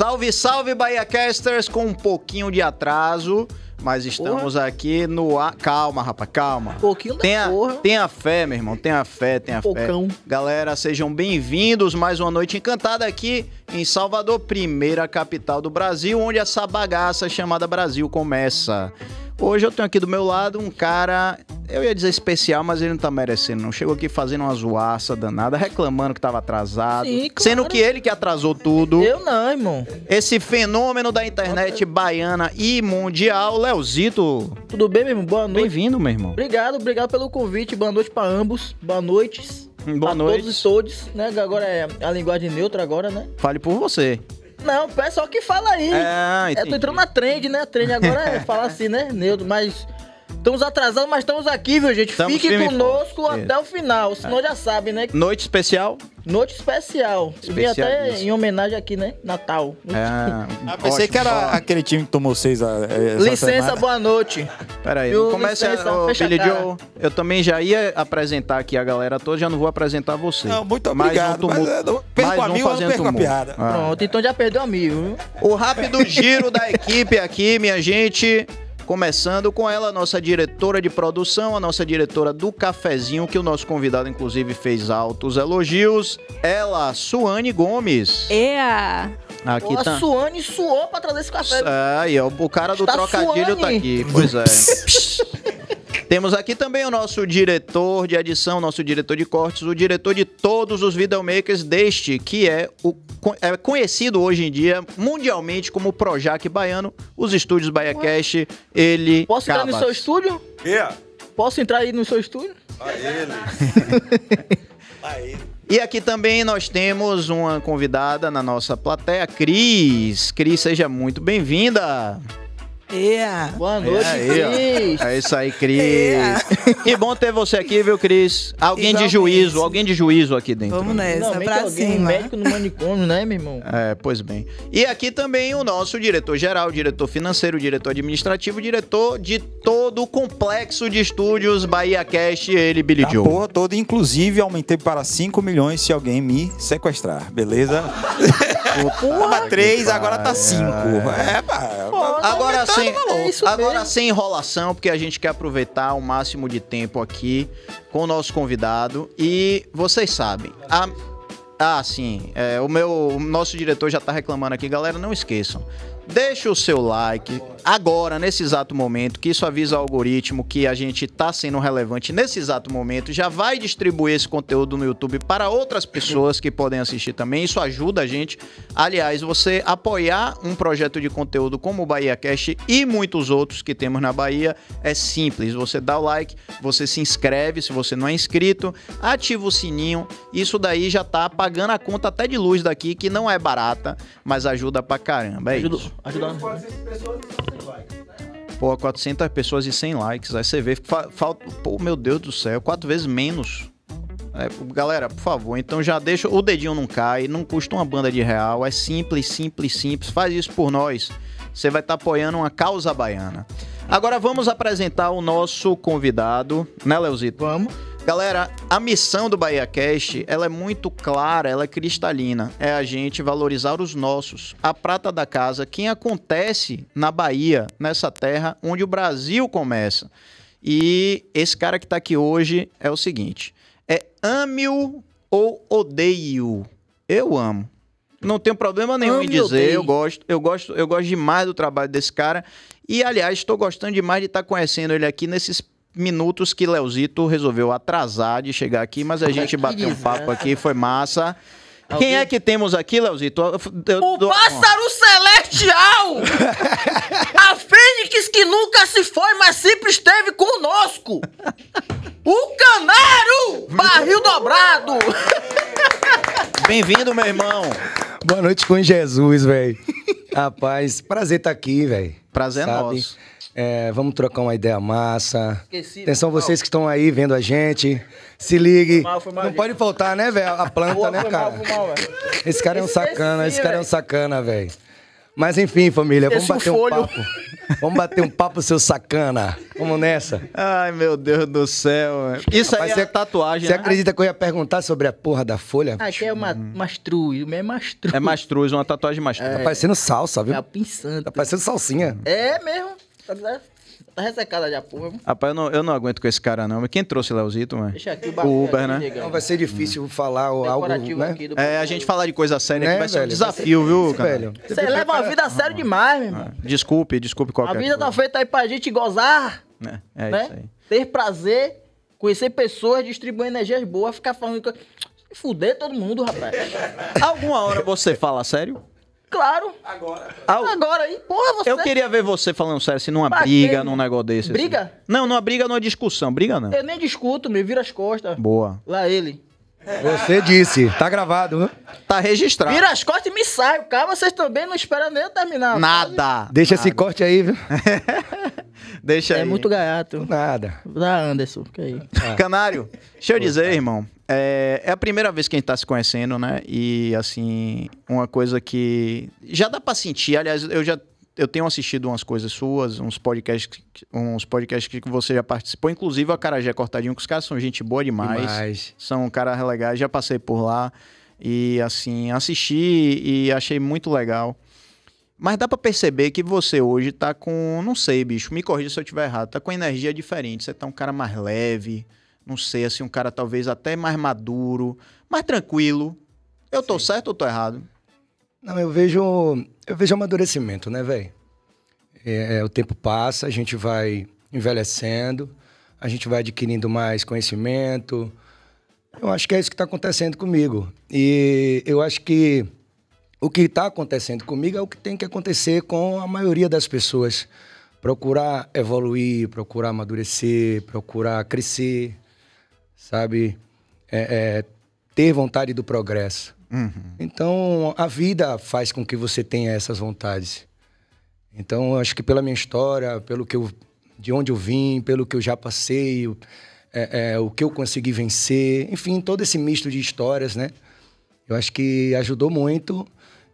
Salve, salve, Bahia Casters, com um pouquinho de atraso, mas estamos porra. aqui no ar. Calma, rapaz, calma. Um pouquinho tenha, da porra. Tenha fé, meu irmão, tenha fé, tenha um fé. Galera, sejam bem-vindos, mais uma noite encantada aqui em Salvador, primeira capital do Brasil, onde essa bagaça chamada Brasil começa. Hoje eu tenho aqui do meu lado um cara eu ia dizer especial, mas ele não tá merecendo, não. Chegou aqui fazendo uma zoaça danada, reclamando que tava atrasado. Sim, claro. Sendo que ele que atrasou tudo. Eu não, irmão. Esse fenômeno da internet baiana e mundial, Leozito. Tudo bem, meu irmão? Boa noite. Bem-vindo, meu irmão. Obrigado, obrigado pelo convite. Boa noite para ambos. Boa noites. Hum, boa a noite. todos e todos, né? Agora é a linguagem neutra agora, né? Fale por você. Não, o é pessoal que fala aí. É, é entendi. eu tô entrando na trend, né? A trend agora é falar assim, né? Neutro, mas Estamos atrasados, mas estamos aqui, viu, gente? Fique conosco até o final, senão é. já sabe, né? Noite especial? Noite especial. E até em homenagem aqui, né? Natal. É, ah, pensei que era aquele time que tomou seis. A, eh, licença, semana. boa noite. Peraí, aí. começa, Billy Joe. Eu também já ia apresentar aqui a galera toda, já não vou apresentar você. Não, muito obrigado. Mais um tumulto, eh, mais um a fazendo piada. Ah. Pronto, então já perdeu amigo. mil. Viu? O rápido giro da equipe aqui, minha gente. Começando com ela, nossa diretora de produção, a nossa diretora do cafezinho, que o nosso convidado, inclusive, fez altos elogios. Ela, Suane Gomes. é Aqui Pô, tá... A Suane suou pra trazer esse café. É, e é o cara do Está trocadilho tá suane. tá aqui. Pois é. Temos aqui também o nosso diretor de edição, nosso diretor de cortes, o diretor de todos os videomakers deste, que é, o, é conhecido hoje em dia mundialmente como Projac Baiano, os estúdios BaiaCast, ele... Posso Cabas. entrar no seu estúdio? É. Posso entrar aí no seu estúdio? A ele. a ele. E aqui também nós temos uma convidada na nossa plateia, Cris. Cris, seja muito bem-vinda. Yeah. É. Boa é noite, Cris. É isso aí, Cris. Yeah. É. Que bom ter você aqui, viu, Cris? Alguém Igual de juízo, alguém de juízo aqui dentro. Vamos nessa, Não, pra alguém cima. médico no manicômio, né, meu irmão? É, pois bem. E aqui também o nosso diretor-geral, diretor financeiro, diretor administrativo, diretor de todo o complexo de estúdios Bahia Cast, ele, Billy da Joe. porra toda, inclusive aumentei para 5 milhões se alguém me sequestrar, beleza? Porra, três, agora tá cinco. É, é pá. É agora, sem, é agora sem enrolação, porque a gente quer aproveitar o máximo de tempo aqui com o nosso convidado. E vocês sabem, a, ah, sim. É, o meu o nosso diretor já tá reclamando aqui, galera. Não esqueçam. Deixa o seu like, agora, nesse exato momento, que isso avisa o algoritmo que a gente está sendo relevante nesse exato momento, já vai distribuir esse conteúdo no YouTube para outras pessoas que podem assistir também. Isso ajuda a gente. Aliás, você apoiar um projeto de conteúdo como o Bahia Cast e muitos outros que temos na Bahia é simples. Você dá o like, você se inscreve se você não é inscrito, ativa o sininho. Isso daí já tá pagando a conta até de luz daqui, que não é barata, mas ajuda pra caramba. É ajuda, isso. Ajuda. Pô, 400 pessoas e 100 likes. Aí você vê, falta. Pô, meu Deus do céu, quatro vezes menos. É, galera, por favor, então já deixa o dedinho não cai, não custa uma banda de real, é simples, simples, simples. Faz isso por nós. Você vai estar tá apoiando uma causa baiana. Agora vamos apresentar o nosso convidado, né, Leozito? Vamos. Galera, a missão do Bahia Cash, ela é muito clara, ela é cristalina. É a gente valorizar os nossos, a prata da casa, quem acontece na Bahia, nessa terra onde o Brasil começa. E esse cara que está aqui hoje é o seguinte: é ame-o ou odeio. Eu amo. Não tenho problema nenhum em dizer, eu gosto, eu gosto, eu gosto demais do trabalho desse cara. E aliás, estou gostando demais de estar tá conhecendo ele aqui nesses minutos que Leozito resolveu atrasar de chegar aqui, mas a Como gente é bateu um papo aqui, foi massa. Alguém? Quem é que temos aqui, Leozito? Eu, o dou... pássaro celestial! a fênix que nunca se foi, mas sempre esteve conosco! O canário! Barril dobrado! Bem-vindo, meu irmão! Boa noite com Jesus, velho. Rapaz, prazer estar tá aqui, velho. Prazer é Sabe? nosso. É, vamos trocar uma ideia massa. Esqueci, Atenção, vocês que estão aí vendo a gente. Se ligue. Foi mal, foi mal, não gente. pode faltar, né, velho? A planta, Boa, né, cara? esse cara é um esqueci, esse cara véio. é um sacana, velho. Mas enfim, família, vamos bater um papo. vamos bater um papo, seu sacana. Vamos nessa. Ai, meu Deus do céu. Véio. Isso Rapaz, aí é, é tatuagem. Você né? acredita que eu ia perguntar sobre a porra da folha? Ah, que é uma hum. mastruz, é mastruz. É mastruz, uma tatuagem mastruz. É. Tá parecendo salsa, viu? Tá é, é pensando. Tá parecendo salsinha. É mesmo. Tá, tá, ressecada já, porra. Mano. Rapaz, eu não, eu não aguento com esse cara, não. Mas quem trouxe Leozito, mano? Deixa aqui o, o Uber, né? Não, vai ser difícil hum. falar algo, né? É, a gente falar de coisa séria né, vai velho? ser um desafio, viu, cara? Velho. Você leva a vida a sério demais, meu irmão. Ah, desculpe, desculpe qualquer coisa. A vida tá coisa. tá feita aí pra gente gozar. É, é né? isso aí. Ter prazer, conhecer pessoas, distribuir energias boas, ficar falando... Fuder todo mundo, rapaz. Alguma hora você fala sério? Claro. Agora. Agora, agora aí, porra, você. Eu queria ver você falando sério, se assim, numa briga, num negócio desse. Assim. Briga? Assim. Não, numa briga, numa discussão. Briga não. Eu nem discuto, me vira as costas. Boa. Lá ele. Você disse. Tá gravado, né? Tá registrado. Vira as costas e me sai. Cara, vocês também não esperam nem eu terminar. Nada. Pode... Deixa nada. esse corte aí, viu? Deixa é aí. É muito gaiato. Nada. Da Anderson, fica aí. Ah. Canário, deixa eu dizer, irmão. É, é a primeira vez que a gente tá se conhecendo, né? E, assim, uma coisa que já dá pra sentir. Aliás, eu já eu tenho assistido umas coisas suas, uns podcasts, uns podcasts que você já participou, inclusive a Carajé Cortadinho, que os caras são gente boa demais. demais. São caras legais, já passei por lá. E, assim, assisti e achei muito legal. Mas dá para perceber que você hoje tá com, não sei, bicho, me corrija se eu estiver errado, tá com energia diferente, você tá um cara mais leve, não sei, assim, um cara talvez até mais maduro, mais tranquilo. Eu tô certo ou tô errado? Não, eu vejo, eu vejo amadurecimento, né, velho? É, é, o tempo passa, a gente vai envelhecendo, a gente vai adquirindo mais conhecimento. Eu acho que é isso que está acontecendo comigo. E eu acho que o que está acontecendo comigo é o que tem que acontecer com a maioria das pessoas. Procurar evoluir, procurar amadurecer, procurar crescer sabe? É, é, ter vontade do progresso. Uhum. Então, a vida faz com que você tenha essas vontades. Então, acho que pela minha história, pelo que eu, de onde eu vim, pelo que eu já passei, eu, é, é, o que eu consegui vencer, enfim, todo esse misto de histórias, né? Eu acho que ajudou muito.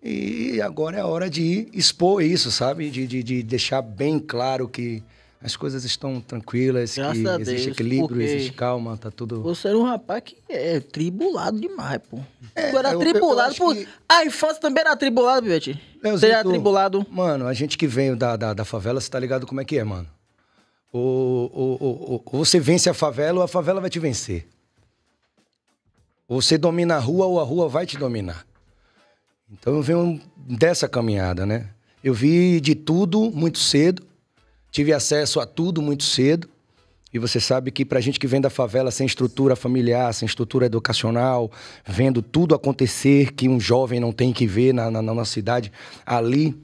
E agora é a hora de expor isso, sabe? De, de, de deixar bem claro que as coisas estão tranquilas, que existe Deus, equilíbrio, existe calma, tá tudo. Você era um rapaz que é tribulado demais, pô. É, tu era eu, tribulado, eu, eu pô. Que... A infância também era tribulada, Bivete. Você era tribulado. Mano, a gente que veio da, da, da favela, você tá ligado como é que é, mano? O o o ou você vence a favela ou a favela vai te vencer. Ou você domina a rua ou a rua vai te dominar. Então eu venho dessa caminhada, né? Eu vi de tudo muito cedo Tive acesso a tudo muito cedo. E você sabe que para gente que vem da favela sem estrutura familiar, sem estrutura educacional, vendo tudo acontecer que um jovem não tem que ver na, na, na nossa cidade, ali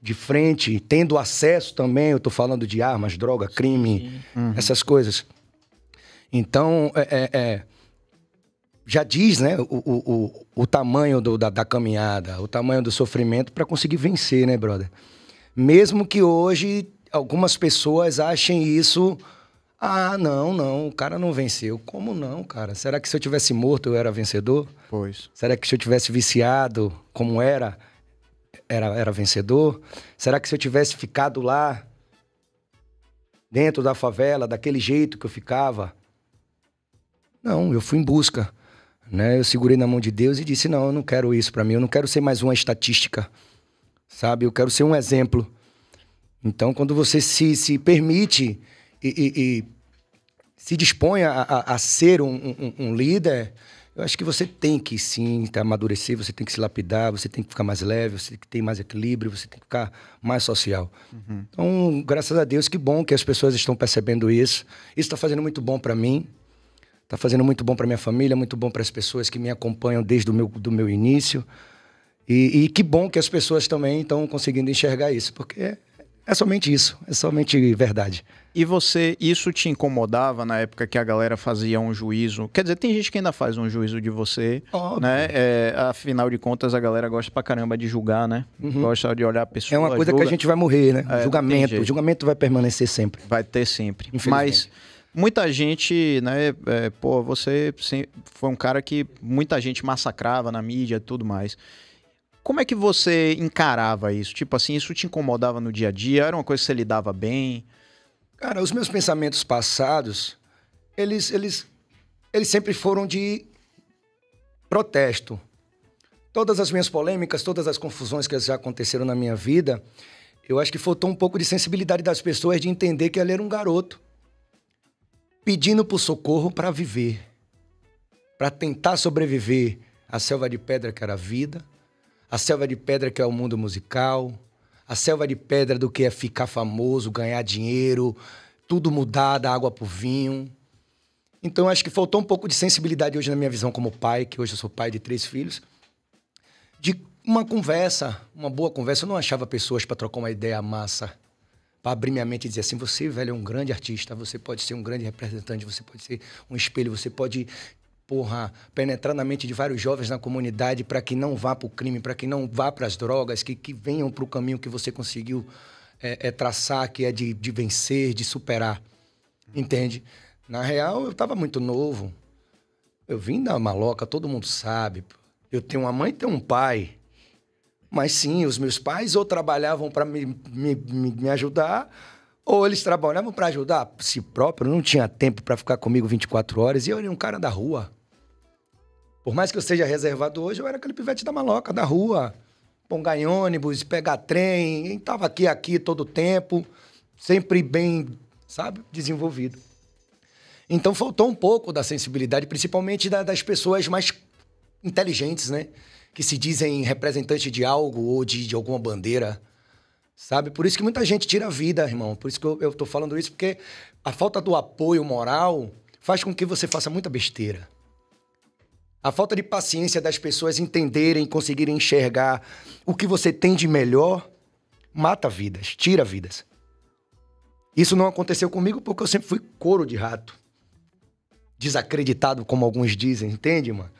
de frente, tendo acesso também, eu tô falando de armas, droga, crime, uhum. essas coisas. Então, é, é, é, já diz né, o, o, o tamanho do, da, da caminhada, o tamanho do sofrimento para conseguir vencer, né, brother? Mesmo que hoje algumas pessoas achem isso. Ah, não, não, o cara não venceu. Como não, cara? Será que se eu tivesse morto eu era vencedor? Pois. Será que se eu tivesse viciado, como era, era, era vencedor? Será que se eu tivesse ficado lá, dentro da favela, daquele jeito que eu ficava? Não, eu fui em busca. Né? Eu segurei na mão de Deus e disse: não, eu não quero isso para mim, eu não quero ser mais uma estatística, sabe? Eu quero ser um exemplo. Então, quando você se, se permite e, e, e se dispõe a, a, a ser um, um, um, líder, eu acho que você tem que sim tá, amadurecer, você tem que se lapidar, você tem que ficar mais leve, você tem que ter mais equilíbrio, você tem que ficar mais social. Uhum. Então, graças a Deus, que bom que as pessoas estão percebendo isso. Isso está fazendo muito bom para mim, está fazendo muito bom para minha família, muito bom para as pessoas que me acompanham desde o meu, do meu início. E, e que bom que as pessoas também estão conseguindo enxergar isso, porque é somente isso, é somente verdade. E você, isso te incomodava na época que a galera fazia um juízo? Quer dizer, tem gente que ainda faz um juízo de você, Óbvio. né? É, afinal de contas, a galera gosta pra caramba de julgar, né? Uhum. Gosta de olhar a pessoa. É uma coisa julga. que a gente vai morrer, né? É, julgamento, o julgamento vai permanecer sempre. Vai ter sempre. Mas muita gente, né? É, pô, você foi um cara que muita gente massacrava na mídia e tudo mais. Como é que você encarava isso? Tipo assim, isso te incomodava no dia a dia? Era uma coisa que você lidava bem? Cara, os meus pensamentos passados, eles, eles, eles sempre foram de protesto. Todas as minhas polêmicas, todas as confusões que já aconteceram na minha vida, eu acho que faltou um pouco de sensibilidade das pessoas de entender que ele era um garoto pedindo por socorro para viver, para tentar sobreviver à selva de pedra que era a vida, a selva de pedra que é o mundo musical, a selva de pedra do que é ficar famoso, ganhar dinheiro, tudo mudar da água pro vinho. Então acho que faltou um pouco de sensibilidade hoje na minha visão como pai, que hoje eu sou pai de três filhos, de uma conversa, uma boa conversa. Eu não achava pessoas para trocar uma ideia massa, para abrir minha mente e dizer assim: você, velho, é um grande artista, você pode ser um grande representante, você pode ser um espelho, você pode porra, penetrar na mente de vários jovens na comunidade para que não vá para o crime, para que não vá para as drogas, que, que venham para o caminho que você conseguiu é, é, traçar, que é de, de vencer, de superar. Entende? Na real, eu estava muito novo. Eu vim da maloca, todo mundo sabe. Eu tenho uma mãe e tenho um pai. Mas sim, os meus pais ou trabalhavam para me, me, me, ajudar, ou eles trabalhavam para ajudar si próprio. Eu não tinha tempo para ficar comigo 24 horas. E eu era um cara da rua. Por mais que eu seja reservado hoje, eu era aquele pivete da maloca, da rua. Pongar em ônibus, pegar trem, estava aqui, aqui todo o tempo, sempre bem, sabe, desenvolvido. Então faltou um pouco da sensibilidade, principalmente da, das pessoas mais inteligentes, né? Que se dizem representantes de algo ou de, de alguma bandeira, sabe? Por isso que muita gente tira a vida, irmão. Por isso que eu, estou falando isso, porque a falta do apoio moral faz com que você faça muita besteira. A falta de paciência das pessoas entenderem, conseguirem enxergar o que você tem de melhor mata vidas, tira vidas. Isso não aconteceu comigo porque eu sempre fui couro de rato. Desacreditado, como alguns dizem, entende, mano?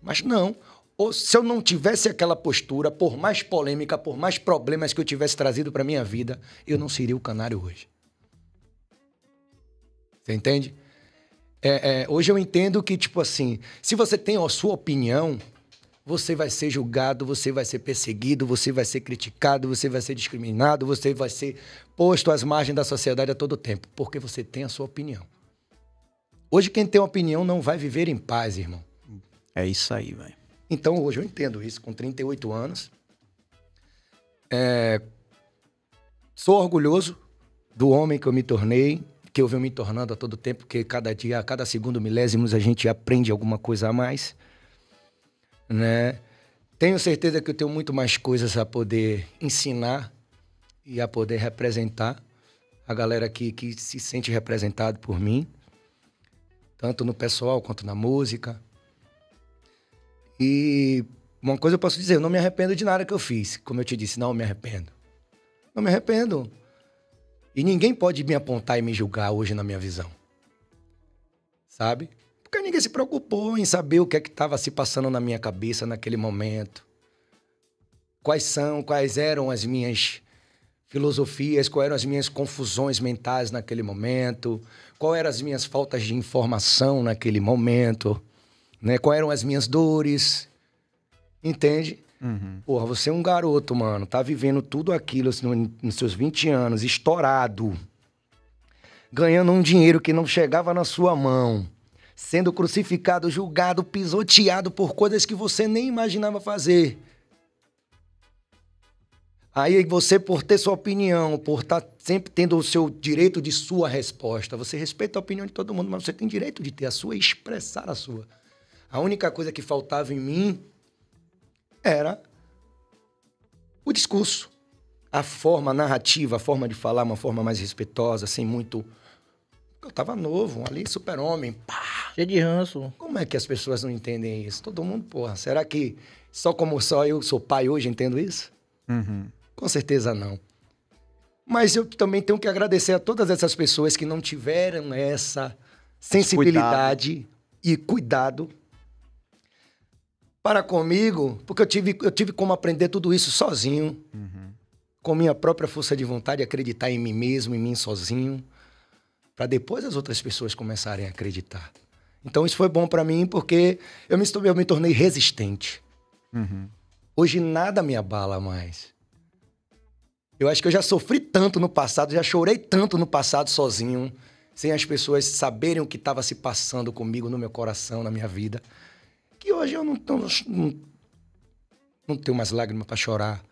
Mas não. Ou se eu não tivesse aquela postura, por mais polêmica, por mais problemas que eu tivesse trazido para minha vida, eu não seria o canário hoje. Você entende? É, é, hoje eu entendo que, tipo assim, se você tem a sua opinião, você vai ser julgado, você vai ser perseguido, você vai ser criticado, você vai ser discriminado, você vai ser posto às margens da sociedade a todo tempo, porque você tem a sua opinião. Hoje quem tem opinião não vai viver em paz, irmão. É isso aí, velho. Então hoje eu entendo isso, com 38 anos. É... Sou orgulhoso do homem que eu me tornei, que eu venho me tornando a todo tempo, porque cada dia, a cada segundo milésimos, a gente aprende alguma coisa a mais. Né? Tenho certeza que eu tenho muito mais coisas a poder ensinar e a poder representar a galera que, que se sente representado por mim, tanto no pessoal quanto na música. E uma coisa eu posso dizer, eu não me arrependo de nada que eu fiz. Como eu te disse, não me arrependo. Não me arrependo. E ninguém pode me apontar e me julgar hoje na minha visão. Sabe? Porque ninguém se preocupou em saber o que é que estava se passando na minha cabeça naquele momento. Quais são, quais eram as minhas filosofias, quais eram as minhas confusões mentais naquele momento, quais eram as minhas faltas de informação naquele momento, né? Quais eram as minhas dores. Entende? Uhum. Porra, você é um garoto, mano. Tá vivendo tudo aquilo assim, nos seus 20 anos, estourado. Ganhando um dinheiro que não chegava na sua mão. Sendo crucificado, julgado, pisoteado por coisas que você nem imaginava fazer. Aí você, por ter sua opinião, por estar tá sempre tendo o seu direito de sua resposta, você respeita a opinião de todo mundo, mas você tem direito de ter a sua e expressar a sua. A única coisa que faltava em mim era o discurso. A forma a narrativa, a forma de falar, uma forma mais respeitosa, sem muito. Eu tava novo, ali, super-homem, Cheio de ranço. Como é que as pessoas não entendem isso? Todo mundo, porra, será que só como só eu sou pai hoje entendo isso? Uhum. Com certeza não. Mas eu também tenho que agradecer a todas essas pessoas que não tiveram essa sensibilidade cuidado. e cuidado para comigo, porque eu tive, eu tive como aprender tudo isso sozinho, uhum. com minha própria força de vontade, acreditar em mim mesmo, em mim sozinho, para depois as outras pessoas começarem a acreditar. Então isso foi bom para mim porque eu me, eu me tornei resistente. Uhum. Hoje nada me abala mais. Eu acho que eu já sofri tanto no passado, já chorei tanto no passado sozinho, sem as pessoas saberem o que estava se passando comigo, no meu coração, na minha vida que hoje eu não, tô, não, não tenho mais lágrimas para chorar.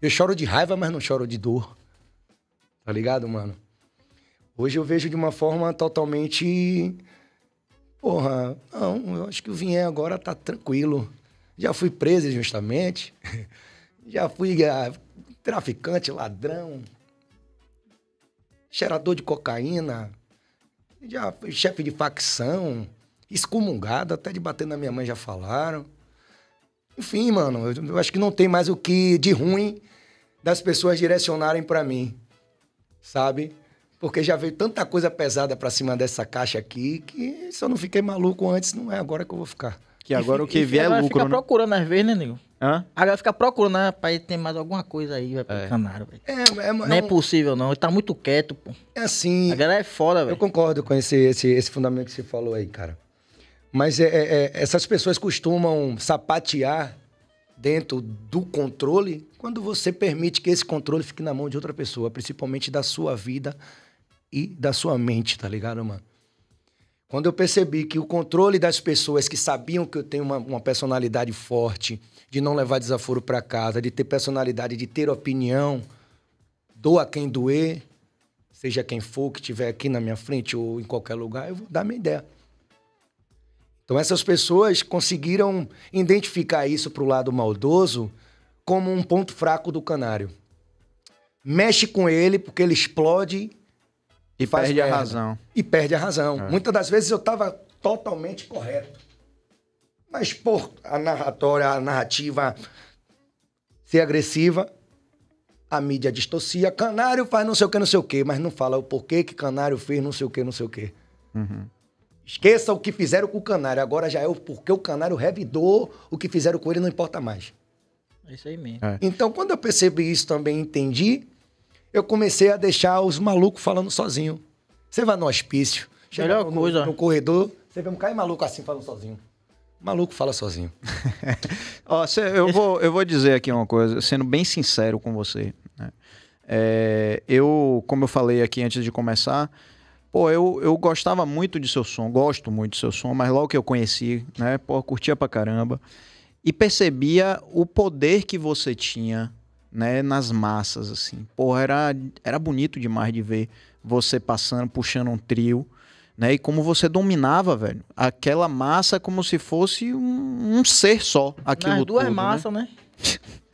Eu choro de raiva, mas não choro de dor. Tá ligado, mano? Hoje eu vejo de uma forma totalmente. Porra, não, eu acho que o Vinhé agora tá tranquilo. Já fui preso justamente. Já fui ah, traficante, ladrão, cheirador de cocaína, já fui chefe de facção excomungado, até de bater na minha mãe já falaram. Enfim, mano, eu, eu acho que não tem mais o que de ruim das pessoas direcionarem para mim, sabe? Porque já veio tanta coisa pesada para cima dessa caixa aqui que se eu não fiquei maluco antes, não é agora que eu vou ficar. Que agora e, o que vier é lucro, fica né? procurando às vezes, né, nego? Hã? Agora fica procurando, né, rapaz, tem mais alguma coisa aí, vai é. canário, velho. É, é, é não é, é possível, não. Ele tá muito quieto, pô. É assim. A galera é foda, velho. Eu concordo com esse, esse, esse fundamento que você falou aí, cara. Mas é, é, é, essas pessoas costumam sapatear dentro do controle quando você permite que esse controle fique na mão de outra pessoa, principalmente da sua vida e da sua mente, tá ligado, mano? Quando eu percebi que o controle das pessoas que sabiam que eu tenho uma, uma personalidade forte, de não levar desaforo para casa, de ter personalidade, de ter opinião, doa quem doer, seja quem for que estiver aqui na minha frente ou em qualquer lugar, eu vou dar minha ideia. Então, essas pessoas conseguiram identificar isso para o lado maldoso como um ponto fraco do canário. Mexe com ele porque ele explode e, perde merda. a razão. E perde a razão. É. Muitas das vezes eu estava totalmente correto. Mas por a narratória, a narrativa ser agressiva, a mídia distorcia. Canário faz não sei o que, não sei o que, mas não fala o porquê que Canário fez não sei o que, não sei o que. Uhum. Esqueça o que fizeram com o canário. Agora já é o porque o canário revidou o que fizeram com ele, não importa mais. É isso aí mesmo. É. Então, quando eu percebi isso também entendi, eu comecei a deixar os malucos falando sozinho. Você vai no hospício, chega Melhor no, coisa. no corredor, você vê um cara maluco assim falando sozinho. Maluco fala sozinho. Ó, cê, eu, vou, eu vou dizer aqui uma coisa, sendo bem sincero com você. Né? É, eu, como eu falei aqui antes de começar, Pô, eu, eu gostava muito de seu som, gosto muito de seu som, mas logo que eu conheci, né? Pô, curtia pra caramba. E percebia o poder que você tinha, né? Nas massas, assim. Pô, era, era bonito demais de ver você passando, puxando um trio. Né? E como você dominava, velho, aquela massa como se fosse um, um ser só. Aquilo é duas tudo, massa, né? né?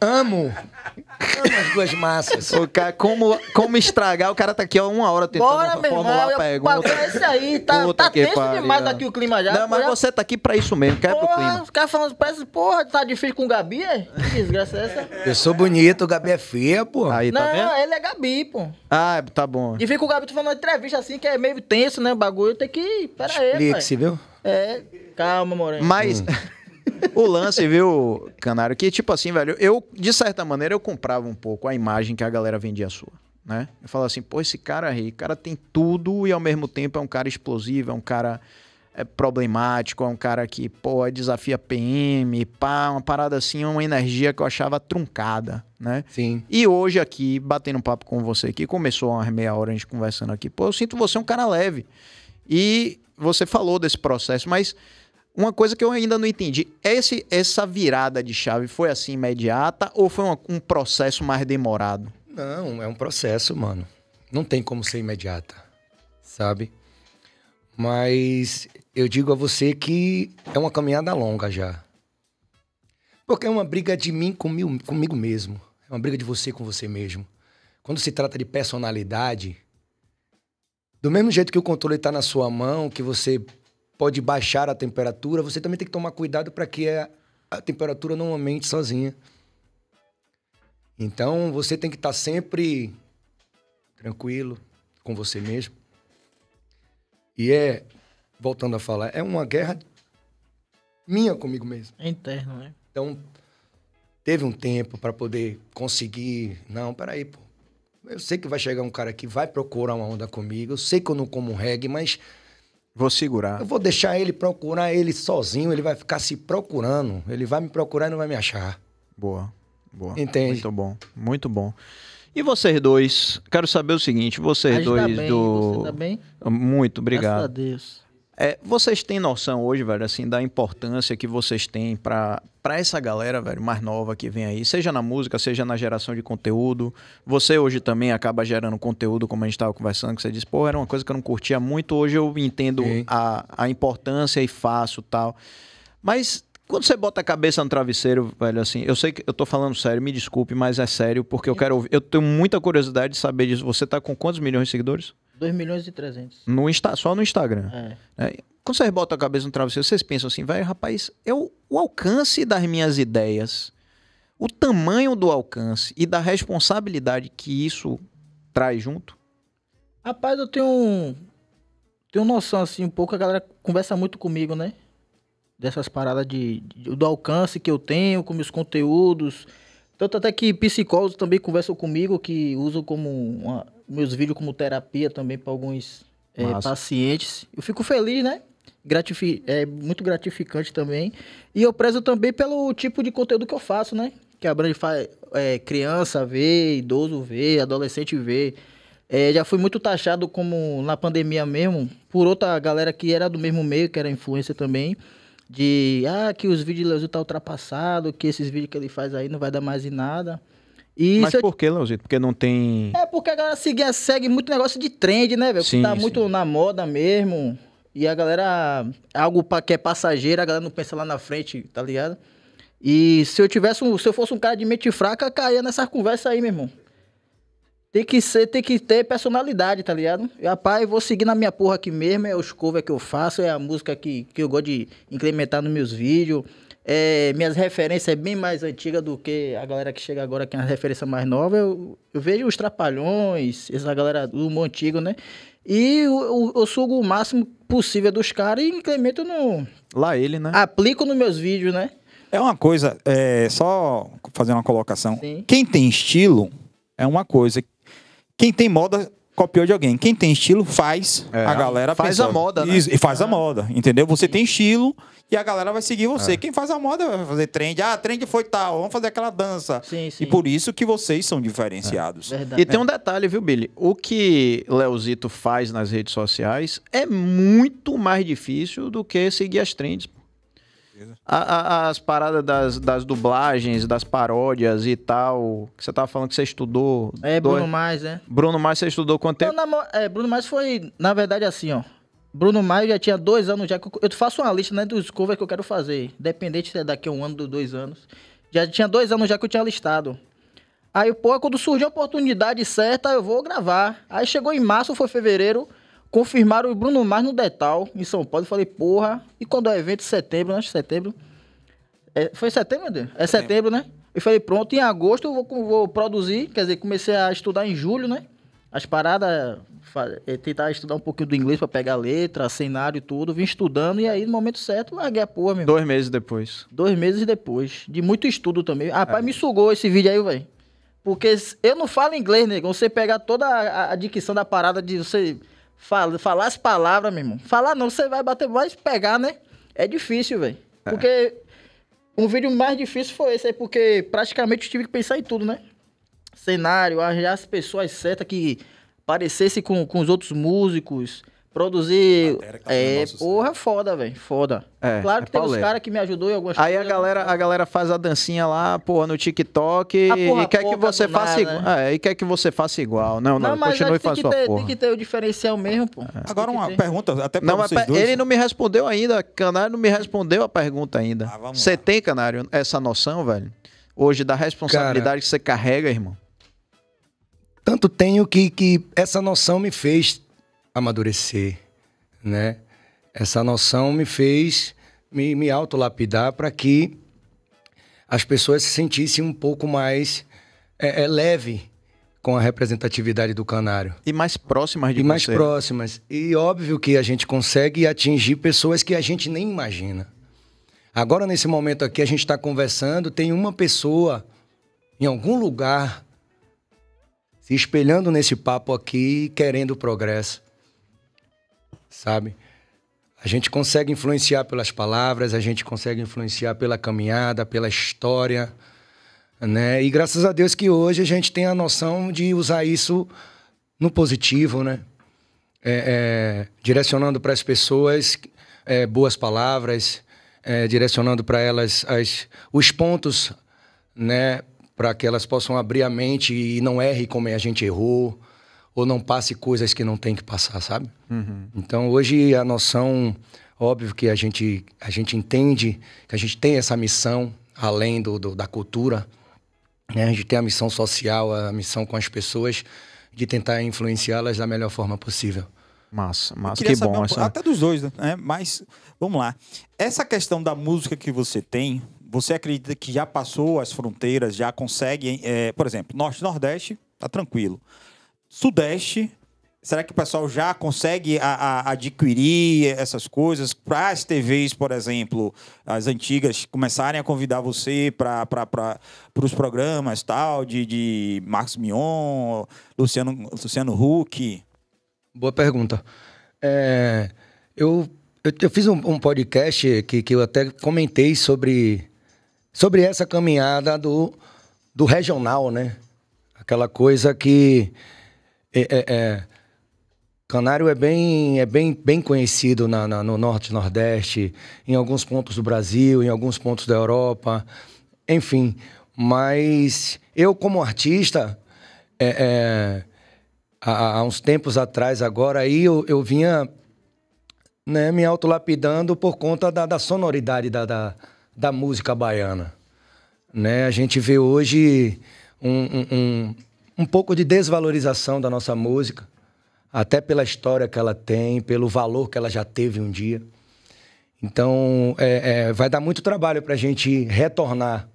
Amo. Amo as duas massas. O cara, como, como estragar? O cara tá aqui há uma hora tentando Bora, meu formular irmão, pergunta. É esse aí. Tá, tá tenso pare, demais aqui o clima já. Não, mas já... você tá aqui pra isso mesmo. quer porra, clima. Os caras falando, parece, porra, tá difícil com o Gabi, é? Que desgraça é essa? Eu sou bonito, o Gabi é feia, pô. Aí, tá Não, vendo? ele é Gabi, pô. Ah, tá bom. E fica o Gabi, tu falando uma entrevista assim, que é meio tenso, né? O bagulho tem que... Pera aí, Explique-se, viu? É, calma, Moreno. Mas... Hum. o lance, viu, Canário, que tipo assim, velho, eu, de certa maneira, eu comprava um pouco a imagem que a galera vendia sua, né? Eu falava assim, pô, esse cara aí, cara tem tudo e ao mesmo tempo é um cara explosivo, é um cara é problemático, é um cara que, pô, desafia PM, pá, uma parada assim, uma energia que eu achava truncada, né? Sim. E hoje aqui, batendo um papo com você aqui, começou umas meia hora a gente conversando aqui, pô, eu sinto você um cara leve. E você falou desse processo, mas uma coisa que eu ainda não entendi, esse, essa virada de chave foi assim imediata ou foi um processo mais demorado? Não, é um processo, mano. Não tem como ser imediata, sabe? Mas eu digo a você que é uma caminhada longa já. Porque é uma briga de mim comigo, comigo mesmo. É uma briga de você com você mesmo. Quando se trata de personalidade, do mesmo jeito que o controle está na sua mão, que você pode baixar a temperatura, você também tem que tomar cuidado para que a, temperatura não aumente sozinha. Então você tem que estar tá sempre tranquilo com você mesmo. E é, voltando a falar, é uma guerra minha comigo mesmo. É interno, né? Então teve um tempo para poder conseguir. Não, peraí, pô. Eu sei que vai chegar um cara que vai procurar uma onda comigo. Eu sei que eu não como reggae, mas Vou segurar. Eu vou deixar ele procurar ele sozinho, ele vai ficar se procurando. Ele vai me procurar e não vai me achar. Boa, boa. Entende? Muito bom, muito bom. E vocês dois? Quero saber o seguinte, vocês tá dois bem, do. Você tá bem? Muito, obrigado. Graças a Deus. É, vocês têm noção hoje, velho, assim, da importância que vocês têm para essa galera, velho, mais nova que vem aí, seja na música, seja na geração de conteúdo. Você hoje também acaba gerando conteúdo, como a gente estava conversando, que você disse, pô, era uma coisa que eu não curtia muito, hoje eu entendo a, a importância e faço tal. Mas quando você bota a cabeça no travesseiro, velho, assim, eu sei que eu tô falando sério, me desculpe, mas é sério, porque eu quero ouvir. Eu tenho muita curiosidade de saber disso. Você tá com quantos milhões de seguidores? 2 milhões e 300. No Insta, só no Instagram. É. é. Quando vocês botam a cabeça no travesseiro, vocês pensam assim, vai, rapaz, eu, é o alcance das minhas ideias, o tamanho do alcance e da responsabilidade que isso traz junto? Rapaz, eu tenho, tenho noção, assim, um pouco, a galera conversa muito comigo, né? Dessas paradas de, de do alcance que eu tenho, com meus conteúdos, então, tanto até que psicólogos também conversam comigo, que usam como uma, meus vídeos como terapia também para alguns é, pacientes. Eu fico feliz, né? Gratifi é muito gratificante também. E eu prezo também pelo tipo de conteúdo que eu faço, né? Que a abrange é, criança ver, idoso ver, adolescente ver. É, já fui muito taxado, como na pandemia mesmo, por outra galera que era do mesmo meio, que era influência também de ah, que os vídeos de Leozito tá ultrapassado, que esses vídeos que ele faz aí não vai dar mais em nada. E Mas eu... por que, Leozito? Porque não tem. É porque a galera segue, segue muito negócio de trend, né, velho? Que tá sim. muito na moda mesmo. E a galera. Algo que é passageiro, a galera não pensa lá na frente, tá ligado? E se eu tivesse um, se eu fosse um cara de mente fraca, caía nessa conversa aí, meu irmão. Tem que ser, tem que ter personalidade, tá ligado? Eu rapaz, vou seguir na minha porra aqui mesmo, é os cover que eu faço, é a música que, que eu gosto de incrementar nos meus vídeos. É, minhas referências é bem mais antiga do que a galera que chega agora, que é uma referência mais nova. Eu, eu vejo os Trapalhões, essa galera do mundo antigo, né? E eu, eu, eu sugo o máximo possível dos caras e incremento no. Lá ele, né? Aplico nos meus vídeos, né? É uma coisa, é, só fazer uma colocação. Sim. Quem tem estilo é uma coisa. Quem tem moda copiou de alguém. Quem tem estilo faz é, a galera faz a moda, né? e faz a é. moda, entendeu? Você tem estilo e a galera vai seguir você. É. Quem faz a moda vai fazer trend. Ah, trend foi tal, vamos fazer aquela dança. Sim, sim. E por isso que vocês são diferenciados. É, e tem um detalhe, viu, Billy? O que Leozito faz nas redes sociais é muito mais difícil do que seguir as trends. A, a, as paradas das, das dublagens, das paródias e tal, que você tava falando que você estudou. É, Bruno Mais, né? Bruno Mais, você estudou quanto tempo? na, é, Bruno Mais foi, na verdade, assim, ó. Bruno mais já tinha dois anos já. Eu faço uma lista né, dos covers que eu quero fazer. Independente se é daqui a um ano ou dois anos. Já tinha dois anos já que eu tinha listado. Aí, pô, quando surgiu a oportunidade certa, eu vou gravar. Aí chegou em março, foi fevereiro confirmaram o Bruno Mars no Detal, em São Paulo. Eu falei, porra. E quando é evento, setembro, né? Setembro. É, foi setembro, Deus? É setembro, né? Eu falei, pronto, em agosto eu vou, vou, produzir. Quer dizer, comecei a estudar em julho, né? As paradas, é, tentar estudar um pouquinho do inglês para pegar letra, cenário e tudo. Vim estudando e aí, no momento certo, larguei a porra, meu Dois irmão. meses depois. Dois meses depois. De muito estudo também. Rapaz, é. me sugou esse vídeo aí, velho. Porque eu não falo inglês, nego. Você pegar toda a, a, a dicção da parada de você Fala, falar as palavras, meu irmão. Falar não, você vai bater mais pegar, né? É difícil, velho. É. Porque um vídeo mais difícil foi esse aí, porque praticamente eu tive que pensar em tudo, né? Cenário, arranjar as pessoas certas que parecessem com, com os outros músicos. Produzir. Tá é, porra, foda, velho. Foda. É, é claro que é os caras que me ajudou em algumas Aí coisas. Aí a galera, a galera faz a dancinha lá, porra, no TikTok ah, e, e quer que você faça igual. Né? É, e quer que você faça igual. Não, não, não mas continue fazendo sua ter, porra. Tem que ter o diferencial mesmo, pô. É. Agora uma ter. pergunta, até pra não, vocês dois. Ele não me respondeu ainda, Canário não me respondeu a pergunta ainda. Ah, você tem, Canário, essa noção, velho? Hoje da responsabilidade Cara, que você carrega, irmão? Tanto tenho que, que essa noção me fez amadurecer, né? Essa noção me fez me, me autolapidar para que as pessoas se sentissem um pouco mais é, é, leve com a representatividade do canário. E mais próximas de E você. mais próximas. E óbvio que a gente consegue atingir pessoas que a gente nem imagina. Agora, nesse momento aqui, a gente está conversando, tem uma pessoa em algum lugar se espelhando nesse papo aqui, querendo progresso sabe? A gente consegue influenciar pelas palavras, a gente consegue influenciar pela caminhada, pela história, né? E graças a Deus que hoje a gente tem a noção de usar isso no positivo, né? É, é, direcionando para as pessoas é, boas palavras, é, direcionando para elas as, os pontos, né? Para que elas possam abrir a mente e não erre como a gente errou, ou não passe coisas que não tem que passar, sabe? Uhum. Então hoje a noção, óbvio que a gente, a gente entende que a gente tem essa missão além do, do da cultura, né? A gente tem a missão social, a missão com as pessoas de tentar influenciá-las da melhor forma possível. Massa, massa, que bom. Essa... Até dos dois, né? Mas, vamos lá. Essa questão da música que você tem, você acredita que já passou as fronteiras, já consegue, é, por exemplo, Norte-Nordeste, tá tranquilo. Sudeste. Será que o pessoal já consegue a, a, adquirir essas coisas para as TVs, por exemplo, as antigas começarem a convidar você para os programas tal de, de Marcos Mion, Luciano, Luciano Huck? Boa pergunta. É, eu, eu, eu, fiz um, um podcast que, que eu até comentei sobre, sobre essa caminhada do, do regional, né? Aquela coisa que é, é, é, Canário é bem, é bem, bem conhecido na, na, no Norte, Nordeste, em alguns pontos do Brasil, em alguns pontos da Europa, enfim. Mas eu, como artista, é, é, há, há, uns tempos atrás, agora, aí eu, eu vinha né, me autolapidando por conta da, da sonoridade da, da, da, música baiana. Né? A gente vê hoje um, um um pouco de desvalorização da nossa música, até pela história que ela tem, pelo valor que ela já teve um dia. Então, é, é, vai dar muito trabalho para a gente retornar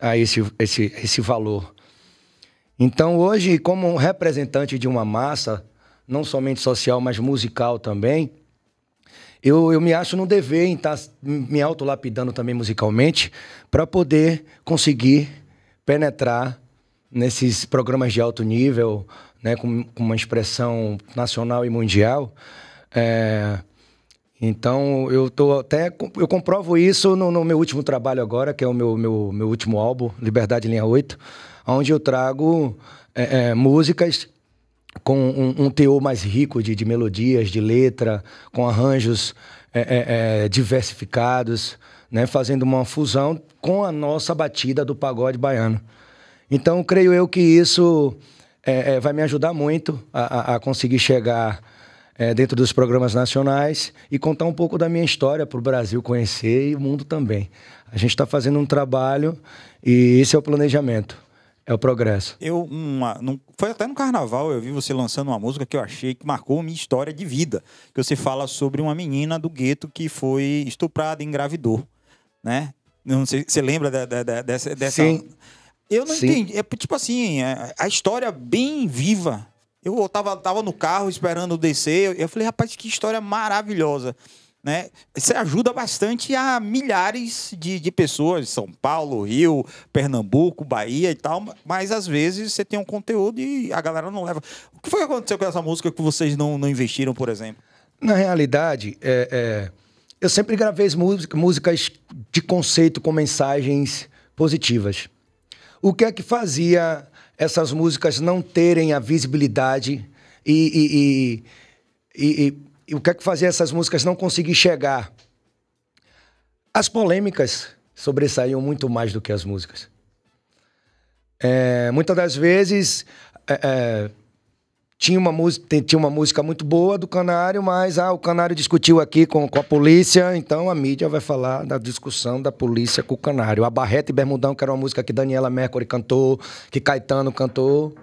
a esse, esse, esse valor. Então, hoje, como representante de uma massa, não somente social, mas musical também, eu, eu me acho no dever em estar tá me autolapidando também musicalmente para poder conseguir penetrar nesses programas de alto nível, né, com, com uma expressão nacional e mundial. É, então, eu tô até. Eu comprovo isso no, no, meu último trabalho agora, que é o meu, meu, meu último álbum, Liberdade Linha 8, onde eu trago é, é, músicas com um, um, teor mais rico de, de, melodias, de letra, com arranjos é, é, é diversificados, né, fazendo uma fusão com a nossa batida do pagode baiano. Então, creio eu que isso é, é, vai me ajudar muito a, a conseguir chegar é, dentro dos programas nacionais e contar um pouco da minha história para o Brasil conhecer e o mundo também. A gente está fazendo um trabalho e esse é o planejamento. É o progresso. Eu, uma, num, foi até no carnaval, eu vi você lançando uma música que eu achei que marcou minha história de vida. Que você fala sobre uma menina do gueto que foi estuprada e engravidou. Né? Não sei, você lembra dessa, dessa, Sim. Eu não Sim. entendi. É, tipo assim, é, a história bem viva. Eu tava, tava no carro esperando descer. Eu falei, rapaz, que história maravilhosa. Né? Você ajuda bastante a milhares de, de pessoas, São Paulo, Rio, Pernambuco, Bahia e tal, mas às vezes você tem um conteúdo e a galera não leva. O que foi que aconteceu com essa música que vocês não, não investiram, por exemplo? Na realidade, é, é, eu sempre gravei músicas de conceito com mensagens positivas. O que é que fazia essas músicas não terem a visibilidade e, e, e, e o que é que fazia essas músicas não conseguir chegar? As polêmicas sobressaíam muito mais do que as músicas. É, muitas das vezes, é, é, tinha uma, música, tinha uma música muito boa do Canário, mas ah, o Canário discutiu aqui com, com a polícia, então a mídia vai falar da discussão da polícia com o Canário. A Barreta e Bermudão, que era uma música que Daniela Mercury cantou, que Caetano cantou,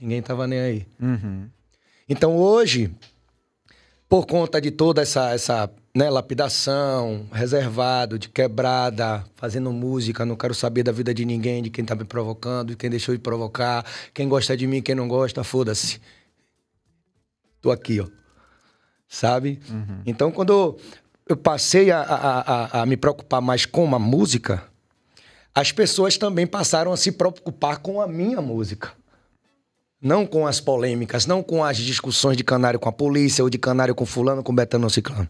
ninguém tava nem aí. Uhum. Então hoje, por conta de toda essa, essa né, lapidação, reservado, de quebrada, fazendo música, não quero saber da vida de ninguém, de quem tá me provocando, de quem deixou de provocar, quem gosta de mim, quem não gosta, foda-se. Tô aqui, ó. Sabe? Uhum. Então, quando eu passei a, a, a, a, me preocupar mais com a música, as pessoas também passaram a se preocupar com a minha música. Não com as polêmicas, não com as discussões de canário com a polícia, ou de canário com fulano, com betano ou ciclano.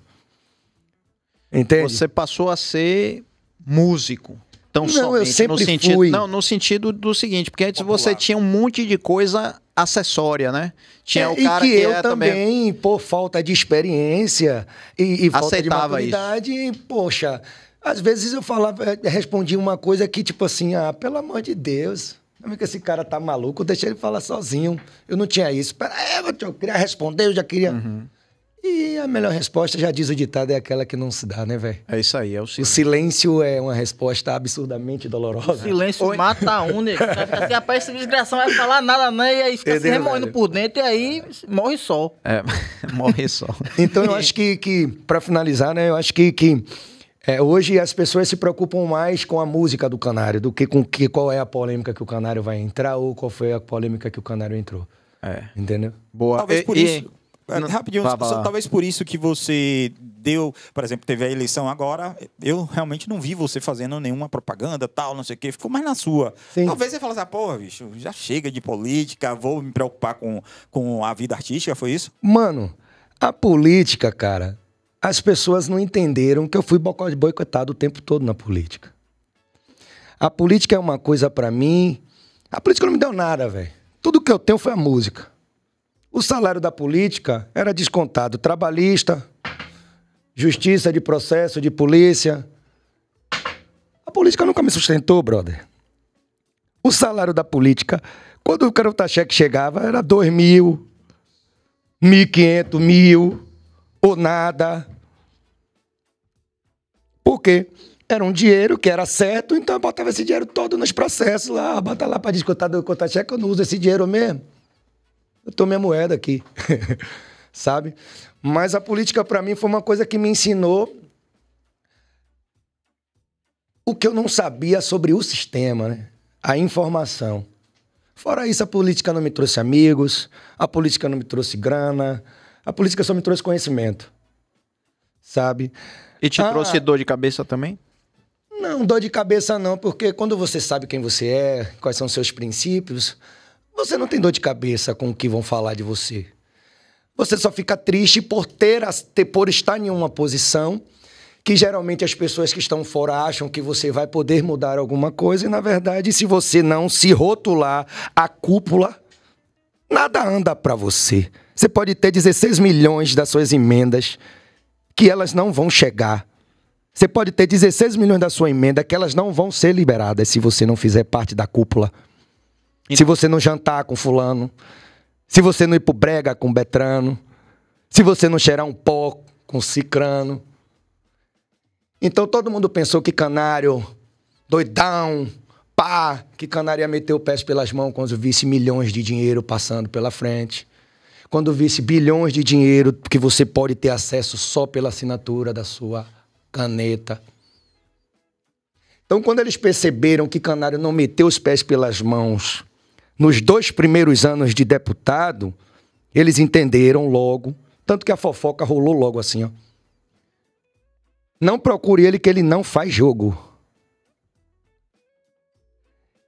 Entende? Você passou a ser músico. então não, somente, eu sempre no sentido, fui. Não, no sentido do seguinte, porque antes Popular. você tinha um monte de coisa acessória, né? Tinha é, o cara e que, que eu é também, também, por falta de experiência e, e falta de maturidade, isso. poxa, às vezes eu falava, eh, respondia uma coisa que tipo assim, ah, pelo amor de Deus, que esse cara tá maluco, Deixa ele falar sozinho. Eu não tinha isso. Pera, eu, é, eu queria responder, eu já queria. Uhum. E a melhor resposta, já diz o ditado, é aquela que não se dá, né, velho? É isso aí, é o silêncio. O silêncio é uma resposta absurdamente dolorosa. O silêncio Oi. mata um, né? Assim, rapaz, esse desgraçado vai falar nada, né? E aí fica se remoendo assim, né, por dentro e aí morre só. É, morre só. então eu acho que, que para finalizar, né, eu acho que, que é, hoje as pessoas se preocupam mais com a música do Canário do que com que, qual é a polêmica que o Canário vai entrar ou qual foi a polêmica que o Canário entrou. É. Entendeu? Boa. Talvez e, por e... isso. Rapidinho, vá, vá. talvez por isso que você deu, por exemplo, teve a eleição agora, eu realmente não vi você fazendo nenhuma propaganda, tal, não sei o quê, ficou mais na sua. Sim. Talvez você falasse, assim, ah, porra, bicho, já chega de política, vou me preocupar com, com a vida artística, foi isso? Mano, a política, cara, as pessoas não entenderam que eu fui boicotado o tempo todo na política. A política é uma coisa para mim, a política não me deu nada, velho. Tudo que eu tenho foi a música. O salário da política era descontado trabalhista, justiça de processo, de polícia. A política nunca me sustentou, brother. O salário da política, quando o Carota-cheque chegava, era dois mil, mil quinhentos, mil, ou nada. Por quê? Era um dinheiro que era certo, então eu botava esse dinheiro todo nos processos lá, bota lá para descontar do conta-cheque, eu não uso esse dinheiro mesmo eu tô minha moeda aqui, sabe? Mas a política para mim foi uma coisa que me ensinou o que eu não sabia sobre o sistema, né? A informação. Fora isso, a política não me trouxe amigos, a política não me trouxe grana, a política só me trouxe conhecimento, sabe? E te ah, trouxe dor de cabeça também? Não, dor de cabeça não, porque quando você sabe quem você é, quais são seus princípios, você não tem dor de cabeça com o que vão falar de você. Você só fica triste por ter, ter por estar em uma posição que geralmente as pessoas que estão fora acham que você vai poder mudar alguma coisa e na verdade, se você não se rotular a cúpula, nada anda para você. Você pode ter 16 milhões das suas emendas que elas não vão chegar. Você pode ter 16 milhões da sua emenda que elas não vão ser liberadas se você não fizer parte da cúpula. Se você não jantar com fulano, se você não ir pro brega com Betrano, se você não cheirar um pó com Cicrano. Então todo mundo pensou que canário, doidão, pá, que canário ia meter o pé pelas mãos quando visse milhões de dinheiro passando pela frente. Quando visse bilhões de dinheiro que você pode ter acesso só pela assinatura da sua caneta. Então, quando eles perceberam que Canário não meteu os pés pelas mãos nos dois primeiros anos de deputado, eles entenderam logo, tanto que a fofoca rolou logo assim, ó. Não procure ele que ele não faz jogo.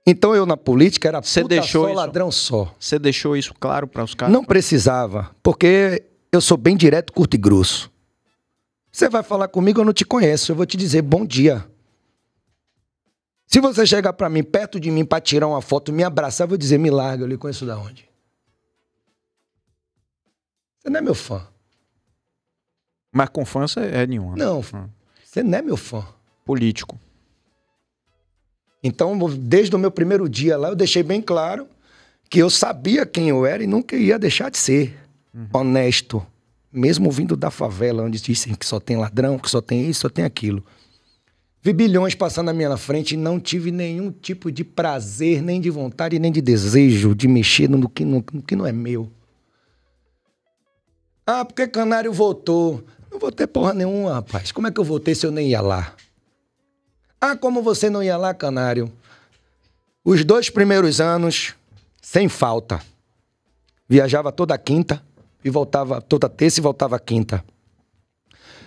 Então eu na política era Cê puta deixou só, isso? ladrão só. Você deixou isso claro para os caras? Não precisava, porque eu sou bem direto, curto e grosso. Você vai falar comigo, eu não te conheço, eu vou te dizer bom dia. Se você chegar para mim, perto de mim, para tirar uma foto, me abraçar, eu vou dizer, me larga, eu lhe conheço da onde? Você não é meu fã. Mas confiança é nenhuma. Né? Não, você não é meu fã. Político. Então, desde o meu primeiro dia lá, eu deixei bem claro que eu sabia quem eu era e nunca ia deixar de ser. Uhum. Honesto. Mesmo vindo da favela, onde dizem que só tem ladrão, que só tem isso, só tem aquilo. Vi bilhões passando na minha frente e não tive nenhum tipo de prazer, nem de vontade, nem de desejo de mexer no que, no, no que não é meu. Ah, porque Canário votou. Não votei porra nenhuma, rapaz. Como é que eu votei se eu nem ia lá? Ah, como você não ia lá, Canário? Os dois primeiros anos, sem falta. Viajava toda quinta e voltava toda terça e voltava quinta.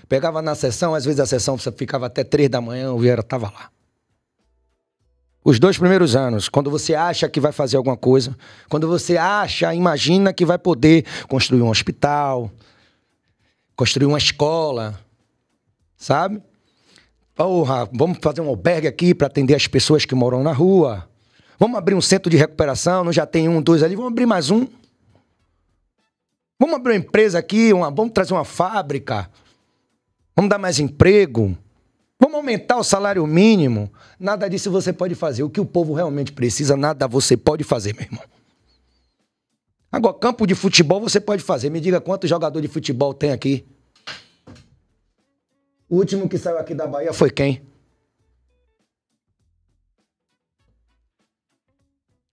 Pegava na sessão, às vezes a sessão ficava até três da manhã, o Vieira tava lá. Os dois primeiros anos, quando você acha que vai fazer alguma coisa, quando você acha, imagina que vai poder construir um hospital, construir uma escola, sabe? Porra, vamos fazer um albergue aqui para atender as pessoas que moram na rua. Vamos abrir um centro de recuperação, não já tem um, dois ali, vamos abrir mais um. Vamos abrir uma empresa aqui, uma, vamos trazer uma fábrica. Vamos dar mais emprego? Vamos aumentar o salário mínimo? Nada disso você pode fazer. O que o povo realmente precisa, nada você pode fazer, meu irmão. Agora, campo de futebol você pode fazer. Me diga quantos jogadores de futebol tem aqui. O último que saiu aqui da Bahia foi quem?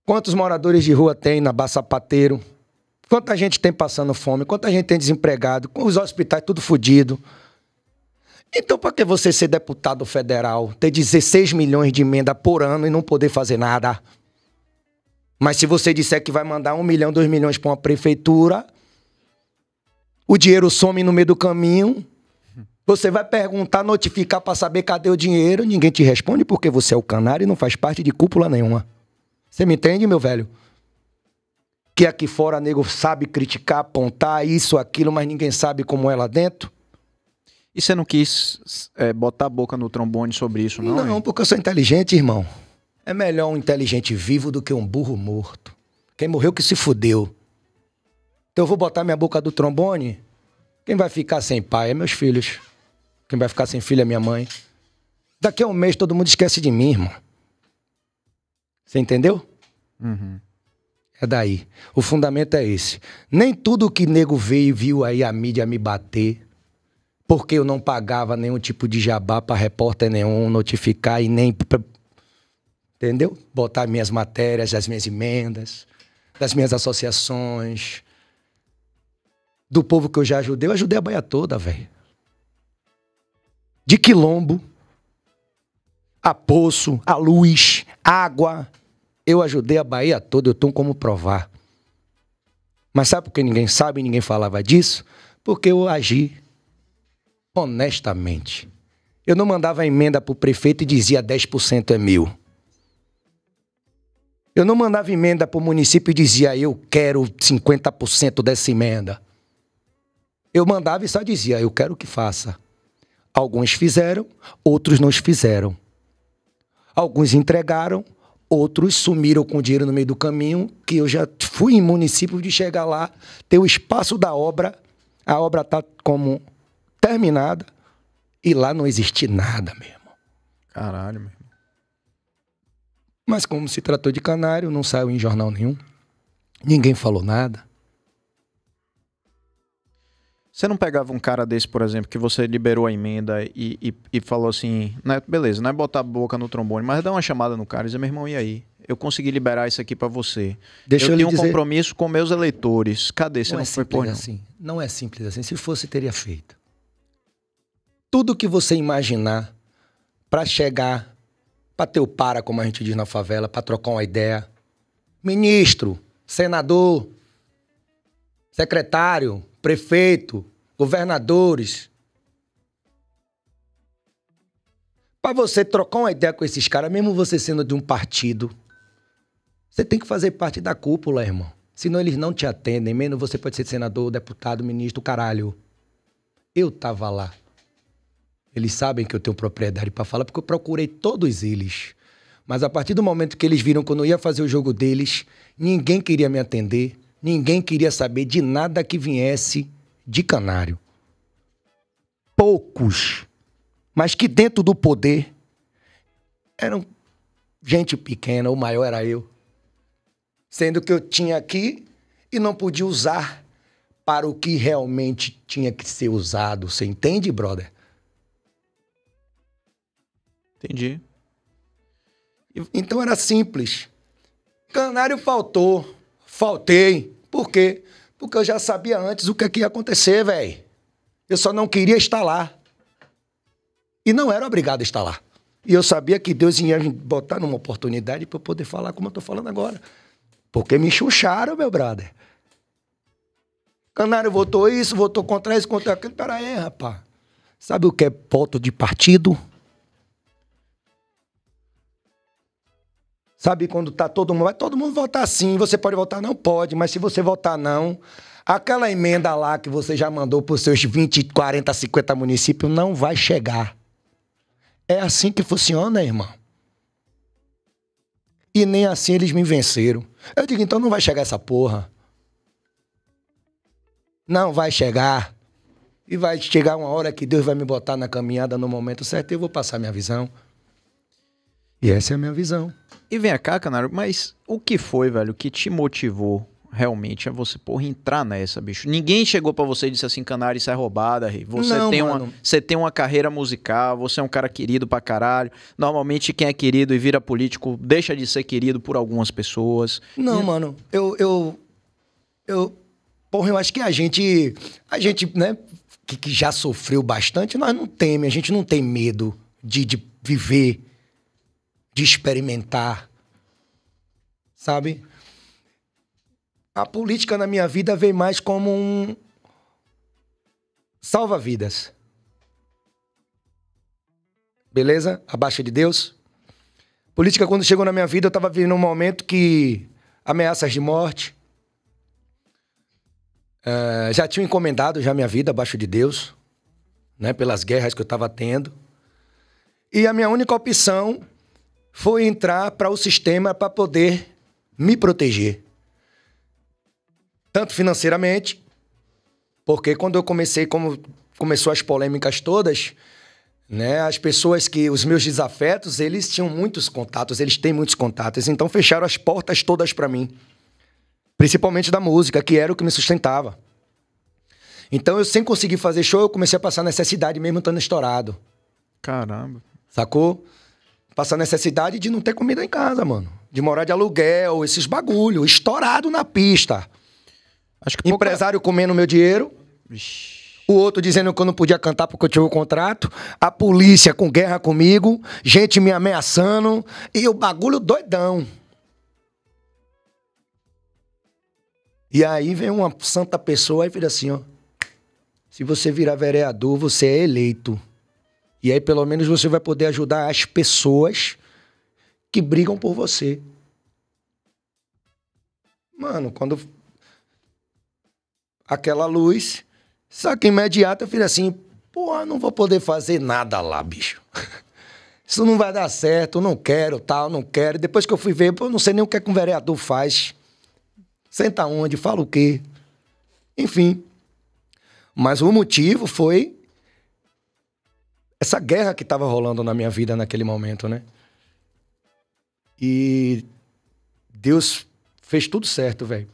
Quantos moradores de rua tem na Sapateiro? Quanta gente tem passando fome? Quanta gente tem desempregado? Com os hospitais tudo fodido. Então, para que você ser deputado federal, ter 16 milhões de emenda por ano e não poder fazer nada? Mas se você disser que vai mandar um milhão, dois milhões para uma prefeitura, o dinheiro some no meio do caminho. Você vai perguntar, notificar para saber cadê o dinheiro, ninguém te responde porque você é o canário e não faz parte de cúpula nenhuma. Você me entende, meu velho? Que aqui fora nego sabe criticar, apontar isso, aquilo, mas ninguém sabe como é lá dentro. E você não quis é, botar a boca no trombone sobre isso, não? Não, hein? porque eu sou inteligente, irmão. É melhor um inteligente vivo do que um burro morto. Quem morreu que se fudeu. Então eu vou botar minha boca do trombone? Quem vai ficar sem pai é meus filhos. Quem vai ficar sem filho é minha mãe. Daqui a um mês todo mundo esquece de mim, irmão. Você entendeu? Uhum. É daí. O fundamento é esse. Nem tudo que nego veio e viu aí a mídia me bater porque eu não pagava nenhum tipo de jabá para repórter nenhum notificar e nem. Entendeu? Botar minhas matérias, as minhas emendas, das minhas associações, do povo que eu já ajudei. Eu ajudei a Bahia toda, velho. De quilombo, a poço, a luz, água. Eu ajudei a Bahia toda, eu tenho como provar. Mas sabe por que ninguém sabe, ninguém falava disso? Porque eu agi honestamente. Eu não mandava emenda para o prefeito e dizia 10% é meu. Eu não mandava emenda para o município e dizia eu quero 50% dessa emenda. Eu mandava e só dizia eu quero que faça. Alguns fizeram, outros não fizeram. Alguns entregaram, outros sumiram com o dinheiro no meio do caminho, que eu já fui em município de chegar lá, ter o espaço da obra, a obra está como terminada e lá não existia nada, mesmo. Caralho, meu irmão. Mas como se tratou de canário, não saiu em jornal nenhum. Ninguém falou nada. Você não pegava um cara desse, por exemplo, que você liberou a emenda e, e, e falou assim, né, beleza, não é botar a boca no trombone, mas dá uma chamada no cara e dizer, meu irmão, e aí? Eu consegui liberar isso aqui para você. Deixa eu, eu tenho dizer... um compromisso com meus eleitores. Cadê? Você não, não é foi por Assim. Não é simples assim. Se fosse, teria feito tudo que você imaginar para chegar, para ter o para, como a gente diz na favela, para trocar uma ideia. Ministro, senador, secretário, prefeito, governadores. Para você trocar uma ideia com esses caras, mesmo você sendo de um partido, você tem que fazer parte da cúpula, irmão. Senão eles não te atendem, menos você pode ser senador, deputado, ministro, caralho. Eu tava lá. Eles sabem que eu tenho propriedade para falar, porque eu procurei todos eles. Mas a partir do momento que eles viram que eu não ia fazer o jogo deles, ninguém queria me atender, ninguém queria saber de nada que viesse de Canário. Poucos, mas que dentro do poder eram gente pequena, o maior era eu. Sendo que eu tinha aqui e não podia usar para o que realmente tinha que ser usado. Você entende, brother? Entendi. Então era simples. Canário faltou. Faltei. Por quê? Porque eu já sabia antes o que, é que ia acontecer, velho. Eu só não queria estar lá. E não era obrigado a estar lá. E eu sabia que Deus ia me botar numa oportunidade para eu poder falar como eu estou falando agora. Porque me chucharam, meu brother. Canário votou isso, votou contra isso, contra aquilo. Pera aí, rapaz. Sabe o que é voto de partido? Sabe quando tá todo mundo, vai todo mundo votar sim, você pode votar não pode, mas se você votar não, aquela emenda lá que você já mandou para os seus 20, 40, 50 municípios não vai chegar. É assim que funciona, irmão. E nem assim eles me venceram. Eu digo, então não vai chegar essa porra. Não vai chegar. E vai chegar uma hora que Deus vai me botar na caminhada no momento certo e eu vou passar minha visão. E essa é a minha visão. E vem cá, Canário, mas o que foi, velho, que te motivou realmente a você, porra, entrar nessa, bicho? Ninguém chegou para você e disse assim, Canário, isso é roubada, rei. Você, Não, tem uma, você tem uma carreira musical, você é um cara querido pra caralho. Normalmente quem é querido e vira político deixa de ser querido por algumas pessoas. Não, e... mano, eu, eu... eu... Porra, eu acho que a gente... A gente, né, que, que já sofreu bastante, nós não teme, a gente não tem medo de, de viver de experimentar. Sabe? A política na minha vida vem mais como um salva-vidas. Beleza? Abaixo é de Deus. Política, quando chegou na minha vida, eu estava vivendo um momento que ameaças de morte. Uh, já tinham encomendado já minha vida abaixo de Deus, né? Pelas guerras que eu estava tendo. E a minha única opção foi entrar para o sistema para poder me proteger. Tanto financeiramente, porque quando eu comecei, como começou as polêmicas todas, né, as pessoas que os meus desafetos, eles tinham muitos contatos, eles têm muitos contatos, então fecharam as portas todas para mim. Principalmente da música, que era o que me sustentava. Então eu sem conseguir fazer show, eu comecei a passar necessidade mesmo estando estourado. Caramba. Sacou? Passa necessidade de não ter comida em casa, mano. De morar de aluguel, esses bagulho, estourado na pista. Acho que Empresário pouca... comendo meu dinheiro. O outro dizendo que eu não podia cantar porque eu tinha o um contrato. A polícia com guerra comigo. Gente me ameaçando. E o bagulho doidão. E aí vem uma santa pessoa e vira assim, ó. Se você virar vereador, você é eleito. E aí, pelo menos, você vai poder ajudar as pessoas que brigam por você. Mano, quando. Aquela luz, só que imediata, eu fiz assim: porra, não vou poder fazer nada lá, bicho. Isso não vai dar certo, não quero, tal, não quero. Depois que eu fui ver, eu não sei nem o que, é que um vereador faz. Senta onde, fala o quê. Enfim. Mas o motivo foi essa guerra que estava rolando na minha vida naquele momento, né? E Deus fez tudo certo, velho.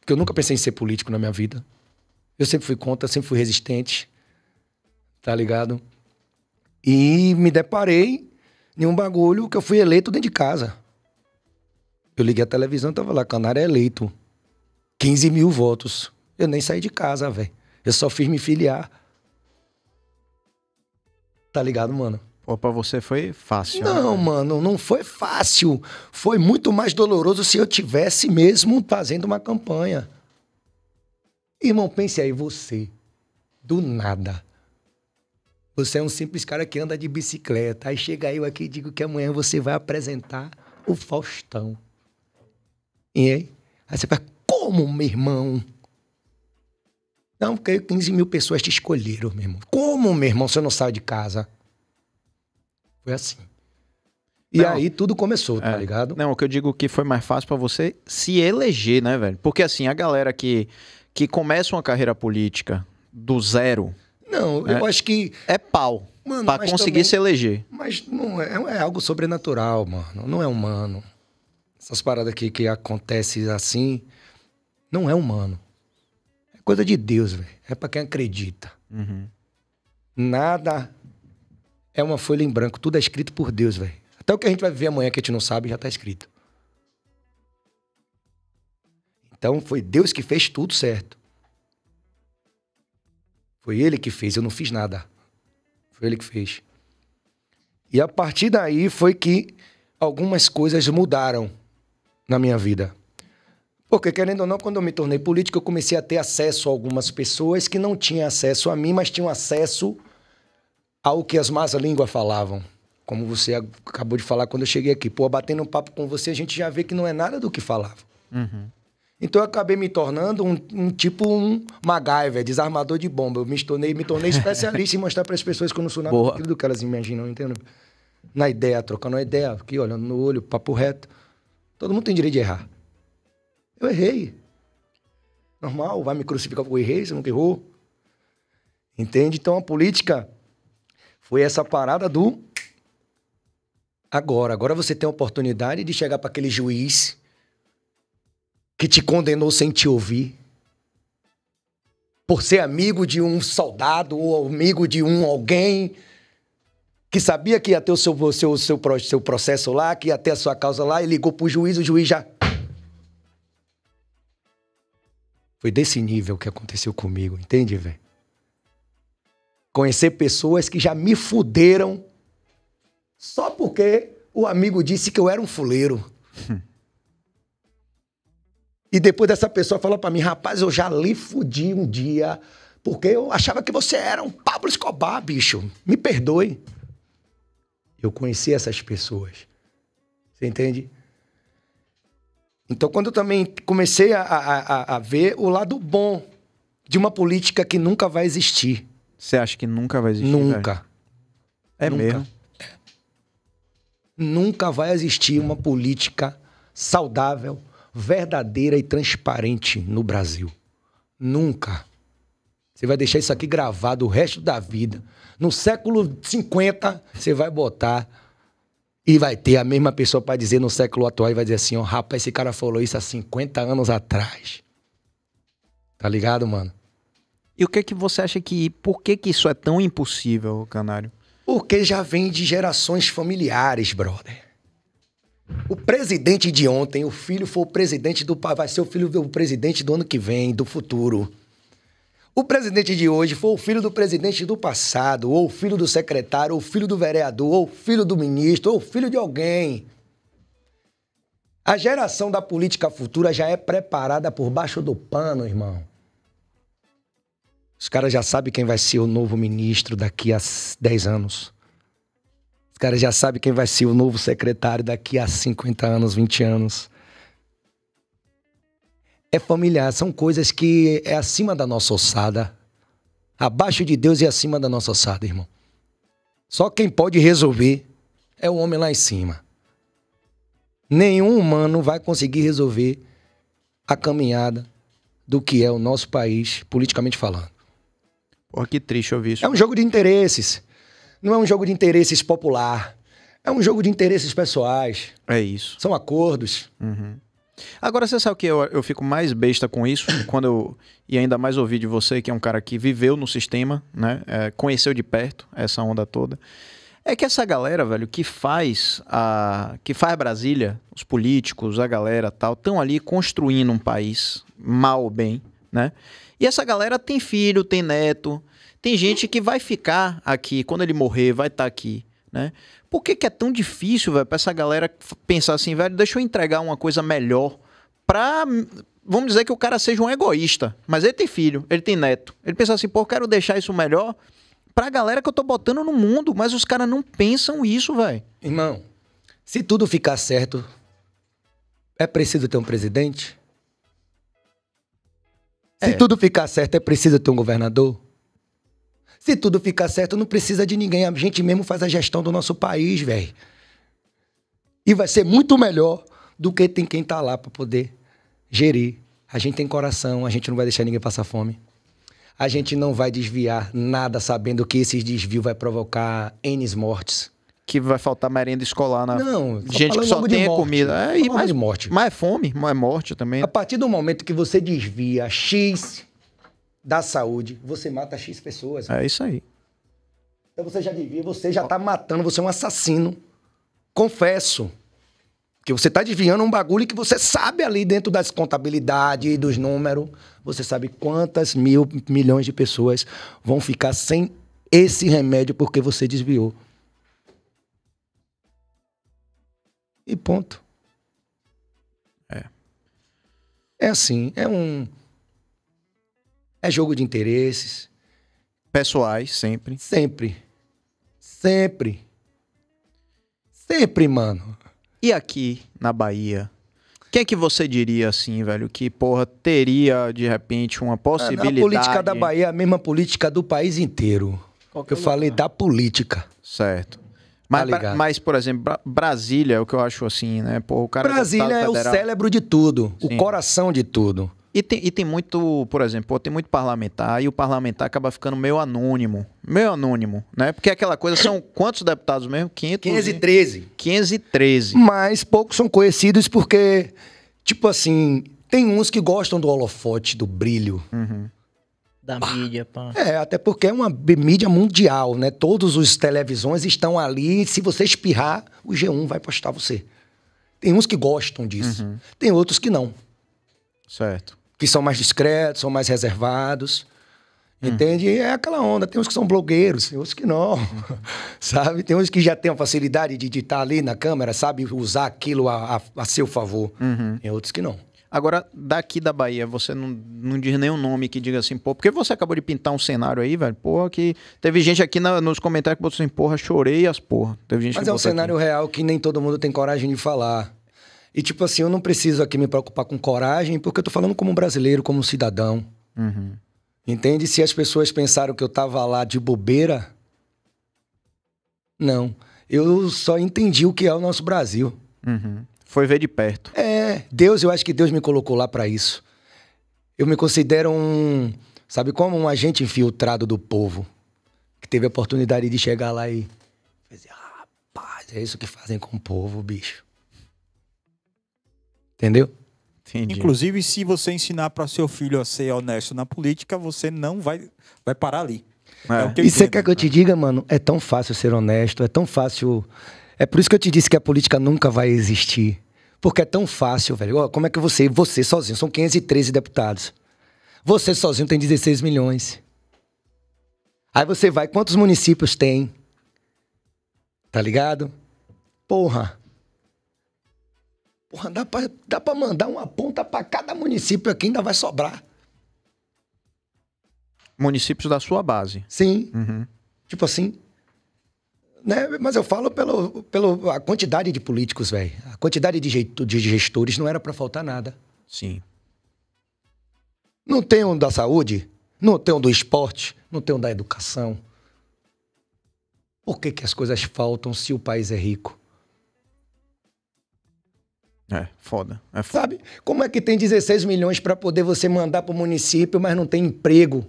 Porque eu nunca pensei em ser político na minha vida. Eu sempre fui contra, sempre fui resistente. Tá ligado? E me deparei em um bagulho que eu fui eleito dentro de casa. Eu liguei a televisão e tava lá, Canário é eleito. 15 mil votos. Eu nem saí de casa, velho. Eu só fiz me filiar. Tá ligado, mano? Pô, pra você foi fácil. Né? Não, né? mano, não foi fácil. Foi muito mais doloroso se eu tivesse mesmo fazendo uma campanha. Irmão, pense aí, você, do nada. Você é um simples cara que anda de bicicleta. Aí chega eu aqui e digo que amanhã você vai apresentar o Faustão. E aí? Aí você fala, como, meu irmão? Não, porque 15 mil pessoas te escolheram, meu irmão. Como, meu irmão, se eu não saio de casa? Foi assim. E não, aí tudo começou, tá é, ligado? Não, o que eu digo que foi mais fácil para você se eleger, né, velho? Porque assim, a galera que, que começa uma carreira política do zero. Não, é, eu né, acho que. É pau. Mano, pra conseguir também, se eleger. Mas não é, é algo sobrenatural, mano. Não é humano. Essas paradas aqui que acontecem assim, não é humano. É coisa de Deus, velho. É para quem acredita. Uhum. Nada é uma folha em branco. Tudo é escrito por Deus, velho. Até o que a gente vai viver amanhã que a gente não sabe já tá escrito. Então foi Deus que fez tudo certo. Foi ele que fez, eu não fiz nada. Foi ele que fez. E a partir daí foi que algumas coisas mudaram na minha vida. Porque, querendo ou não, quando eu me tornei político, eu comecei a ter acesso a algumas pessoas que não tinham acesso a mim, mas tinham acesso ao que as más línguas falavam. Como você acabou de falar quando eu cheguei aqui. Pô, batendo um papo com você, a gente já vê que não é nada do que falava. Uhum. Então eu acabei me tornando um, um, tipo um MacGyver, desarmador de bomba. Eu me tornei, me tornei especialista em mostrar para as pessoas que eu não sou nada Boa. daquilo que elas imaginam, entendeu? Na ideia, trocando a ideia, aqui olhando no olho, papo reto. Todo mundo tem direito de errar. Eu errei. Normal, vai me crucificar porque eu errei, você nunca errou. Entende? Então a política foi essa parada do agora. Agora você tem a oportunidade de chegar para aquele juiz que te condenou sem te ouvir. Por ser amigo de um soldado ou amigo de um alguém que sabia que ia ter o seu, seu, seu, seu processo lá, que ia ter a sua causa lá, e ligou pro juiz, o juiz já Foi desse nível que aconteceu comigo, entende, velho? Conhecer pessoas que já me fuderam só porque o amigo disse que eu era um fuleiro. e depois dessa pessoa falou para mim, rapaz, eu já lhe fudi um dia porque eu achava que você era um Pablo Escobar, bicho. Me perdoe. Eu conheci essas pessoas. Você entende? Então, quando eu também comecei a, a, a, ver o lado bom de uma política que nunca vai existir. Você acha que nunca vai existir? Nunca. Velho? É nunca. mesmo? Nunca vai existir uma política saudável, verdadeira e transparente no Brasil. Nunca. Você vai deixar isso aqui gravado o resto da vida. No século 50, você vai botar e vai ter a mesma pessoa para dizer no século atual e vai dizer assim, ó, oh, rapaz, esse cara falou isso há 50 anos atrás. Tá ligado, mano? E o que é que você acha que por que que isso é tão impossível, canário? Porque já vem de gerações familiares, brother. O presidente de ontem, o filho foi o presidente do vai ser o filho do presidente do ano que vem, do futuro. O presidente de hoje foi o filho do presidente do passado, ou filho do secretário, ou filho do vereador, ou filho do ministro, ou filho de alguém. A geração da política futura já é preparada por baixo do pano, irmão. Os caras já sabem quem vai ser o novo ministro daqui a 10 anos. Os caras já sabem quem vai ser o novo secretário daqui a 50 anos, 20 anos é familiar, são coisas que é acima da nossa ossada. Abaixo de Deus e é acima da nossa ossada, irmão. Só quem pode resolver é o homem lá em cima. Nenhum humano vai conseguir resolver a caminhada do que é o nosso país, politicamente falando. Porra, que triste ouvir isso. É um jogo de interesses. Não é um jogo de interesses popular. É um jogo de interesses pessoais. É isso. São acordos. Uhum. Agora, você sabe o que eu, eu fico mais besta com isso, quando eu, e ainda mais ouvi de você, que é um cara que viveu no sistema, né? É, conheceu de perto essa onda toda. É que essa galera, velho, que faz a que faz Brasília, os políticos, a galera tal, estão ali construindo um país mal ou bem, né? E essa galera tem filho, tem neto, tem gente que vai ficar aqui, quando ele morrer, vai estar tá aqui, né? Por que, que é tão difícil, velho, pra essa galera pensar assim, velho, deixa eu entregar uma coisa melhor pra. Vamos dizer que o cara seja um egoísta, mas ele tem filho, ele tem neto. Ele pensa assim, pô, eu quero deixar isso melhor pra galera que eu tô botando no mundo, mas os caras não pensam isso, velho. Irmão, se tudo ficar certo, é preciso ter um presidente? É. Se tudo ficar certo, é preciso ter um governador? Se tudo ficar certo, não precisa de ninguém. A gente mesmo faz a gestão do nosso país, velho. E vai ser muito melhor do que tem quem tá lá para poder gerir. A gente tem coração, a gente não vai deixar ninguém passar fome. A gente não vai desviar nada sabendo que esse desvio vai provocar N mortes que vai faltar merenda escolar na não, gente que só tem morte, comida. É, e mais morte. Mas é fome, mas é morte também. A partir do momento que você desvia X da saúde, você mata X pessoas. É isso aí. Então você já devia, você já tá matando, você é um assassino. Confesso. que você tá desviando um bagulho que você sabe ali dentro das contabilidades, dos números. Você sabe quantas mil, milhões de pessoas vão ficar sem esse remédio porque você desviou. E ponto. É. É assim, é um é jogo de interesses. Pessoais, sempre. Sempre. Sempre. Sempre, mano. E aqui na Bahia? Quem é que você diria assim, velho, que, porra, teria de repente uma ah, possibilidade? A política da Bahia é a mesma política do país inteiro. Qualquer eu é lugar. falei da política. Certo. Mas, tá mas, por exemplo, Brasília é o que eu acho assim, né? Porra, o cara Brasília é, é o cérebro de tudo, Sim. o coração de tudo. E tem, e tem muito, por exemplo, tem muito parlamentar e o parlamentar acaba ficando meio anônimo. Meio anônimo, né? Porque é aquela coisa são quantos deputados mesmo? 500, 513. 513. Mas poucos são conhecidos porque, tipo assim, tem uns que gostam do holofote, do brilho. Uhum. Da bah. mídia, pá. É, até porque é uma mídia mundial, né? Todos os televisões estão ali. Se você espirrar, o G1 vai postar você. Tem uns que gostam disso, uhum. tem outros que não. Certo que são mais discretos, são mais reservados. Hum. Entende? E é aquela onda. Tem uns que são blogueiros, tem uns que não. Uhum. sabe? Tem uns que já têm a facilidade de estar tá ali na câmera, sabe? Usar aquilo a, a, a seu favor. Uhum. Tem outros que não. Agora, daqui da Bahia, você não, não diz nenhum nome que diga assim, pô, porque você acabou de pintar um cenário aí, velho, porra, que teve gente aqui na, nos comentários que botou assim, porra, chorei as porra. Teve gente Mas é um cenário aqui. real que nem todo mundo tem coragem de falar. E tipo assim, eu não preciso aqui me preocupar com coragem, porque eu tô falando como um brasileiro, como um cidadão. Uhum. Entende? Se as pessoas pensaram que eu tava lá de bobeira, não. Eu só entendi o que é o nosso Brasil. Uhum. Foi ver de perto. É, Deus, eu acho que Deus me colocou lá para isso. Eu me considero um, sabe como? Um agente infiltrado do povo, que teve a oportunidade de chegar lá e fazer, ah, rapaz, é isso que fazem com o povo, bicho. Entendeu? Entendi. Inclusive, se você ensinar para seu filho a ser honesto na política, você não vai, vai parar ali. É. É e você quer que eu te diga, mano? É tão fácil ser honesto, é tão fácil. É por isso que eu te disse que a política nunca vai existir. Porque é tão fácil, velho. como é que você, você sozinho, são 513 deputados. Você sozinho tem 16 milhões. Aí você vai, quantos municípios tem? Tá ligado? Porra. Porra, dá pra, dá pra mandar uma ponta para cada município aqui, ainda vai sobrar. Municípios da sua base. Sim. Uhum. Tipo assim. Né? Mas eu falo pela pelo a quantidade de políticos, velho. A quantidade de, jeito, de gestores não era para faltar nada. Sim. Não tem um da saúde, não tem um do esporte, não tem um da educação. Por que, que as coisas faltam se o país é rico? É, foda. É foda. Sabe? Como é que tem 16 milhões para poder você mandar para o município, mas não tem emprego?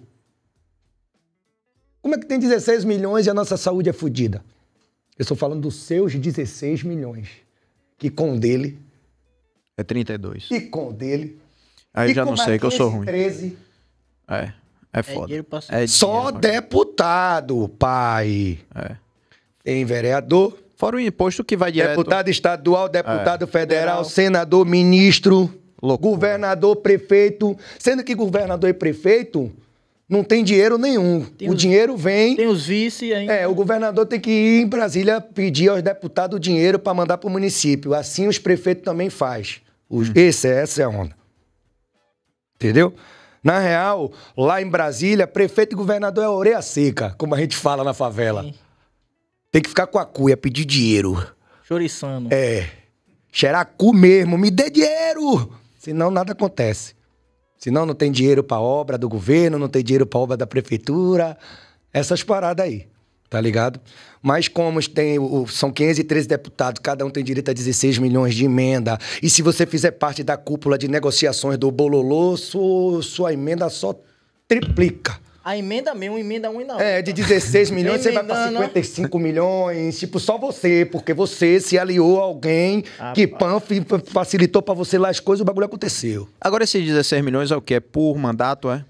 Como é que tem 16 milhões e a nossa saúde é fodida? Eu estou falando dos seus 16 milhões. Que com o dele. É 32. E com o dele. Aí já não sei, que eu sou ruim. 13. É, é. É foda. É é Só deputado, pai. É. Tem vereador, Fora o imposto que vai direto. Deputado estadual, deputado é. federal, senador, ministro, Loucura. governador, prefeito. Sendo que governador e prefeito não tem dinheiro nenhum. Tem o os, dinheiro vem. Tem os vice ainda. É, o governador tem que ir em Brasília pedir aos deputados dinheiro para mandar para o município. Assim os prefeitos também faz. hum. É, essa é a onda. Entendeu? Na real, lá em Brasília, prefeito e governador é orelha seca, como a gente fala na favela. Sim. Tem que ficar com a cuia, pedir dinheiro. Choriçando. É. Cheirar cu mesmo, me dê dinheiro! Senão nada acontece. Senão não tem dinheiro pra obra do governo, não tem dinheiro pra obra da prefeitura. Essas paradas aí, tá ligado? Mas como tem, são 513 deputados, cada um tem direito a 16 milhões de emenda. E se você fizer parte da cúpula de negociações do Bololô, sua, sua emenda só triplica. A emenda mesmo, emenda um e não É, de 16 milhões, você vai para 55 milhões. Tipo, só você, porque você se aliou a alguém ah, que pão, facilitou para você lá as coisas, o bagulho aconteceu. Agora, esses 16 milhões é o quê? É por mandato, é?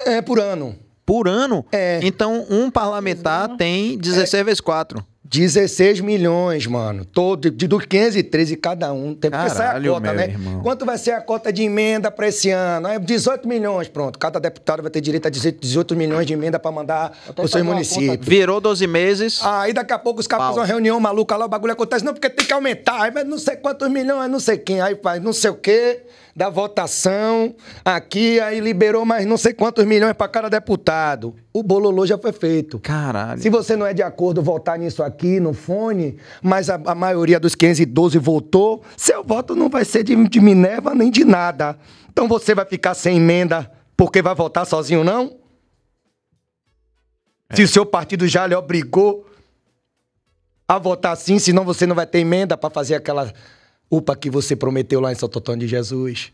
É, por ano. Por ano? É. Então, um parlamentar tem 16 é. vezes 4. 16 milhões, mano. Todo, de, dos 513 cada um. Tem que sair é a cota, né? Irmão. Quanto vai ser a cota de emenda para esse ano? é 18 milhões, pronto. Cada deputado vai ter direito a 18 milhões de emenda para mandar para os seus municípios. Virou 12 meses. Aí daqui a pouco os caras fazem uma reunião maluca lá, o bagulho acontece. Não, porque tem que aumentar. Aí não sei quantos milhões, não sei quem. Aí faz não sei o quê da votação aqui, aí liberou mais não sei quantos milhões para cada deputado. O bololô já foi feito. Caralho. Se você não é de acordo votar nisso aqui no fone, mas a, a maioria dos 512 votou, seu voto não vai ser de, de Minerva nem de nada. Então você vai ficar sem emenda porque vai votar sozinho, não? É. Se o seu partido já lhe obrigou a votar sim, senão você não vai ter emenda para fazer aquela UPA que você prometeu lá em Santo Antônio de Jesus,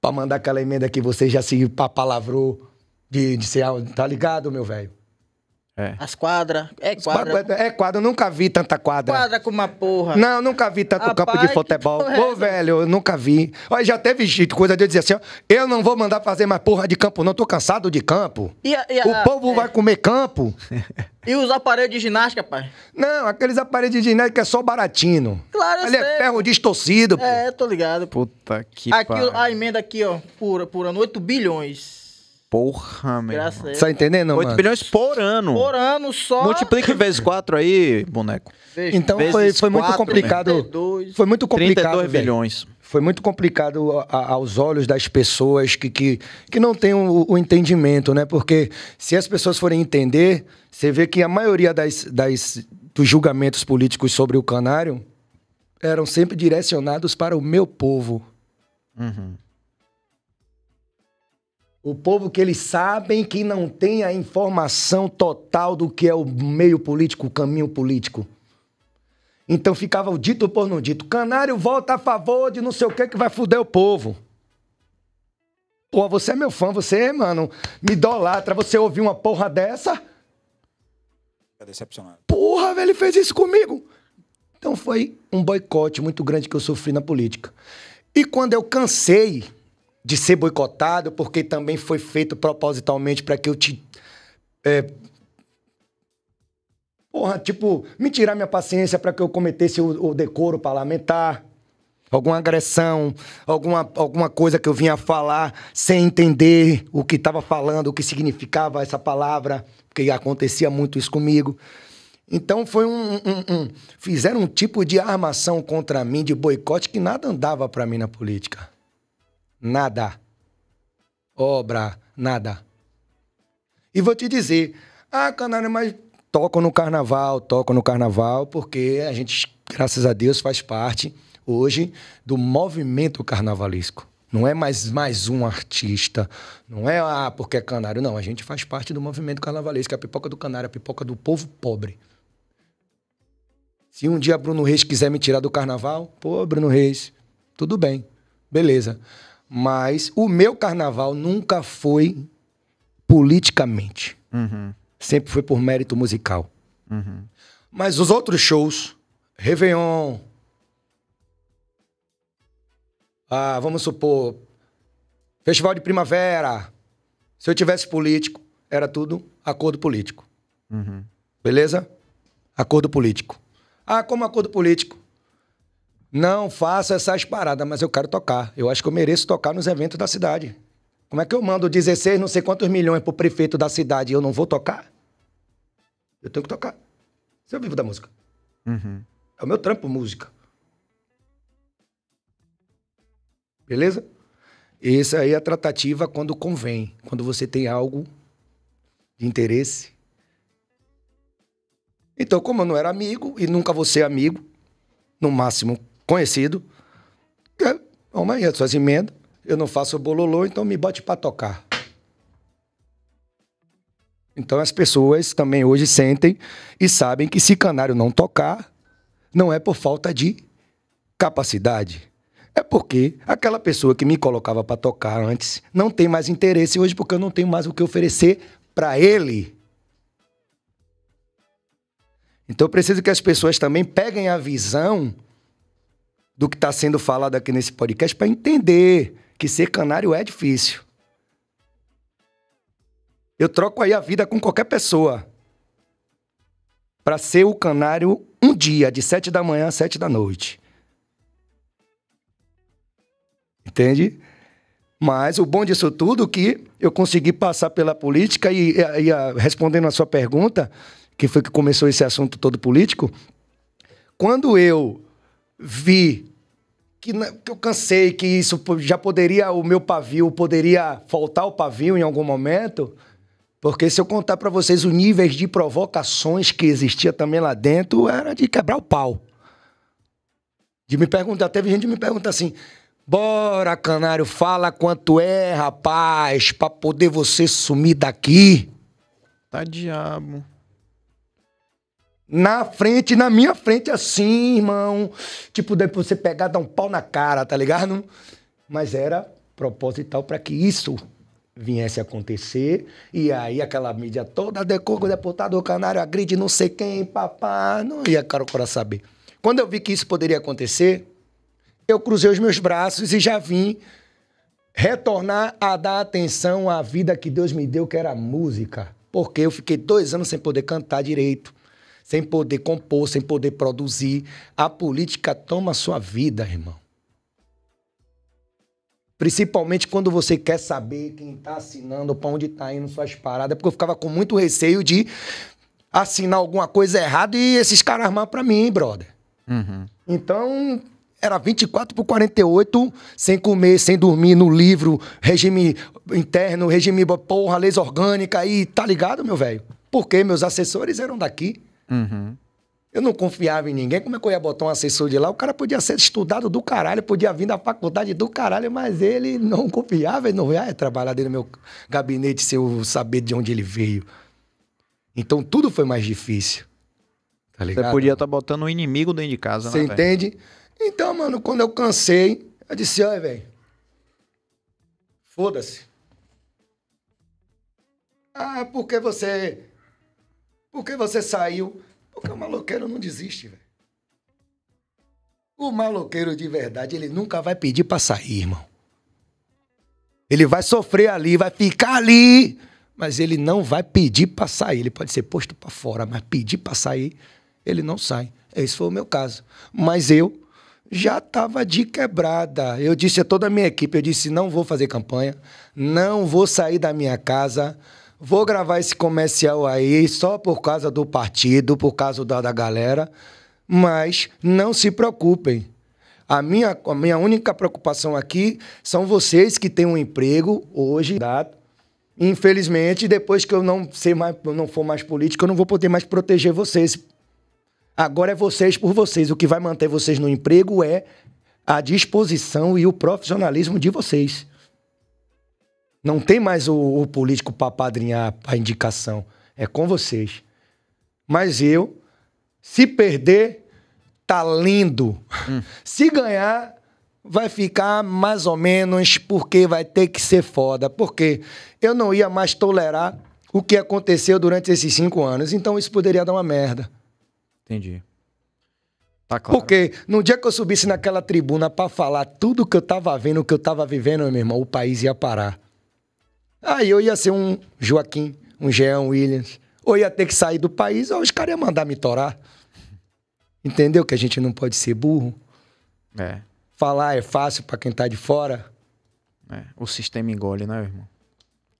para mandar aquela emenda que você já se papalavrou de, de ser, tá ligado, meu velho? É. As quadras. É quadra. É quadra, eu nunca vi tanta quadra. Quadra com uma porra. Não, nunca vi tanto Rapaz, campo de futebol. É Ô, velho, eu nunca vi. Olha, já teve coisa de eu dizer assim, ó, eu não vou mandar fazer mais porra de campo, não, tô cansado de campo. E a, e a, o povo é. vai comer campo. E os aparelhos de ginástica, pai? Não, aqueles aparelhos de ginástica é só baratino. Claro, Ali eu é ferro distorcido, pô. É, tô ligado. Puta que aqui, A emenda aqui, ó, por, por ano, 8 bilhões. Porra, meu. Graças a Deus. Tá entendendo, 8 mano? bilhões por ano. Por ano só. Multiplique vezes 4 aí, boneco. Então foi, foi, muito complicado. 32, né? foi muito complicado. 32 bilhões. Foi muito complicado a, aos olhos das pessoas que, que, que não têm o, o, entendimento, né? Porque se as pessoas forem entender, você vê que a maioria das, das, dos julgamentos políticos sobre o canário eram sempre direcionados para o meu povo. Uhum. O povo que eles sabem que não tem a informação total do que é o meio político, o caminho político. Então ficava o dito por não dito. Canário volta a favor de não sei o que que vai fuder o povo. Pô, você é meu fã, você, mano, me idolatra. Você ouviu uma porra dessa? Tá decepcionado. Porra, velho, ele fez isso comigo. Então foi um boicote muito grande que eu sofri na política. E quando eu cansei de ser boicotado, porque também foi feito propositalmente para que eu te. É, porra, tipo, me tirar minha paciência para que eu cometesse o, o, decoro parlamentar. Alguma agressão, alguma, alguma coisa que eu vinha falar sem entender o que estava falando, o que significava essa palavra, porque acontecia muito isso comigo. Então foi um, um, um fizeram um tipo de armação contra mim, de boicote, que nada andava para mim na política nada. Obra, nada. E vou te dizer, ah, canário, mas toco no carnaval, toco no carnaval, porque a gente, graças a Deus, faz parte hoje do movimento carnavalesco. Não é mais, mais um artista, não é ah, porque é canário, não. A gente faz parte do movimento carnavalesco, a pipoca do canário, a pipoca do povo pobre. Se um dia Bruno Reis quiser me tirar do carnaval, pô, Bruno Reis, tudo bem, beleza. Mas o meu carnaval nunca foi politicamente. Uhum. Sempre foi por mérito musical. Uhum. Mas os outros shows, Réveillon. Ah, vamos supor. Festival de Primavera. Se eu tivesse político, era tudo acordo político. Uhum. Beleza? Acordo político. Ah, como acordo político? Não faço essas paradas, mas eu quero tocar. Eu acho que eu mereço tocar nos eventos da cidade. Como é que eu mando 16, não sei quantos milhões pro prefeito da cidade e eu não vou tocar? Eu tenho que tocar. Se eu é vivo da música. Uhum. É o meu trampo, música. Beleza? Essa aí é a tratativa quando convém. Quando você tem algo de interesse. Então, como eu não era amigo e nunca vou ser amigo, no máximo conhecido. É, é, uma é suas emendas. Eu não faço bololô, então me bote para tocar. Então as pessoas também hoje sentem e sabem que se canário não tocar, não é por falta de capacidade. É porque aquela pessoa que me colocava para tocar antes não tem mais interesse hoje porque eu não tenho mais o que oferecer para ele. Então eu preciso que as pessoas também peguem a visão do que está sendo falado aqui nesse podcast para entender que ser canário é difícil. Eu troco aí a vida com qualquer pessoa para ser o canário um dia, de sete da manhã a sete da noite. Entende? Mas o bom disso tudo é que eu consegui passar pela política e, e, e, ah, respondendo a sua pergunta, que foi que começou esse assunto todo político, quando eu vi que, que eu cansei, que isso já poderia, o meu pavio poderia faltar o pavio em algum momento, porque se eu contar para vocês o níveis de provocações que existia também lá dentro, era de quebrar o pau. De me perguntar, teve gente que me pergunta assim: "Bora, canário, fala quanto é, rapaz, para poder você sumir daqui?" Tá diabo na frente, na minha frente, assim, irmão. Tipo, depois você pegar, dar um pau na cara, tá ligado? Mas era proposital para que isso viesse a acontecer. E aí aquela mídia toda, decorgo, deputado, canário, agride, não sei quem, papá. Não ia cara o coração saber. Quando eu vi que isso poderia acontecer, eu cruzei os meus braços e já vim retornar a dar atenção à vida que Deus me deu, que era música. Porque eu fiquei dois anos sem poder cantar direito sem poder compor, sem poder produzir. A política toma sua vida, irmão. Principalmente quando você quer saber quem está assinando, para onde está indo suas paradas. É porque eu ficava com muito receio de assinar alguma coisa errada e esses caras armar para mim, brother. Uhum. Então, era 24 por 48, sem comer, sem dormir, no livro, regime interno, regime porra, leis orgânica e tá ligado, meu velho? Porque meus assessores eram daqui. Uhum. Eu não confiava em ninguém. Como é que eu ia botar um assessor de lá? O cara podia ser estudado do caralho, podia vir da faculdade do caralho, mas ele não confiava, ele não ia ah, é trabalhar dentro do meu gabinete sem eu saber de onde ele veio. Então tudo foi mais difícil. Tá ligado? Você podia estar tá botando um inimigo dentro de casa, Você né? Você entende? Então, mano, quando eu cansei, eu disse, ai, velho. Foda-se. Ah, é porque você por que você saiu? Porque o maloqueiro não desiste, velho. O maloqueiro de verdade, ele nunca vai pedir para sair, irmão. Ele vai sofrer ali, vai ficar ali, mas ele não vai pedir para sair. Ele pode ser posto para fora, mas pedir para sair, ele não sai. Esse foi o meu caso. Mas eu já estava de quebrada. Eu disse a toda a minha equipe, eu disse, não vou fazer campanha, não vou sair da minha casa, vou gravar esse comercial aí só por causa do partido, por causa da, da galera, mas não se preocupem. A minha, a minha única preocupação aqui são vocês que têm um emprego hoje. Tá? Infelizmente, depois que eu não, ser mais, não for mais político, eu não vou poder mais proteger vocês. Agora é vocês por vocês. O que vai manter vocês no emprego é a disposição e o profissionalismo de vocês. Não tem mais o, o político para padrinhar a indicação. É com vocês. Mas eu, se perder, tá lindo. Hum. Se ganhar, vai ficar mais ou menos, porque vai ter que ser foda. Porque eu não ia mais tolerar o que aconteceu durante esses cinco anos. Então isso poderia dar uma merda. Entendi. Tá claro. Porque no dia que eu subisse naquela tribuna para falar tudo que eu tava vendo, o que eu tava vivendo, meu irmão, o país ia parar. Aí eu ia ser um Joaquim, um Jean Williams. Ou ia ter que sair do país, ou os caras iam mandar me torar. Entendeu que a gente não pode ser burro? É. Falar é fácil para quem tá de fora. É, o sistema engole, né, irmão?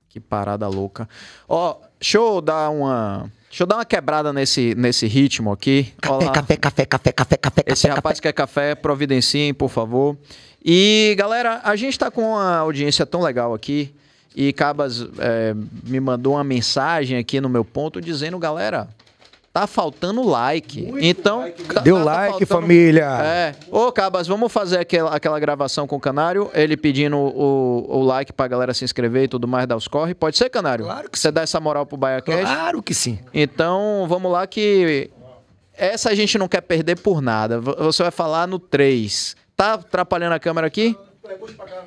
Que parada louca. Ó, oh, deixa eu dar uma. Deixa eu dar uma quebrada nesse, nesse ritmo aqui. Café, café, café, café, café, café, Esse café, rapaz café. quer café, providenciem, por favor. E, galera, a gente tá com uma audiência tão legal aqui. E Cabas é, me mandou uma mensagem aqui no meu ponto dizendo, galera, tá faltando like. Muito então, like, deu tá like, faltando... família. É. Ô, Cabas, vamos fazer aquela, aquela gravação com o Canário, ele pedindo o, o like pra galera se inscrever e tudo mais, dar os corre. Pode ser, Canário? Claro que Você sim. dá essa moral pro BaiaCast? Claro que sim. Então, vamos lá que essa a gente não quer perder por nada. Você vai falar no 3. Tá atrapalhando a câmera aqui? Puxa pra cá.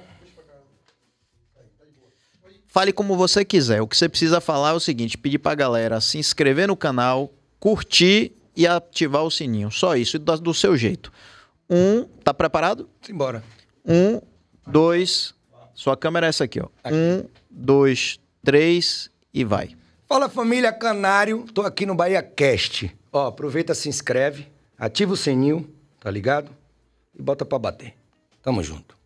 Fale como você quiser. O que você precisa falar é o seguinte: pedir para a galera se inscrever no canal, curtir e ativar o sininho. Só isso, do, do seu jeito. Um, tá preparado? Simbora. Um, dois. Sua câmera é essa aqui, ó. Aqui. Um, dois, três e vai. Fala família Canário, tô aqui no Bahia Cast. Ó, aproveita, se inscreve, ativa o sininho, tá ligado? E bota para bater. Tamo junto.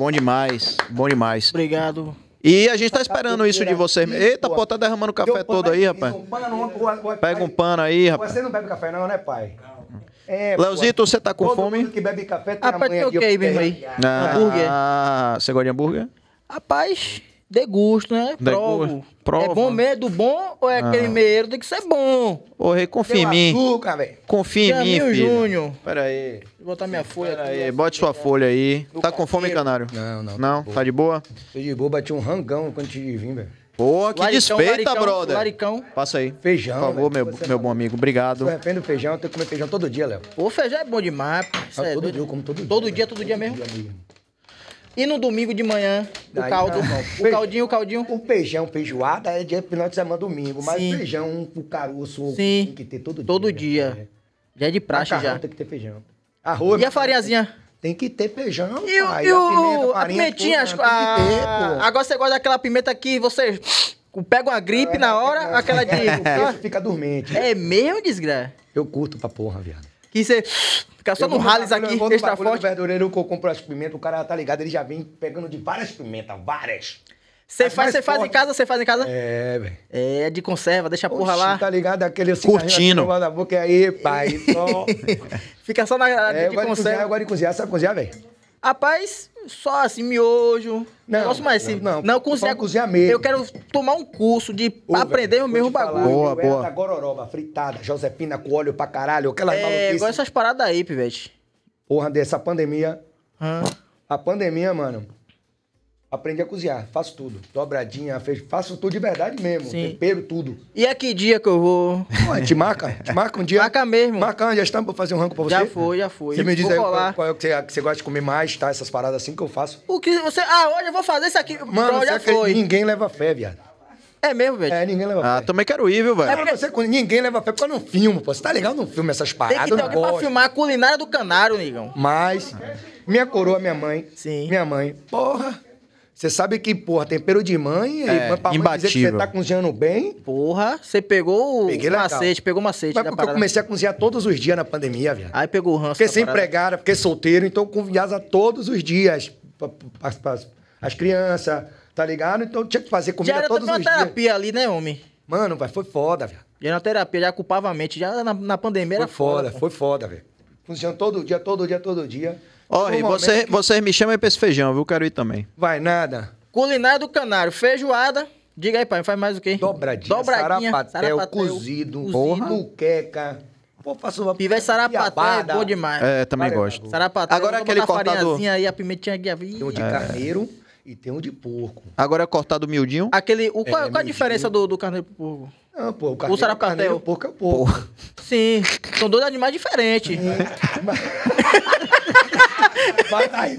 Bom demais, bom demais. Obrigado. E a gente tá esperando isso de você. Eita, pô, tá derramando o café todo aí, rapaz. Pega um pano aí, rapaz. Você não bebe café não, né, pai? É, Leozito, você tá com Todo fome? Mundo que bebe café tem Rapaz, tem o que aí, meu rei? hambúrguer. Ah, você gosta de hambúrguer? Rapaz, degusto, né? Degusto. Prova. É bom medo bom ou é ah. aquele meiro? Tem que ser bom. Ô, Rei, confia em mim. Açúcar, véio. confia em mim, filho. Júnior. Pera aí. Vou botar minha folha Pera aqui. Aí. Bote sua folha aí. tá com fome, canário? Não, não. Tá não? Tá, de boa? Tô de boa, bati um rangão quando te vim, velho. Porra, que laricão, despeita, laricão, brother. Laricão. Passa aí. Feijão. Por favor, meu, é meu bom amigo. Obrigado. Se Eu arrependo do feijão, eu tenho que comer feijão todo dia, Léo. Pô, feijão é bom demais. Pô. Ah, todo é, dia eu como todo dia. Todo dia, todo dia mesmo? Todo dia mesmo. E no domingo de manhã, o Aí, caldo. Não. O caldinho, o caldinho. O feijão, feijoada, é dia final de semana domingo. Mas Sim. feijão, um caroço, Sim. tem que ter todo dia. Todo dia. Né? Já é de praxe, já. tem que ter feijão. Arroz. E a fariazinha? Tem que ter feijão, e, pai. E o, a, pimenta, a, pimentinha, a... Agora você gosta daquela pimenta que você pega uma gripe é, na hora, é, é. aquela de... É, fica dormente. É mesmo, desgraça? Eu curto pra porra, viado que você fica só eu no rales aqui, eu extra forte. O verdureiro que eu compro as pimentas, o cara tá ligado, ele já vem pegando de várias pimentas, várias. Você faz, você faz em casa, você faz em casa? É, velho. É, de conserva, deixa a porra Oxi, lá. Tá ligado? Aquele assim, Curtindo. boca, aí, pai, só... Fica só na. É, de, de conserva. cozinhar, eu gosto de cozinhar, sabe cozinhar, velho? Rapaz, só assim, miojo. Não, negócio mais assim. Não, não, não cozinhar. cozinhar mesmo. Eu quero tomar um curso de Ô, aprender velho, o mesmo bagulho. Boa, boa. Ela, gororoba, fritada, Josefina com óleo pra caralho, aquelas é, É, igual essas paradas aí, pivete. Porra, dessa pandemia. A pandemia, mano, aprendi a cozinhar, faço tudo. Dobradinha, faço tudo de verdade mesmo. Sim. Tempero, tudo. E é que dia que eu vou? Ué, te marca, te marca um dia. Marca mesmo. Marca, já estamos pra fazer um rango pra você? Já foi, já foi. Você me diz vou aí qual é o que você, que você, gosta de comer mais, tá? Essas paradas assim que eu faço. O que você... Ah, hoje eu vou fazer isso aqui. Mano, Pronto, já é foi. ninguém leva fé, viado. É mesmo, velho? É, ninguém leva ah, fé. Ah, também quero ir, viu, velho? É porque... você, ninguém leva fé, porque eu não filmo, pô. Você tá ligado? Eu não filmo essas paradas. Tem que ter alguém gosto. pra filmar a culinária do canário, negão. Mas, minha coroa, minha mãe. Sim. Minha mãe, porra você sabe que, porra, tempero de mãe, é, mãe pra imbatível. dizer que você tá cozinhando bem. Porra, você pegou Peguei o legal. macete, pegou o macete. Mas porque eu comecei a cozinhar todos os dias na pandemia, velho. Aí pegou o ranço. Fiquei sem empregada, fiquei solteiro, então eu convidava todos os dias as, as crianças, tá ligado? Então eu tinha que fazer comida já todos os dias. Já era uma terapia ali, né, homem? Mano, véio, foi foda, velho. Já uma terapia, já culpava a mente, já na, na pandemia foi era foda. foda foi foda, velho. Cozinhando todo dia, todo dia, todo dia. Ó, um você, que... vocês me chamam aí pra esse feijão, viu? Quero ir também. Vai, nada. Culinário do Canário, feijoada. Diga aí, pai, faz mais o quê? Dobradinha, Dobradinha sarapatel, sarapatel cozido, cozido, muqueca. Pô, faço uma Pivete sarapatel, é bom demais. É, também gosto. Sarapatel, Agora aquele cortador. aí, a pimentinha guia. Tem um de é. carneiro e tem um de porco. Agora é cortado miudinho? Aquele, o, é, qual, é, a diferença do, do carneiro pro porco? Não, pô, o carneiro, o sarapatel. carneiro, porco é o porco. Sim, são dois animais diferentes. É.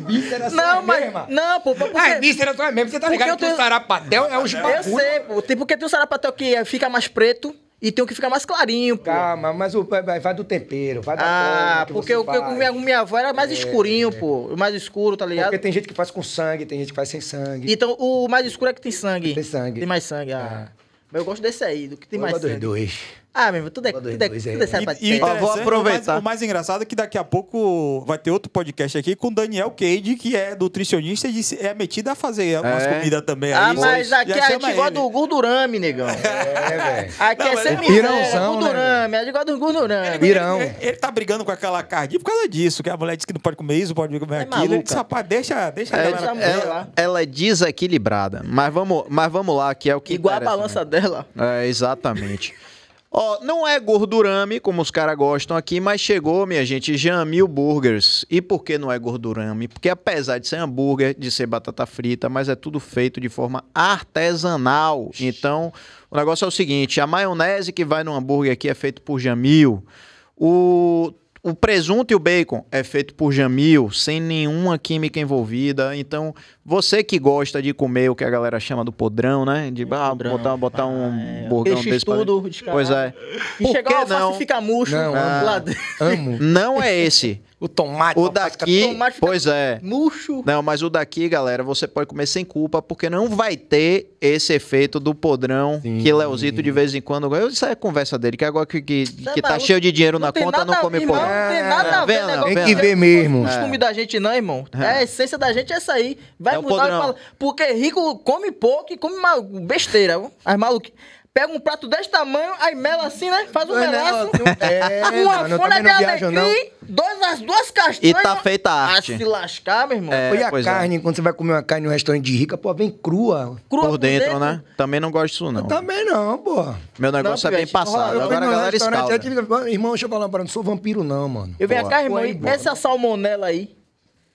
revista era não, é mas, Não, pô. Porque... A revista era tua é mesma. Você tá ligado porque que o sarapatel é os bagulhos. Eu sei, pô. Tem, porque tem o sarapatel que fica mais preto. E tem o que fica mais clarinho, pô. Calma, mas o, vai do tempero, vai da Ah, porque o que eu comi com minha avó era mais é, escurinho, é. pô. Mais escuro, tá ligado? Porque tem gente que faz com sangue, tem gente que faz sem sangue. Então, o mais escuro é que tem sangue. Tem sangue. Tem mais sangue, ah. ah. Mas eu gosto desse aí, do que tem eu mais sangue. dos dois. Ah, meu, tudo é-, é-, é, tudo é, tudo é, e, e vou aproveitar. O mais, o mais, engraçado é que daqui a pouco vai ter outro podcast aqui com o Daniel Cade, que é nutricionista e é metido a fazer algumas é. comidas também. Ah, aí, mas aqui a igual do gordurame, negão. É, velho. Aqui não, é sem pirãozão, gordurame. É né, a do gordurame. Pirão. Ele, ele, ele, tá brigando com aquela carne por causa disso, que a mulher disse que não pode comer isso, pode comer é aquilo. Maluca. Ele disse, deixa, deixa é, ela, lá. ela é desequilibrada, mas vamos, mas vamos lá, que é o que Igual a balança né? dela. É, exatamente. Ó, não é gordurame, como os caras gostam aqui, mas chegou, minha gente, Jamil Burgers. E por que não é gordurame? Porque apesar de ser hambúrguer, de ser batata frita, mas é tudo feito de forma artesanal. Então, o negócio é o seguinte, a maionese que vai no hambúrguer aqui é feito por Jamil. O o presunto e o bacon é feito por Jamil, sem nenhuma química envolvida. Então, você que gosta de comer o que a galera chama do podrão, né? De é, ah, podrão, botar, botar um ah, é, burgão Peixe desse. Tudo, pra... Pois é. E chegar que não? fica murcho. Não, lá... amo. Não é esse. O tomate, o daqui, tomate pois é. Murcho. Não, mas o daqui, galera, você pode comer sem culpa, porque não vai ter esse efeito do podrão Sim. que Leozito de vez em quando ganha. Isso é conversa dele, que agora que, que, é que tá cheio de dinheiro na conta, não come podrão. Não tem é. nada a ver, não, tem que ver mesmo. Não é costume da gente, não, irmão. É. A é, essência da gente é essa aí. Vai é mudar e fala. Porque rico come pouco e come besteira. As maluquices pega um prato desse tamanho, aí mela assim, né? Faz um é, né? melaço. É, tá uma mano, folha de viajo, alecrim, dois, as duas castanhas. E tá feita a arte. A se lascar, meu irmão. É, e a é. carne, é. quando você vai comer uma carne em um restaurante de rica, pô, vem crua. crua por, por dentro, né? Também não gosto disso, não. Eu também não, pô. Meu negócio não, é bem passado. Eu Agora a galera escalda. Irmão, deixa eu falar uma parada, não sou vampiro não, mano. Eu venho cá, irmão, essa salmonela aí.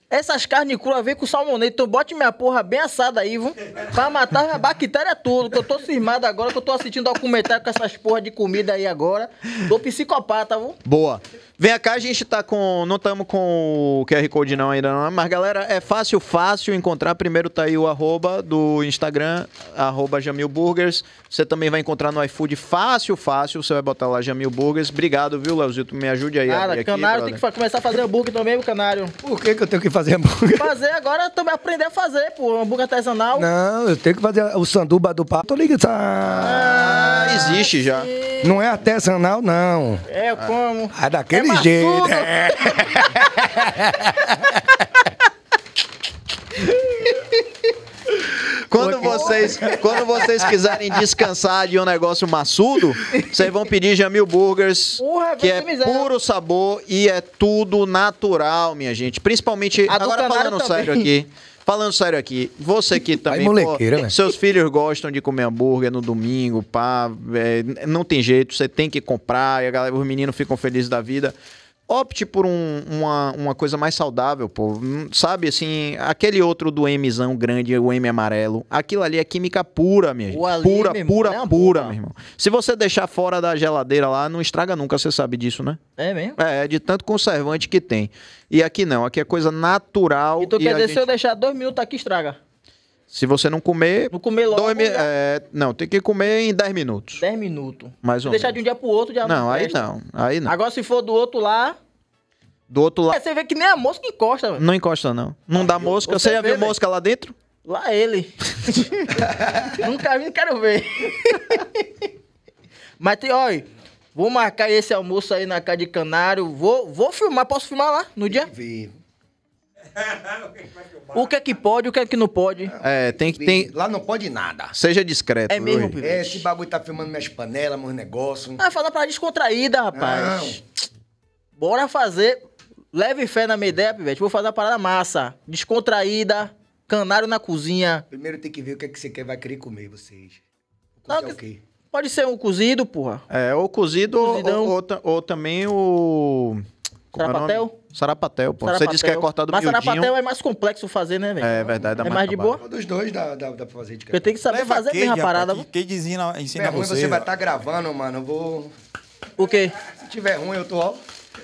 Essas carnes cruas vem com salmonete, então bote minha porra bem assada aí, viu? Pra matar a bactéria toda, que eu tô firmado agora, que eu tô assistindo documentário com essas porra de comida aí agora. Tô psicopata, viu? Boa. Vem cá, a gente tá com. Não estamos com o QR Code não ainda, não, mas galera, é fácil, fácil encontrar. Primeiro tá aí o arroba do Instagram, arroba Jamil Burgers. Você também vai encontrar no iFood fácil, fácil. Você vai botar lá Jamil Burgers. Obrigado, viu, Leozito? Me ajude aí. Cara, aqui, canário brother. tem que começar a fazer hambúrguer também, o canário. Por que, que eu tenho que fazer hambúrguer? Fazer agora, também aprender a fazer, pô. Hambúrguer artesanal. Não, eu tenho que fazer o sanduba do papo. Tô ligado. Ah, ah existe já. Ah, não é artesanal, não. É, como? Ah, é daquele é inteligente. É. Quando vocês, quando vocês quiserem descansar de um negócio maçudo, vocês vão pedir Jamil Burgers, Porra, que é puro sabor e é tudo natural, minha gente. Principalmente, agora falando também. sério aqui, Falando sério aqui, você que também. Aí, molequeira, pô, né? Seus filhos gostam de comer hambúrguer no domingo, pá. É, não tem jeito, você tem que comprar, e a galera, os meninos ficam felizes da vida opte por um, uma, uma coisa mais saudável, pô. Hum, sabe, assim, aquele outro do Mzão grande, o M amarelo, aquilo ali é química pura, minha gente. Ali, pura, meu pura, irmão, pura, é meu irmão. Se você deixar fora da geladeira lá, não estraga nunca, você sabe disso, né? É mesmo? É, é de tanto conservante que tem. E aqui não, aqui é coisa natural. Então, e tu quer dizer, gente... se eu deixar dois minutos tá aqui, estraga? Se você não comer. Não comer logo. Dois, é, não, tem que comer em 10 minutos. 10 minutos. Mais se ou deixar menos. de um dia pro outro, já não. Não, aí não. Aí não. Agora, se for do outro lá. Do outro lado. É, você vê que nem a mosca encosta. Não encosta, não. Não dá mosca. Você, já viu mosca lá dentro? Lá ele. Nunca vi, não quero ver. Mas tem, olha, vou marcar esse almoço aí na casa de Canário. Vou, vou filmar, posso filmar lá no dia? Vivo o que é que pode, o que é que não pode. É, tem que. Tem... Lá não pode nada. Seja discreto. É mesmo, Pivete? É, esse bagulho tá filmando minhas panelas, meus negócios. Ah, fala pra descontraída, rapaz. Não. Bora fazer. Leve fé na minha ideia, Pivete. Vou fazer uma parada massa. Descontraída, canário na cozinha. Primeiro tem que ver o que é que você quer, vai querer comer, vocês. Não, que... é o quê? Pode ser um cozido, porra. É, ou cozido, ou, ou, ou, ou, também o. Trapatel? Sarapatel, pô. Sarapatel. Você disse que é cortado Mas miudinho. Sarapatel é mais complexo fazer, né, velho? É verdade, dá é mais, mais de boa. dos dois dá, dá, dá pra fazer de cara. Eu tenho que saber Leva fazer mesmo a parada. Que, que ensina, ensina é você. você vai estar tá gravando, mano. Eu vou... O quê? Se tiver ruim, eu tô...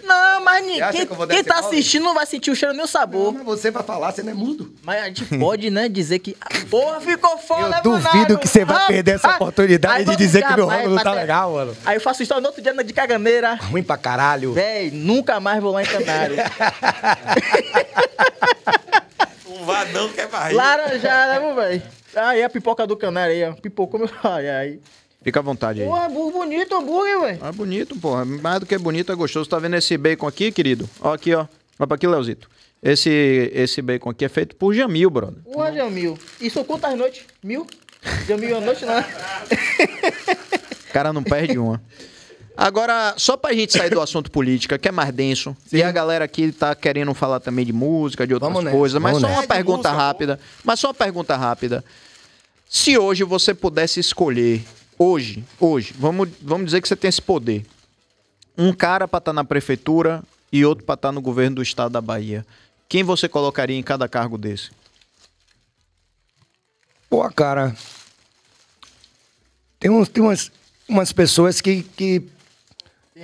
Não, mas ninguém. Quem, que quem tá assistindo não vai sentir o cheiro nem o sabor. Não, você vai falar, você não é mudo. Mas a gente pode, né, dizer que. porra, ficou foda, Eu duvido que você vai perder essa oportunidade de dizer que meu rolo não tá ter... legal, mano. Aí eu faço história no outro dia de caganeira. Ruim pra caralho. Véi, nunca mais vou lá em Canário. não vadão não, que é barriga. Laranjada, né, velho. Aí a pipoca do canário aí, ó. Pipocou meu. Ai, ai. Fica à vontade aí. Pô, hambúrguer bonito, hambúrguer, ué. É bonito, porra. Mais do que bonito, é gostoso. Tá vendo esse bacon aqui, querido? Ó aqui, ó. Olha pra aqui, Leozito. Esse, esse bacon aqui é feito por Jamil, brother. Ô, Jamil. Isso quantas noites? Mil? Jamil a noite, não. Né? O cara não perde uma. Agora, só pra gente sair do assunto política, que é mais denso, Sim. e a galera aqui tá querendo falar também de música, de outras Vamos nessa, coisas, mas vamos só nessa. uma É, pergunta música, rápida. Mas só uma pergunta rápida. Se hoje você pudesse escolher hoje, hoje, vamos, vamos dizer que você tem esse poder. Um cara para estar tá na prefeitura e outro para estar tá no governo do estado da Bahia. Quem você colocaria em cada cargo desse? Pô, cara. Tem, uns, tem umas, umas pessoas que, que.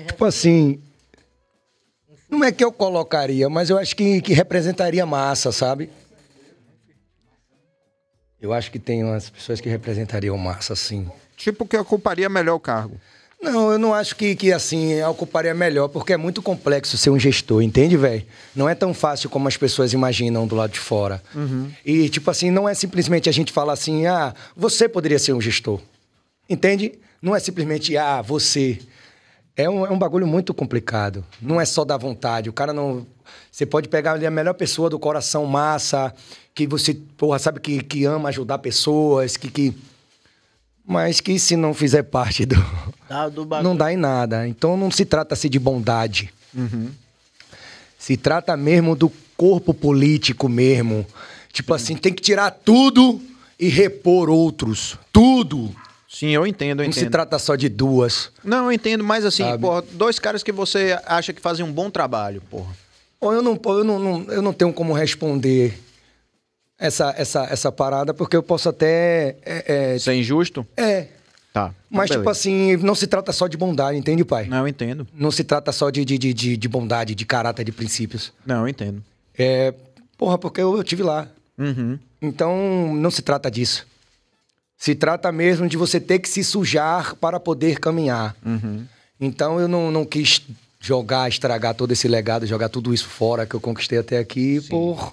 Tipo assim. Não é que eu colocaria, mas eu acho que, que representaria massa, sabe? Eu acho que tem umas pessoas que representariam massa, sim tipo que ocuparia melhor o cargo? Não, eu não acho que, que assim ocuparia melhor, porque é muito complexo ser um gestor, entende, velho? Não é tão fácil como as pessoas imaginam do lado de fora. Uhum. E, tipo assim, não é simplesmente a gente falar assim, ah, você poderia ser um gestor. Entende? Não é simplesmente, ah, você. É um, é um bagulho muito complicado. Não é só da vontade. O cara não. Você pode pegar a melhor pessoa do coração massa, que você, porra, sabe que, que ama ajudar pessoas, que. que mas que se não fizer parte do. Dá, do não dá em nada. Então não se trata se assim de bondade. Uhum. Se trata mesmo do corpo político mesmo. Tipo assim, tem que tirar tudo e repor outros. Tudo. Sim, eu entendo, eu entendo. Não se trata só de duas. Não, eu entendo, mas assim, porra, dois caras que você acha que fazem um bom trabalho, porra. eu não, eu não, eu não tenho como responder essa, essa, essa parada, porque eu posso até. É, é... Ser é injusto? É. Tá. Mas, então, tipo assim, não se trata só de bondade, entende, pai? Não, eu entendo. Não se trata só de, de, de, de bondade, de caráter, de princípios. Não, eu entendo. É. Porra, porque eu, eu tive lá. Uhum. Então, não se trata disso. Se trata mesmo de você ter que se sujar para poder caminhar. Uhum. Então, eu não, não quis jogar, estragar todo esse legado, jogar tudo isso fora que eu conquistei até aqui Sim. por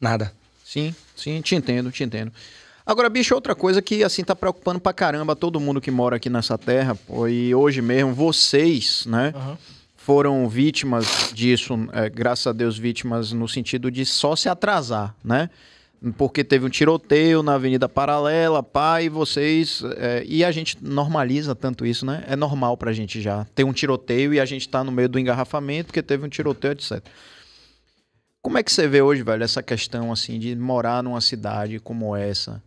nada. Sim, sim, te entendo, te entendo. Agora, bicho, outra coisa que, assim, tá preocupando pra caramba todo mundo que mora aqui nessa terra, pô, e hoje mesmo vocês, né, uhum. foram vítimas disso, é, graças a Deus, vítimas no sentido de só se atrasar, né? Porque teve um tiroteio na Avenida Paralela, pai e vocês. É, e a gente normaliza tanto isso, né? É normal pra gente já ter um tiroteio e a gente tá no meio do engarrafamento porque teve um tiroteio, etc. Como é que você vê hoje, velho, essa questão assim de morar numa cidade como essa,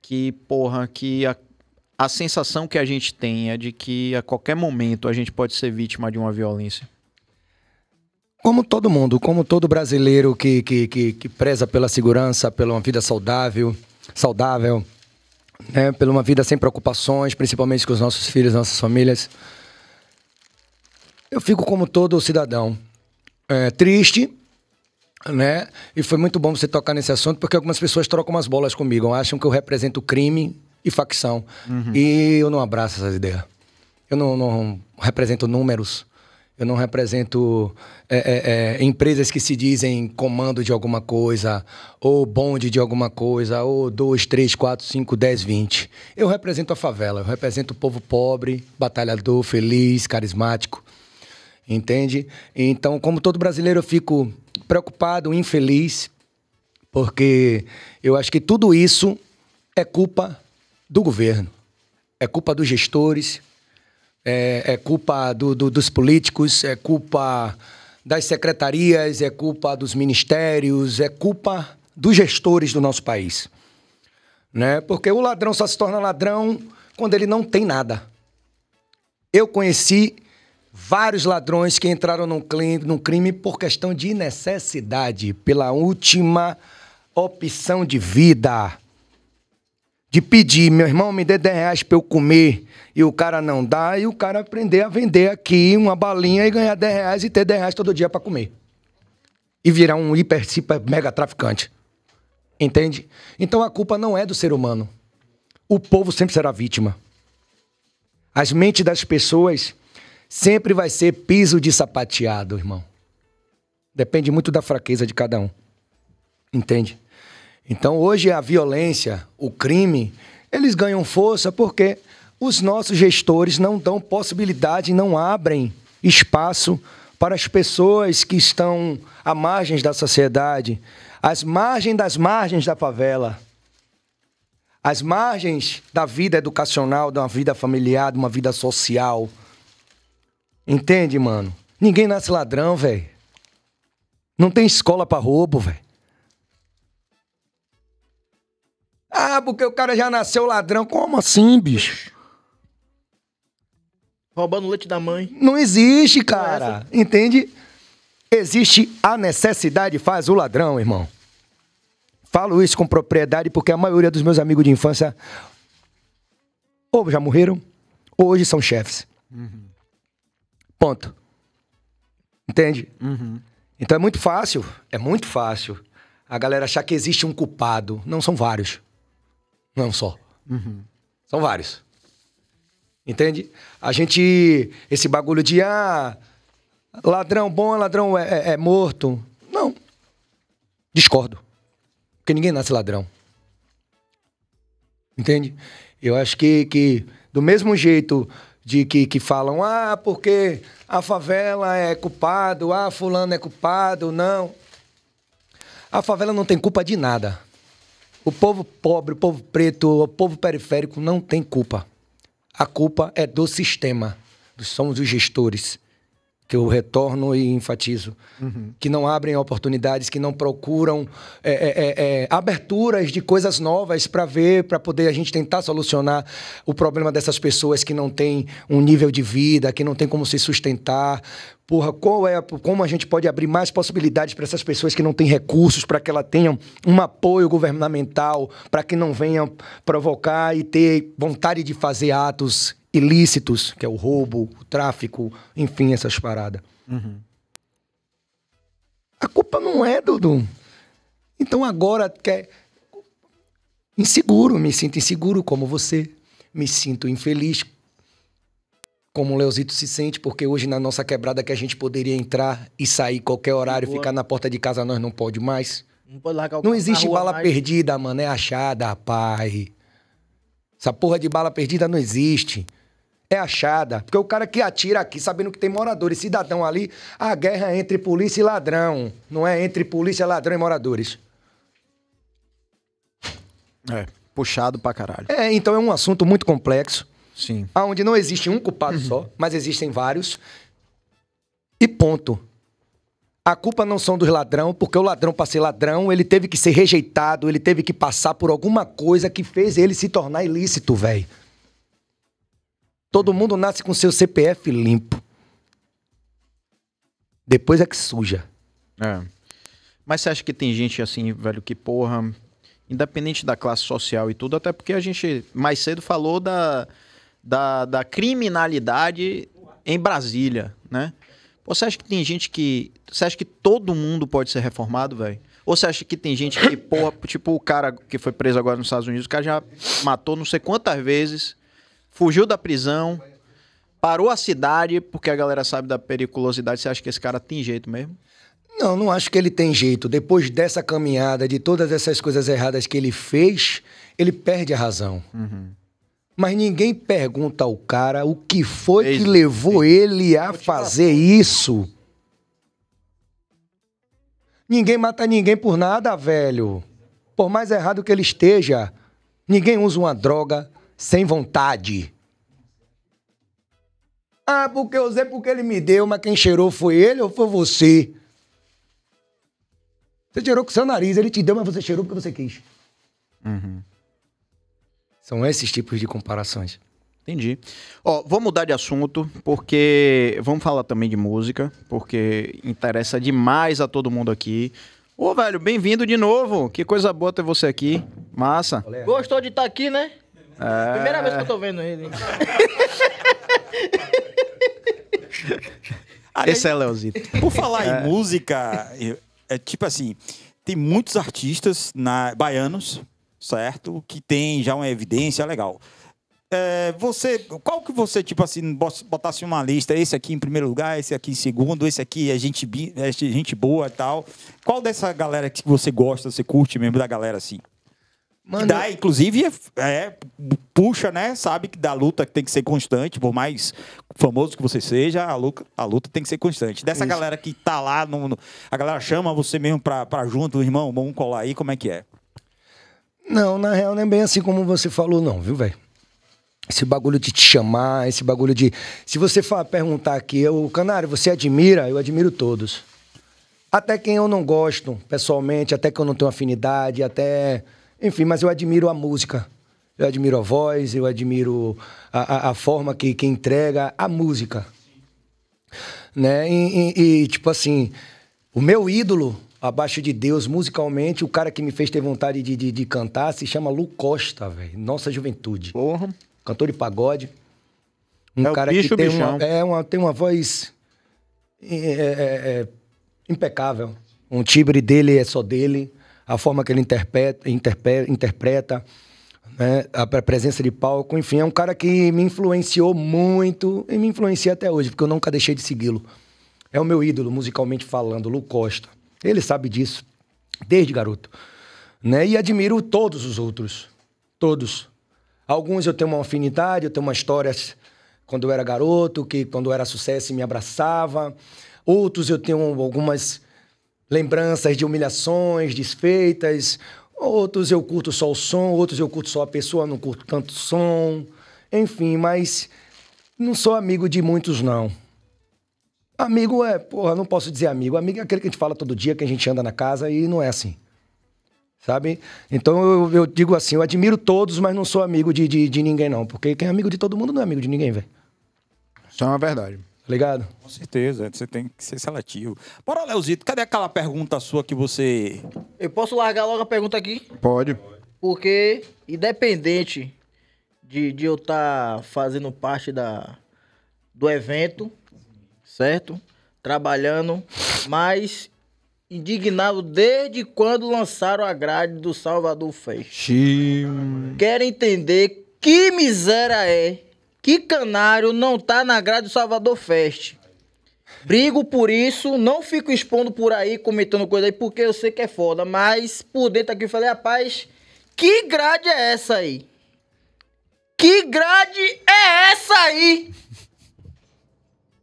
que porra, que a, a sensação que a gente tem é de que a qualquer momento a gente pode ser vítima de uma violência? Como todo mundo, como todo brasileiro que, que, que, que preza pela segurança, pela uma vida saudável, saudável, né, pela uma vida sem preocupações, principalmente com os nossos filhos, nossas famílias. Eu fico como todo cidadão, é, triste né? E foi muito bom você tocar nesse assunto, porque algumas pessoas trocam umas bolas comigo, acham que eu represento crime e facção. Uhum. E eu não abraço essas ideias. Eu não, não represento números. Eu não represento é, é, é, empresas que se dizem comando de alguma coisa, ou bonde de alguma coisa, ou 2, 3, 4, 5, 10, 20. Eu represento a favela, eu represento o povo pobre, batalhador, feliz, carismático. Entende? Então, como todo brasileiro, eu fico preocupado, infeliz, porque eu acho que tudo isso é culpa do governo, é culpa dos gestores, é, é culpa do, do, dos políticos, é culpa das secretarias, é culpa dos ministérios, é culpa dos gestores do nosso país. Né? Porque o ladrão só se torna ladrão quando ele não tem nada. Eu conheci vários ladrões que entraram num crime, num crime por questão de necessidade, pela última opção de vida. De pedir, meu irmão, me dê 10 reais para eu comer, e o cara não dá, e o cara aprender a vender aqui uma balinha e ganhar 10 reais e ter 10 reais todo dia para comer. E virar um hiper, hiper mega traficante. Entende? Então a culpa não é do ser humano. O povo sempre será vítima. As mentes das pessoas sempre vai ser piso de sapateado, irmão. Depende muito da fraqueza de cada um. Entende? Então hoje a violência, o crime, eles ganham força porque os nossos gestores não dão possibilidade, não abrem espaço para as pessoas que estão à margem da sociedade, às margens das margens da favela, às margens da vida educacional, de uma vida familiar, de uma vida social. Entende, mano? Ninguém nasce ladrão, velho. Não tem escola para roubo, velho. Ah, porque o cara já nasceu ladrão. Como assim, bicho? Roubando leite da mãe. Não existe, cara. Não é Entende? Existe a necessidade faz o ladrão, irmão. Falo isso com propriedade porque a maioria dos meus amigos de infância ou já morreram ou hoje são chefes. Uhum. Ponto. Entende? Uhum. Então é muito fácil, é muito fácil a galera achar que existe um culpado. Não são vários. Não é um só. Uhum. São vários. Entende? A gente. Esse bagulho de. Ah, ladrão bom, ladrão é, é, é morto. Não. Discordo. Porque ninguém nasce ladrão. Entende? Eu acho que, que do mesmo jeito de que, que falam, ah, porque a favela é culpado, ah, fulano é culpado, não. A favela não tem culpa de nada. O povo pobre, o povo preto, o povo periférico não tem culpa. A culpa é do sistema. Somos os gestores que eu retorno e enfatizo, uhum. que não abrem oportunidades, que não procuram é, é, é, é aberturas de coisas novas para ver, para poder a gente tentar solucionar o problema dessas pessoas que não têm um nível de vida, que não tem como se sustentar. Porra, qual é, como a gente pode abrir mais possibilidades para essas pessoas que não têm recursos, para que elas tenham um apoio governamental, para que não venham provocar e ter vontade de fazer atos ilícitos, que é o roubo, o tráfico, enfim, essas paradas. Uhum. A culpa não é, Dudu. Então agora quer. É inseguro, me sinto inseguro como você. Me sinto infeliz como o Leozito se sente, porque hoje na nossa quebrada que a gente poderia entrar e sair qualquer horário, Boa. ficar na porta de casa, nós não pode mais. Não pode largar o Não existe bala mais. perdida, mano, é achada, pai. Essa porra de bala perdida não existe é achada. Porque o cara que atira aqui, sabendo que tem moradores, cidadão ali, a guerra é entre polícia e ladrão. Não é entre polícia, ladrão e moradores. É, puxado pra caralho. É, então é um assunto muito complexo. Sim. Onde não existe um culpado uhum. só, mas existem vários. E ponto. A culpa não são dos ladrão, porque o ladrão, para ser ladrão, ele teve que ser rejeitado, ele teve que passar por alguma coisa que fez ele se tornar ilícito, velho. Todo mundo nasce com seu CPF limpo. Depois é que suja. É. Mas você acha que tem gente assim, velho, que porra, independente da classe social e tudo, até porque a gente mais cedo falou da, da, da criminalidade em Brasília, né? você acha que tem gente que. Você acha que todo mundo pode ser reformado, velho? Ou você acha que tem gente que, porra, tipo o cara que foi preso agora nos Estados Unidos, o cara já matou não sei quantas vezes, fugiu da prisão, parou a cidade, porque a galera sabe da periculosidade. Você acha que esse cara tem jeito mesmo? Não, não acho que ele tem jeito. Depois dessa caminhada, de todas essas coisas erradas que ele fez, ele perde a razão. Uhum. Mas ninguém pergunta ao cara o que foi que levou ele a fazer isso. Ninguém mata ninguém por nada, velho. Por mais errado que ele esteja, ninguém usa uma droga, sem vontade. Ah, porque eu usei porque ele me deu, mas quem cheirou foi ele ou foi você? Você cheirou com seu nariz, ele te deu, mas você cheirou porque você quis. Uhum. São esses tipos de comparações. Entendi. Ó, vou mudar de assunto, porque vamos falar também de música, porque interessa demais a todo mundo aqui. Ô, velho, bem-vindo de novo. Que coisa boa ter você aqui. Massa. Gostou de estar tá aqui, né? É... Primeira vez que eu tô vendo ele. Esse é Leozito. Por falar é. em música, é tipo assim, tem muitos artistas na, baianos, certo? Que tem já uma evidência legal. É, você, qual que você, tipo assim, botasse uma lista, esse aqui em primeiro lugar, esse aqui em segundo, esse aqui é gente, é gente boa e tal. Qual dessa galera que você gosta, você curte mesmo da galera assim? Mano... Dá, inclusive, é, é, puxa, né? Sabe que da luta tem que ser constante, por mais famoso que você seja, a luta, a luta tem que ser constante. Dessa Isso. galera que tá lá, no, no, a galera chama você mesmo pra, pra junto, irmão, vamos colar aí, como é que é? Não, na real, nem é bem assim como você falou, não, viu, velho? Esse bagulho de te chamar, esse bagulho de. Se você for perguntar aqui, o Canário, você admira? Eu admiro todos. Até quem eu não gosto, pessoalmente, até que eu não tenho afinidade, até enfim, mas eu admiro a música. Eu admiro a voz, eu admiro a, a, a forma que, que entrega a música. Né? E, e, e, tipo assim, o meu ídolo, abaixo de Deus, musicalmente, o cara que me fez ter vontade de, de, de cantar se chama Lu Costa, velho. Nossa juventude. Porra. Cantor de pagode. Um é cara bicho, que tem bichão. uma, é uma, tem uma voz é, é, é, impecável. Um timbre dele é só dele a forma que ele interpreta, interpreta, interpreta né? a presença de palco. Enfim, é um cara que me influenciou muito e me influencia até hoje, porque eu nunca deixei de segui-lo. É o meu ídolo, musicalmente falando, Lu Costa. Ele sabe disso, desde garoto. Né? E admiro todos os outros. Todos. Alguns eu tenho uma afinidade, eu tenho uma história quando eu era garoto, que quando eu era sucesso me abraçava. Outros eu tenho algumas lembranças de humilhações, desfeitas. Outros eu curto só o som, outros eu curto só a pessoa, não curto tanto som. Enfim, mas não sou amigo de muitos, não. Amigo é, porra, não posso dizer amigo. Amigo é aquele que a gente fala todo dia, que a gente anda na casa e não é assim. Sabe? Então eu, eu digo assim, eu admiro todos, mas não sou amigo de, de, de ninguém, não. Porque quem é amigo de todo mundo não é amigo de ninguém, velho. Isso é uma verdade ligado? Com certeza, você tem que ser seletivo. Bora, Leozito, cadê aquela pergunta sua que você. Eu posso largar logo a pergunta aqui? Pode. Porque, independente de, de eu estar tá fazendo parte da, do evento, certo? Trabalhando, mas indignado desde quando lançaram a grade do Salvador Fest. Quero entender que miséria é que canário não tá na grade do Salvador Fest. Brigo por isso, não fico expondo por aí, comentando coisa aí, porque eu sei que é foda, mas por dentro aqui eu falei, rapaz, que grade é essa aí? Que grade é essa aí?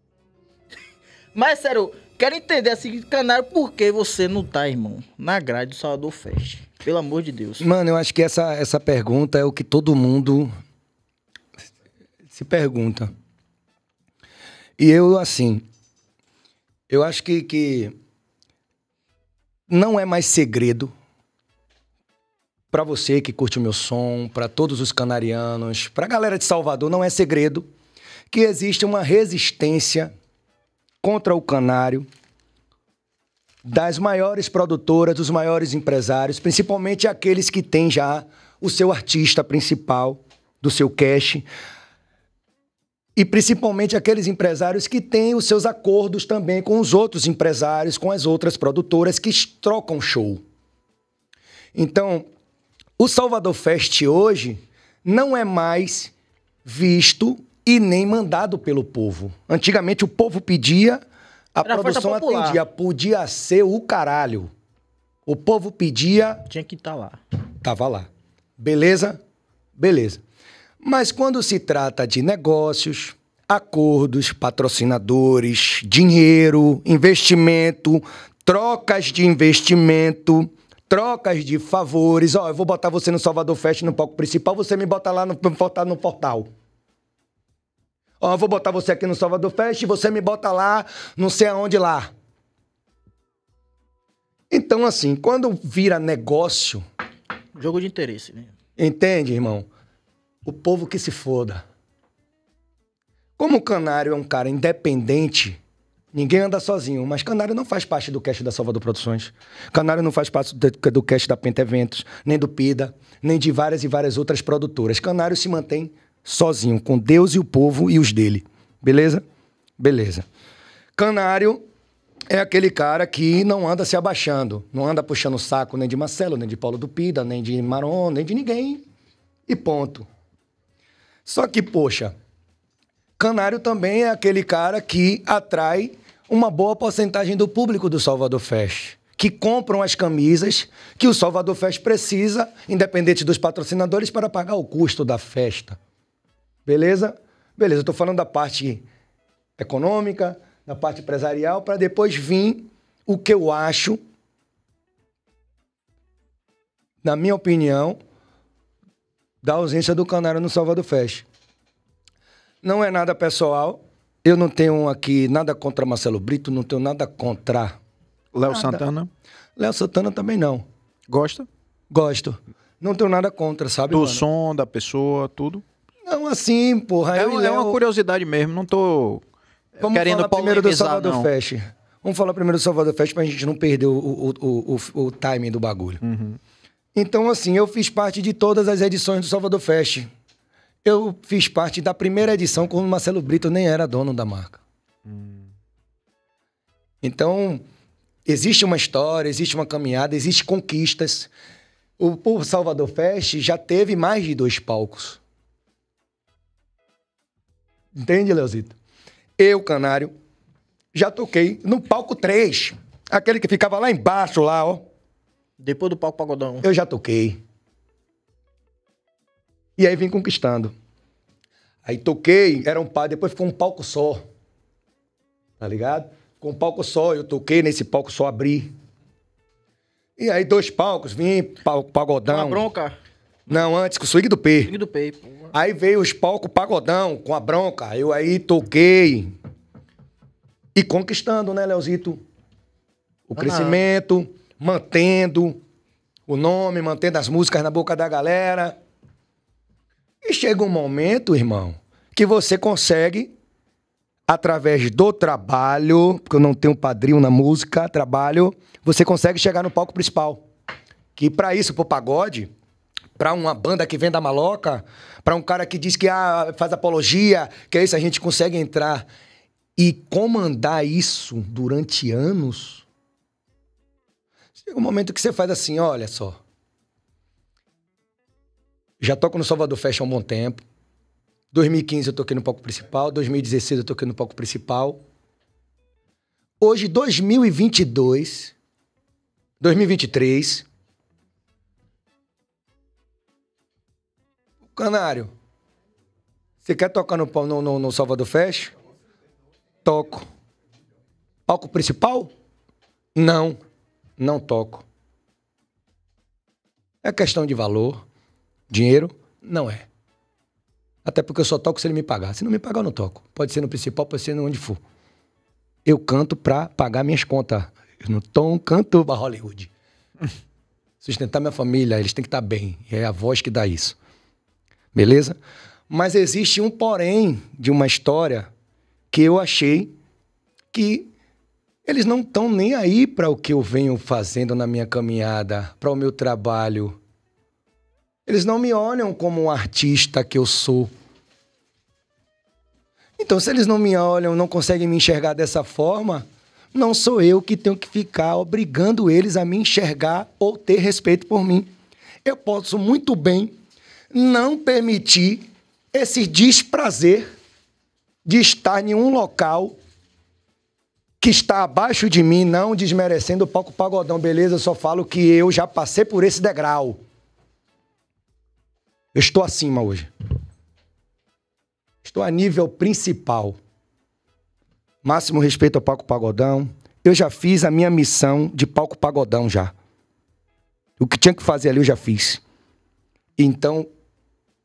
mas sério, quero entender assim, canário, por que você não tá, irmão, na grade do Salvador Fest? Pelo amor de Deus. Mano, eu acho que essa, essa pergunta é o que todo mundo se pergunta. E eu, assim, eu acho que, que não é mais segredo para você que curte o meu som, para todos os canarianos, para a galera de Salvador, não é segredo que existe uma resistência contra o canário das maiores produtoras, dos maiores empresários, principalmente aqueles que têm já o seu artista principal do seu cash, e principalmente aqueles empresários que têm os seus acordos também com os outros empresários, com as outras produtoras que trocam show. Então, o Salvador Fest hoje não é mais visto e nem mandado pelo povo. Antigamente o povo pedia, a Era produção a atendia, podia ser o caralho. O povo pedia, tinha que estar tá lá. Tava lá. Beleza? Beleza. Mas quando se trata de negócios, acordos, patrocinadores, dinheiro, investimento, trocas de investimento, trocas de favores. Ó, oh, eu vou botar você no Salvador Fest no palco principal, você me bota lá no, no portal. Ó, oh, eu vou botar você aqui no Salvador Fest e você me bota lá, não sei aonde lá. Então, assim, quando vira negócio. Jogo de interesse, né? Entende, irmão? o povo que se foda. Como o Canário é um cara independente, ninguém anda sozinho, mas Canário não faz parte do cast da Salvador Produções. Canário não faz parte do cast da Penta Eventos, nem do PIDA, nem de várias e várias outras produtoras. Canário se mantém sozinho, com Deus e o povo e os dele. Beleza? Beleza. Canário é aquele cara que não anda se abaixando, não anda puxando o saco nem de Marcelo, nem de Paulo do Pida, nem de Maron, nem de ninguém. E ponto. Só que, poxa, Canário também é aquele cara que atrai uma boa porcentagem do público do Salvador Fest que compram as camisas que o Salvador Fest precisa, independente dos patrocinadores, para pagar o custo da festa. Beleza? Beleza, estou falando da parte econômica, da parte empresarial, para depois vir o que eu acho, na minha opinião, da ausência do Canário no Salvador Fest. Não é nada pessoal. Eu não tenho aqui nada contra Marcelo Brito, não tenho nada contra. Léo Santana? Léo Santana também não. Gosta? Gosto. Não tenho nada contra, sabe? Do mano? som, da pessoa, tudo. Não, assim, porra. É, eu, é eu... uma curiosidade mesmo, não tô Vamos querendo falar primeiro do Salvador não. Fest. Vamos falar primeiro do Salvador Fest pra gente não perder o, o, o, o, o timing do bagulho. Uhum. Então, assim, eu fiz parte de todas as edições do Salvador Fest. Eu fiz parte da primeira edição quando o Marcelo Brito nem era dono da marca. Hum. Então, existe uma história, existe uma caminhada, existem conquistas. O, o Salvador Fest já teve mais de dois palcos. Entende, Leozito? Eu, Canário, já toquei no palco 3. Aquele que ficava lá embaixo, lá, ó. Depois do palco pagodão. Eu já toquei. E aí vim conquistando. Aí toquei, era um palco, depois ficou um palco só. Tá ligado? Com um palco só, eu toquei nesse palco só abri. E aí dois palcos, vim, palco pagodão. Uma bronca. Não, antes, com o swing do P. Swing do P. Porra. Aí veio os palcos pagodão, com a bronca. Eu aí toquei. E conquistando, né, Leozito? O ah, crescimento. Não mantendo o nome, mantendo as músicas na boca da galera. E chega um momento, irmão, que você consegue, através do trabalho, porque eu não tenho padrinho na música, trabalho, você consegue chegar no palco principal. Que para isso, pro pagode, para uma banda que vem da maloca, para um cara que diz que ah, faz apologia, que é isso, a gente consegue entrar e comandar isso durante anos Chega um momento que você faz assim, olha só. Já toco no Salvador Fest há um bom tempo. 2015 eu toquei no palco principal, 2016 eu toquei no palco principal. Hoje, 2022, 2023. Canário, você quer tocar no, no, no Salvador Fest? Toco. Palco principal? Não não toco. É questão de valor. Dinheiro não é. Até porque eu só toco se ele me pagar. Se não me pagar, eu não toco. Pode ser no principal, pode ser onde for. Eu canto para pagar minhas contas. Eu não tô canto para Hollywood. Sustentar minha família, eles têm que estar tá bem. É a voz que dá isso. Beleza? Mas existe um porém de uma história que eu achei que eles não estão nem aí para o que eu venho fazendo na minha caminhada, para o meu trabalho. Eles não me olham como um artista que eu sou. Então, se eles não me olham, não conseguem me enxergar dessa forma, não sou eu que tenho que ficar obrigando eles a me enxergar ou ter respeito por mim. Eu posso muito bem não permitir esse desprazer de estar em um local que está abaixo de mim, não desmerecendo o Palco Pagodão, beleza? Eu só falo que eu já passei por esse degrau. Eu estou acima hoje. Estou a nível principal. Máximo respeito ao Palco Pagodão. Eu já fiz a minha missão de palco pagodão já. O que tinha que fazer ali eu já fiz. Então,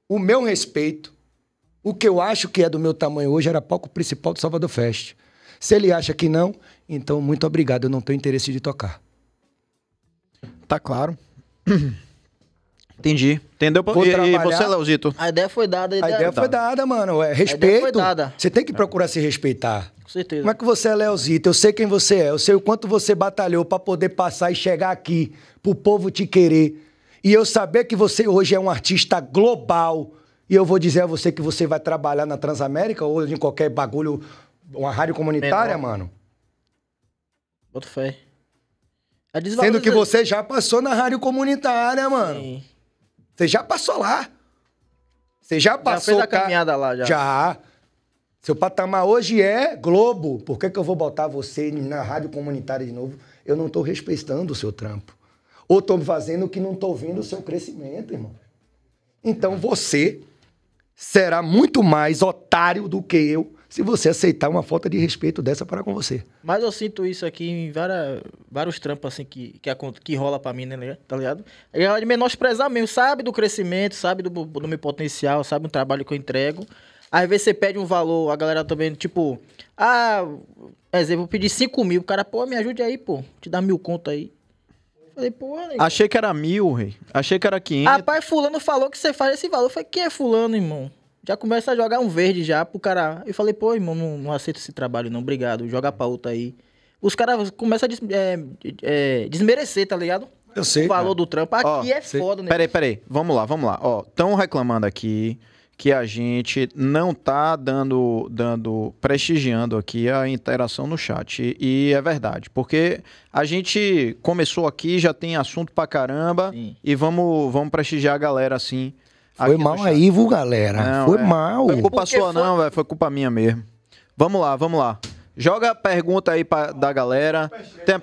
o meu respeito, o que eu acho que é do meu tamanho hoje era palco principal do Salvador Fest. Se ele acha que não, então muito obrigado, eu não tenho interesse de tocar. Tá claro. Entendi. Entendeu? Vou e, trabalhar. você, Leozito? A ideia foi dada. A ideia, a ideia tá. foi dada, mano. É, respeito. Foi dada. Você tem que procurar se respeitar. Com certeza. Como é que você é, Leozito? Eu sei quem você é. Eu sei o quanto você batalhou para poder passar e chegar aqui, pro povo te querer. E eu saber que você hoje é um artista global. E eu vou dizer a você que você vai trabalhar na Transamérica ou em qualquer bagulho uma rádio comunitária, Menor. mano? Boto fé. Sendo que você já passou na rádio comunitária, mano. Sim. Você já passou lá. Você já passou. Já fez a caminhada lá, já. Já. Seu patamar hoje é Globo. Por que, que eu vou botar você na rádio comunitária de novo? Eu não estou respeitando o seu trampo. Ou estou fazendo que não estou vendo o seu crescimento, irmão. Então você será muito mais otário do que eu se você aceitar uma falta de respeito dessa para com você. Mas eu sinto isso aqui em várias, vários trampos assim que, que, que rola para mim, né, né, tá ligado? É de menosprezar mesmo, sabe do crescimento, sabe do, do meu potencial, sabe do trabalho que eu entrego. Às vezes você pede um valor, a galera também, tipo, ah, exemplo, vou pedir 5 mil, o cara, pô, me ajude aí, pô, te dá mil conto aí. Falei, porra, Achei que era mil, rei. Achei que era 500. Rapaz, fulano falou que você faz esse valor. Eu falei, quem é fulano, irmão? já começa a jogar um verde já pro cara. Eu falei, pô, irmão, não, não aceito esse trabalho, não, obrigado. Joga pra outra aí. Os caras começam a des, é, é, desmerecer, tá ligado? Eu sei. O valor cara. É. do trampo. Aqui Ó, é sei. foda, né? Peraí, peraí. Vamos lá, vamos lá. Ó, estão reclamando aqui que a gente não tá dando, dando, prestigiando aqui a interação no chat. E, é verdade, porque a gente começou aqui, já tem assunto pra caramba Sim. e vamos, vamos prestigiar a galera assim. Foi mal aí, viu, galera? Não, foi é. mal. Foi culpa Porque sua, foi... não, velho. Foi culpa minha mesmo. Vamos lá, vamos lá. Joga a pergunta aí pra, da galera. Tem...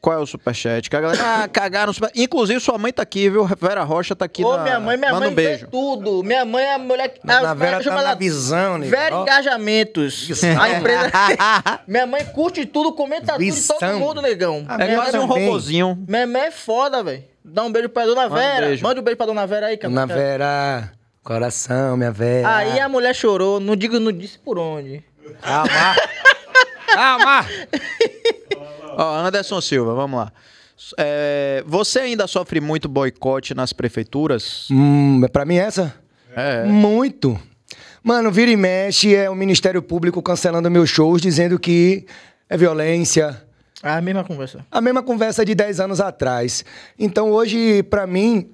Qual é o superchat? Que a galera... Ah, cagaram. Super... Inclusive, sua mãe tá aqui, viu? Vera Rocha tá aqui. Ô, na... minha mãe, minha Manda mãe um beijo. tudo. Minha mãe é a mulher que. A, a Vera tá na visão, né? Vera Engajamentos. Visão. A empresa. minha mãe curte tudo, comenta visão. tudo, todo mundo, negão. É quase um robozinho. Minha mãe é foda, velho. Dá um beijo pra Dona Vera. Um Mande um beijo pra Dona Vera aí, cara. É Dona Vera, coração, minha Vera. Aí a mulher chorou, não digo, não disse por onde. Calma. Ah, Calma. Ah, Ó, Anderson Silva, vamos lá. É, você ainda sofre muito boicote nas prefeituras? Hum, é pra mim essa? É. Muito. Mano, vira e mexe é o Ministério Público cancelando meus shows, dizendo que é violência, a mesma conversa. A mesma conversa de 10 anos atrás. Então hoje, para mim,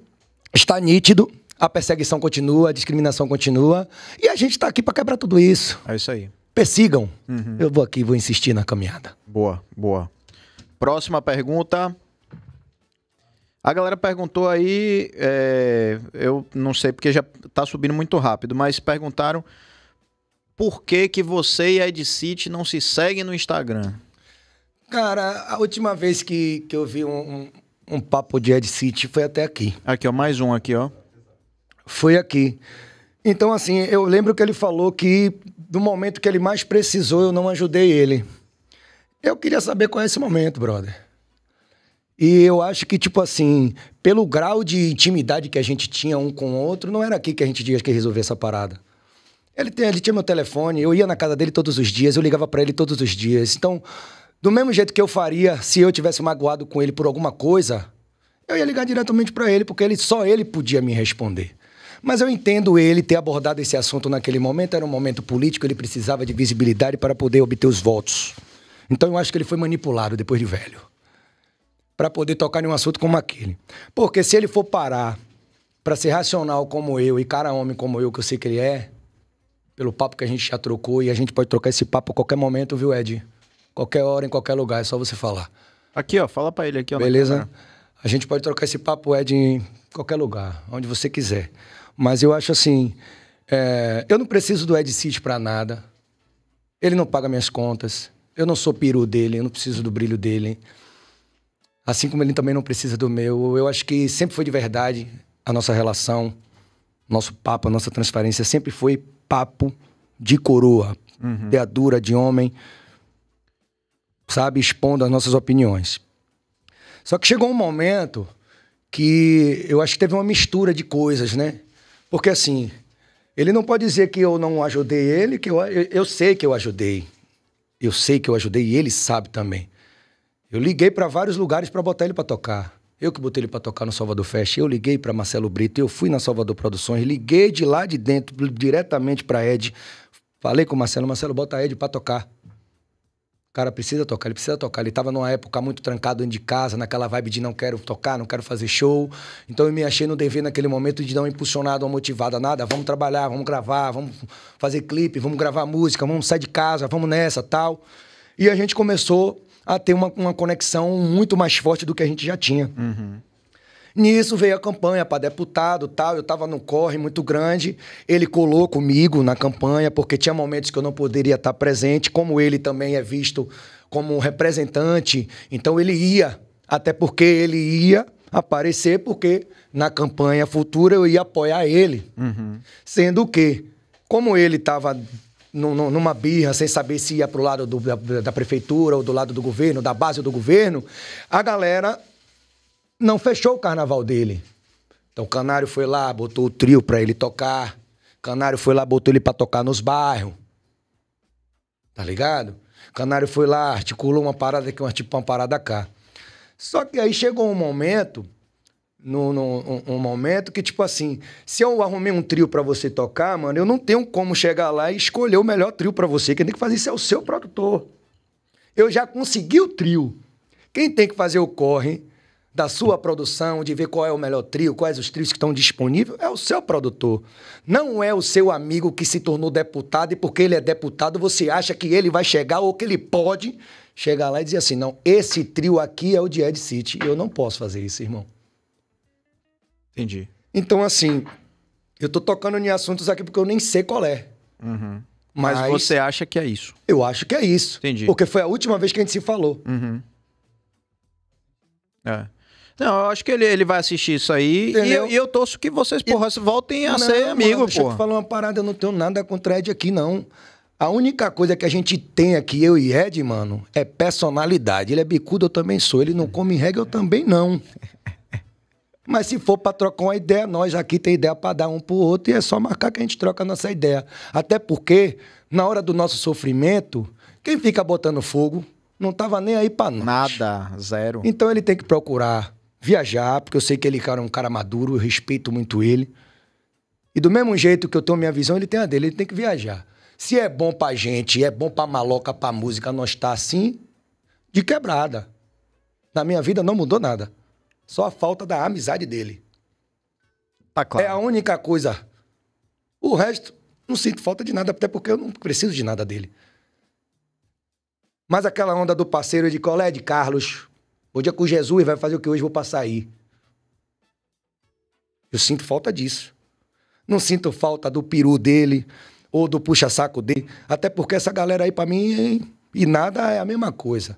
está nítido. A perseguição continua, a discriminação continua. E a gente está aqui para quebrar tudo isso. É isso aí. Persigam. Uhum. Eu vou aqui, vou insistir na caminhada. Boa, boa. Próxima pergunta. A galera perguntou aí, é, eu não sei porque já está subindo muito rápido, mas perguntaram por que que você e a Ed City não se seguem no Instagram. Cara, a última vez que, que eu vi um, um, um papo de Ed City foi até aqui. Aqui, ó, mais um aqui, ó. Foi aqui. Então, assim, eu lembro que ele falou que do momento que ele mais precisou, eu não ajudei ele. Eu queria saber qual é esse momento, brother. E eu acho que, tipo assim, pelo grau de intimidade que a gente tinha um com o outro, não era aqui que a gente tinha que resolver essa parada. Ele, tem, ele tinha meu telefone, eu ia na casa dele todos os dias, eu ligava para ele todos os dias. Então, do mesmo jeito que eu faria se eu tivesse magoado com ele por alguma coisa, eu ia ligar diretamente para ele, porque ele só ele podia me responder. Mas eu entendo ele ter abordado esse assunto naquele momento, era um momento político, ele precisava de visibilidade para poder obter os votos. Então eu acho que ele foi manipulado depois de velho. Para poder tocar em um assunto como aquele. Porque se ele for parar para ser racional como eu e cara homem como eu, que eu sei que ele é, pelo papo que a gente já trocou, e a gente pode trocar esse papo a qualquer momento, viu, Ed? qualquer hora, em qualquer lugar, é só você falar. Aqui, ó, fala para ele aqui, ó. Beleza? A gente pode trocar esse papo, Ed, em qualquer lugar, onde você quiser. Mas eu acho assim, é, eu não preciso do Ed City para nada. Ele não paga minhas contas. Eu não sou peru dele, eu não preciso do brilho dele. Assim como ele também não precisa do meu. Eu acho que sempre foi de verdade a nossa relação, nosso papo, a nossa transparência. Sempre foi papo de coroa, uhum. de adura de homem sabe, expondo as nossas opiniões. Só que chegou um momento que eu acho que teve uma mistura de coisas, né? Porque assim, ele não pode dizer que eu não ajudei ele, que eu, eu, eu sei que eu ajudei. Eu sei que eu ajudei e ele sabe também. Eu liguei para vários lugares para botar ele para tocar. Eu que botei ele para tocar no Salvador Fest, eu liguei para Marcelo Brito, eu fui na Salvador Produções, liguei de lá de dentro diretamente para Ed. Falei com o Marcelo, Marcelo, bota a Ed para tocar. O cara precisa tocar, ele precisa tocar. Ele estava numa época muito trancado dentro de casa, naquela vibe de não quero tocar, não quero fazer show. Então eu me achei no dever naquele momento de dar uma impulsionada, uma motivada, nada. Vamos trabalhar, vamos gravar, vamos fazer clipe, vamos gravar música, vamos sair de casa, vamos nessa, tal. E a gente começou a ter uma, uma conexão muito mais forte do que a gente já tinha. Uhum. Nisso veio a campanha para deputado tal. Eu estava num corre muito grande. Ele colou comigo na campanha, porque tinha momentos que eu não poderia estar presente, como ele também é visto como um representante. Então ele ia, até porque ele ia aparecer, porque na campanha futura eu ia apoiar ele. Uhum. Sendo que, como ele estava numa birra, sem saber se ia para o lado do, da, da, prefeitura ou do lado do governo, da base do governo, a galera não fechou o carnaval dele. Então o Canário foi lá, botou o trio pra ele tocar. O Canário foi lá, botou ele pra tocar nos bairros. Tá ligado? O Canário foi lá, articulou uma parada aqui, tipo uma parada cá. Só que aí chegou um momento, no, no um, um, momento que, tipo assim, se eu arrumei um trio para você tocar, mano, eu não tenho como chegar lá e escolher o melhor trio para você. Quem tem que fazer isso é o seu produtor. Eu já consegui o trio. Quem tem que fazer o corre da sua produção, de ver qual é o melhor trio, quais os trios que estão disponíveis, é o seu produtor. Não é o seu amigo que se tornou deputado e porque ele é deputado você acha que ele vai chegar ou que ele pode chegar lá e dizer assim: não, esse trio aqui é o de Ed City. Eu não posso fazer isso, irmão. Entendi. Então, assim, eu tô tocando em assuntos aqui porque eu nem sei qual é. Uhum. Mas, Mas, você acha que é isso? Eu acho que é isso. Entendi. Porque foi a última vez que a gente se falou. Uhum. É. Não, eu acho que ele, ele vai assistir isso aí. E eu, e eu, torço que vocês, porra, e... voltem a não, ser amigo, mano, porra. eu falar uma parada, eu não tenho nada contra Ed aqui, não. A única coisa que a gente tem aqui, eu e Ed, mano, é personalidade. Ele é bicudo, eu também sou. Ele não come regra, eu também não. Mas se for para trocar uma ideia, nós aqui tem ideia para dar um pro outro e é só marcar que a gente troca a nossa ideia. Até porque, na hora do nosso sofrimento, quem fica botando fogo não tava nem aí para nós. Nada, zero. Então ele tem que procurar viajar, porque eu sei que ele cara, é um cara maduro, eu respeito muito ele. E do mesmo jeito que eu tenho minha visão, ele tem a dele, ele tem que viajar. Se é bom pra gente, é bom pra maloca, pra música, nós tá assim, de quebrada. Na minha vida não mudou nada. Só a falta da amizade dele. Tá claro. É a única coisa. O resto, não sinto falta de nada, até porque eu não preciso de nada dele. Mas aquela onda do parceiro de colé de Carlos, Hoje é com Jesus, vai fazer o que hoje vou passar aí. Eu sinto falta disso. Não sinto falta do peru dele ou do puxa-saco dele. Até porque essa galera aí, para mim, hein? e nada é a mesma coisa.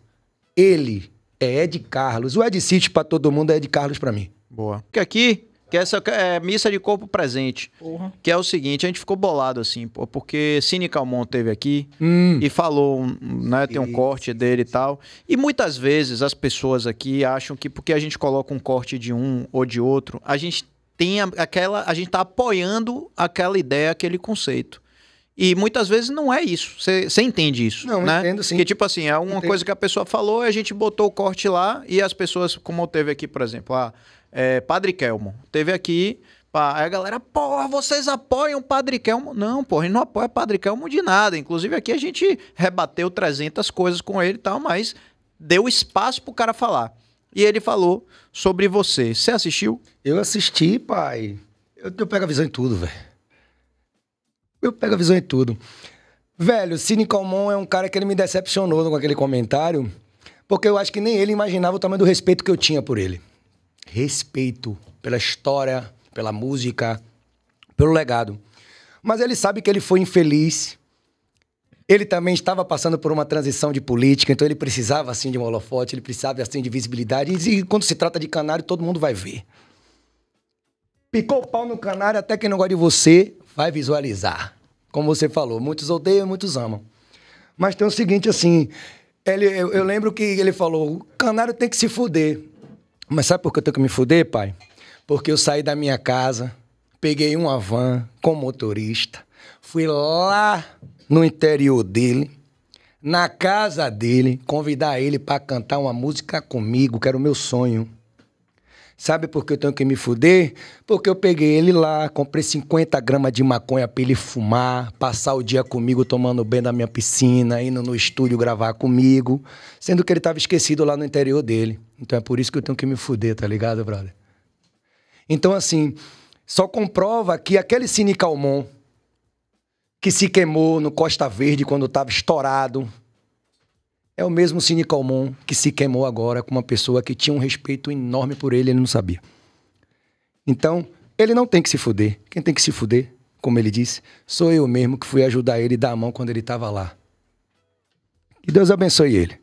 Ele é Ed Carlos. O Ed City para todo mundo é Ed Carlos para mim. Boa. Porque aqui que essa é, é missa de corpo presente. Porra. Que é o seguinte, a gente ficou bolado assim, pô, porque Cine Calmon teve aqui hum. e falou, né, tem um corte dele e tal. E muitas vezes as pessoas aqui acham que porque a gente coloca um corte de um ou de outro, a gente tem aquela, a gente tá apoiando aquela ideia, aquele conceito. E muitas vezes não é isso. Você entende isso, não, né? entendo sim. Que tipo assim, é uma entendo. coisa que a pessoa falou, a gente botou o corte lá e as pessoas, como teve aqui, por exemplo, ah, é, Padre Kelmo. Teve aqui. Pá, aí a galera, porra, vocês apoiam Padre Kelmo? Não, porra, ele não apoia Padre Kelmo de nada. Inclusive aqui a gente rebateu 300 coisas com ele e tal, mas deu espaço pro cara falar. E ele falou sobre você. Você assistiu? Eu assisti, pai. Eu, eu pego a visão em tudo, velho. Eu pego a visão em tudo. Velho, Cine Calmon é um cara que ele me decepcionou com aquele comentário, porque eu acho que nem ele imaginava o tamanho do respeito que eu tinha por ele respeito pela história, pela música, pelo legado. Mas ele sabe que ele foi infeliz. Ele também estava passando por uma transição de política, então ele precisava assim de um holofote, ele precisava assim de visibilidade. E quando se trata de canário, todo mundo vai ver. Picou o pau no canário, até quem não gosta de você vai visualizar. Como você falou, muitos odeiam, muitos amam. Mas tem o seguinte assim, ele, eu, eu lembro que ele falou, o canário tem que se fuder. Mas sabe por que eu tenho que me fuder, pai? Porque eu saí da minha casa, peguei uma van com motorista, fui lá no interior dele, na casa dele, convidar ele para cantar uma música comigo, que era o meu sonho. Sabe por que eu tenho que me fuder? Porque eu peguei ele lá, comprei 50 gramas de maconha pra ele fumar, passar o dia comigo tomando bem da minha piscina, indo no estúdio gravar comigo, sendo que ele tava esquecido lá no interior dele. Então é por isso que eu tenho que me fuder, tá ligado, brother? Então, assim, só comprova que aquele Cine Calmon que se queimou no Costa Verde quando tava estourado, é o mesmo Cine Calmon que se queimou agora com uma pessoa que tinha um respeito enorme por ele, ele não sabia. Então, ele não tem que se fuder. Quem tem que se fuder, como ele disse, sou eu mesmo que fui ajudar ele e dar a mão quando ele estava lá. Que Deus abençoe ele.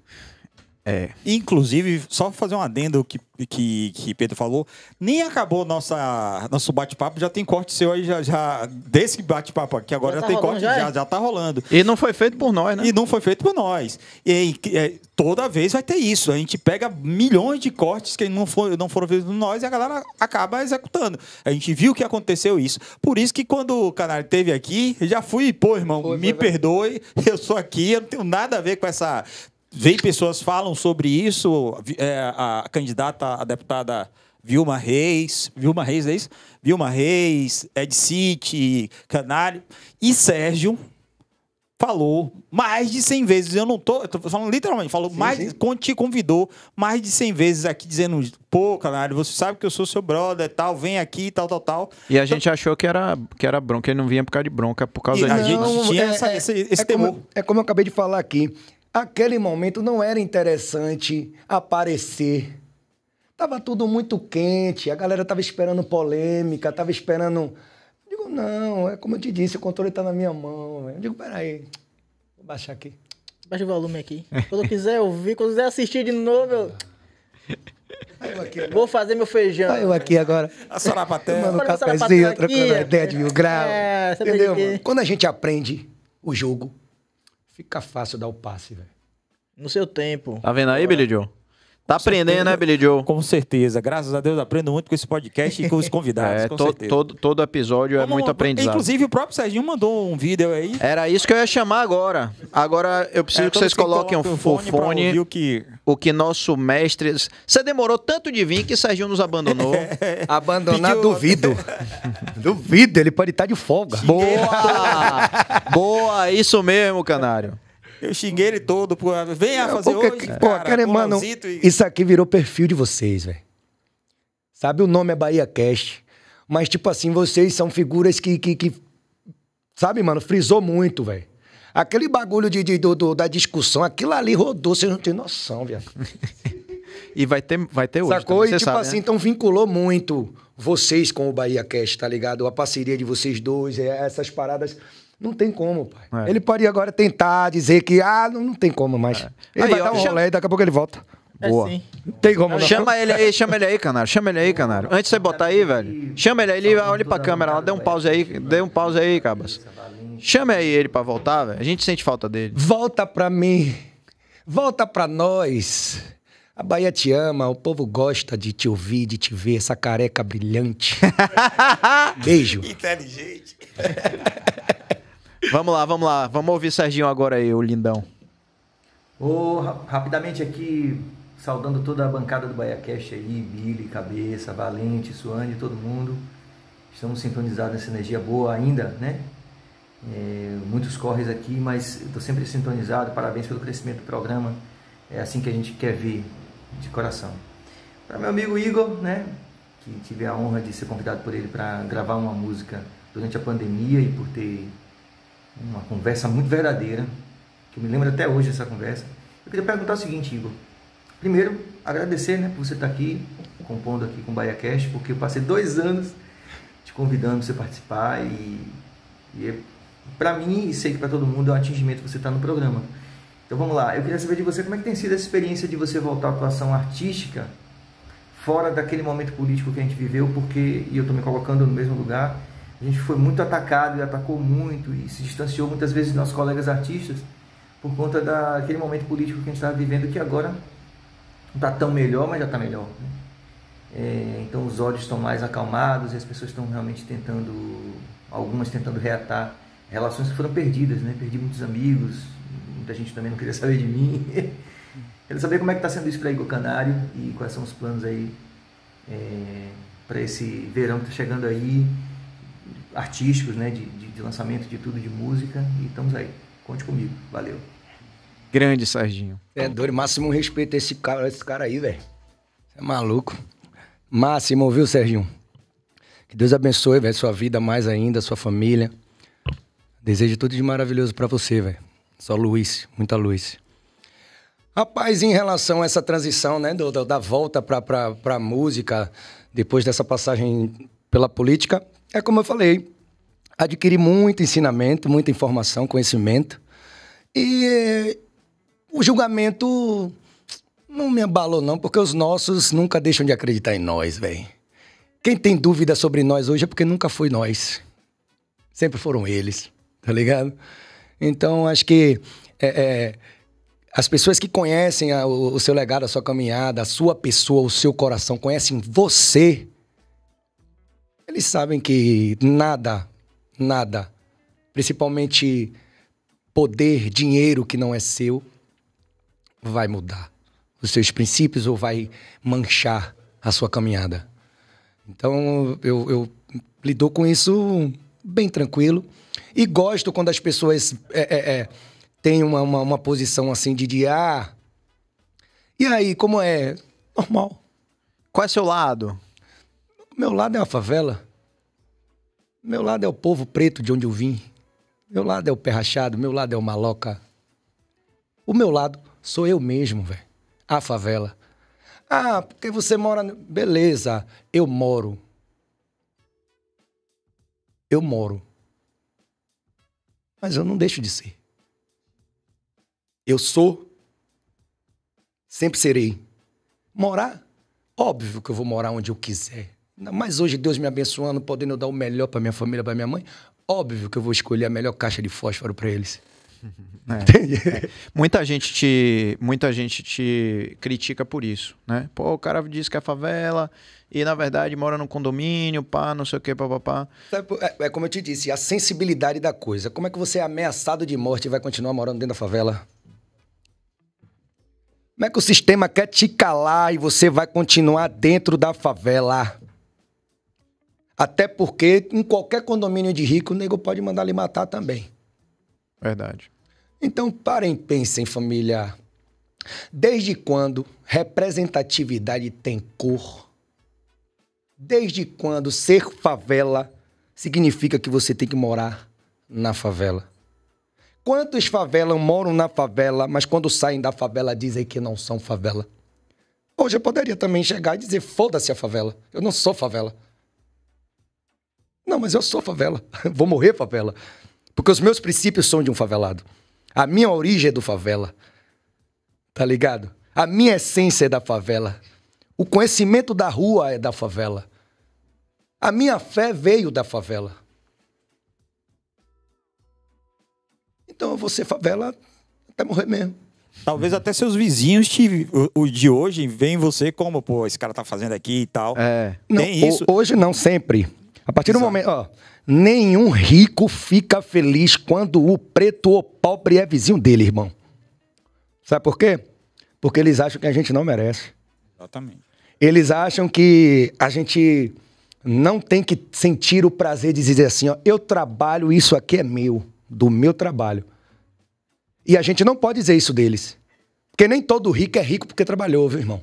É. Inclusive, só fazer um adendo que, que, que Pedro falou, nem acabou nossa, nosso bate-papo, já tem corte seu aí, já, já desse bate-papo aqui, agora já, já tá tem rolando, corte, já, é? já, já tá rolando. E não foi feito por nós, né? E não foi feito por nós. E, e é, toda vez vai ter isso, a gente pega milhões de cortes que não, for, não foram feitos por nós e a galera acaba executando. A gente viu que aconteceu isso. Por isso que quando o Canário teve aqui, já fui, pô, irmão, foi, me foi, perdoe, eu sou aqui, eu não tenho nada a ver com essa vem pessoas falam sobre isso, é, a candidata, a deputada Vilma Reis, Vilma Reis é isso? Vilma Reis, Ed City, Canário e Sérgio falou mais de 100 vezes, eu não tô, eu tô falando literalmente, falou sim, mais, sim. te convidou mais de 100 vezes aqui dizendo, pô, Canário, você sabe que eu sou seu brother, tal, vem aqui, tal, tal, tal. E a gente achou que era, que era bronca, ele não vinha por causa de bronca, por causa disso. A gente tinha é, essa, é, esse, é esse é temor. Como, é como eu acabei de falar aqui, aquele momento não era interessante aparecer. Tava tudo muito quente, a galera tava esperando polêmica, tava esperando. Eu digo, não, é como eu te disse, o controle tá na minha mão. Eu digo, peraí, vou baixar aqui. Baixa o volume aqui. Quando eu quiser ouvir, quando eu quiser assistir de novo, eu. Vou fazer meu feijão. Tá eu aqui agora. A Sorapatel. Mano, um cafezinho, trocando aqui. ideia de mil graus. É, entendeu? Quando a gente aprende o jogo, Fica fácil dar o passe, velho. No seu tempo. Tá vendo aí, Billy Joe? Tá aprendendo, certeza, né, Billy Joe? Com certeza. Graças a Deus aprendo muito com esse podcast e com os convidados. é, to, todo, todo episódio Como, é muito aprendizado. Inclusive, o próprio Serginho mandou um vídeo aí. Era isso que eu ia chamar agora. Agora eu preciso é, que vocês coloquem o fone. fone o, que... o que nosso mestre. Você demorou tanto de vir que Serginho nos abandonou. Abandonar, Pediu... duvido. duvido, ele pode estar de folga. Boa! Boa, isso mesmo, canário. Eu xinguei ele todo. Pô, vem a fazer porque, hoje, cara, pô, mano, e... isso aqui virou perfil de vocês, velho. Sabe, o nome é Bahia Cast. Mas, tipo assim, vocês são figuras que, que, que sabe, mano, frisou muito, velho. Aquele bagulho de, de do, do, da discussão, aquilo ali rodou, vocês não têm noção, viado. e vai ter, vai ter hoje. Sacou? Também, e, tipo sabe, né? assim, né? então vinculou muito vocês com o Bahia Cast, tá ligado? A parceria de vocês dois, é, essas paradas. Não tem como, pai. É. Ele pode agora tentar dizer que, ah, não, não tem como mais. É. Ele aí, vai ó, dar um chama... rolê e daqui a pouco ele volta. É, Boa. É tem como não. Chama ele aí, chama ele aí, canário. Chama ele aí, canário. Antes de você botar aí, velho. Chama ele aí, ele olha pra câmera lá, dê um pause aí, dê um pause aí, cabas. Chama aí ele pra voltar, velho. A gente sente falta dele. Volta pra mim. Volta pra nós. A Bahia te ama, o povo gosta de te ouvir, de te ver, essa careca brilhante. Beijo. Inteligente. Vamos lá, vamos lá. Vamos ouvir Serginho agora aí, o lindão. Oh, rapidamente aqui, saudando toda a bancada do BaiaCast aí, Billy, Cabeça, Valente, Suane, todo mundo. Estamos sintonizados nessa energia boa ainda, né? É, muitos corres aqui, mas estou sempre sintonizado. Parabéns pelo crescimento do programa. É assim que a gente quer ver, de coração. Para meu amigo Igor, né? Que tive a honra de ser convidado por ele para gravar uma música durante a pandemia e por ter uma conversa muito verdadeira, que eu me lembro até hoje dessa conversa. Eu queria perguntar o seguinte, Igor. Primeiro, agradecer né, por você estar aqui, compondo aqui com o Bahia Cash, porque eu passei dois anos te convidando para você participar e, e é, para mim, e sei que para todo mundo, é um atingimento você estar no programa. Então vamos lá, eu queria saber de você como é que tem sido a experiência de você voltar à atuação artística fora daquele momento político que a gente viveu, porque, e eu estou me colocando no mesmo lugar, a gente foi muito atacado e atacou muito e se distanciou muitas vezes dos nossos colegas artistas por conta daquele momento político que a gente estava vivendo que agora não está tão melhor, mas já está melhor. Né? É, então os ódios estão mais acalmados e as pessoas estão realmente tentando, algumas tentando reatar relações que foram perdidas, né? Perdi muitos amigos, muita gente também não queria saber de mim. Quero saber como é que está sendo isso para Igor Canário e quais são os planos aí é, para esse verão que está chegando aí artísticos, né, de, de, de lançamento de tudo, de música. E estamos aí. Conte comigo. Valeu. Grande, Serginho. É Dori, máximo respeito a esse cara, esse cara aí, velho. Você é maluco. Máximo, viu, Serginho? Que Deus abençoe, velho, sua vida mais ainda, sua família. Desejo tudo de maravilhoso para você, velho. Só luz, muita luz. Rapaz, em relação a essa transição, né, do, da, da volta pra, pra, pra música, depois dessa passagem pela política, é como eu falei, adquiri muito ensinamento, muita informação, conhecimento. E eh, o julgamento não me abalou, não, porque os nossos nunca deixam de acreditar em nós, velho. Quem tem dúvida sobre nós hoje é porque nunca foi nós. Sempre foram eles, tá ligado? Então, acho que é, é, as pessoas que conhecem a, o, o seu legado, a sua caminhada, a sua pessoa, o seu coração, conhecem você eles sabem que nada, nada, principalmente poder, dinheiro que não é seu, vai mudar os seus princípios ou vai manchar a sua caminhada. Então eu, eu lido com isso bem tranquilo e gosto quando as pessoas é, é, é, têm uma, uma, uma, posição assim de, de ah, e aí, como é? Normal. Qual é seu lado? Meu lado é uma favela. Meu lado é o povo preto de onde eu vim. Meu lado é o pé rachado, meu lado é o maloca. O meu lado sou eu mesmo, velho. A favela. Ah, porque você mora. Beleza, eu moro. Eu moro. Mas eu não deixo de ser. Eu sou. Sempre serei. Morar? Óbvio que eu vou morar onde eu quiser. Mas hoje, Deus me abençoando, podendo dar o melhor para minha família, para minha mãe, óbvio que eu vou escolher a melhor caixa de fósforo para eles. É, é. Muita gente te muita gente te critica por isso, né? Pô, o cara diz que é favela e na verdade mora num condomínio, pá, não sei o que, papapá. É, é como eu te disse, a sensibilidade da coisa. Como é que você é ameaçado de morte e vai continuar morando dentro da favela? Como é que o sistema quer te calar e você vai continuar dentro da favela? Até porque em qualquer condomínio de rico, o nego pode mandar lhe matar também. Verdade. Então, parem, pensem, família. Desde quando representatividade tem cor? Desde quando ser favela significa que você tem que morar na favela? Quantos favelas moram na favela, mas quando saem da favela dizem que não são favela? Hoje eu poderia também chegar e dizer: foda-se a favela, eu não sou favela. Não, mas eu sou favela. Vou morrer favela. Porque os meus princípios são de um favelado. A minha origem é do favela. Tá ligado? A minha essência é da favela. O conhecimento da rua é da favela. A minha fé veio da favela. Então eu vou ser favela até morrer mesmo. Talvez até seus vizinhos te, o, o, de hoje veem você como, pô, esse cara tá fazendo aqui e tal. É. Tem não, isso. O, hoje não, sempre. A partir Exato. do momento. Ó, nenhum rico fica feliz quando o preto ou pobre é vizinho dele, irmão. Sabe por quê? Porque eles acham que a gente não merece. Exatamente. Eles acham que a gente não tem que sentir o prazer de dizer assim, ó, eu trabalho, isso aqui é meu, do meu trabalho. E a gente não pode dizer isso deles. Porque nem todo rico é rico porque trabalhou, viu, irmão?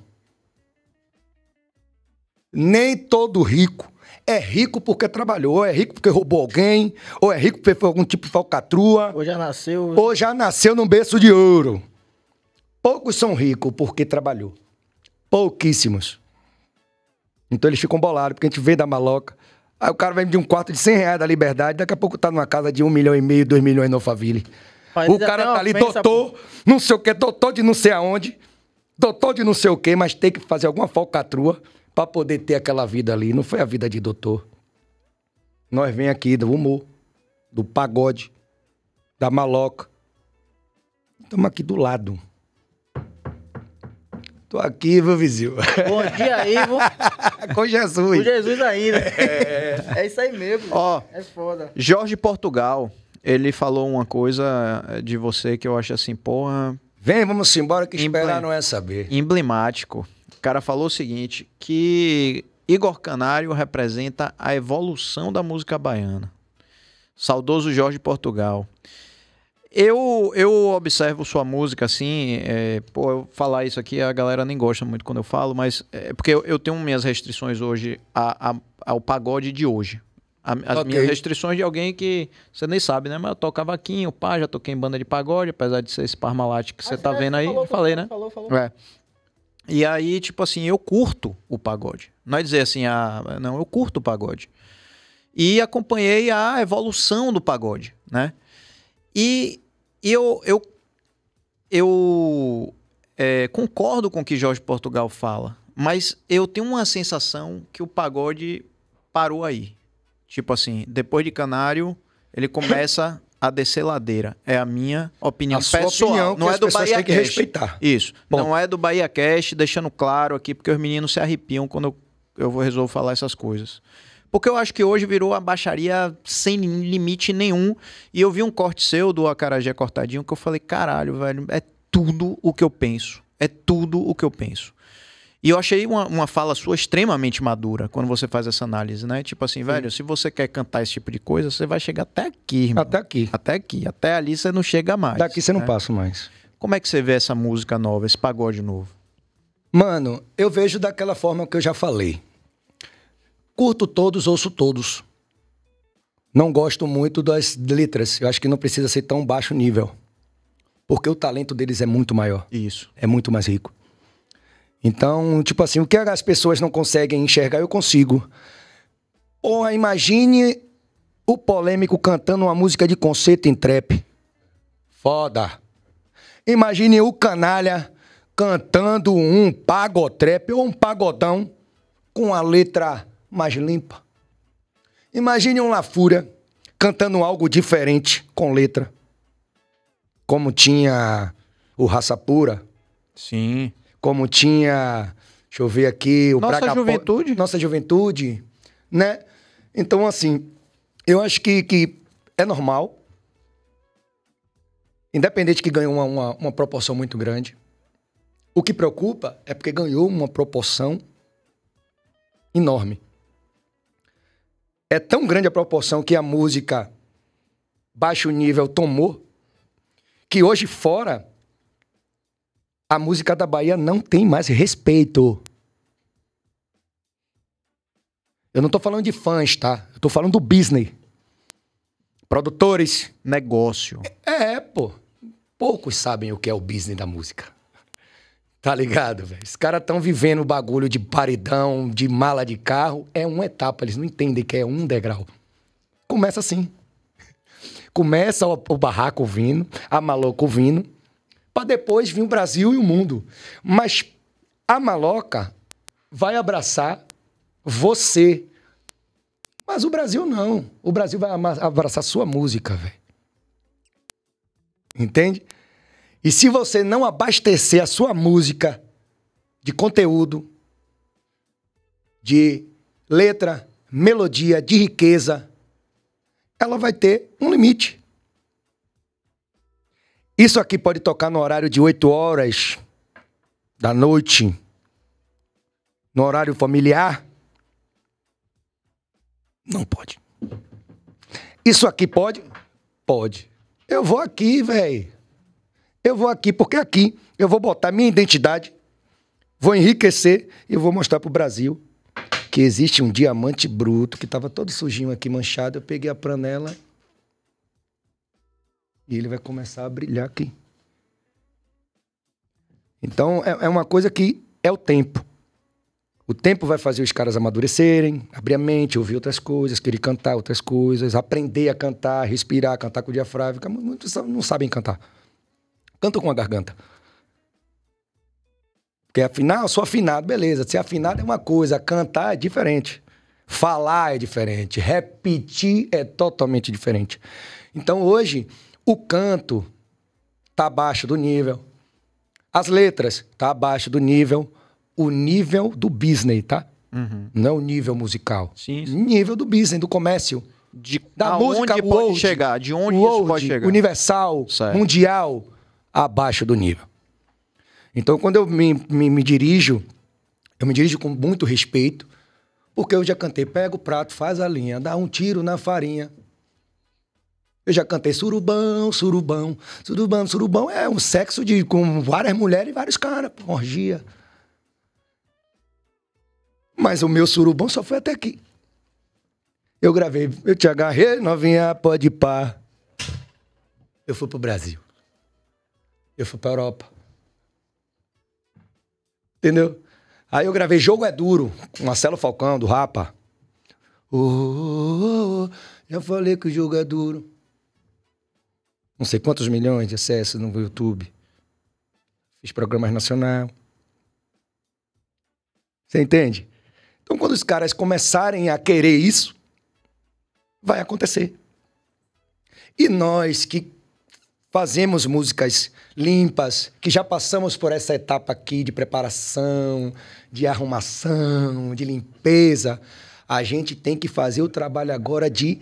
Nem todo rico é rico porque trabalhou, ou é rico porque roubou alguém, ou é rico porque foi algum tipo de falcatrua. Ou já nasceu. Ou já nasceu num berço de ouro. Poucos são ricos porque trabalhou. Pouquíssimos. Então eles ficam bolados, porque a gente vê da maloca. Aí o cara vem de um quarto de 100 reais da liberdade, daqui a pouco tá numa casa de 1 um milhão e meio, 2 milhões no Alphaville. Mas o cara tá ali, doutor, por... não sei o que, doutor de não sei aonde, doutor de não sei o que, mas tem que fazer alguma falcatrua para poder ter aquela vida ali. Não foi a vida de doutor. Nós vem aqui do humor, do pagode, da maloca. Estamos aqui do lado. Tô aqui, viu, vizinho? Bom dia, Ivo. Com Jesus. Com Jesus ainda. É, é isso aí mesmo. Ó, é foda. Jorge Portugal, ele falou uma coisa de você que eu acho assim, porra. Vem, vamos embora que esperar não é saber. Emblemático cara falou o seguinte: que Igor Canário representa a evolução da música baiana. Saudoso Jorge Portugal. Eu, eu observo sua música assim, é, pô, eu falar isso aqui, a galera nem gosta muito quando eu falo, mas é porque eu, eu tenho minhas restrições hoje a, a, ao pagode de hoje. A, as okay. minhas restrições de alguém que você nem sabe, né? Mas eu toco cavaquinho, pá, já toquei em banda de pagode, apesar de ser esse parmalate que você ah, tá é, vendo aí. Falou, falei, falou, né? Falou, falou. É. E aí, tipo assim, eu curto o pagode. Não é dizer assim, ah, não, eu curto o pagode. E acompanhei a evolução do pagode, né? E eu, eu, eu é, concordo com o que Jorge Portugal fala, mas eu tenho uma sensação que o pagode parou aí. Tipo assim, depois de Canário, ele começa a descer ladeira. É a minha opinião a pessoal. Sua opinião, não é do Bahia que respeitar. Isso. Bom. Não é do Bahia Cash, deixando claro aqui, porque os meninos se arrepiam quando eu, eu vou resolver falar essas coisas. Porque eu acho que hoje virou a baixaria sem limite nenhum. E eu vi um corte seu do Acarajé Cortadinho que eu falei, caralho, velho, é tudo o que eu penso. É tudo o que eu penso. E eu achei uma, uma fala sua extremamente madura quando você faz essa análise, né? Tipo assim, Sim. velho, se você quer cantar esse tipo de coisa, você vai chegar até aqui, irmão. Até aqui. Até aqui. Até ali você não chega mais. Daqui você né? não passa mais. Como é que você vê essa música nova, esse pagode novo? Mano, eu vejo daquela forma que eu já falei. Curto todos, ouço todos. Não gosto muito das letras. Eu acho que não precisa ser tão baixo nível. Porque o talento deles é muito maior. Isso. É muito mais rico. Então, tipo assim, o que as pessoas não conseguem enxergar, eu consigo. Porra, imagine o polêmico cantando uma música de conceito em trap. Foda. Imagine o canalha cantando um pagotrap ou um pagodão com a letra mais limpa. Imagine um Lafura cantando algo diferente com letra. Como tinha o Raça Pura. Sim como tinha, deixa eu ver aqui, o Nossa Juventude. Po Nossa Juventude, né? Então, assim, eu acho que, que é normal. Independente que ganhou uma, uma, uma proporção muito grande. O que preocupa é porque ganhou uma proporção enorme. É tão grande a proporção que a música baixo nível tomou que hoje fora a música da Bahia não tem mais respeito. Eu não tô falando de fãs, tá? Eu tô falando do business. Produtores. Negócio. É, é pô. Poucos sabem o que é o business da música. Tá ligado, velho? Os caras tão vivendo o bagulho de paredão, de mala de carro. É uma etapa, eles não entendem que é um degrau. Começa assim. Começa o, o barraco vindo, a maluco vindo, para depois vir o Brasil e o mundo. Mas a maloca vai abraçar você. Mas o Brasil não. O Brasil vai abraçar sua música, velho. Entende? E se você não abastecer a sua música de conteúdo, de letra, melodia, de riqueza, ela vai ter um limite. Isso aqui pode tocar no horário de 8 horas da noite, no horário familiar? Não pode. Isso aqui pode? Pode. Eu vou aqui, velho. Eu vou aqui, porque aqui eu vou botar minha identidade, vou enriquecer e vou mostrar pro Brasil que existe um diamante bruto que estava todo sujinho aqui, manchado. Eu peguei a panela e ele vai começar a brilhar aqui. Então, é, é uma coisa que é o tempo. O tempo vai fazer os caras amadurecerem, abrir a mente, ouvir outras coisas, querer cantar outras coisas, aprender a cantar, respirar, cantar com o diafragma. Muitos não sabem cantar. Cantam com a garganta. Porque afinar, sou afinado, beleza. Ser afinado é uma coisa, cantar é diferente. Falar é diferente. Repetir é totalmente diferente. Então hoje, o canto está abaixo do nível. As letras tá abaixo do nível. O nível do business, tá? Uhum. Não é o nível musical. Sim, sim. Nível do business, do comércio. De, da música onde world, pode chegar, de onde world, isso pode chegar. Universal, certo. mundial, abaixo do nível. Então, quando eu me, me, me dirijo, eu me dirijo com muito respeito, porque eu já cantei, pega o prato, faz a linha, dá um tiro na farinha. Eu já cantei surubão, surubão, surubão, surubão. É um sexo de com várias mulheres e vários caras, orgia. Mas o meu surubão só foi até aqui. Eu gravei, eu te agarrei, novinha, pode pá. Eu fui pro Brasil. Eu fui pra Europa. Entendeu? Aí eu gravei Jogo é Duro, com Marcelo Falcão, do Rapa. Oh, oh, oh, oh. já falei que o jogo é duro não sei quantos milhões de acessos no YouTube. Fiz programas nacional. Você entende? Então, quando os caras começarem a querer isso, vai acontecer. E nós que fazemos músicas limpas, que já passamos por essa etapa aqui de preparação, de arrumação, de limpeza, a gente tem que fazer o trabalho agora de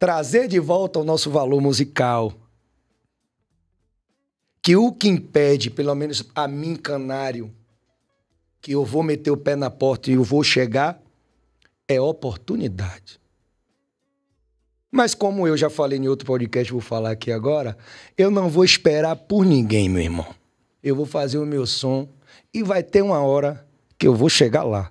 trazer de volta o nosso valor musical. Que o que impede, pelo menos a mim, canário, que eu vou meter o pé na porta e eu vou chegar, é oportunidade. Mas como eu já falei em outro podcast, vou falar aqui agora, eu não vou esperar por ninguém, meu irmão. Eu vou fazer o meu som e vai ter uma hora que eu vou chegar lá.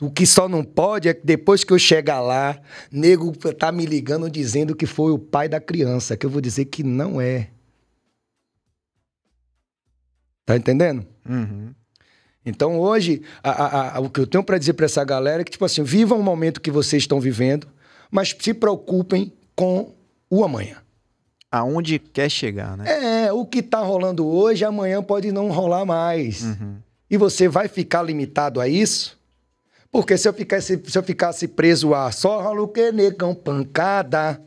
O que só não pode é que depois que eu chegar lá, nego tá me ligando dizendo que foi o pai da criança, que eu vou dizer que não é. Tá entendendo? Uhum. Então hoje, a, a, a, o que eu tenho para dizer para essa galera é que, tipo assim, vivam o momento que vocês estão vivendo, mas se preocupem com o amanhã. Aonde quer chegar, né? É, o que tá rolando hoje, amanhã pode não rolar mais. Uhum. E você vai ficar limitado a isso? Porque se eu ficasse, se eu ficasse preso a só o que negão pancada,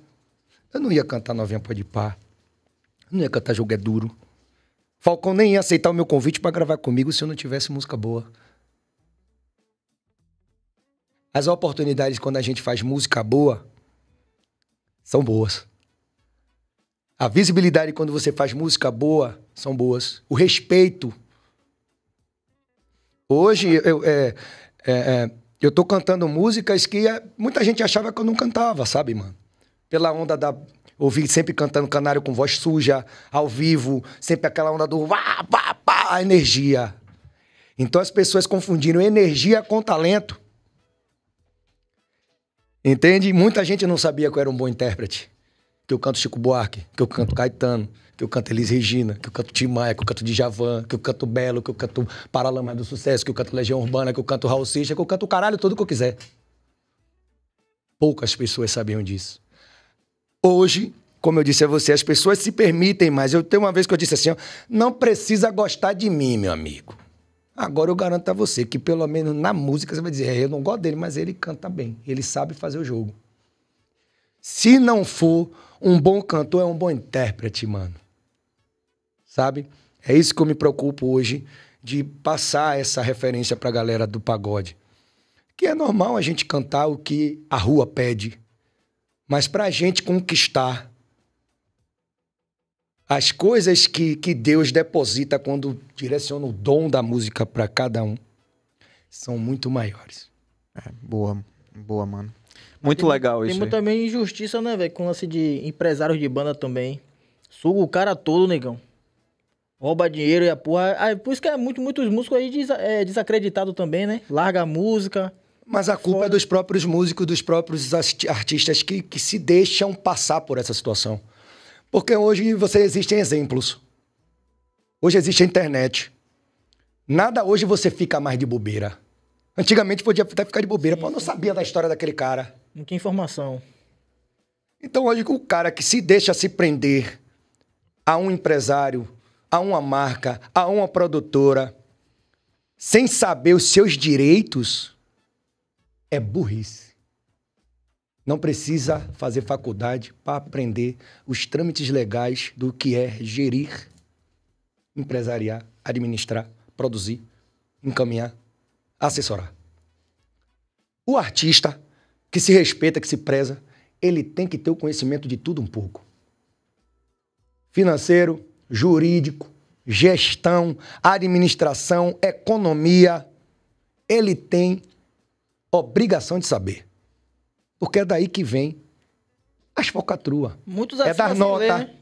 eu não ia cantar novinha pode pá. Eu não ia cantar jogo é duro. Falcão nem ia aceitar o meu convite para gravar comigo se eu não tivesse música boa. As oportunidades quando a gente faz música boa são boas. A visibilidade quando você faz música boa são boas. O respeito. Hoje eu, é, é, é, eu tô cantando músicas que eh, muita gente achava que eu não cantava, sabe, mano? Pela onda da. Ouvi sempre cantando canário com voz suja, ao vivo, sempre aquela onda do. Vá, vá, vá, a energia. Então as pessoas confundiram energia com talento. Entende? Muita gente não sabia que eu era um bom intérprete que eu canto Chico Buarque, que eu canto Caetano, que eu canto Elis Regina, que eu canto Tim Maia, que eu canto Djavan, que eu canto Belo, que eu canto Paralamas do Sucesso, que eu canto Legião Urbana, que eu canto Raul Seixas, que eu canto o caralho todo que eu quiser. Poucas pessoas sabiam disso. Hoje, como eu disse a você, as pessoas se permitem mais. Eu tenho uma vez que eu disse assim, ó, não precisa gostar de mim, meu amigo. Agora eu garanto a você que pelo menos na música você vai dizer, é, eu não gosto dele, mas ele canta bem, ele sabe fazer o jogo. Se não for um bom cantor, é um bom intérprete, mano. Sabe? É isso que eu me preocupo hoje de passar essa referência pra galera do pagode. Que é normal a gente cantar o que a rua pede, mas pra gente conquistar as coisas que, que Deus deposita quando direciona o dom da música para cada um são muito maiores. É, boa, boa, mano. Muito tem, legal tem isso. Tem também injustiça, né, velho? Com lance de empresários de banda também. Suga o cara todo, negão. Rouba dinheiro e a porra. Ah, por isso que é muito, muitos músicos aí des, é, desacreditado também, né? Larga a música. Mas a culpa é Foda. é dos próprios músicos, dos próprios artistas que, que se deixam passar por essa situação. Porque hoje você existem exemplos. Hoje existe a internet. Nada hoje você fica mais de bobeira. Antigamente podia até ficar de bobeira, pô, eu não sabia da história daquele cara. Muita informação. Então, olha, o cara que se deixa se prender a um empresário, a uma marca, a uma produtora, sem saber os seus direitos, é burrice. Não precisa fazer faculdade para aprender os trâmites legais do que é gerir, empresariar, administrar, produzir, encaminhar, assessorar. O artista que se respeita, que se preza, ele tem que ter o conhecimento de tudo um pouco. Financeiro, jurídico, gestão, administração, economia, ele tem obrigação de saber. Porque é daí que vem as falcatruas. Muitos é das assim, notas. Né?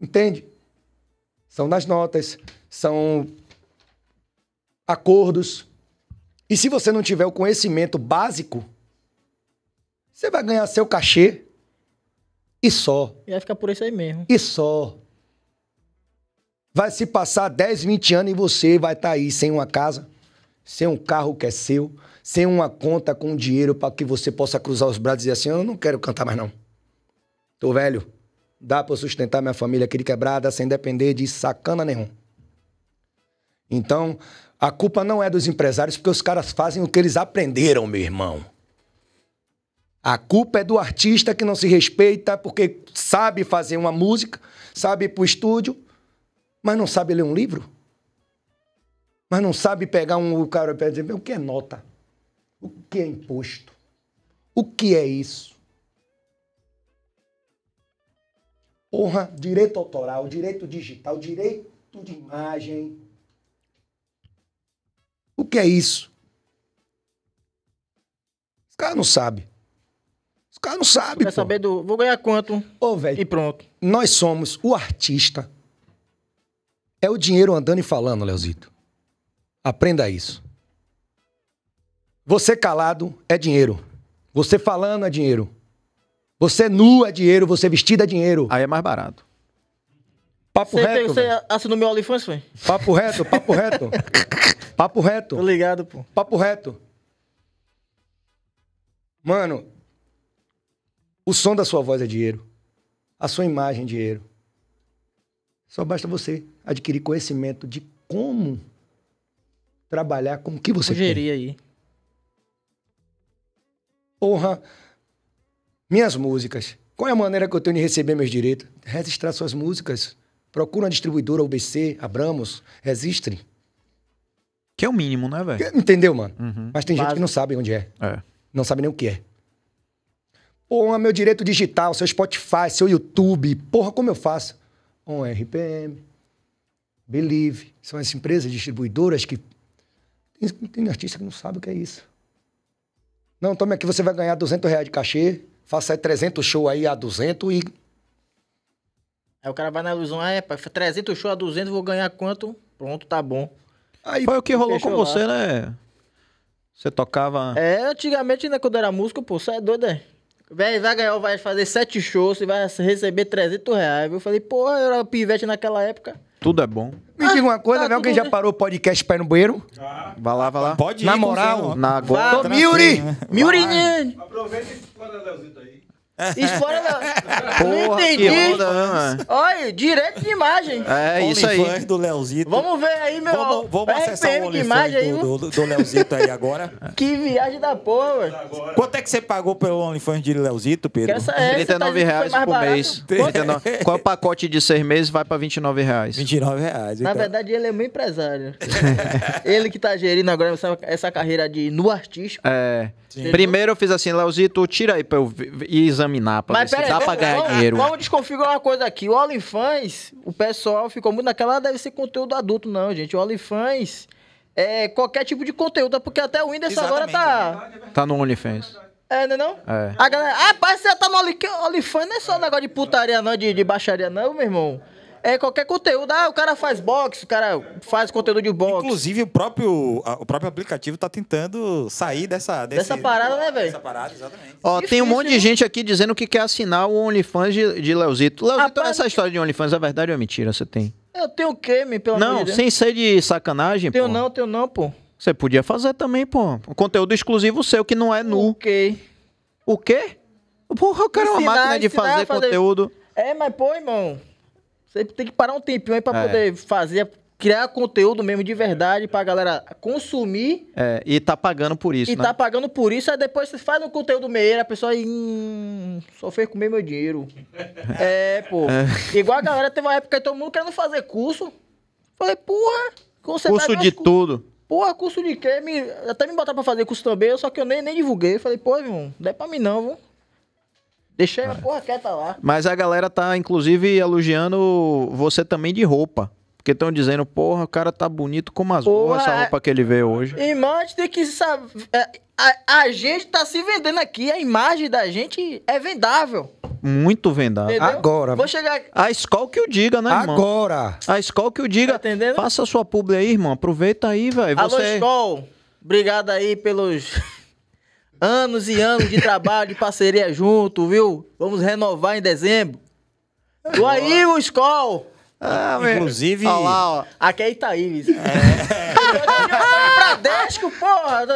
Entende? São nas notas, são acordos, e se você não tiver o conhecimento básico, você vai ganhar seu cachê e só. E vai ficar por isso aí mesmo. E só. Vai se passar 10, 20 anos e você vai estar tá aí sem uma casa, sem um carro que é seu, sem uma conta com dinheiro para que você possa cruzar os braços e dizer assim: eu não quero cantar mais não. Tô velho. Dá para sustentar minha família aqui de quebrada sem depender de sacana nenhum. Então, a culpa não é dos empresários, porque os caras fazem o que eles aprenderam, meu irmão. A culpa é do artista que não se respeita porque sabe fazer uma música, sabe ir pro estúdio, mas não sabe ler um livro. Mas não sabe pegar um. O cara e dizer: o que é nota? O que é imposto? O que é isso? Porra, direito autoral, direito digital, direito de imagem. O que é isso? Os caras não sabem. Os caras não sabem, Quer pô. saber do... Vou ganhar quanto? Ô, velho. E pronto. Nós somos o artista. É o dinheiro andando e falando, Leozito. Aprenda isso. Você calado é dinheiro. Você falando é dinheiro. Você nu é dinheiro, você vestido é dinheiro. Aí é mais barato. Papo cê reto. Você assinou meu OnlyFans, foi? Papo reto, papo reto. Papo reto. Tô ligado, pô. Papo reto. Mano, o som da sua voz é dinheiro. A sua imagem é dinheiro. Só basta você adquirir conhecimento de como trabalhar com o que você Sugerir aí. Porra, minhas músicas. Qual é a maneira que eu tenho de receber meus direitos? Registrar suas músicas. Procura uma distribuidora UBC, Abramos, Registrem. Que é o mínimo, né, velho? Entendeu, mano? Uhum. Mas tem Base. gente que não sabe onde é. é. Não sabe nem o que é. Pô, meu direito digital, seu Spotify, seu YouTube. Porra, como eu faço? Um RPM, Believe. São as empresas distribuidoras que. Tem, tem artista que não sabe o que é isso. Não, tome aqui, você vai ganhar 200 reais de cachê, faça aí 300 show aí a 200 e. Aí o cara vai na ilusão, ah, é, 300 show a 200, vou ganhar quanto? Pronto, tá bom. Aí Foi o que rolou com lá. você, né? Você tocava. É, antigamente, né, quando era músico, pô, você é doido, é? Véi, vai ganhar, vai fazer sete shows, você vai receber 300 reais. Eu falei, pô, eu era pivete naquela época. Tudo é bom. Me ah, diga uma ah, coisa, tá, quem né, já bem. parou o podcast pé no banheiro? Ah, vai lá, vai lá. Pode ir. Na moral, na agora. Miuri! Né? Miuri! Né? Aproveita e explora Leozito aí. Espora da... Porra, não entendi. Onda, né, Olha, direito de imagem. É, isso aí. do Leozito. Vamos ver aí, meu. Vamos, vamos acessar o OnlyFans do, do, do, Leozito aí agora. Que viagem da porra, Quanto é que você pagou pelo OnlyFans de Leozito, Pedro? Que essa é, 39 tá reais por barato. mês. Qual é o pacote de seis meses vai para 29 reais? 29 reais. Então. Na verdade, ele é meu empresário. ele que tá gerindo agora essa, essa carreira de nu artístico. É. Primeiro eu fiz assim, Leozito, tira aí pra eu examinar examinar pra Mas ver se dá pra ganhar vamos, dinheiro. Vamos desconfigurar uma coisa aqui. O OnlyFans, o pessoal ficou muito naquela, ah, deve ser conteúdo adulto, não, gente. O OnlyFans é qualquer tipo de conteúdo, é porque até o Windows agora tá. É é tá no OnlyFans. É, não é não? É. A galera, ah, rapaz, você tá no OnlyFans, não é só é. negócio de putaria, não, de, de baixaria, não, meu irmão. É, qualquer conteúdo. Ah, o cara faz boxe, o cara faz conteúdo de boxe. Inclusive, o próprio, o próprio aplicativo tá tentando sair dessa... Desse, dessa parada, né, velho? Dessa parada, exatamente. Ó, Difícil, tem um monte de né? gente aqui dizendo que quer assinar o OnlyFans de, de Leozito. Leozito, essa história de OnlyFans é verdade ou é mentira? Você tem? Eu tenho o quê, me pelo Não, sem ser de sacanagem, tenho pô. Tenho não, tenho não, pô. Você podia fazer também, pô. Um conteúdo exclusivo seu que não é nu. Ok. O quê? Porra, eu quero é uma máquina de fazer, fazer conteúdo. É, mas pô, irmão... Você tem que parar um tempinho aí pra é. poder fazer, criar conteúdo mesmo de verdade pra galera consumir. É, e tá pagando por isso. E né? tá pagando por isso, aí depois você faz um conteúdo meio a pessoa aí. Hum, só fez comer meu dinheiro. é, pô. É. Igual a galera teve uma época que todo mundo querendo fazer curso. Falei, porra, Curso de cu... tudo. Porra, curso de quê? Me... Até me botar pra fazer curso também, só que eu nem, nem divulguei. Falei, pô, irmão, não é pra mim não, viu? Deixei a é. porra quieta tá lá. Mas a galera tá, inclusive, elogiando você também de roupa. Porque estão dizendo, porra, o cara tá bonito como as porra, essa é. roupa que ele vê hoje. Irmão, a gente tem que saber. É, a, a, gente tá se vendendo aqui, a imagem da gente é vendável. Muito vendável. Entendeu? Agora. Vou chegar. A escola que o diga, né, irmão? Agora. A escola que o diga. Tá entendendo? Faça a sua publi aí, irmão. Aproveita aí, velho. Você... Alô, escola. Obrigado aí pelos. Anos e anos de trabalho, de parceria junto, viu? Vamos renovar em dezembro. Tô aí, o Skol! Ah, Inclusive. Olha lá, ó. Aqui é Itaíves. É. Eu tô Bradesco, porra!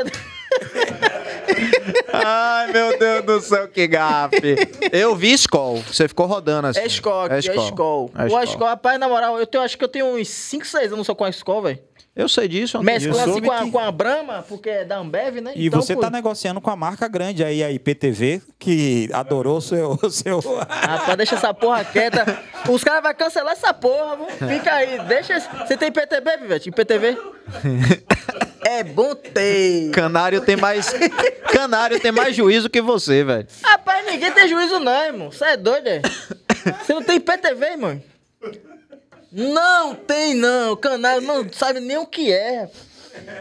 Ai, meu Deus do céu, que gafe. Eu vi Skol. Você ficou rodando assim. É Skol, é, é Skol. É Skol. É O Skol, rapaz, na moral, eu tenho, acho que eu tenho uns 5, 6 anos só com a Skol, velho. Eu sei disso. Mesclando se com, a, que... com a Brahma, porque é da Ambev, né? E então, você está negociando com a marca grande aí, a IPTV, que adorou seu... seu... Rapaz, deixa essa porra quieta. Os caras vão cancelar essa porra, mano. fica aí. Deixa... Você tem IPTV, velho? IPTV? É bom ter. Canário tem mais. Canário tem mais juízo que você, velho. Rapaz, ninguém tem juízo, não, irmão. Você é doido, velho. É? Você não tem IPTV, irmão? Não tem não, o canal não sabe nem o que é.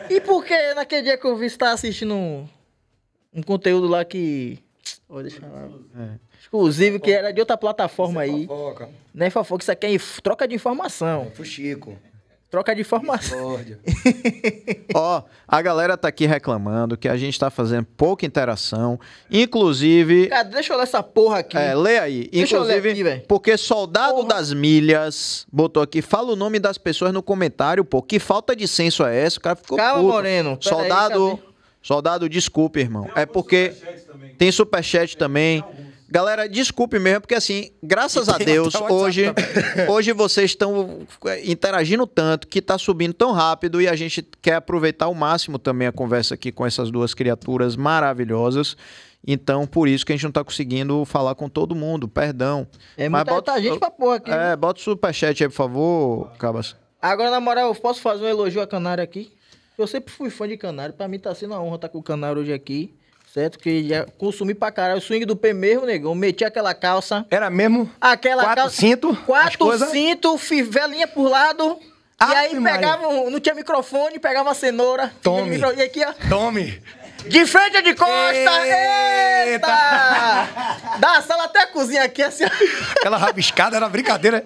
E por que naquele dia que eu vi estar tá assistindo um, um conteúdo lá que. Vou deixar lá. É. Exclusivo, que era de outra plataforma é aí. Fofoca. Nem é fofoca, isso aqui é troca de informação. É, fuxico. Troca de informação. Ó, a galera tá aqui reclamando que a gente tá fazendo pouca interação. Inclusive. Cara, deixa eu ler essa porra aqui. É, lê aí. Deixa inclusive, eu ler aqui, porque Soldado porra. das Milhas botou aqui, fala o nome das pessoas no comentário, pô. Que falta de senso é essa? O cara ficou. Calma, puto. Moreno. Soldado. Aí, Soldado, desculpe, irmão. Tem é porque. tem superchat também. Galera, desculpe mesmo, porque assim, graças a Deus, hoje, hoje vocês estão é, interagindo tanto, que está subindo tão rápido e a gente quer aproveitar ao máximo também a conversa aqui com essas duas criaturas maravilhosas. Então, por isso que a gente não tá conseguindo falar com todo mundo, perdão. É Mas muita, bota, gente pra porra aqui. É, né? bota o superchat aí, por favor, Cabas. Agora, na moral, eu posso fazer um elogio a Canário aqui? Eu sempre fui fã de Canário, pra mim tá sendo uma honra estar tá com o Canário hoje aqui. Certo? Que já consumi pra caralho. O swing do pé mesmo, negão. Meti aquela calça. Era mesmo? Aquela quatro calça. Cinto, quatro cinto, fivelinha por lado. Ah, e aí pegava, um, não tinha microfone, pegava uma cenoura. Tome. Micro... E aqui, ó. Tome. De frente ou de costa! Eita! Eita! da sala até a cozinha aqui, assim. Aquela rabiscada era brincadeira.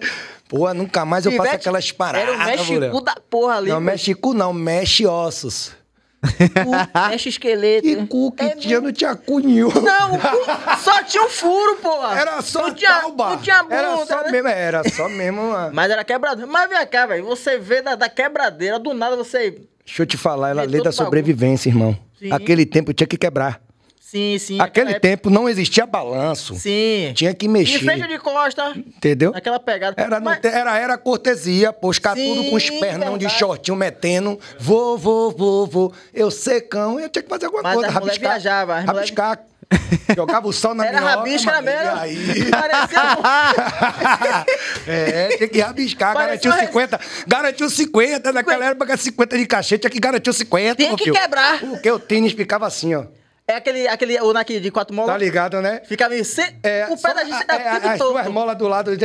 Pô, nunca mais eu faço passo aquelas paradas. Era o mexico da porra ali. Não, mexico não, mexe ossos. mexe esqueleto. E cu que é tinha, não tinha cu nenhum. Não, o cu só tinha um furo, pô. Era só não tinha, tauba. Não tinha bunda. Era só né? mesmo, era só mesmo. Mano. Mas era quebradeira. Mas vem cá, velho, você vê da, da, quebradeira, do nada você... Deixa eu te falar, ela lê da sobrevivência, irmão. Sim. Aquele tempo tinha que quebrar. Sim, sim. Aquele época... tempo não existia balanço. Sim. Tinha que mexer. De frente de costa. Entendeu? Aquela pegada. Era, Mas... te... era, era cortesia, pô, os tudo com os pernão de shortinho metendo. Vou, vou, vou, vou. Eu secão. Eu tinha que fazer alguma Mas coisa. Rabiscar. a mulher viajava. Rabiscar. Mulher... Jogava o sol na minha minhoca. Era rabisca mano, mesmo. Aí... Parecia... é, tinha que rabiscar. Parecia garantiu 50. Garantiu 50. Naquela época, 50 de cachete. Tinha que garantir 50. Tinha que quebrar. Porque o tênis ficava assim, ó. É aquele, aquele onaque de quatro molas. Tá ligado, né? Fica meio... Se... É, o pé da gente tá a, é, é As molas do lado... É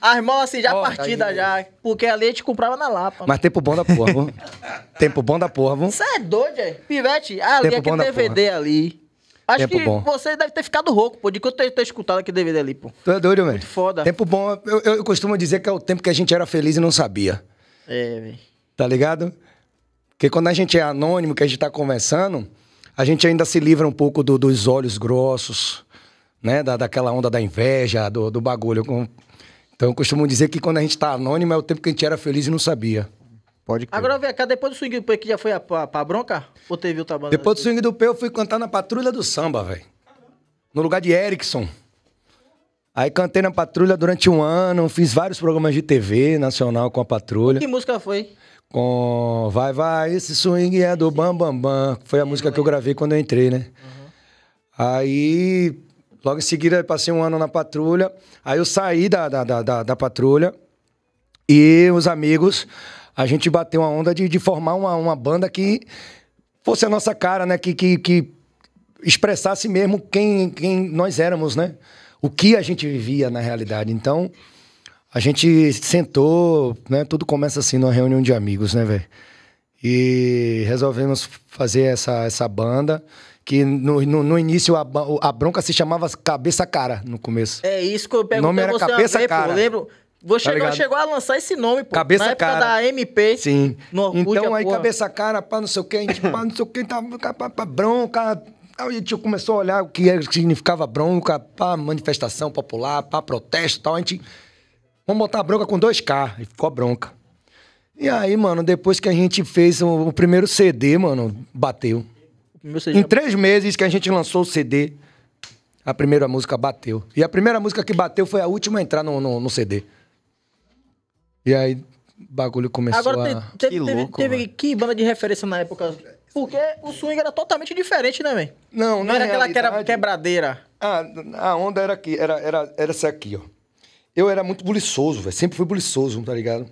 as molas, assim, já oh, partida tá já. Porque ali a gente comprava na Lapa. Mas tempo bom da porra, vô. Tempo bom da porra, vô. Você é doido, é? Pivete, ali, tempo aquele DVD ali... Acho Tempo que bom. você deve ter ficado rouco, pô, de que eu ter, escutado aquele DVD ali, pô. Tu é doido, velho? Muito foda. Tempo bom, eu, eu, costumo dizer que é o tempo que a gente era feliz e não sabia. É, velho. Tá ligado? Porque quando a gente é anônimo, que a gente tá conversando, a gente ainda se livra um pouco do, dos olhos grossos, né? Da, daquela onda da inveja, do, do bagulho. Então eu costumo dizer que quando a gente tá anônimo é o tempo que a gente era feliz e não sabia. Pode crer. Agora vem cá, depois do swing do P que já foi a, pra, pra bronca? Ou teve o trabalho? Depois do assim? swing do P eu fui cantar na Patrulha do Samba, velho. No lugar de Erickson. Aí cantei na Patrulha durante um ano, fiz vários programas de TV nacional com a Patrulha. Que música foi? Com Vai Vai, esse swing é do Bam Bam Bam. Foi a música que eu gravei quando eu entrei, né? Uhum. Aí, logo em seguida, passei um ano na patrulha. Aí eu saí da, da, da, da, da patrulha e os amigos, a gente bateu uma onda de, de formar uma, uma banda que fosse a nossa cara, né? Que, que, que expressasse mesmo quem, quem nós éramos, né? O que a gente vivia na realidade. Então, a gente sentou, né? Tudo começa assim numa reunião de amigos, né, velho? E resolvemos fazer essa, essa banda. Que no, no, no início a, a, bronca se chamava Cabeça Cara, no começo. É isso que eu perguntei. O nome era Cabeça Cara. Pô, lembro. Vou tá chegou a lançar esse nome, pô. Cabeça Na época cara. da MP. Sim. Orkut, então aí, porra. cabeça cara, pá, não sei o quê, a pá, não sei o quê, tá, tá pá, pá, bronca. Aí a gente começou a olhar o que significava bronca, pá, manifestação popular, pá, protesto e tal. A gente Vamos botar bronca com 2K. E ficou bronca. E aí, mano, depois que a gente fez o, o primeiro CD, mano, bateu. Em três meses que a gente lançou o CD, a primeira música bateu. E a primeira música que bateu foi a última a entrar no, no, no CD. E aí, bagulho começou Agora, a... Agora, te, te, que teve, teve que banda de referência na época? Porque o swing era totalmente diferente, né, velho? Não, não era aquela que era quebradeira. Ah, a onda era aqui, era, era, era essa aqui, ó. Eu era muito buliçoso, velho. Sempre fui buliçoso, tá ligado?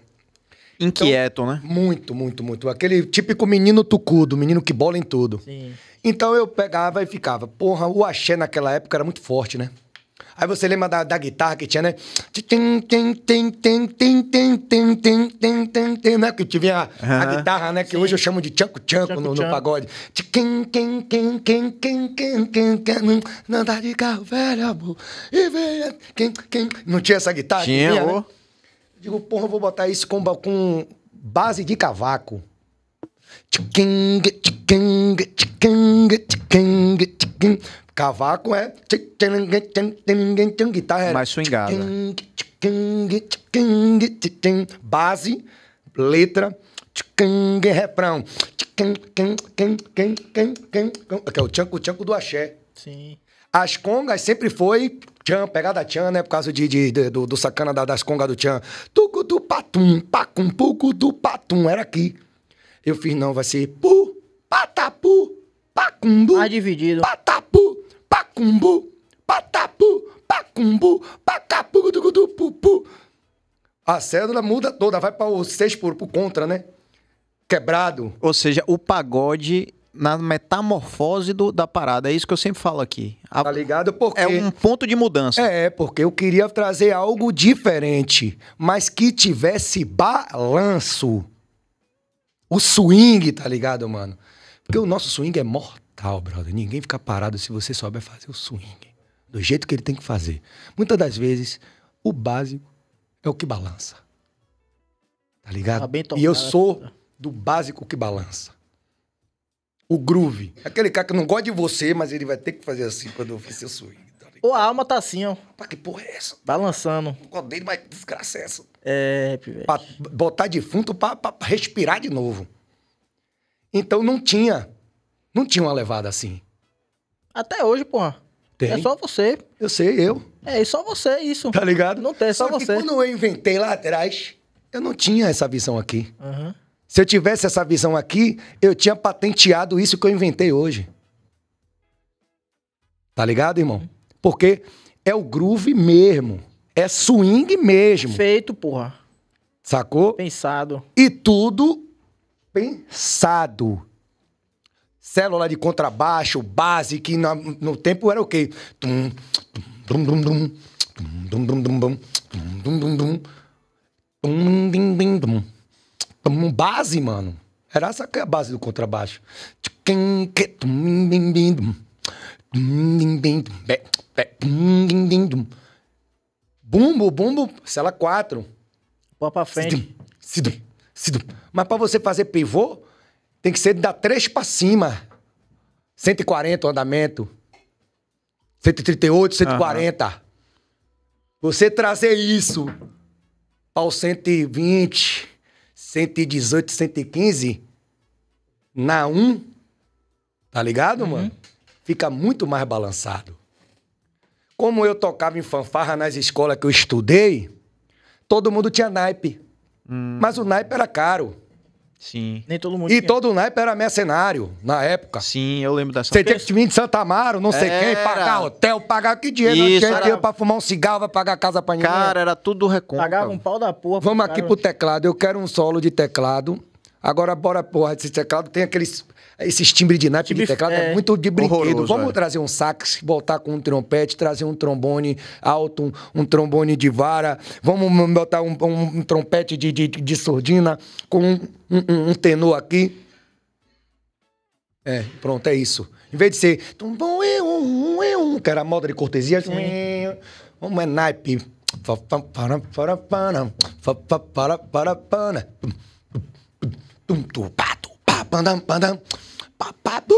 Inquieto, então, né? Muito, muito, muito. Aquele típico menino tucudo, menino que bola em tudo. Sim. Então eu pegava e ficava. Porra, o axé naquela época era muito forte, né? Aí você lembra da, da guitarra que tinha, né? né? Que tinha a, uhum. a guitarra, né? Que Sim. hoje eu chamo de tchanco-tchanco no, no pagode. Não dá de carro, velho, amor. E vem. Não tinha essa guitarra? Tinha, tinha né? Digo, porra, eu vou botar isso com, com base de cavaco. Tchiking, tchiking, tchiking, tchiking, tchiking. Cavaco é. Guitarra é. Mais swingada. Base, letra, refrão. Que é o tchanco, tchanco do axé. Sim. As congas sempre foi tchan, pegada tchan, né? Por causa de, de, de do, do, sacana da, das congas do tchan. Tucu do patum, pacum, pucu do patum. Era aqui. Eu fiz, não, vai ser pu, patapu, pacumbu. Ah, dividido. Patapu, pacumbu, patapu, pacumbu, pacapugudugudu, pupu. A cédula muda toda, vai para o seis por, contra, né? Quebrado. Ou seja, o pagode na metamorfose do, da parada. É isso que eu sempre falo aqui. A, tá ligado? Porque. É um ponto de mudança. É, é porque eu queria trazer algo diferente, mas que tivesse balanço. O swing, tá ligado, mano? Porque o nosso swing é morto tal, brother. Ninguém fica parado se você souber fazer o swing do jeito que ele tem que fazer. Muitas das vezes, o básico é o que balança. Tá ligado? Tá e eu sou do básico que balança. O groove. Aquele cara que não gosta de você, mas ele vai ter que fazer assim quando eu o swing. Tá Ou a alma tá assim, ó. Pra que porra é essa? Balançando. O dele vai desgraça é essa. É, pivete. Pra botar defunto pra, pra respirar de novo. Então não tinha não tinha uma levada assim. Até hoje, porra. Tem. É só você. Eu sei, eu. É, é só você, isso. Tá ligado? Não tem, é só, só você. Que quando eu inventei lá atrás, eu não tinha essa visão aqui. Uhum. Se eu tivesse essa visão aqui, eu tinha patenteado isso que eu inventei hoje. Tá ligado, irmão? Porque é o groove mesmo. É swing mesmo. Feito, porra. Sacou? Pensado. E tudo pensado célula de contrabaixo, base, que na, no tempo era o quê? Tum, tum, tum, tum, tum, tum, tum, tum, tum, tum, tum, tum, tum, tum, base, mano. Era essa que é a base do contrabaixo. Bumbo, bumbo, cela 4. Pó pra frente. Sidum, sidum, Mas pra você fazer pivô, tem que ser da 3 para cima. 140 o andamento. 138, 140. Uhum. Você trazer isso ao 120, 118, 115 na 1, tá ligado, uhum. mano? Fica muito mais balançado. Como eu tocava em fanfarra nas escolas que eu estudei, todo mundo tinha naipe. Hum. Mas o naipe era caro. Sim. Nem todo mundo. E tinha. todo o naipe era mercenário na época. Sim, eu lembro dessa Você tinha que vir de Santa Amaro, não sei era. quem, pagar hotel, pagar que dinheiro, Isso, não tinha era... dinheiro pra fumar um cigarro, pra pagar casa pra ninguém. Cara, era tudo reconto. Pagava um pau da porra. Vamos aqui pro teclado, eu quero um solo de teclado. Agora bora, porra, esse teclado tem aqueles esses timbres de naipe de teclado é, é muito de brinquedo. Horroroso, Vamos é. trazer um sax, voltar com um trompete, trazer um trombone alto, um, um trombone de vara. Vamos botar um, um, um trompete de, de, de, surdina com um tenor aqui. É, pronto, é isso. Em vez de ser tumbom, é um, é um, que era a moda de cortesia, um é naipe. Tum, tum, pá pandam, pandam, papabu,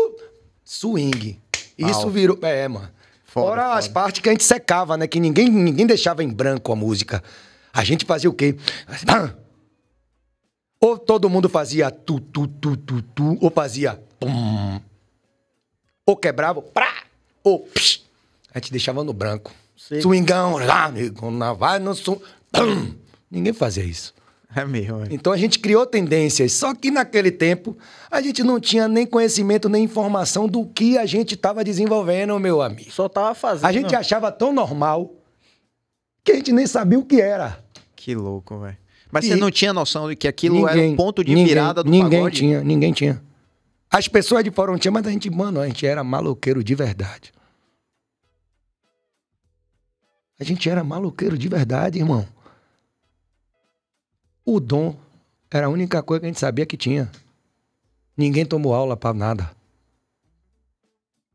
swing. Isso virou. É, mano. Foda, Fora as partes que a gente secava, né? Que ninguém, ninguém deixava em branco a música. A gente fazia o quê? Ou todo mundo fazia tu, tu, tu, tu, tu, ou fazia pum. Ou quebrava, pra ou psh. A gente deixava no branco. Sim. Swingão, lá, amigo, vai, no som. Ninguém fazia isso. É mesmo. É. Então a gente criou tendências, só que naquele tempo a gente não tinha nem conhecimento nem informação do que a gente estava desenvolvendo, meu amigo. Só estava fazendo. A gente achava tão normal que a gente nem sabia o que era. Que louco, velho. Mas e... você não tinha noção de que aquilo ninguém, era um ponto de ninguém, virada do ninguém pagode? tinha, ninguém tinha. As pessoas de fora não tinham, mas a gente, mano, a gente era maloqueiro de verdade. A gente era maloqueiro de verdade, irmão. O dom era a única coisa que a gente sabia que tinha. Ninguém tomou aula para nada.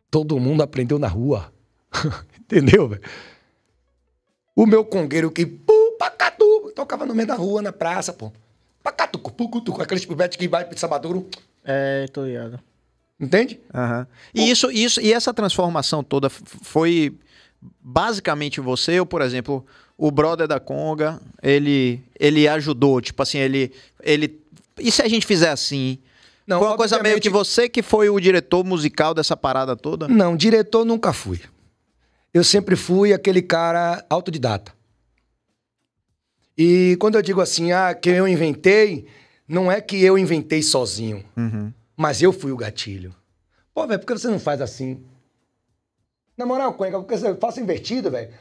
Todo mundo aprendeu na rua. Entendeu, velho? O meu congueiro que pu, pacatu, tocava no meio da rua, na praça, pô. Pacatu, pucutu, aqueles pibetes que vai pro sabaduro, É, tô ligado. Entende? Uhum. E, isso, isso, e essa transformação toda foi basicamente você, eu, por exemplo, o brother da Conga, ele, ele ajudou, tipo assim, ele, ele. E se a gente fizer assim? Não, foi uma coisa meio que você que foi o diretor musical dessa parada toda? Não, diretor nunca fui. Eu sempre fui aquele cara autodidata. E quando eu digo assim, ah, que eu inventei, não é que eu inventei sozinho, uhum. mas eu fui o gatilho. Pô, velho, por que você não faz assim? Na moral, Cuenca, porque você faça invertido, velho.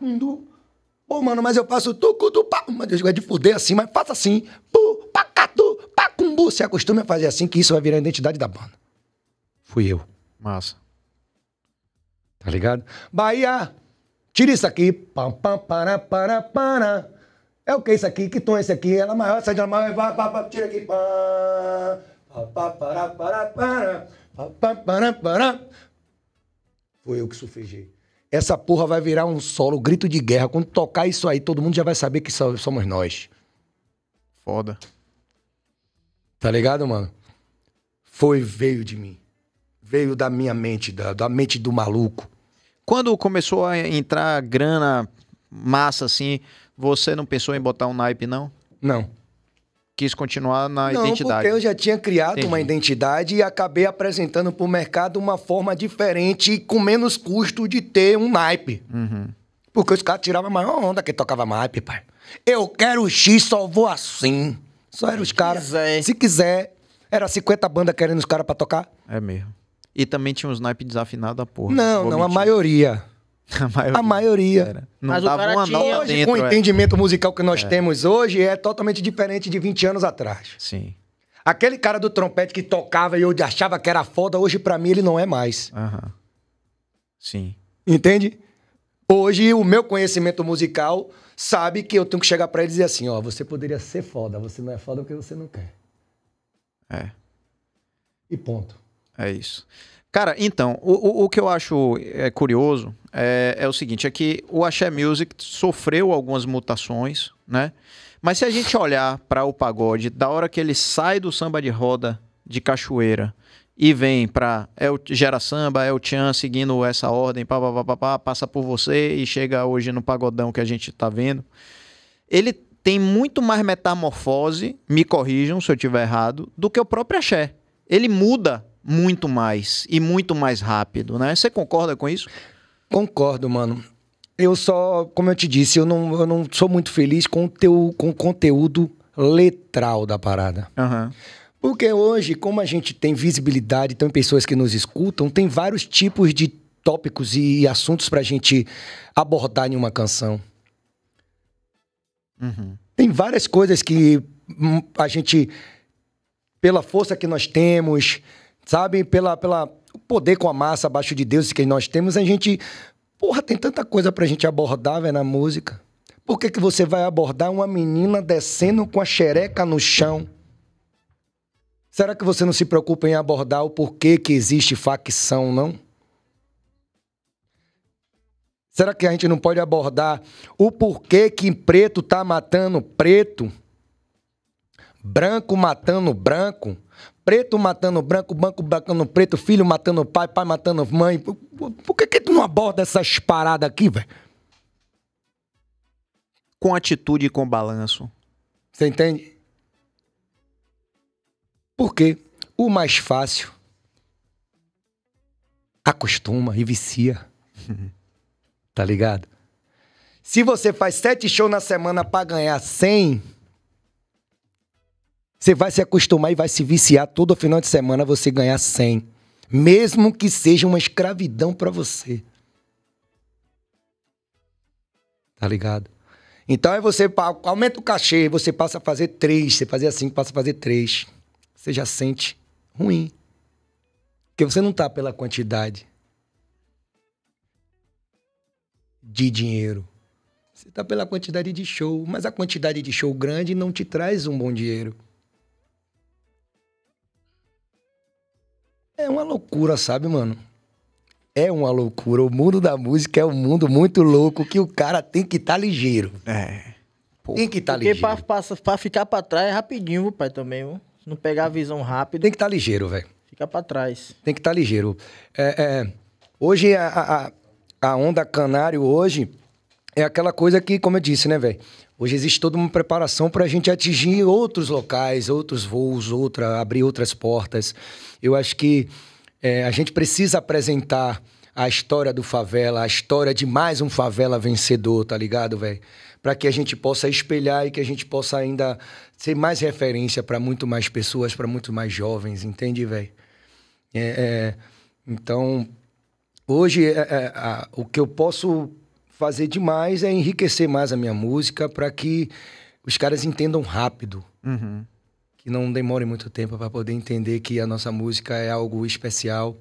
Mundo. Pô, mano, mas eu faço tucu tu pá. Meu Deus, gosto de fuder assim, mas faça assim. Pu, pacatu, pacumbu. Se acostuma a fazer assim, que isso vai virar a identidade da banda. Fui eu. Massa. Tá ligado? Bahia, tira isso aqui. Pam, pam, para, para, para. É o que isso aqui? Que tom é esse aqui? Ela é maior, essa é de é maior, vai, vai, vai, tira aqui. Pá, pá, para, para, para. Pá, para, para. Foi eu que sufejei essa porra vai virar um solo, grito de guerra. Quando tocar isso aí, todo mundo já vai saber que somos nós. Foda. Tá ligado, mano? Foi, veio de mim. Veio da minha mente, da, da mente do maluco. Quando começou a entrar grana massa assim, você não pensou em botar um naipe, não? Não quis continuar na não, identidade. Porque eu já tinha criado Entendi. uma identidade e acabei apresentando para o mercado uma forma diferente e com menos custo de ter um naipe. Uhum. Porque os caras tiravam a maior onda que tocava naipe, pai. Eu quero X, só vou assim. Só eram os caras. Se quiser, era 50 bandas querendo os caras para tocar. É mesmo. E também tinha uns naipes desafinados a porra. Não, não, mentir. a maioria. A maioria. A maioria. Não Mas dava uma tinha... nota hoje, dentro, com o é. entendimento musical que nós é. temos hoje, é totalmente diferente de 20 anos atrás. Sim. Aquele cara do trompete que tocava e eu achava que era foda, hoje para mim ele não é mais. Uhum. Sim. Entende? Hoje o meu conhecimento musical sabe que eu tenho que chegar para ele e dizer assim, ó, você poderia ser foda, você não é foda porque você não quer. É. E ponto. É isso. Cara, então, o, o, o que eu acho é, curioso é, é, o seguinte, é que o Axé Music sofreu algumas mutações, né? Mas se a gente olhar para o pagode, da hora que ele sai do samba de roda de cachoeira e vem para o Gera Samba, é o Chan, seguindo essa ordem, pá, pá, pá, pá, passa por você e chega hoje no pagodão que a gente está vendo, ele tem muito mais metamorfose, me corrijam se eu estiver errado, do que o próprio Axé. Ele muda muito mais e muito mais rápido, né? Você concorda com isso? Concordo, mano. Eu só, como eu te disse, eu não, eu não sou muito feliz com o, teu, com o conteúdo letral da parada. Uhum. Porque hoje, como a gente tem visibilidade, tem pessoas que nos escutam, tem vários tipos de tópicos e assuntos pra gente abordar em uma canção. Uhum. Tem várias coisas que hum, a gente, pela força que nós temos, sabe? Pela, pela poder com a massa abaixo de Deus que nós temos, a gente. Porra, tem tanta coisa pra gente abordar, velho, na música. Por que, que você vai abordar uma menina descendo com a xereca no chão? Será que você não se preocupa em abordar o porquê que existe facção, não? Será que a gente não pode abordar o porquê que preto tá matando preto? Branco matando branco? preto matando branco, banco matando preto, filho matando pai, pai matando mãe. Por, por que, que tu não aborda essas paradas aqui, velho? Com atitude e com balanço. Você entende? Porque o mais fácil acostuma e vicia. tá ligado? Se você faz sete shows na semana para ganhar 100, você vai se acostumar e vai se viciar todo final de semana você ganhar 100. Mesmo que seja uma escravidão para você. Tá ligado? Então aí você aumenta o cachê, você passa a fazer três, você fazia cinco, passa a fazer três. Você já sente ruim. Porque você não tá pela quantidade de dinheiro. Você tá pela quantidade de show, mas a quantidade de show grande não te traz um bom dinheiro. É uma loucura, sabe, mano? É uma loucura. O mundo da música é um mundo muito louco que o cara tem que estar tá ligeiro. É. Pô, tem que estar tá ligeiro. Porque pra, pra, pra ficar pra trás é rapidinho, pai, também, viu? Se não pegar a visão rápido. Tem que estar tá ligeiro, velho. Fica pra trás. Tem que estar tá ligeiro. É, é, hoje, a, a, a onda canário hoje é aquela coisa que, como eu disse, né, velho? Hoje existe toda uma preparação para a gente atingir outros locais, outros voos, outra, abrir outras portas. Eu acho que é, a gente precisa apresentar a história do favela, a história de mais um favela vencedor, tá ligado, velho? Para que a gente possa espelhar e que a gente possa ainda ser mais referência para muito mais pessoas, para muito mais jovens, entende, velho? É, é, então, hoje é, é, o que eu posso fazer demais é enriquecer mais a minha música para que os caras entendam rápido. Uhum. Que não demore muito tempo para poder entender que a nossa música é algo especial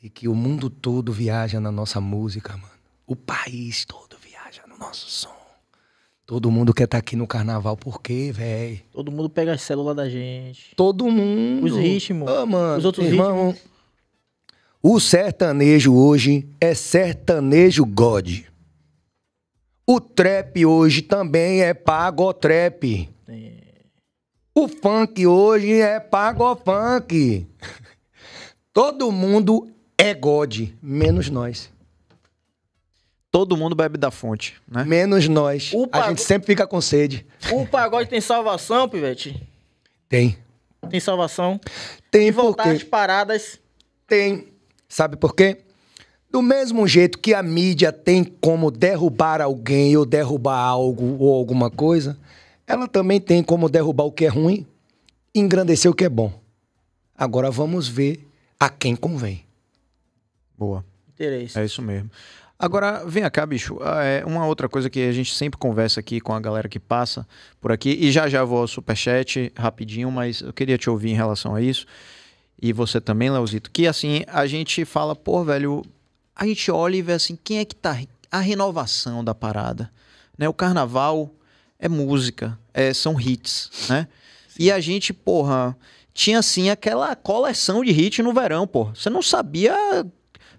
e que o mundo todo viaja na nossa música, mano. O país todo viaja no nosso som. Todo mundo quer estar tá aqui no carnaval, por quê, velho? Todo mundo pega as células da gente. Todo mundo. Os ritmos. Ah, mano, os outros irmão, ritmos. O sertanejo hoje é sertanejo God. O trap hoje também é trap. É. O funk hoje é pago funk. Todo mundo é God, menos nós. Todo mundo bebe da fonte, né? Menos nós. A gente sempre fica com sede. O pagode tem salvação, Pivete? Tem. Tem salvação? Tem e voltar porque... paradas? Tem. Sabe por quê? Do mesmo jeito que a mídia tem como derrubar alguém ou derrubar algo ou alguma coisa, ela também tem como derrubar o que é ruim e engrandecer o que é bom. Agora vamos ver a quem convém. Boa. Interesse. É isso mesmo. Agora, vem cá, bicho. Ah, é uma outra coisa que a gente sempre conversa aqui com a galera que passa por aqui, e já já vou ao superchat rapidinho, mas eu queria te ouvir em relação a isso. E você também, Leozito, que assim, a gente fala, pô, velho, a gente olha e vê assim, quem é que tá a renovação da parada, né? O carnaval é música, é, são hits, né? Sim. E a gente, porra, tinha assim aquela coleção de hits no verão, porra. Você não sabia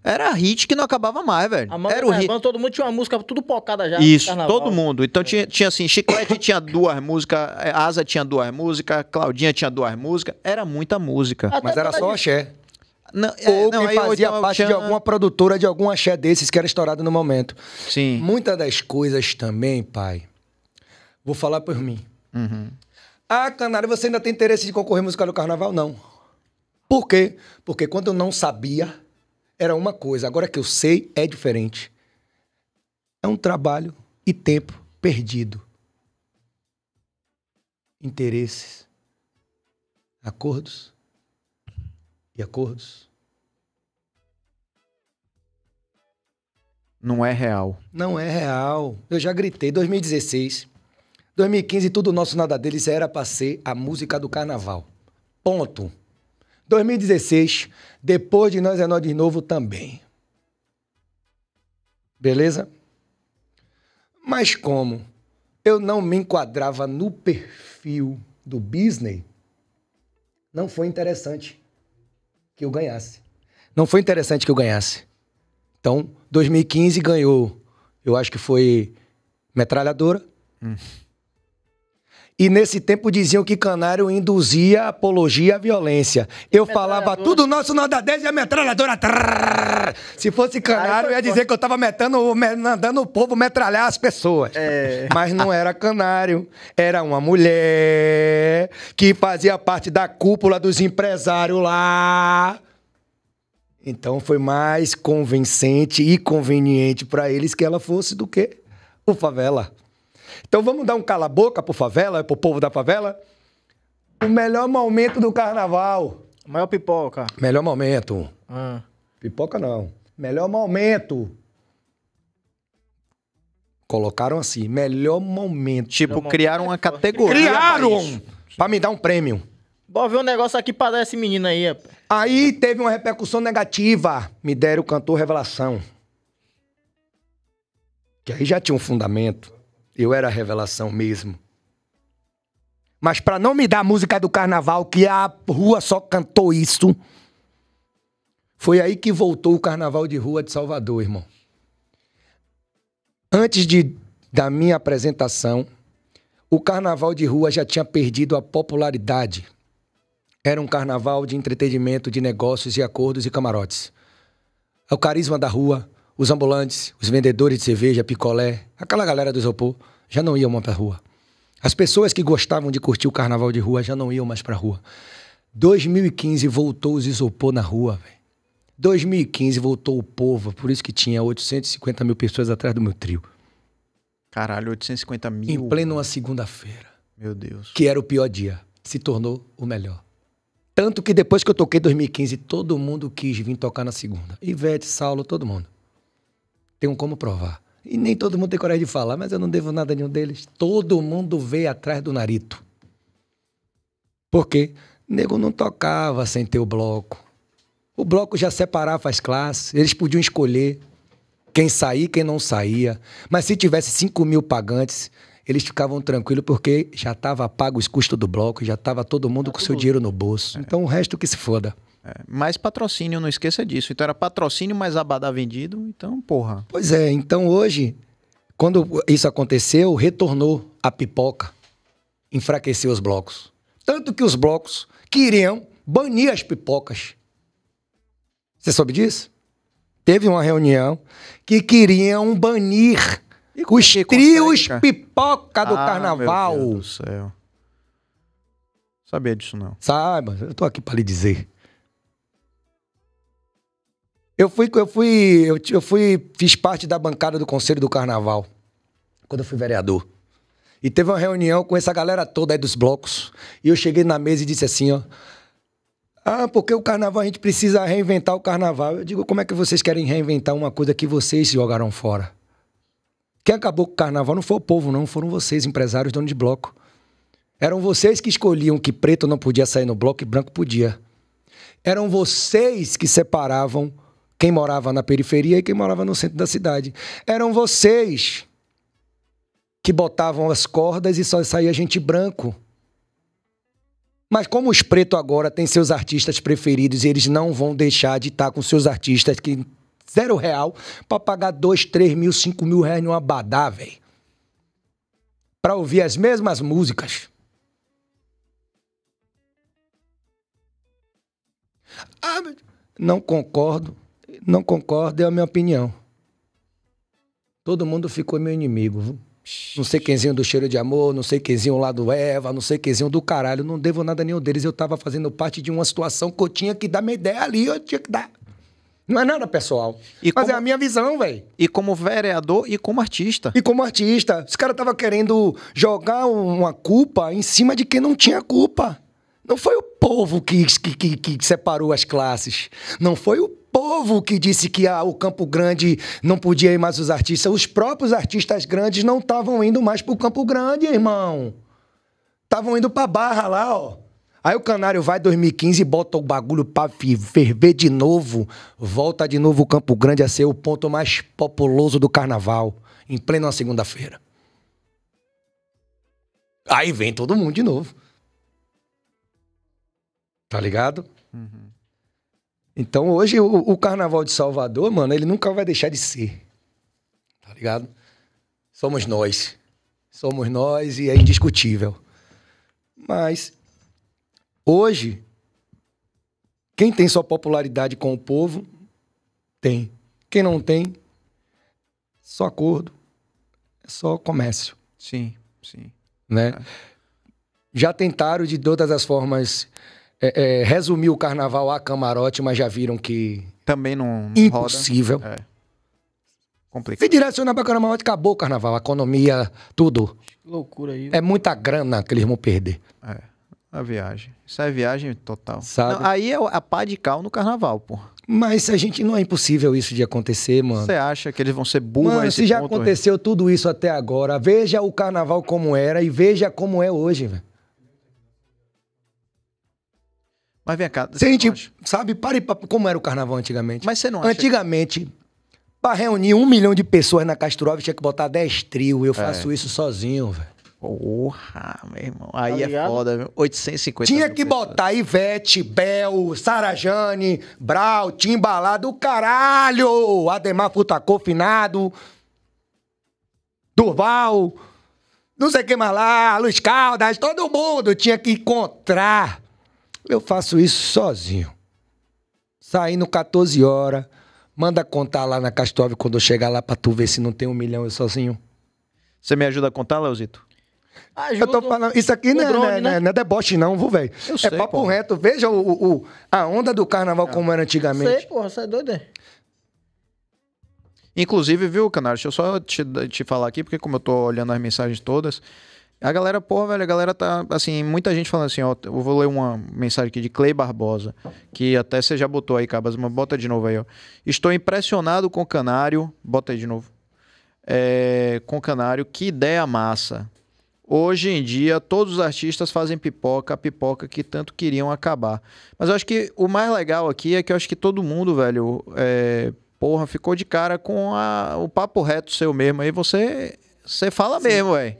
era hit que não acabava mais, velho. A Amanda era o hit. todo mundo tinha uma música tudo pocada já. Isso, todo mundo. Então é. tinha, tinha assim, Chiclete tinha duas músicas, é, Asa tinha duas músicas, Claudinha tinha duas músicas. Era muita música. Até Mas era só axé. Não, é, ou não, que fazia parte de alguma produtora de algum axé desses que era estourado no momento. Sim. Muitas das coisas também, pai, vou falar por mim. Uhum. Ah, Canário, você ainda tem interesse de concorrer musical do carnaval? Não. Por quê? Porque quando eu não sabia, era uma coisa. Agora que eu sei, é diferente. É um trabalho e tempo perdido. Interesses, acordos, e acordos. Não é real. Não é real. Eu já gritei 2016. 2015, tudo nosso nada deles era pra ser a música do carnaval. Ponto. 2016, depois de nós é nós de novo também. Beleza? Mas como eu não me enquadrava no perfil do Disney, não foi interessante que eu ganhasse. Não foi interessante que eu ganhasse. Então, 2015 ganhou, eu acho que foi metralhadora. Hum. E nesse tempo diziam que canário induzia apologia à violência. Eu falava tudo nosso nada 10 e a metralhadora. Trrr. Se fosse canário, eu ia dizer que eu tava metando, mandando o povo metralhar as pessoas. É. Mas não era canário. Era uma mulher que fazia parte da cúpula dos empresários lá. Então foi mais convincente e conveniente para eles que ela fosse do que o favela. Então vamos dar um cala-boca pro favela, pro povo da favela? O melhor momento do carnaval. Maior pipoca. Melhor momento. Ah. Pipoca não. Melhor momento. Colocaram assim, melhor momento. Tipo, melhor criaram momento. uma categoria. Criaram! Pra me dar um prêmio. Bora ver um negócio aqui pra dar esse menino aí. Aí teve uma repercussão negativa. Me deram o cantor Revelação. Que aí já tinha um fundamento. Eu era a revelação mesmo. Mas para não me dar a música do carnaval, que a rua só cantou isso, foi aí que voltou o carnaval de rua de Salvador, irmão. Antes de, da minha apresentação, o carnaval de rua já tinha perdido a popularidade. Era um carnaval de entretenimento, de negócios e acordos e camarotes. É o carisma da rua, os ambulantes, os vendedores de cerveja, picolé, aquela galera do isopor, já não iam mais pra rua. As pessoas que gostavam de curtir o carnaval de rua já não iam mais pra rua. 2015 voltou os isopor na rua, velho. 2015 voltou o povo, por isso que tinha 850 mil pessoas atrás do meu trio. Caralho, 850 mil? Em pleno uma segunda-feira. Meu Deus. Que era o pior dia. Se tornou o melhor. Tanto que depois que eu toquei 2015, todo mundo quis vir tocar na segunda. Ivete, Saulo, todo mundo tenho como provar. E nem todo mundo tem coragem de falar, mas eu não devo nada a nenhum deles. Todo mundo veio atrás do Narito. Por quê? Nego não tocava sem ter o bloco. O bloco já separava as classes, eles podiam escolher quem sair quem não saía. Mas se tivesse 5 mil pagantes, eles ficavam tranquilos porque já estava pago os custos do bloco, já estava todo mundo tá com seu dinheiro no bolso. É. Então o resto que se foda. É, patrocínio, não esqueça disso. Então era patrocínio mais abadá vendido, então, porra. Pois é, então hoje, quando isso aconteceu, retornou a pipoca, enfraqueceu os blocos. Tanto que os blocos queriam banir as pipocas. Você soube disso? Teve uma reunião que queriam banir e os trios consegue, pipoca do ah, carnaval. Meu Deus do céu. Sabia disso não. Saiba, eu tô aqui para lhe dizer. Eu fui, eu fui, eu, eu fui, fiz parte da bancada do Conselho do Carnaval, quando eu fui vereador. E teve uma reunião com essa galera toda aí dos blocos. E eu cheguei na mesa e disse assim, ó. Ah, porque o carnaval a gente precisa reinventar o carnaval. Eu digo, como é que vocês querem reinventar uma coisa que vocês jogaram fora? Quem acabou com o carnaval não foi o povo, não, foram vocês, empresários, donos de bloco. Eram vocês que escolhiam que preto não podia sair no bloco e branco podia. Eram vocês que separavam quem morava na periferia e quem morava no centro da cidade. Eram vocês que botavam as cordas e só saía gente branco. Mas como os pretos agora têm seus artistas preferidos e eles não vão deixar de estar com seus artistas que zero real para pagar dois, três mil, cinco mil reais numa badá, velho. Pra ouvir as mesmas músicas. Ah, não concordo não concordo, é a minha opinião. Todo mundo ficou meu inimigo. Não sei quemzinho do cheiro de amor, não sei quemzinho lá do Eva, não sei quemzinho do caralho. Não devo nada a nenhum deles. Eu tava fazendo parte de uma situação que eu tinha que dar minha ideia ali, eu tinha que dar. Não é nada pessoal. E mas é como... é a minha visão, velho. E como vereador e como artista. E como artista. Os caras estavam querendo jogar uma culpa em cima de quem não tinha culpa. Não foi o povo que, que, que, que separou as classes. Não foi o povo que disse que ah, o Campo Grande não podia ir mais os artistas. Os próprios artistas grandes não estavam indo mais pro Campo Grande, irmão. Estavam indo pra Barra lá, ó. Aí o Canário vai 2015 bota o bagulho pra ferver de novo. Volta de novo o Campo Grande a ser o ponto mais populoso do carnaval. Em plena segunda-feira. Aí vem todo mundo de novo. Tá ligado? Uhum. Então hoje o, o, Carnaval de Salvador, mano, ele nunca vai deixar de ser. Tá ligado? Somos nós. Somos nós e é indiscutível. Mas hoje, quem tem sua popularidade com o povo, tem. Quem não tem, só acordo, é só comércio. Sim, sim. Né? É. Já tentaram de todas as formas é, é, resumir o carnaval a camarote, mas já viram que. Também não. impossível. Roda. É. Complicado. Se direcionar pra camarote, acabou o carnaval. A economia, tudo. Que loucura aí. É muita grana que eles vão perder. É. A viagem. Isso é viagem total. Sabe? Não, aí é a pá de cal no carnaval, pô. Mas a gente não é impossível isso de acontecer, mano. Você acha que eles vão ser burros? Mano, se já aconteceu tudo isso até agora, veja o carnaval como era e veja como é hoje, velho. Mas vem cá. Se a gente acha? sabe, pare pra, como era o carnaval antigamente. Mas você não acha? Antigamente, que... pra reunir um milhão de pessoas na Castrov, tinha que botar 10 trio. Eu é. faço isso sozinho, velho. Porra, meu irmão. Aí tá é foda, viu? 850. Tinha que pessoas. botar Ivete, Bel, Sarajane, Brau, Timbalado, caralho! Ademar Futacô, Finado, Durval, não sei quem mais lá, Luiz Caldas, todo mundo tinha que encontrar eu faço isso sozinho. Saindo 14 horas, manda contar lá na Castove quando eu chegar lá pra tu ver se não tem um milhão eu sozinho. Você me ajuda a contar, Leozito? Eu tô falando, isso aqui não, é- drone, é, né? não, é, deboche, não, viu, velho? É papo reto. Veja o, o, a onda do carnaval ah. como era antigamente. Sei, porra, você é doido, Inclusive, viu, Canário, deixa eu só te, te falar aqui, porque como eu tô olhando as mensagens todas, a galera, porra, velho, a galera tá, assim, muita gente falando assim, ó, eu vou ler uma mensagem aqui de Clay Barbosa, que até você já botou aí, Cabas, mas bota de novo aí, ó. Estou impressionado com o Canário, bota aí de novo, é, com o Canário, que ideia massa. Hoje em dia, todos os artistas fazem pipoca, a pipoca que tanto queriam acabar. Mas eu acho que o mais legal aqui é que eu acho que todo mundo, velho, é, porra, ficou de cara com a, o papo reto seu mesmo, aí você, você fala Sim. mesmo, velho.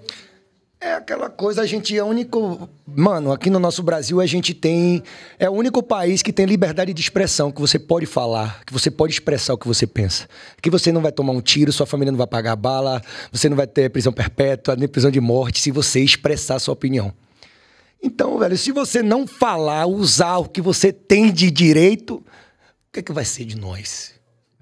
É aquela coisa, a gente é o único. Mano, aqui no nosso Brasil a gente tem. É o único país que tem liberdade de expressão, que você pode falar, que você pode expressar o que você pensa. Que você não vai tomar um tiro, sua família não vai pagar bala, você não vai ter prisão perpétua, nem prisão de morte, se você expressar sua opinião. Então, velho, se você não falar, usar o que você tem de direito, o que, é que vai ser de nós?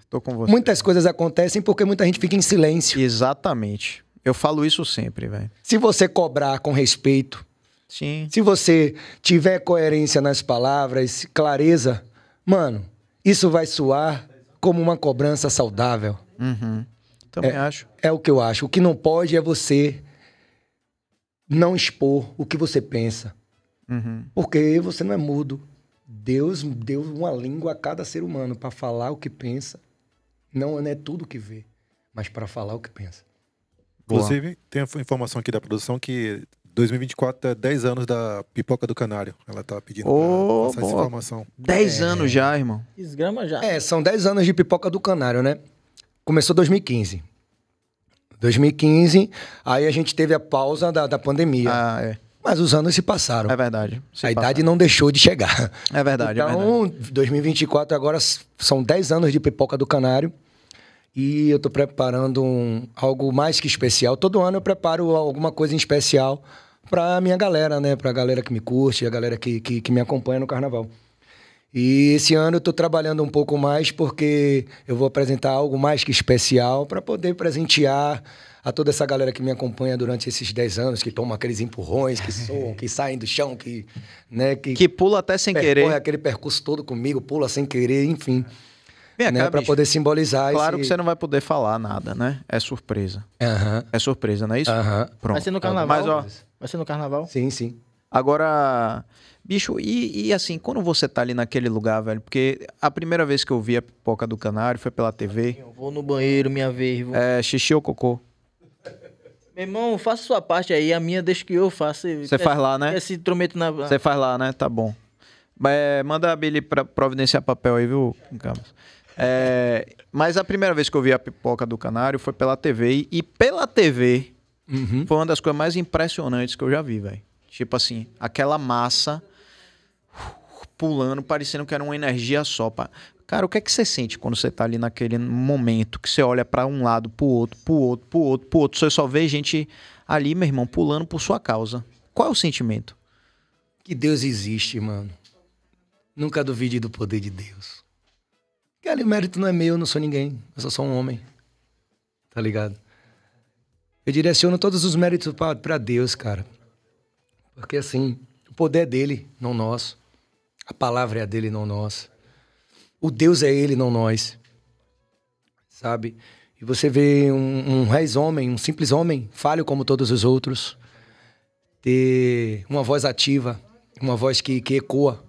Tô com você. Muitas coisas acontecem porque muita gente fica em silêncio. Exatamente. Eu falo isso sempre, velho. Se você cobrar com respeito, Sim. se você tiver coerência nas palavras, clareza, mano, isso vai soar como uma cobrança saudável. Uhum. Também é, acho. É o que eu acho. O que não pode é você não expor o que você pensa. Uhum. Porque você não é mudo. Deus deu uma língua a cada ser humano para falar o que pensa. Não, não é tudo que vê, mas para falar o que pensa. Inclusive, Boa. tem a informação aqui da produção que 2024 é 10 anos da pipoca do canário. Ela tá pedindo oh, essa informação. 10 é... anos já, irmão. Desgrama já. É, são 10 anos de pipoca do canário, né? Começou 2015. 2015, aí a gente teve a pausa da, da pandemia. Ah, é. Mas os anos se passaram. É verdade. a idade não deixou de chegar. É verdade, é então, é verdade. 2024 agora são 10 anos de pipoca do canário. E eu estou preparando um, algo mais que especial. Todo ano eu preparo alguma coisa em especial para a minha galera, né? Para a galera que me curte, a galera que, que, que me acompanha no carnaval. E esse ano eu estou trabalhando um pouco mais porque eu vou apresentar algo mais que especial para poder presentear a toda essa galera que me acompanha durante esses 10 anos, que toma aqueles empurrões, que soam, que saem do chão, que, né, que, que pula até sem querer. aquele percurso todo comigo, pula sem querer, enfim. Vem né, para poder simbolizar Claro esse... que você não vai poder falar nada, né? É surpresa. Uhum. É surpresa, não é isso? Uhum. Pronto. Vai ser no carnaval. Mas, ó, vai ser no carnaval? Sim, sim. Agora, bicho, e, e, assim, quando você tá ali naquele lugar, velho? Porque a primeira vez que eu vi a pipoca do canário foi pela TV. Eu vou no banheiro, minha vez. Vou... É, xixi ou cocô? Meu irmão, faça sua parte aí, a minha deixa que eu faça. Você faz lá, né? Esse instrumento na. Você faz lá, né? Tá bom. É, manda a Billy pra providenciar papel aí, viu, Camus? É, mas a primeira vez que eu vi a pipoca do canário foi pela TV. E pela TV uhum. foi uma das coisas mais impressionantes que eu já vi, velho. Tipo assim, aquela massa pulando, parecendo que era uma energia só. Cara, o que é que você sente quando você tá ali naquele momento que você olha para um lado, pro outro, pro outro, pro outro, pro outro, você só vê gente ali, meu irmão, pulando por sua causa. Qual é o sentimento? Que Deus existe, mano. Nunca duvide do poder de Deus. E o mérito não é meu, eu não sou ninguém. Eu sou só um homem. Tá ligado? Eu direciono todos os méritos para Deus, cara. Porque assim, o poder é dele, não nosso. A palavra é dele, não nossa. O Deus é ele, não nós. Sabe? E você vê um, um reis homem, um simples homem, falho como todos os outros, ter uma voz ativa, uma voz que, que ecoa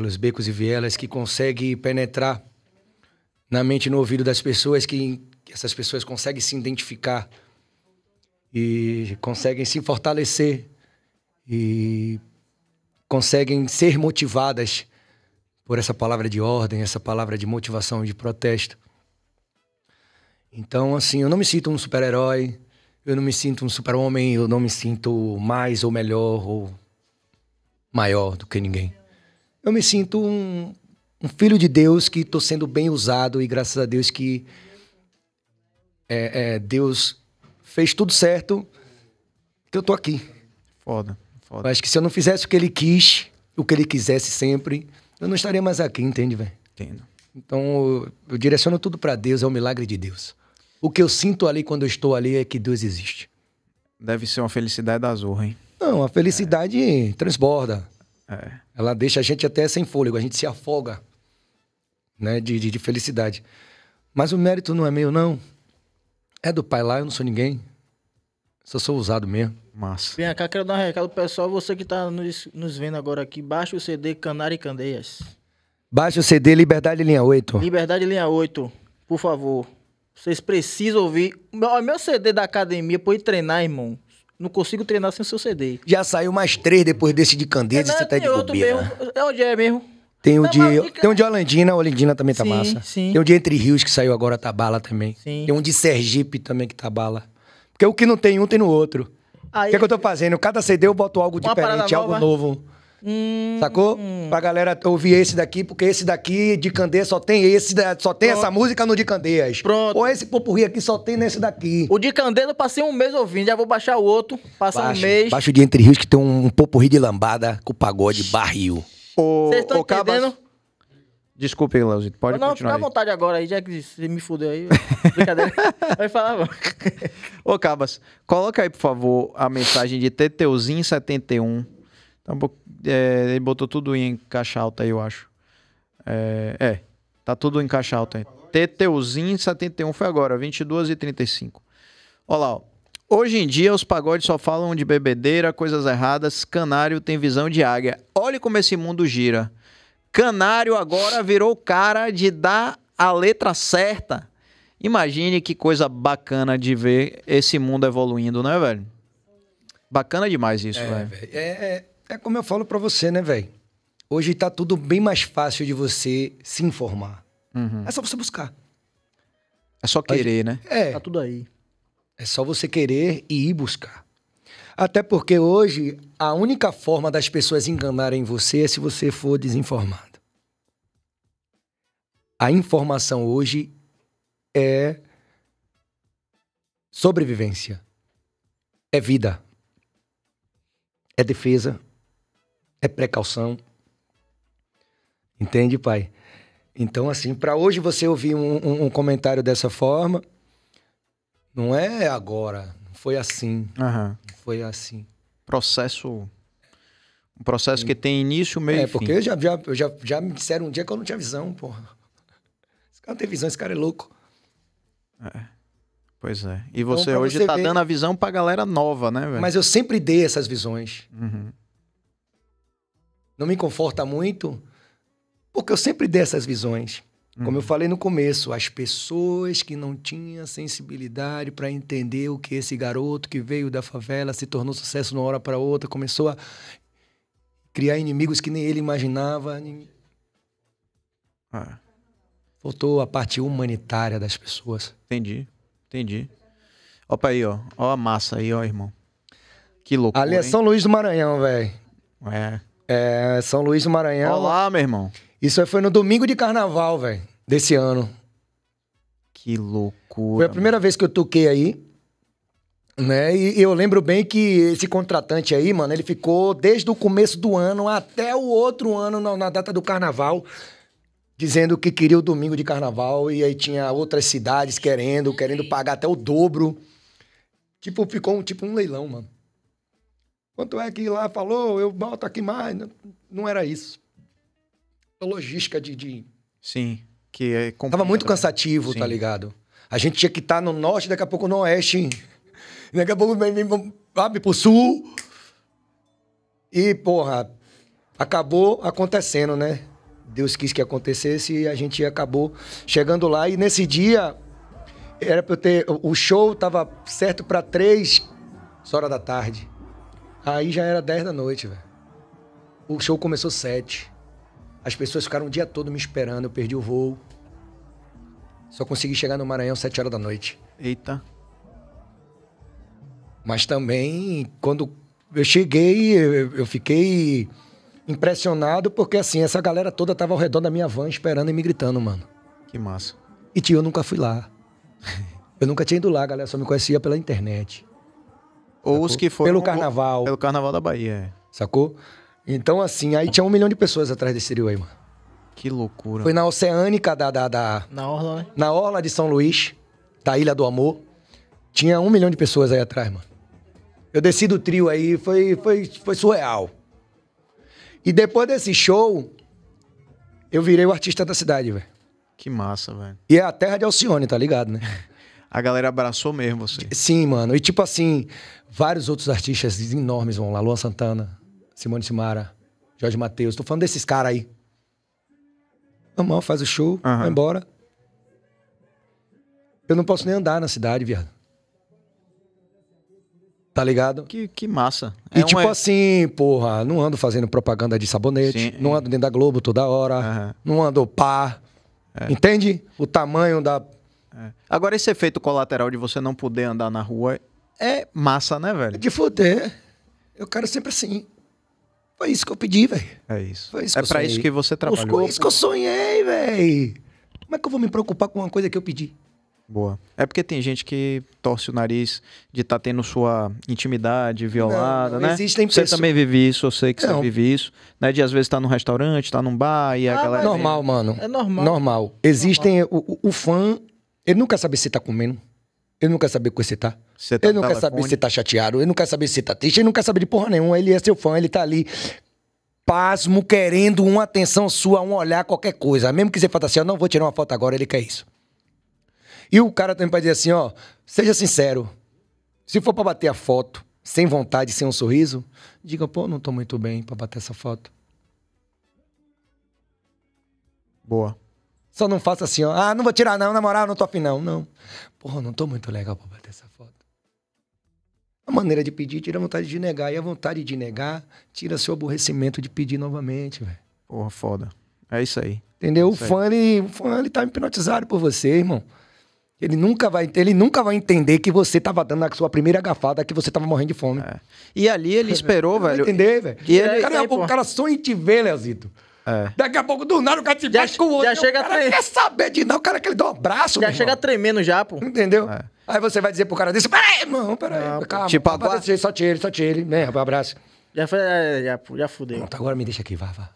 pelos becos e vielas, que consegue penetrar na mente e no ouvido das pessoas, que essas pessoas conseguem se identificar e conseguem se fortalecer e conseguem ser motivadas por essa palavra de ordem, essa palavra de motivação, de protesto. Então, assim, eu não me sinto um super-herói, eu não me sinto um super-homem, eu não me sinto mais ou melhor ou maior do que ninguém eu me sinto um, um filho de Deus que estou sendo bem usado e graças a Deus que é, é, Deus fez tudo certo que eu estou aqui. Foda, foda. Acho que se eu não fizesse o que ele quis, o que ele quisesse sempre, eu não estaria mais aqui, entende, velho? Entendo. Então, eu, eu direciono tudo para Deus, é o um milagre de Deus. O que eu sinto ali quando eu estou ali é que Deus existe. Deve ser uma felicidade azul, hein? Não, a felicidade é. transborda. É. Ela deixa a gente até sem fôlego, a gente se afoga né, de, de, de, felicidade. Mas o mérito não é meu, não. É do pai lá, eu não sou ninguém. Só sou usado mesmo. Massa. Vem cá, quero dar um recado pessoal. Você que está nos, nos vendo agora aqui, baixa o CD Canário e Candeias. Baixa o CD Liberdade Linha 8. Liberdade Linha 8, por favor. Vocês precisam ouvir. Meu, meu CD da academia, ir treinar, irmão. Não consigo treinar sem o seu CD. Já saiu mais três depois desse de Candeias você tá de bobeira. Mesmo. É onde é mesmo? Tem o, tá de, mas... tem o de Olandina, Olandina também tá sim, massa. Sim. Tem o de Entre Rios que saiu agora, tá bala também. Sim. Tem um de Sergipe também que tá bala. Porque o que não tem um tem no outro. Aí... O que, é que eu tô fazendo? Cada CD eu boto algo Uma diferente, algo nova. novo. Hum, Sacou? Hum. Pra galera ouvir esse daqui, porque esse daqui de Candeia só tem esse, só tem Pronto. essa música no de Candeias. Pronto. Ou esse popurri aqui só tem nesse daqui. O de Candeia eu passei um mês ouvindo, já vou baixar o outro, passar um mês. Baixo de Entre Rios que tem um, um popurri de lambada com pagode barril. Vocês estão entendendo? Cabas... Desculpa aí, Leozito. Pode não, continuar. Não, fica à vontade agora aí, já que você me fudeu aí. Brincadeira. Vai falar, mano. Ô, Cabas, coloca aí, por favor, a mensagem de Teteuzinho71 Tá um pouco, é, ele botou tudo em caixa alta aí, eu acho. É, é tá tudo em caixa alta aí. TTUzinho 71 foi agora, 22 e 35. Olha lá, ó. Hoje em dia, os pagodes só falam de bebedeira, coisas erradas. Canário tem visão de águia. Olhe como esse mundo gira. Canário agora virou cara de dar a letra certa. Imagine que coisa bacana de ver esse mundo evoluindo, né, velho? Bacana demais isso, é, velho. É, é, é como eu falo para você, né, velho? Hoje tá tudo bem mais fácil de você se informar. Uhum. É só você buscar. É só querer, Mas, né? É. Tá tudo aí. É só você querer e ir buscar. Até porque hoje a única forma das pessoas enganarem você é se você for desinformado. A informação hoje é sobrevivência, é vida, é defesa, é precaução. Entende, pai? Então, assim, para hoje você ouvir um, um, um, comentário dessa forma, não é agora. Foi assim. Uhum. Foi assim. Processo. Um processo que tem início, meio é, e fim. É, porque já, já, já, já me disseram um dia que eu não tinha visão, porra. Esse cara não tem visão, esse cara é louco. É. Pois é. E então, você então, hoje você tá ver... dando a visão pra galera nova, né, velho? Mas eu sempre dei essas visões. Uhum não me conforta muito, porque eu sempre dei essas visões. Uhum. Como eu falei no começo, as pessoas que não tinham sensibilidade para entender o que esse garoto que veio da favela se tornou sucesso de uma hora para outra, começou a criar inimigos que nem ele imaginava. Ah. Faltou a parte humanitária das pessoas. Entendi, entendi. Opa aí, ó. Ó a massa aí, ó, irmão. Que loucura. Ali é São Luís do Maranhão, velho. É. É, São Luís do Maranhão. Olá, meu irmão. Isso aí foi no domingo de carnaval, velho, desse ano. Que loucura. Foi a primeira mano. vez que eu toquei aí. Né? E eu lembro bem que esse contratante aí, mano, ele ficou desde o começo do ano até o outro ano, na, na data do carnaval, dizendo que queria o domingo de carnaval. E aí tinha outras cidades querendo, querendo pagar até o dobro. Tipo, ficou um, tipo um leilão, mano. Quanto é que lá falou, eu boto aqui mais. Não era isso. A logística de. de... Sim. Que é complicado. Tava muito né? cansativo, tá Sim. tá ligado? A gente tinha que estar tá no norte, daqui a pouco no oeste. Daqui a pouco vem, sabe, pro sul. E, porra, acabou acontecendo, né? Deus quis que acontecesse e a gente acabou chegando lá. E nesse dia, era para eu ter. O show tava certo para três horas da tarde. Aí já era 10 da noite, velho. O show começou 7. As pessoas ficaram o dia todo me esperando, eu perdi o voo. Só consegui chegar no Maranhão 7 horas da noite. Eita. Mas também, quando eu cheguei, eu fiquei impressionado porque, assim, essa galera toda tava ao redor da minha van esperando e me gritando, mano. Que massa. E tio, eu nunca fui lá. eu nunca tinha ido lá, galera só me conhecia pela internet. Ou sacou? os que foram. Pelo carnaval. Pelo carnaval da Bahia. É. Sacou? Então, assim, aí tinha um milhão de pessoas atrás desse trio aí, mano. Que loucura. Foi na oceânica da. da, da na Orla, né? Na Orla de São Luís, da Ilha do Amor. Tinha um milhão de pessoas aí atrás, mano. Eu desci do trio aí, foi, foi, foi surreal. E depois desse show, eu virei o artista da cidade, velho. Que massa, velho. E é a terra de Alcione, tá ligado, né? a galera abraçou mesmo você. Sim, mano. E tipo assim, vários outros artistas enormes vão lá. Luan Santana, Simone Simara, Jorge Matheus. Tô falando desses caras aí. Normal, faz o show, uhum. vai embora. Eu não posso nem andar na cidade, viado. Tá ligado? Que, que massa. É e tipo é- assim, porra, não ando fazendo propaganda de sabonete, Sim. não ando dentro da Globo toda hora, uhum. não ando pá. É. Entende? O tamanho da é. Agora, esse efeito colateral de você não poder andar na rua é massa, né, velho? É de foder. Eu quero sempre assim. Foi isso que eu pedi, velho. É isso. Foi isso é para isso que você trabalhou. Foi isso que eu sonhei, velho. Como é que eu vou me preocupar com uma coisa que eu pedi? Boa. É porque tem gente que torce o nariz de estar tá tendo sua intimidade violada, não, não né? Existem você também vive isso, eu sei que não. você vive isso, né? De às vezes tá num restaurante, tá num bar e ah, a galera. É normal, mano. É normal. Normal. Existem normal. O, o fã ele nunca sabe saber se tá comendo. Ele nunca sabe saber que você tá. Você tá ele não quer saber se tá chateado. Ele não quer saber se tá triste. Ele não quer saber de porra nenhuma. Ele é seu fã, ele tá ali. Pasmo, querendo uma atenção sua, um olhar, qualquer coisa. Mesmo que você fale assim, ó, não vou tirar uma foto agora, ele quer isso. E o cara também pode dizer assim, ó, seja sincero. Se for para bater a foto, sem vontade, sem um sorriso, diga, pô, não tô muito bem para bater essa foto. Boa. Só não faça assim, ó. Ah, não vou tirar, não, na moral, não tô afim, não. Não. Porra, não tô muito legal pra bater essa foto. A maneira de pedir tira a vontade de negar. E a vontade de negar tira seu aborrecimento de pedir novamente, velho. Porra, foda. É isso aí. Entendeu? É isso aí. o fã, ele, o fã, ele tá hipnotizado por você, irmão. Ele nunca vai, ele nunca vai entender que você tava dando a sua primeira gafada, que você tava morrendo de fome. É. E ali ele esperou, velho. Entender, velho. E ele, cara, aí, o cara só em te ver, Leozito. É. Daqui a pouco, do nada, o cara te já, bate com o outro. Já chega o cara tre... quer saber de não, o cara quer lhe dar um abraço. Já chega tremendo já, pô. Entendeu? É. Aí você vai dizer pro cara desse, peraí, irmão, peraí. calma, tipo, agora... só tira ele, só tira ele. Né, abraço. Já, é, já, já fudeu. Pronto, agora me deixa aqui, vá, vá.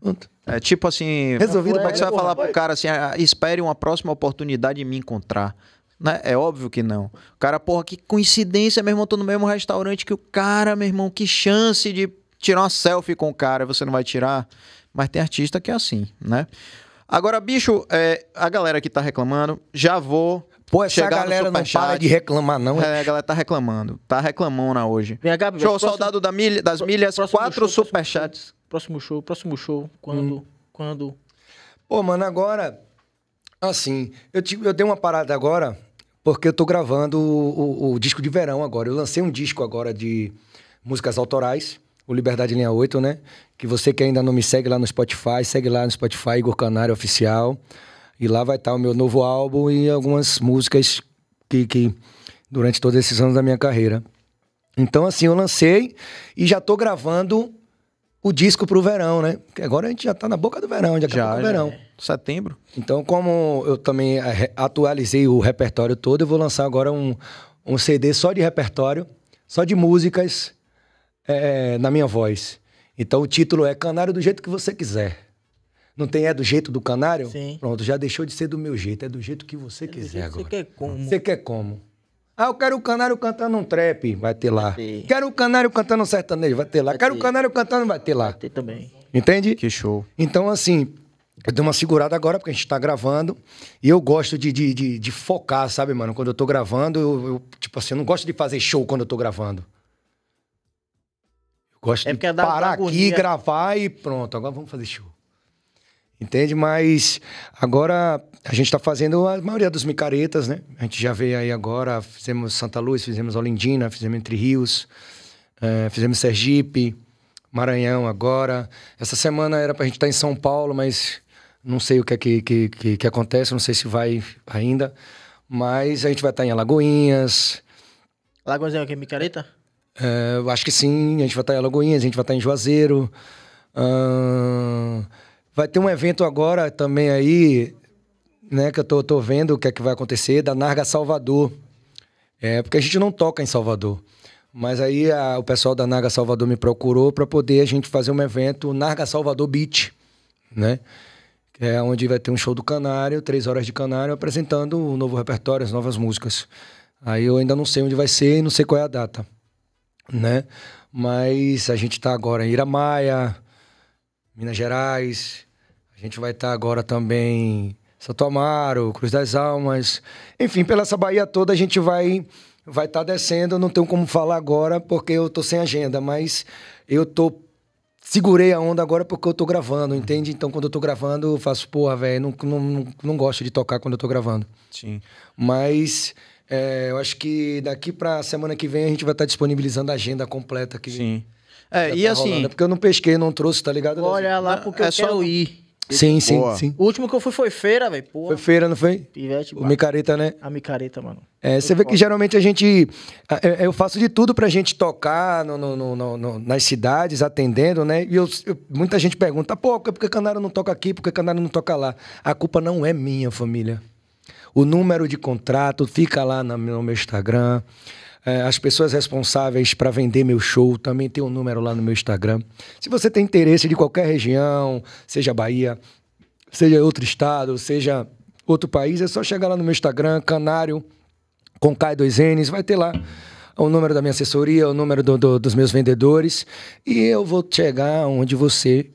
Pronto. É tipo assim, resolvido, mas é você vai falar pro cara assim, ah, espere uma próxima oportunidade de me encontrar. Né? É óbvio que não. O cara, porra, que coincidência, meu irmão, tô no mesmo restaurante que o cara, meu irmão, que chance de tirar uma selfie com o cara, você não vai tirar? Mas tem artista que é assim, né? Agora, bicho, é, a galera que tá reclamando, já vou. Pô, essa chegar galera não para de reclamar, não. É, a galera tá reclamando. Tá reclamona hoje. Vem cá, Show próximo, Soldado da milha, das Milhas, quatro show, superchats. Próximo show, próximo show. Quando? Hum. Quando? Pô, mano, agora. Assim, eu, te, eu dei uma parada agora, porque eu tô gravando o, o, o disco de verão agora. Eu lancei um disco agora de músicas autorais o Liberdade Linha 8, né? Que você que ainda não me segue lá no Spotify, segue lá no Spotify Igor Canário Oficial. E lá vai estar o meu novo álbum e algumas músicas que, que durante todos esses anos da minha carreira. Então, assim, eu lancei e já tô gravando o disco pro verão, né? Porque agora a gente já tá na boca do verão, já, tá já no verão. É. Setembro. Então, como eu também eh, atualizei o repertório todo, eu vou lançar agora um, um CD só de repertório, só de músicas é, é, na minha voz. Então o título é Canário do jeito que você quiser. Não tem é do jeito do canário? Sim. Pronto, já deixou de ser do meu jeito, é do jeito que você é quiser agora. Você quer como? Você quer como? Ah, eu quero o canário cantando um trap, vai ter lá. Vai ter. Quero o canário cantando um sertanejo, vai ter lá. Vai quero ter. o canário cantando, vai ter lá. Vai ter também. Entende? Que show. Então, assim, eu dei uma segurada agora, porque a gente tá gravando. E eu gosto de, de, de, de focar, sabe, mano? Quando eu tô gravando, eu, eu, tipo assim, eu não gosto de fazer show quando eu tô gravando. Gosto é de é parar aqui, gravar e pronto. Agora vamos fazer show. Entende? Mas agora a gente está fazendo a maioria dos micaretas, né? A gente já veio aí agora, fizemos Santa Luz, fizemos Olindina, fizemos Entre Rios, é, fizemos Sergipe, Maranhão agora. Essa semana era para a gente estar tá em São Paulo, mas não sei o que, é que, que, que, que acontece, não sei se vai ainda. Mas a gente vai estar tá em Alagoinhas. Alagoinhas é o que? Micareta? É, eu acho que sim, a gente vai estar em Alagoinhas, a gente vai estar em Juazeiro. vai ter um evento agora também aí, né, que eu tô, tô vendo o que é que vai acontecer, da Narga Salvador. É, porque a gente não toca em Salvador. Mas aí a, o pessoal da Narga Salvador me procurou para poder a gente fazer um evento Narga Salvador Beach, né? É onde vai ter um show do Canário, três horas de Canário, apresentando o um novo repertório, as novas músicas. Aí eu ainda não sei onde vai ser e não sei qual é a data né? Mas a gente está agora em Iramaia, Minas Gerais. A gente vai estar tá agora também Santo Amaro, Cruz das Almas. Enfim, pela essa Bahia toda a gente vai vai estar tá descendo. Não tenho como falar agora porque eu tô sem agenda, mas eu tô segurei a onda agora porque eu tô gravando, entende? Então quando eu tô gravando, eu faço porra, velho, não, não, não, não gosto de tocar quando eu tô gravando. Sim. Mas é, eu acho que daqui para semana que vem a gente vai estar tá disponibilizando a agenda completa aqui. Sim. É, tá e tá assim. Rolando. É porque eu não pesquei, não trouxe, tá ligado? Olha lá, porque é eu só quero... ir. Sim, sim, Boa. sim. O último que eu fui foi feira, velho. Foi feira, não foi? Pivete, o micareta, né? A micareta, mano. É, você vê que geralmente a gente. É, é, eu faço de tudo pra gente tocar no, no, no, no nas cidades, atendendo, né? E eu, eu, muita gente pergunta, pô, por que Canário não toca aqui, por que Canário não toca lá? A culpa não é minha, família o número de contrato, fica lá no meu Instagram. É, as pessoas responsáveis para vender meu show também tem um número lá no meu Instagram. Se você tem interesse de qualquer região, seja Bahia, seja outro estado, seja outro país, é só chegar lá no meu Instagram, Canário com K2Ns, vai ter lá o número da minha assessoria, o número do, do, dos meus vendedores, e eu vou chegar onde você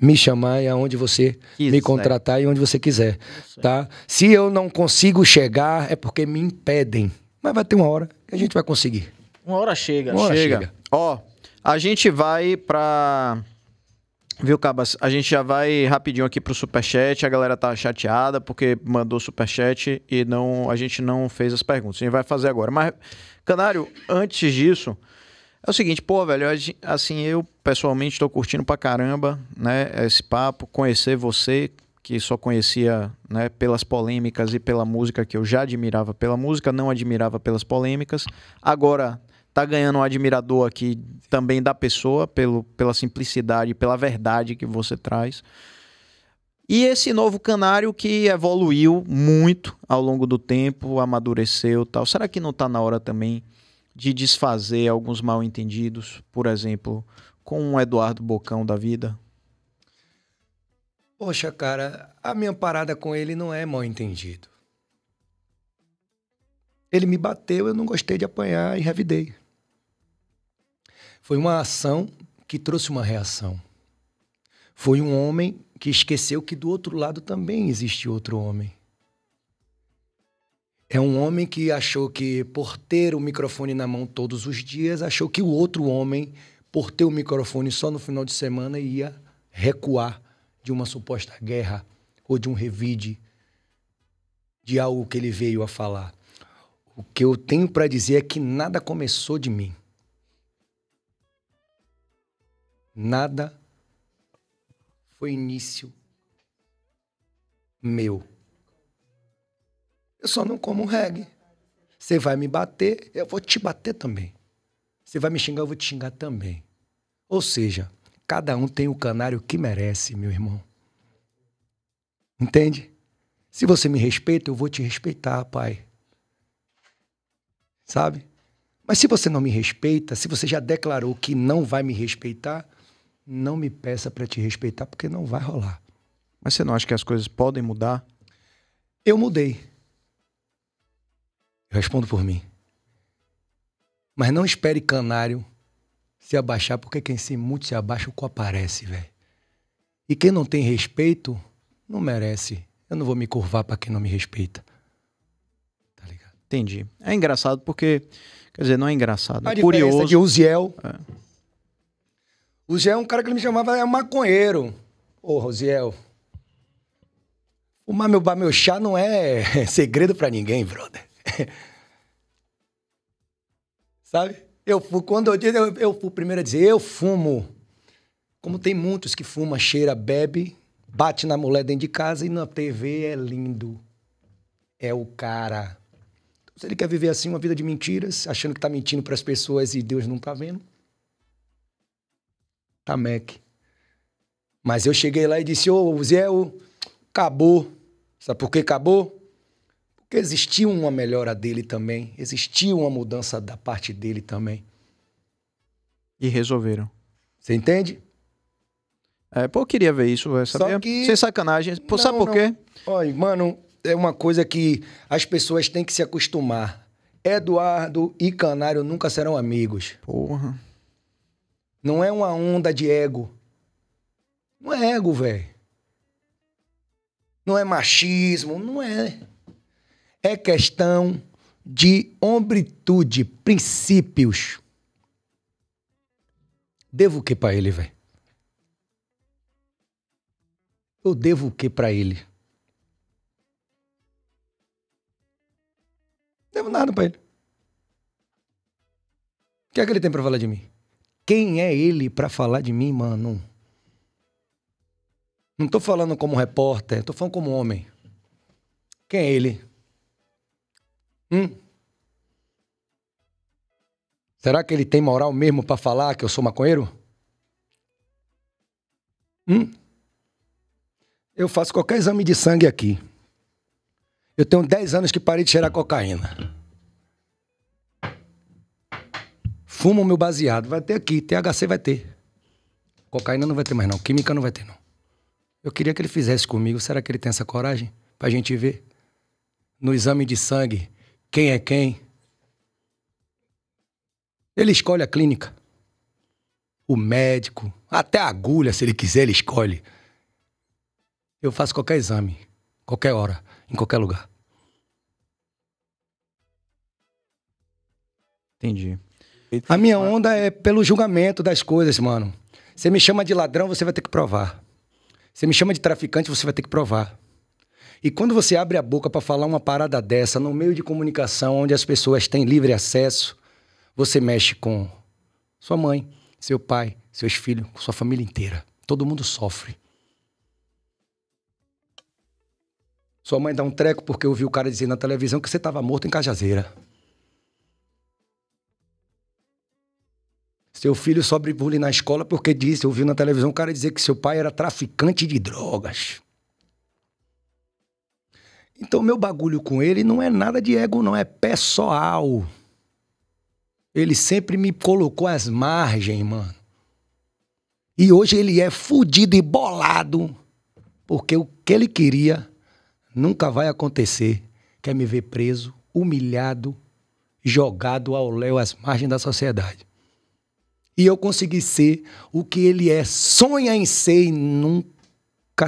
me chamar e aonde você me é. contratar e onde você quiser, tá? Se eu não consigo chegar é porque me impedem, mas vai ter uma hora que a gente vai conseguir. Uma hora chega. Uma hora chega. Ó, a gente vai pra... Viu, Cabas? A gente já vai rapidinho aqui pro superchat. A galera tá chateada porque mandou superchat e não, a gente não fez as perguntas. A gente vai fazer agora. Mas, Canário, antes disso, é o seguinte, pô, velho, assim, eu pessoalmente estou curtindo pra caramba, né, esse papo, conhecer você, que só conhecia, né, pelas polêmicas e pela música que eu já admirava pela música, não admirava pelas polêmicas. Agora tá ganhando um admirador aqui também da pessoa, pelo, pela simplicidade, pela verdade que você traz. E esse novo canário que evoluiu muito ao longo do tempo, amadureceu, tal. Será que não tá na hora também de desfazer alguns mal entendidos, por exemplo, com o Eduardo Bocão da vida? Poxa, cara, a minha parada com ele não é mal entendido. Ele me bateu, eu não gostei de apanhar e revidei. Foi uma ação que trouxe uma reação. Foi um homem que esqueceu que do outro lado também existe outro homem. É um homem que achou que, por ter o microfone na mão todos os dias, achou que o outro homem, por ter o microfone só no final de semana, ia recuar de uma suposta guerra ou de um revide de algo que ele veio a falar. O que eu tenho para dizer é que nada começou de mim. Nada foi início meu. Eu só não como reggae. Você vai me bater, eu vou te bater também. Você vai me xingar, eu vou te xingar também. Ou seja, cada um tem o canário que merece, meu irmão. Entende? Se você me respeita, eu vou te respeitar, pai. Sabe? Mas se você não me respeita, se você já declarou que não vai me respeitar, não me peça para te respeitar, porque não vai rolar. Mas você não acha que as coisas podem mudar? Eu mudei. Respondo por mim. Mas não espere canário se abaixar, porque quem se muito se abaixa, o co aparece, velho. E quem não tem respeito, não merece. Eu não vou me curvar para quem não me respeita. Tá ligado? Entendi. É engraçado porque. Quer dizer, não é engraçado. É A é curioso. de Uziel. É. Uziel é um cara que ele me chamava, é maconheiro. Ô, Uziel. Fumar meu, meu chá não é segredo para ninguém, brother. Sabe? Eu quando eu digo, eu, eu fui o primeiro a dizer, eu fumo. Como tem muitos que fuma, cheira, bebe, bate na mulher dentro de casa e na TV é lindo. É o cara. Se ele quer viver assim uma vida de mentiras, achando que tá mentindo para as pessoas e Deus não tá vendo, tá mac Mas eu cheguei lá e disse: "Ô, oh, Zé, acabou. Sabe por que acabou? Porque existiu uma melhora dele também, existiu uma mudança da parte dele também. E resolveram. Você entende? É, pô, eu queria ver isso, velho, sabia? Que... Sem sacanagem. Pô, não, sabe por não. quê? Olha, mano, é uma coisa que as pessoas têm que se acostumar. Eduardo e Canário nunca serão amigos. Porra. Não é uma onda de ego. Não é ego, velho. Não é machismo, não é. É questão de hombritude, princípios. Devo o que para ele, velho? Eu devo o que para ele? Devo nada para ele. O que é que ele tem para falar de mim? Quem é ele para falar de mim, mano? Não tô falando como repórter, tô falando como homem. Quem é ele? Hum. Será que ele tem moral mesmo para falar que eu sou maconheiro? Hum. Eu faço qualquer exame de sangue aqui. Eu tenho 10 anos que parei de cheirar cocaína. Fumo meu baseado. Vai ter aqui. THC vai ter. Cocaína não vai ter mais, não. Química não vai ter, não. Eu queria que ele fizesse comigo. Será que ele tem essa coragem? Pra gente ver. No exame de sangue, quem é quem. Ele escolhe a clínica, o médico, até a agulha, se ele quiser, ele escolhe. Eu faço qualquer exame, qualquer hora, em qualquer lugar. Entendi. A minha onda é pelo julgamento das coisas, mano. Você me chama de ladrão, você vai ter que provar. Você me chama de traficante, você vai ter que provar. E quando você abre a boca para falar uma parada dessa no meio de comunicação onde as pessoas têm livre acesso, você mexe com sua mãe, seu pai, seus filhos, com sua família inteira. Todo mundo sofre. Sua mãe dá um treco porque ouviu o cara dizer na televisão que você estava morto em Cajazeira. Seu filho sobe bullying na escola porque disse, ouviu na televisão o cara dizer que seu pai era traficante de drogas. Então, meu bagulho com ele não é nada de ego, não, é pessoal. Ele sempre me colocou às margens, mano. E hoje ele é fudido e bolado, porque o que ele queria nunca vai acontecer. Quer me ver preso, humilhado, jogado ao léu às margens da sociedade. E eu consegui ser o que ele é, sonha em ser e nunca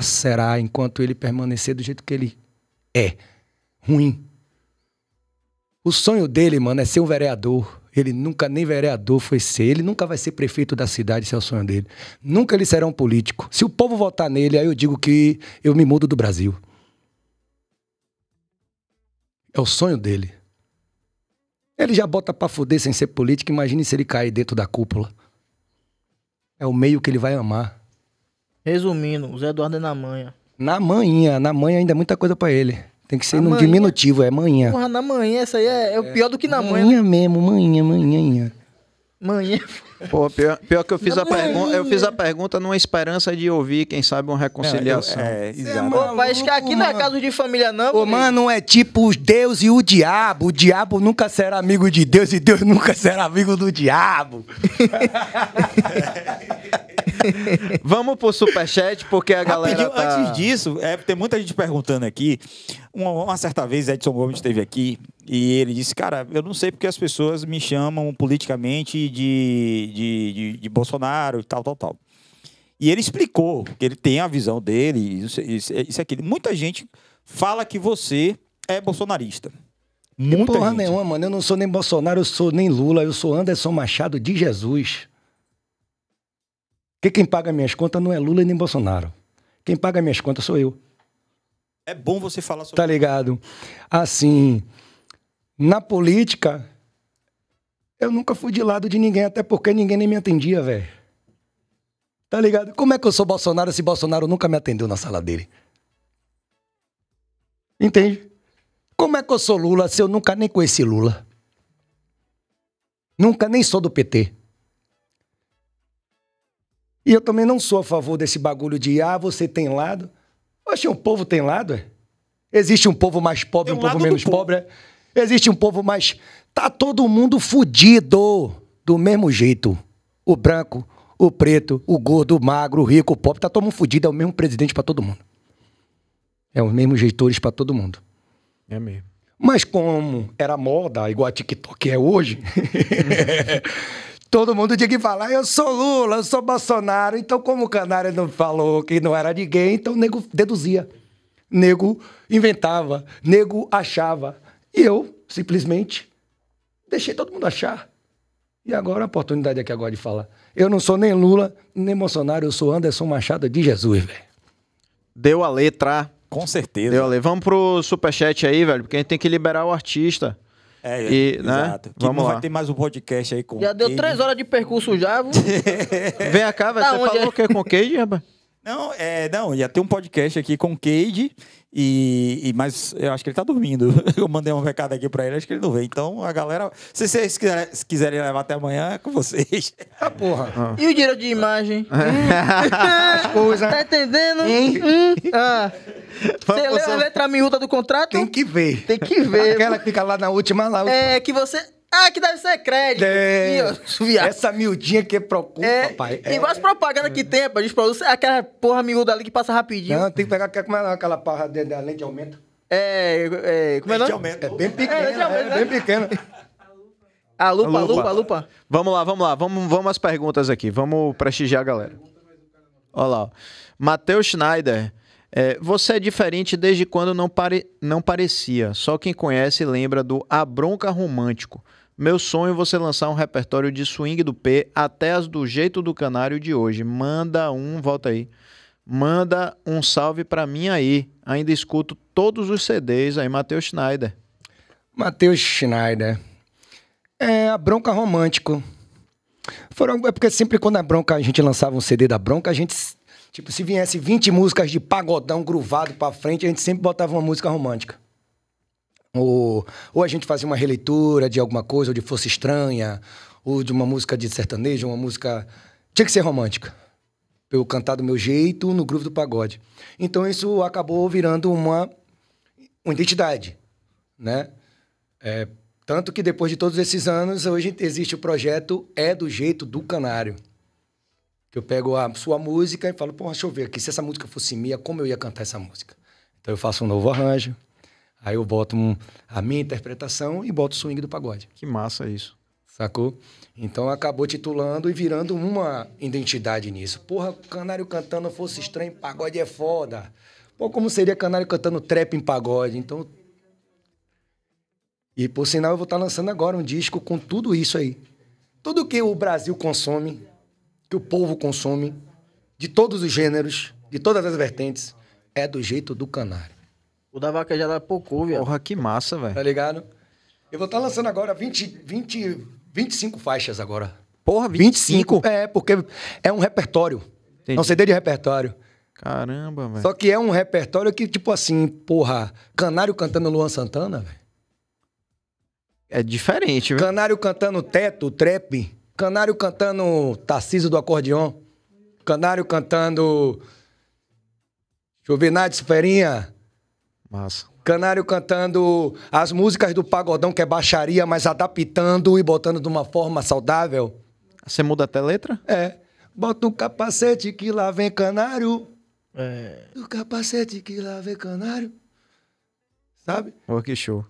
será enquanto ele permanecer do jeito que ele é ruim. O sonho dele, mano, é ser um vereador. Ele nunca nem vereador foi ser. Ele nunca vai ser prefeito da cidade, esse é o sonho dele. Nunca ele será um político. Se o povo votar nele, aí eu digo que eu me mudo do Brasil. É o sonho dele. Ele já bota pra fuder sem ser político. Imagine se ele cair dentro da cúpula. É o meio que ele vai amar. Resumindo, o Zé Eduardo é na manha. Na manhã, na manhã ainda é muita coisa para ele. Tem que ser no diminutivo, é manhã. Porra, na manhã, essa aí é, é o é. pior do que na manhã. Né? Manhã mesmo, manhã, manhã. Manhã. Pô, pior, pior que eu fiz, a pergunta, eu fiz a pergunta numa esperança de ouvir, quem sabe, uma reconciliação. É, eu, é, é, é maluco, Mas que aqui mano. não é caso de família, não. Ô, mano, é tipo os Deus e o diabo. O diabo nunca será amigo de Deus e Deus nunca será amigo do diabo. Vamos pro superchat, porque a galera. tá... Antes disso, é, tem muita gente perguntando aqui. Uma, uma certa vez, Edson Gomes esteve aqui e ele disse: Cara, eu não sei porque as pessoas me chamam politicamente de, de, de, de Bolsonaro e tal, tal, tal. E ele explicou que ele tem a visão dele, isso, isso, isso Muita gente fala que você é bolsonarista. Muita porra gente. nenhuma, mano. Eu não sou nem Bolsonaro, eu sou nem Lula, eu sou Anderson Machado de Jesus. Porque quem paga minhas contas não é Lula nem Bolsonaro. Quem paga minhas contas sou eu. É bom você falar sobre Tá ligado? Assim, na política, eu nunca fui de lado de ninguém, até porque ninguém nem me atendia, velho. Tá ligado? Como é que eu sou Bolsonaro se Bolsonaro nunca me atendeu na sala dele? Entende? Como é que eu sou Lula se eu nunca nem conheci Lula? Nunca nem sou do PT. E eu também não sou a favor desse bagulho de ah, você tem lado. que um povo tem lado, é? Existe um povo mais pobre, tem um povo menos pobre. Povo. É? Existe um povo mais. Tá todo mundo fudido do mesmo jeito. O branco, o preto, o gordo, o magro, o rico, o pobre, tá todo mundo fudido, é o mesmo presidente para todo mundo. É os mesmos jeitores para todo mundo. É mesmo. Mas como era moda, igual a TikTok é hoje, todo mundo tinha que falar: eu sou Lula, eu sou Bolsonaro. Então, como o Canário não falou que não era ninguém, então o nego deduzia. Nego inventava, nego achava. E eu, simplesmente, deixei todo mundo achar. E agora a oportunidade aqui agora de falar. Eu não sou nem Lula, nem Bolsonaro, eu sou Anderson Machado de Jesus, velho. Deu a letra. Com certeza. Deu a letra. Vamos pro superchat aí, velho, porque a gente tem que liberar o artista. É, e, né, exato. Né? Que Vamos lá. vai ter mais um podcast aí com Já deu três horas de percurso já, Vem cá, tá você falou é? que com o Cade, rapaz? Não, é, não, ia ter um podcast aqui com o Cade e, e, mas eu acho que ele tá dormindo. Eu mandei um recado aqui para ele, acho que ele não veio. Então, a galera, se vocês quiserem, se quiserem levar até amanhã, é com vocês. Ah, porra. Ah. E o dinheiro de imagem? As coisas. Tá entendendo? Hein? Hum. Ah. Você lê a letra miúda do contrato? Tem que ver. Tem que ver. Aquela que fica lá na última lá. Última. É, que você ah, que deve ser crédito. É, e, ó, essa miudinha que procura, é, papai. É, igual as propagandas que é. tem, gente produz aquela porra miúda ali que passa rapidinho. Não, tem que pegar aquela, aquela porra de, da lente aumenta. É, é, como é aumenta. É bem pequena, é, é né? bem pequena. A lupa, a lupa, a lupa, Vamos lá, vamos lá, vamos, vamos às perguntas aqui, vamos prestigiar a galera. Olha lá, ó. Matheus Schneider. É, você é diferente desde quando não, pare... não parecia. Só quem conhece lembra do A Bronca Romântico. Meu sonho é você lançar um repertório de swing do P até as do jeito do canário de hoje. Manda um, volta aí. Manda um salve para mim aí. Ainda escuto todos os CDs aí, Matheus Schneider. Matheus Schneider. É a bronca romântico. Foram, é porque sempre quando a bronca a gente lançava um CD da bronca, a gente Tipo, se viesse 20 músicas de pagodão gruvado pra frente, a gente sempre botava uma música romântica. Ou, ou a gente fazia uma releitura de alguma coisa, ou de Força Estranha, ou de uma música de sertanejo, uma música. Tinha que ser romântica. Eu cantar do meu jeito no groove do pagode. Então isso acabou virando uma, uma identidade, né? É, tanto que depois de todos esses anos, hoje existe o projeto É do Jeito do Canário. Que eu pego a sua música e falo, pô, deixa eu ver aqui, se essa música fosse minha, como eu ia cantar essa música? Então eu faço um novo arranjo, Aí eu boto um, a minha interpretação e boto o swing do pagode. Que massa isso. Sacou? Então acabou titulando e virando uma identidade nisso. Porra, canário cantando fosse estranho, pagode é foda. Pô, como seria canário cantando trap em pagode? Então. E por sinal, eu vou estar tá lançando agora um disco com tudo isso aí. Tudo que o Brasil consome, que o povo consome, de todos os gêneros, de todas as vertentes, é do jeito do canário. O da vaquejada é pouco, velho. Porra, que massa, velho. Tá ligado? Eu vou estar tá lançando agora 20, 20, 25 faixas agora. Porra, 25? 25 é, porque é um repertório. Entendi. É um CD de repertório. Caramba, velho. Só que é um repertório que, tipo assim, porra, Canário cantando Luan Santana, velho. É diferente, velho. Canário cantando Teto, Trap. Canário cantando Tarcísio do Acordeon. Canário cantando. Deixa eu ver, Ferinha. Massa. Canário cantando as músicas do Pagodão, que é baixaria, mas adaptando e botando de uma forma saudável. Você muda até a letra? É. Bota um capacete que lá vem canário. É. O capacete que lá vem canário. Sabe? Oh, que show.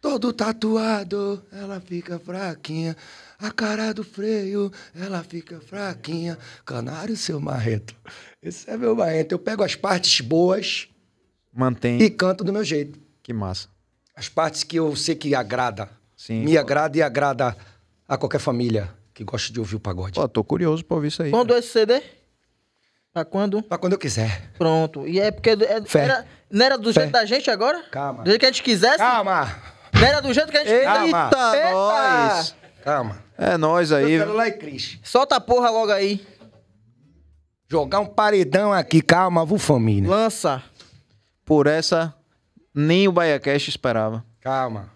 Todo tatuado, ela fica fraquinha. A cara do freio, ela fica fraquinha. Canário, seu marreto. Esse é meu marreto. Eu pego as partes boas Mantém. E canto do meu jeito. Que massa. As partes que eu sei que agrada. Sim. Me agrada e agrada a qualquer família que gosta de ouvir o pagode. Pô, tô curioso pra ouvir isso aí. Quando né? esse CD? Pra quando? Pra quando eu quiser. Pronto. E é porque. É, Fé. Era, não era do Fé. jeito da gente agora? Calma. Do jeito que a gente quisesse? Calma. Não era do jeito que a gente quisesse? Eita, Eita. nós. Calma. É nós aí. Meu celular e Cris. Solta a porra logo aí. Jogar um paredão aqui, calma, vou família. Lança. Por essa, nem o BaiaCast esperava. Calma.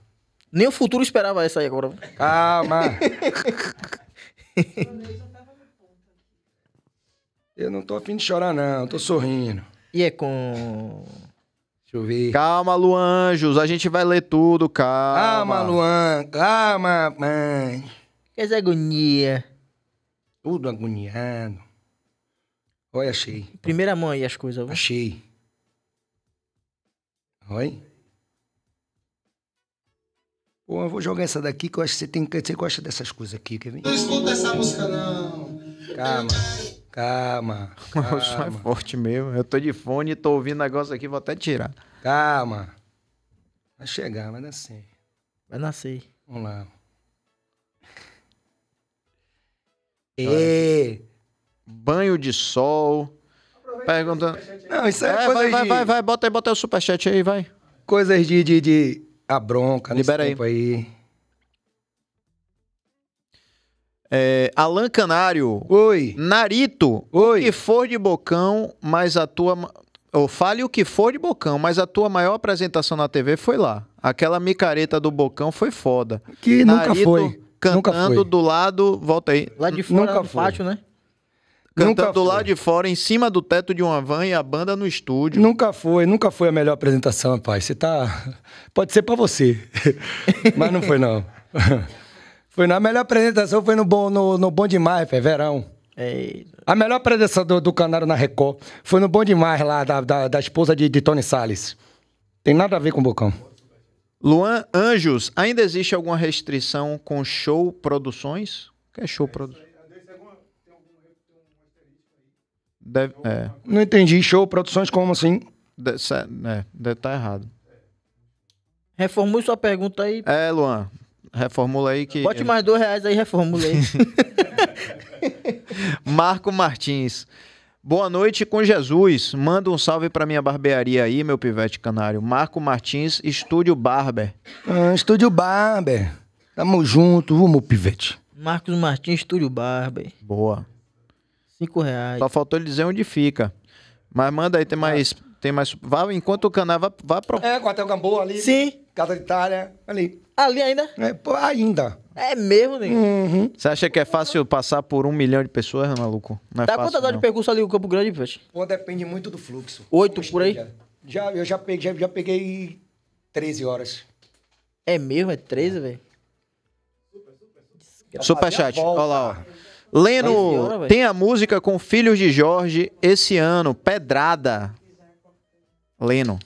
Nem o futuro esperava essa aí agora. Calma. Eu não tô afim de chorar, não. Tô sorrindo. E é com... Deixa eu ver. Calma, Luanjos. Anjos. A gente vai ler tudo, calma. Calma, Luan. Calma, mãe. Que agonia. Tudo agoniado. Olha, achei. Primeira mão aí as coisas. Viu? Achei. Oi? Pô, eu vou jogar essa daqui que eu acho que você, tem, você gosta dessas coisas aqui, quer ver? Não escuta essa música, não. Calma, calma. calma. O som é forte mesmo. Eu tô de fone e tô ouvindo negócio aqui, vou até tirar. Calma. Vai chegar, vai nascer. Vai nascer. Vamos lá. E... Banho de sol. Pergunta. Não, isso é, é coisa vai, de... vai, vai, vai, bota aí, bota aí o superchat aí, vai. Coisas de, de, de... a bronca Libera aí. aí. É, Alan Canário. Oi. Narito. Oi. O que for de bocão, mas a tua. Ou fale o que for de bocão, mas a tua maior apresentação na TV foi lá. Aquela micareta do bocão foi foda. Que Narito nunca foi. Cantando nunca foi. do lado. Volta aí. Lá de fora, nunca no foi. pátio, né? cantando lá de fora, em cima do teto de uma van e a banda no estúdio. Nunca foi, nunca foi a melhor apresentação, rapaz. Você tá. Pode ser para você, mas não foi, não. foi na melhor apresentação, foi no Bom, no, no bom Demais, foi verão. Ei. A melhor apresentação do, do Canário na Record foi no Bom Demais lá, da, da, da esposa de, de Tony Salles. Tem nada a ver com o Bocão. Luan Anjos, ainda existe alguma restrição com show produções? O que é show produções? Deve, é. Não entendi. Show Produções como assim? De, se, é, deve estar tá errado. Reformule sua pergunta aí. É, Luan. Reformula aí que. Bote mais dois reais aí, reformula aí. Marco Martins. Boa noite com Jesus. Manda um salve para minha barbearia aí, meu pivete canário. Marco Martins, Estúdio Barber. Ah, Estúdio Barber. Tamo junto, vamos, pivete. Marcos Martins, Estúdio Barber. Boa. Cinco reais. Só faltou ele dizer onde fica. Mas manda aí, tem tá. mais. Tem mais. Vá, enquanto o canal vá, vá pro. É, Quartel Gamboa ali. Sim. Casa de Itália, ali. Ali ainda? É, pô, ainda. É mesmo, nego? Uhum. Você acha que é fácil passar por um milhão de pessoas, maluco? Não é Dá fácil, horas de percurso ali o Campo Grande, peixe? Pô, depende muito do fluxo. Oito por aí? Já, eu já peguei, já, já peguei 13 horas. É mesmo? É 13, velho? Superchat. Olha lá, ó. Leno, tem a música com Filhos de Jorge esse ano, Pedrada. Leno.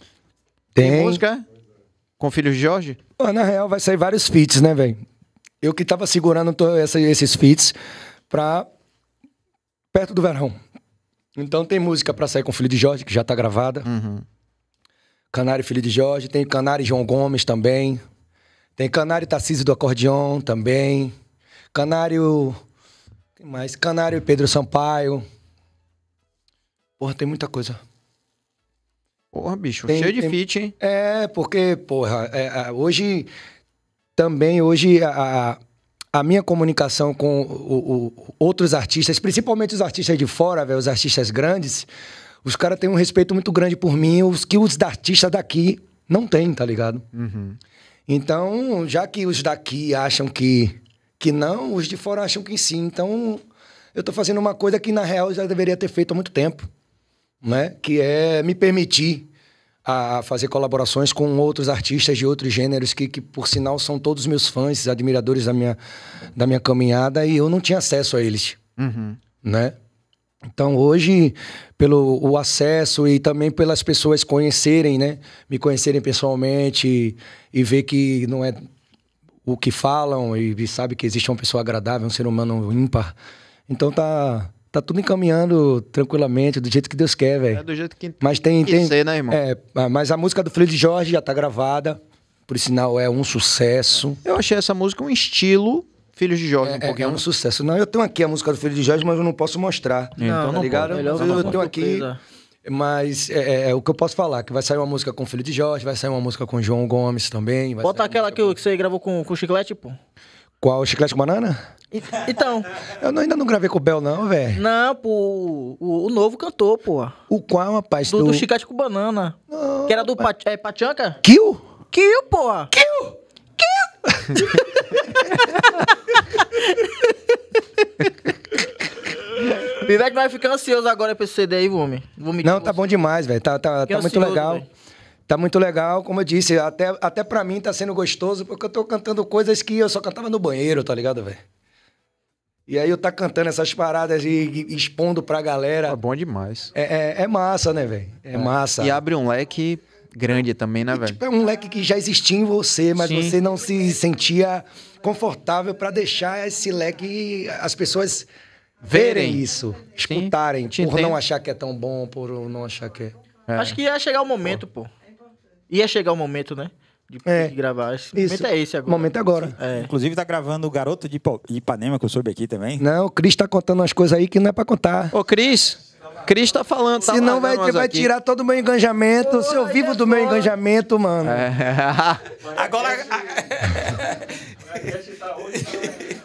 Tem, tem música com Filhos de Jorge? Ah, na real, vai sair vários feats, né, velho? Eu que tava segurando essa, esses feats pra perto do verão. Então tem música pra sair com Filho de Jorge, que já tá gravada. Uhum. Canário Filho de Jorge, tem Canário João Gomes também. Tem Canário Tarcísio do Acordeon também. Canário quem mais? Canário Pedro Sampaio. Porra, tem muita coisa. Porra, bicho, tem, cheio tem... de feat, hein? É, porque, porra, é, hoje. Também hoje a, a minha comunicação com o, o, outros artistas, principalmente os artistas de fora, véio, os artistas grandes, os caras têm um respeito muito grande por mim, os que os artistas daqui não têm, tá ligado? Uhum. Então, já que os daqui acham que que não, os de fora acham que sim. Então, eu estou fazendo uma coisa que, na real, eu já deveria ter feito há muito tempo, né? Que é me permitir a fazer colaborações com outros artistas de outros gêneros que, que por sinal, são todos meus fãs, admiradores da minha, da minha caminhada e eu não tinha acesso a eles, uhum. né? Então, hoje, pelo o acesso e também pelas pessoas conhecerem, né? Me conhecerem pessoalmente e, e ver que não é o que falam e, e sabe que existe uma pessoa agradável, um ser humano ímpar. Então tá tá tudo encaminhando tranquilamente, do jeito que Deus quer, velho. É do jeito que mas tem, tem, tem ser, né, irmão? É, mas a música do Filho de Jorge já tá gravada, por sinal é um sucesso. Eu achei essa música um estilo Filhos de Jorge, é, um é, pouquinho. É um sucesso. Não, eu tenho aqui a música do Filho de Jorge, mas eu não posso mostrar. Não, então tá não ligado? Pode, eu, tenho aqui. Surpresa. Mas é, é, é, o que eu posso falar, que vai sair uma música com o de Jorge, vai sair uma música com o João Gomes também. Bota aquela que, com... que você gravou com, com o Chiclete, pô. Qual? Chiclete com banana? Então. Eu não, ainda não gravei com o Bel, não, velho. Não, pô. O, o, novo cantor, pô. O qual, rapaz? Do, do... do Chiclete com banana. Não, que era do pa... é, Pachanca? Kill? Kill, pô. Kill! Kill! Vivek vai é ficar ansioso agora pra esse CD aí, homem. Não, tá bom demais, velho. Tá, tá, tá muito legal. Véio. Tá muito legal, como eu disse, até, até pra mim tá sendo gostoso, porque eu tô cantando coisas que eu só cantava no banheiro, tá ligado, velho? E aí eu tá cantando essas paradas e, e expondo pra galera. Tá bom demais. É, é, é massa, né, velho? É, é, massa. E abre um leque grande também, né, velho? Tipo, é um leque que já existia em você, mas Sim. você não se sentia confortável para deixar esse leque as pessoas verem isso, escutarem, Sim, por entendo. não achar que é tão bom, por não achar que é. é. Acho que ia chegar o momento, pô. Ia chegar o momento, né? De, é. de gravar. Esse isso. momento é esse agora. Momento é agora. É. Inclusive tá gravando o Garoto de Ipanema, que eu soube aqui também. Não, o Cris tá contando umas coisas aí que não é pra contar. Ô, Cris, Cris tá falando, tá Senão vai, vai aqui. tirar todo o meu engajamento, o seu vivo do meu engajamento, mano. É. Agora...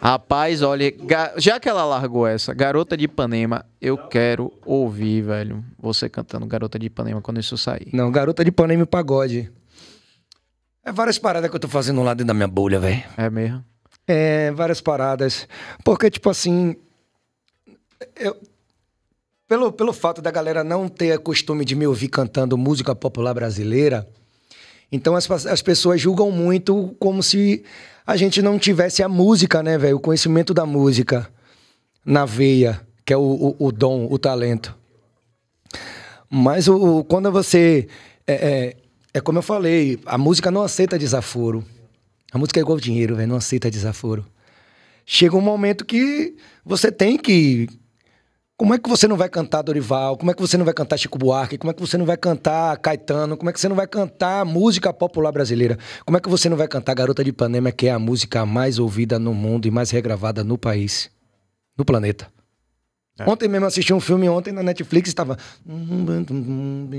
Rapaz, olha, já que ela largou essa, Garota de Ipanema, eu quero ouvir, velho, você cantando Garota de Ipanema quando isso sair. Não, Garota de Ipanema e Pagode. É várias paradas que eu tô fazendo lá dentro da minha bolha, velho. É mesmo? É, várias paradas. Porque, tipo assim. Eu, pelo, pelo fato da galera não ter costume de me ouvir cantando música popular brasileira, então as, as pessoas julgam muito como se a gente não tivesse a música, né, velho? O conhecimento da música na veia, que é o, o, o dom, o talento. Mas o, o quando você. É, é, é, como eu falei, a música não aceita desaforo. A música é igual dinheiro, velho, não aceita desaforo. Chega um momento que você tem que como é que você não vai cantar Dorival? Como é que você não vai cantar Chico Buarque? Como é que você não vai cantar Caetano? Como é que você não vai cantar música popular brasileira? Como é que você não vai cantar Garota de Ipanema, que é a música mais ouvida no mundo e mais regravada no país, no planeta? É. Ontem mesmo assisti um filme ontem na Netflix estava. Como é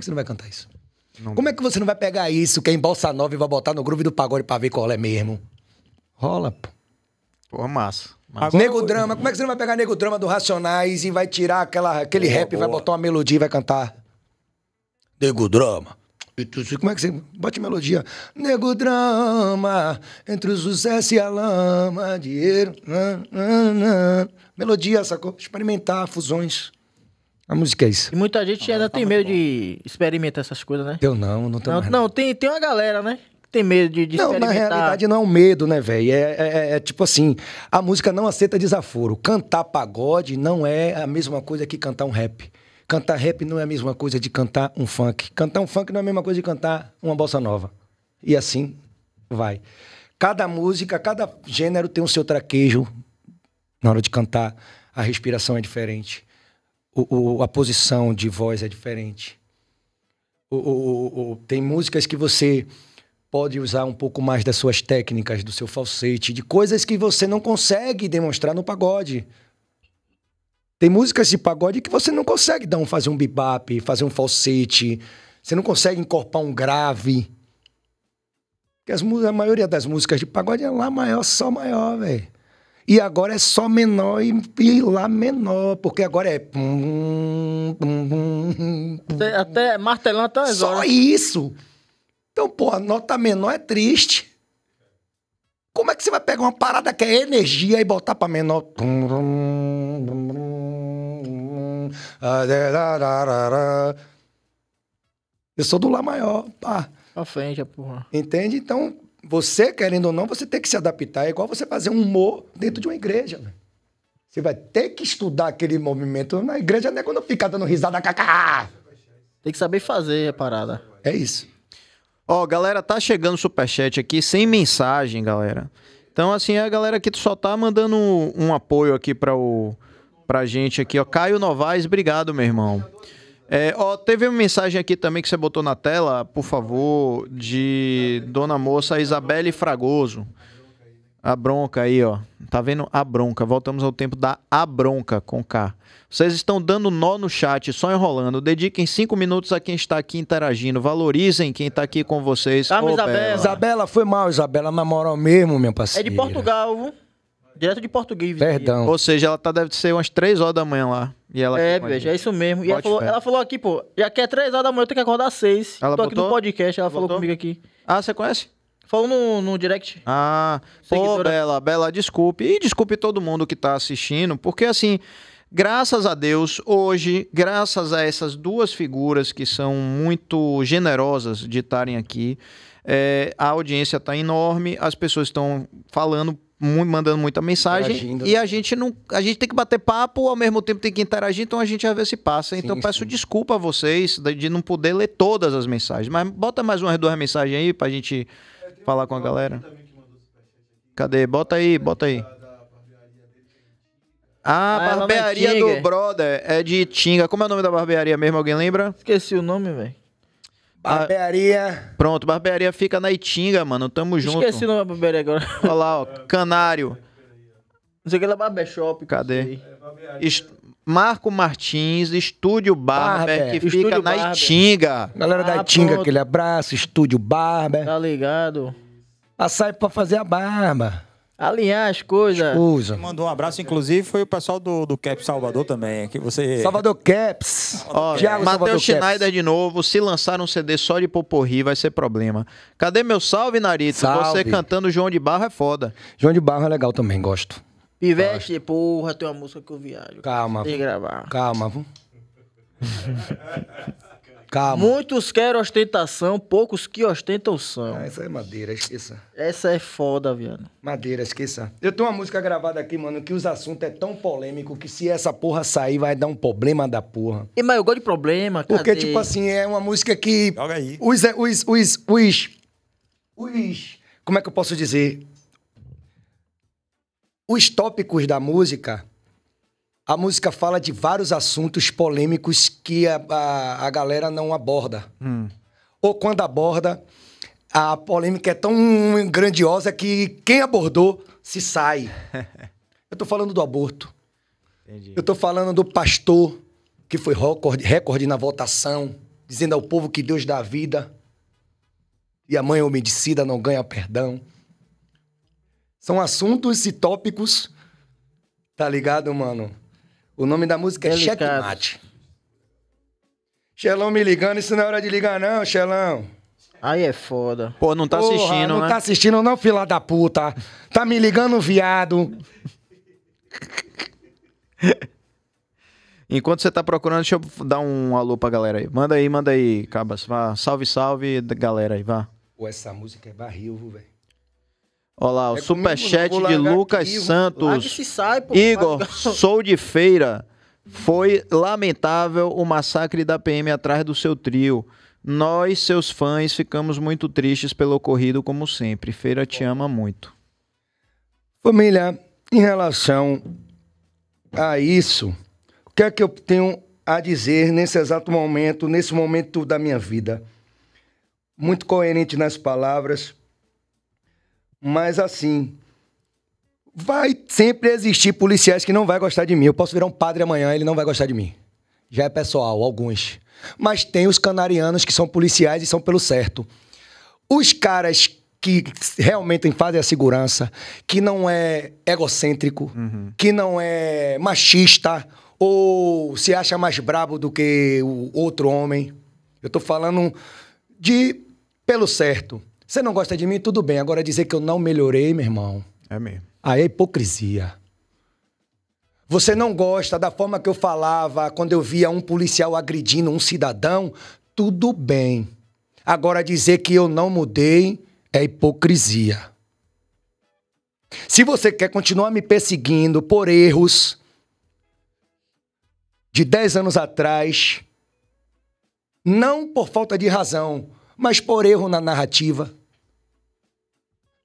que você não vai cantar isso? Não. Como é que você não vai pegar isso que é em Bolsa Nova e vai botar no groove do pagode pra ver qual é mesmo? Rola, pô. Pô, massa. Agora, nego Drama, como é que você não vai pegar Nego Drama do Racionais e vai tirar aquela, aquele é, boa, rap, boa. vai botar uma melodia e vai cantar? Nego Drama. Como é que você. Bote melodia. Nego drama, entre o sucesso e a lama, dinheiro. Melodia, sacou? Experimentar fusões. A música é isso. E muita gente ah, ainda tá tem medo bom. de experimentar essas coisas, né? Eu não, não tenho. Não, não, tem, tem uma galera, né? tem medo de, de não, experimentar. na realidade não é um medo, né, velho? É, é, é, é, tipo assim, a música não aceita desaforo. Cantar pagode não é a mesma coisa que cantar um rap. Cantar rap não é a mesma coisa de cantar um funk. Cantar um funk não é a mesma coisa de cantar uma bossa nova. E assim vai. Cada música, cada gênero tem o seu traquejo. Na hora de cantar, a respiração é diferente. O, o a posição de voz é diferente. O, o, tem músicas que você pode usar um pouco mais das suas técnicas, do seu falsete, de coisas que você não consegue demonstrar no pagode. Tem músicas de pagode que você não consegue dar um, fazer um bebop, fazer um falsete, você não consegue encorpar um grave. Porque as, a maioria das músicas de pagode é lá maior, só maior, velho. E agora é só menor e, e, lá menor, porque agora é. Até, até martelando até as Só isso! Então, pô, nota menor é triste. Como é que você vai pegar uma parada que é energia e botar pra menor? Eu sou do Lá maior, pá. Pra frente, a porra. Entende? Então, você, querendo ou não, você tem que se adaptar. É igual você fazer um humor dentro de uma igreja, Você vai ter que estudar aquele movimento. Na igreja não é quando fica dando risada, cacá. Tem que saber fazer a parada. É isso. Ó, galera, tá chegando superchat aqui, sem mensagem, galera. Então, assim, a galera aqui só tá mandando um, um apoio aqui para o pra gente aqui, ó. Caio Novaes, obrigado, meu irmão. É, ó, teve uma mensagem aqui também que você botou na tela, por favor, de Dona Moça Isabelle Fragoso. A bronca aí, ó. Tá vendo? A bronca. Voltamos ao tempo da a bronca com K. Vocês estão dando nó no chat, só enrolando. Dediquem cinco minutos a quem está aqui interagindo. Valorizem quem está aqui com vocês. Calma, ah, Isabela. Isabela, foi mal, Isabela. Na moral mesmo, meu parceiro É de Portugal, viu? Direto de português. Perdão. Ou seja, ela tá, deve ser umas 3 horas da manhã lá. E ela é, veja, é isso mesmo. E ela falou, ela falou, aqui, pô, já que é 3 horas da manhã, eu tenho que acordar às 6. Ela Tô botou? aqui no podcast, ela botou? falou comigo aqui. Ah, você conhece? Falou no, no direct. Ah, Seguidora. pô, Bela, Bela, desculpe. E desculpe todo mundo que tá assistindo, porque assim, graças a Deus, hoje, graças a essas duas figuras que são muito generosas de estarem aqui, é, a audiência tá enorme, as pessoas estão falando mandando muita mensagem e a gente não a gente tem que bater papo ao mesmo tempo tem que interagir então a gente às vezes se passa então sim, peço sim. desculpa a vocês de não poder ler todas as mensagens mas bota mais umas duas mensagens aí para a gente falar com a galera. Cadê? Bota aí, bota aí. Ah, ah é é barbearia é do brother é de Tinga. Como é o nome da barbearia mesmo? Alguém lembra? Esqueci o nome, velho. Ah, barbearia. pronto, barbearia fica na Itinga, mano. Tamo junto. Esqueci o nome da barbearia agora. Olha lá, ó. Canário. Não sei o que é barbershop. Cadê? É, barbearia. Est... Marco Martins, Estúdio Barber, Barber. que Estúdio fica na Itinga. Galera da ah, Itinga, aquele abraço, Estúdio Barber. Tá ligado? Açaí pra fazer a barba. Alinhar as coisas. Coisa. Mandou um abraço, inclusive, foi o pessoal do, do Salvador também. Que você... Salvador Caps. Matheus Schneider de novo. Se lançar um CD só de poporri, vai ser problema. Cadê meu salve, Narito? Salve. Você cantando João de Barro é foda. João de Barro é legal também, gosto. Ivete, porra, tem uma música que eu viajo. Calma. Tem que gravar. Calma, vamos. Calma. Muitos querem ostentação, poucos que ostentam são. Ah, essa é madeira, esqueça. Essa é foda, viado. Madeira, esqueça. Eu tenho uma música gravada aqui, mano, que os assuntos é tão polêmico que se essa porra sair vai dar um problema da porra. E, mas eu gosto de problema, cara. Porque, tipo assim, é uma música que... Joga aí. Os, os, os, os, os... Como é que eu posso dizer? os tópicos da música, a música fala de vários assuntos polêmicos que a, a, a galera não aborda. Hum. Ou quando aborda, a polêmica é tão grandiosa que quem abordou se sai. Eu tô falando do aborto. Entendi. Eu tô falando do pastor que foi recorde, recorde na votação, dizendo ao povo que Deus dá vida e a mãe homicida não ganha perdão. São assuntos e tópicos, tá ligado, mano? O nome da música é Checkmate. Xelão me ligando, isso não é hora de ligar não, Xelão. Aí é foda. Pô, não tá Porra, assistindo, não né? Não tá assistindo não, fila da puta. Tá me ligando, viado. Enquanto você tá procurando, deixa eu dar um alô pra galera aí. Manda aí, manda aí, Cabas. Vá. Salve, salve, galera aí, vá. Pô, essa música é barril, velho. Olha lá, o é superchat comigo, de Lucas aqui, Santos. Sai, pô, Igor, vai... sou de feira. Foi lamentável o massacre da PM atrás do seu trio. Nós, seus fãs, ficamos muito tristes pelo ocorrido, como sempre. Feira te ama muito. Família, em relação a isso, o que é que eu tenho a dizer nesse exato momento, nesse momento da minha vida? Muito coerente nas palavras mas assim, vai sempre existir policiais que não vai gostar de mim. Eu posso virar um padre amanhã, ele não vai gostar de mim. Já é pessoal, alguns. Mas tem os canarianos que são policiais e são pelo certo. Os caras que realmente fazem a segurança, que não é egocêntrico, uhum. que não é machista ou se acha mais brabo do que o outro homem. Eu tô falando de pelo certo. Você não gosta de mim? Tudo bem. Agora dizer que eu não melhorei, meu irmão. É mesmo. Aí é hipocrisia. Você não gosta da forma que eu falava quando eu via um policial agredindo um cidadão? Tudo bem. Agora dizer que eu não mudei é hipocrisia. Se você quer continuar me perseguindo por erros de 10 anos atrás, não por falta de razão, mas por erro na narrativa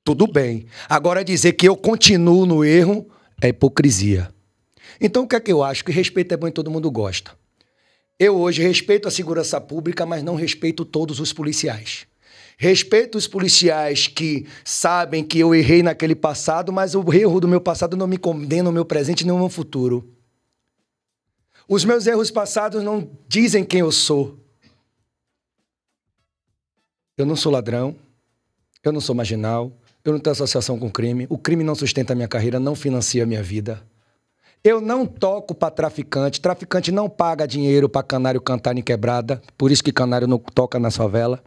tudo bem. Agora, dizer que eu continuo no erro é hipocrisia. Então, o que é que eu acho? Que respeito é bom e todo mundo gosta. Eu hoje respeito a segurança pública, mas não respeito todos os policiais. Respeito os policiais que sabem que eu errei naquele passado, mas o erro do meu passado não me condena no meu presente nem no meu futuro. Os meus erros passados não dizem quem eu sou. Eu não sou ladrão, eu não sou marginal, eu não tenho associação com crime. O crime não sustenta a minha carreira, não financia a minha vida. Eu não toco para traficante. Traficante não paga dinheiro para canário cantar em quebrada. Por isso que canário não toca na favela.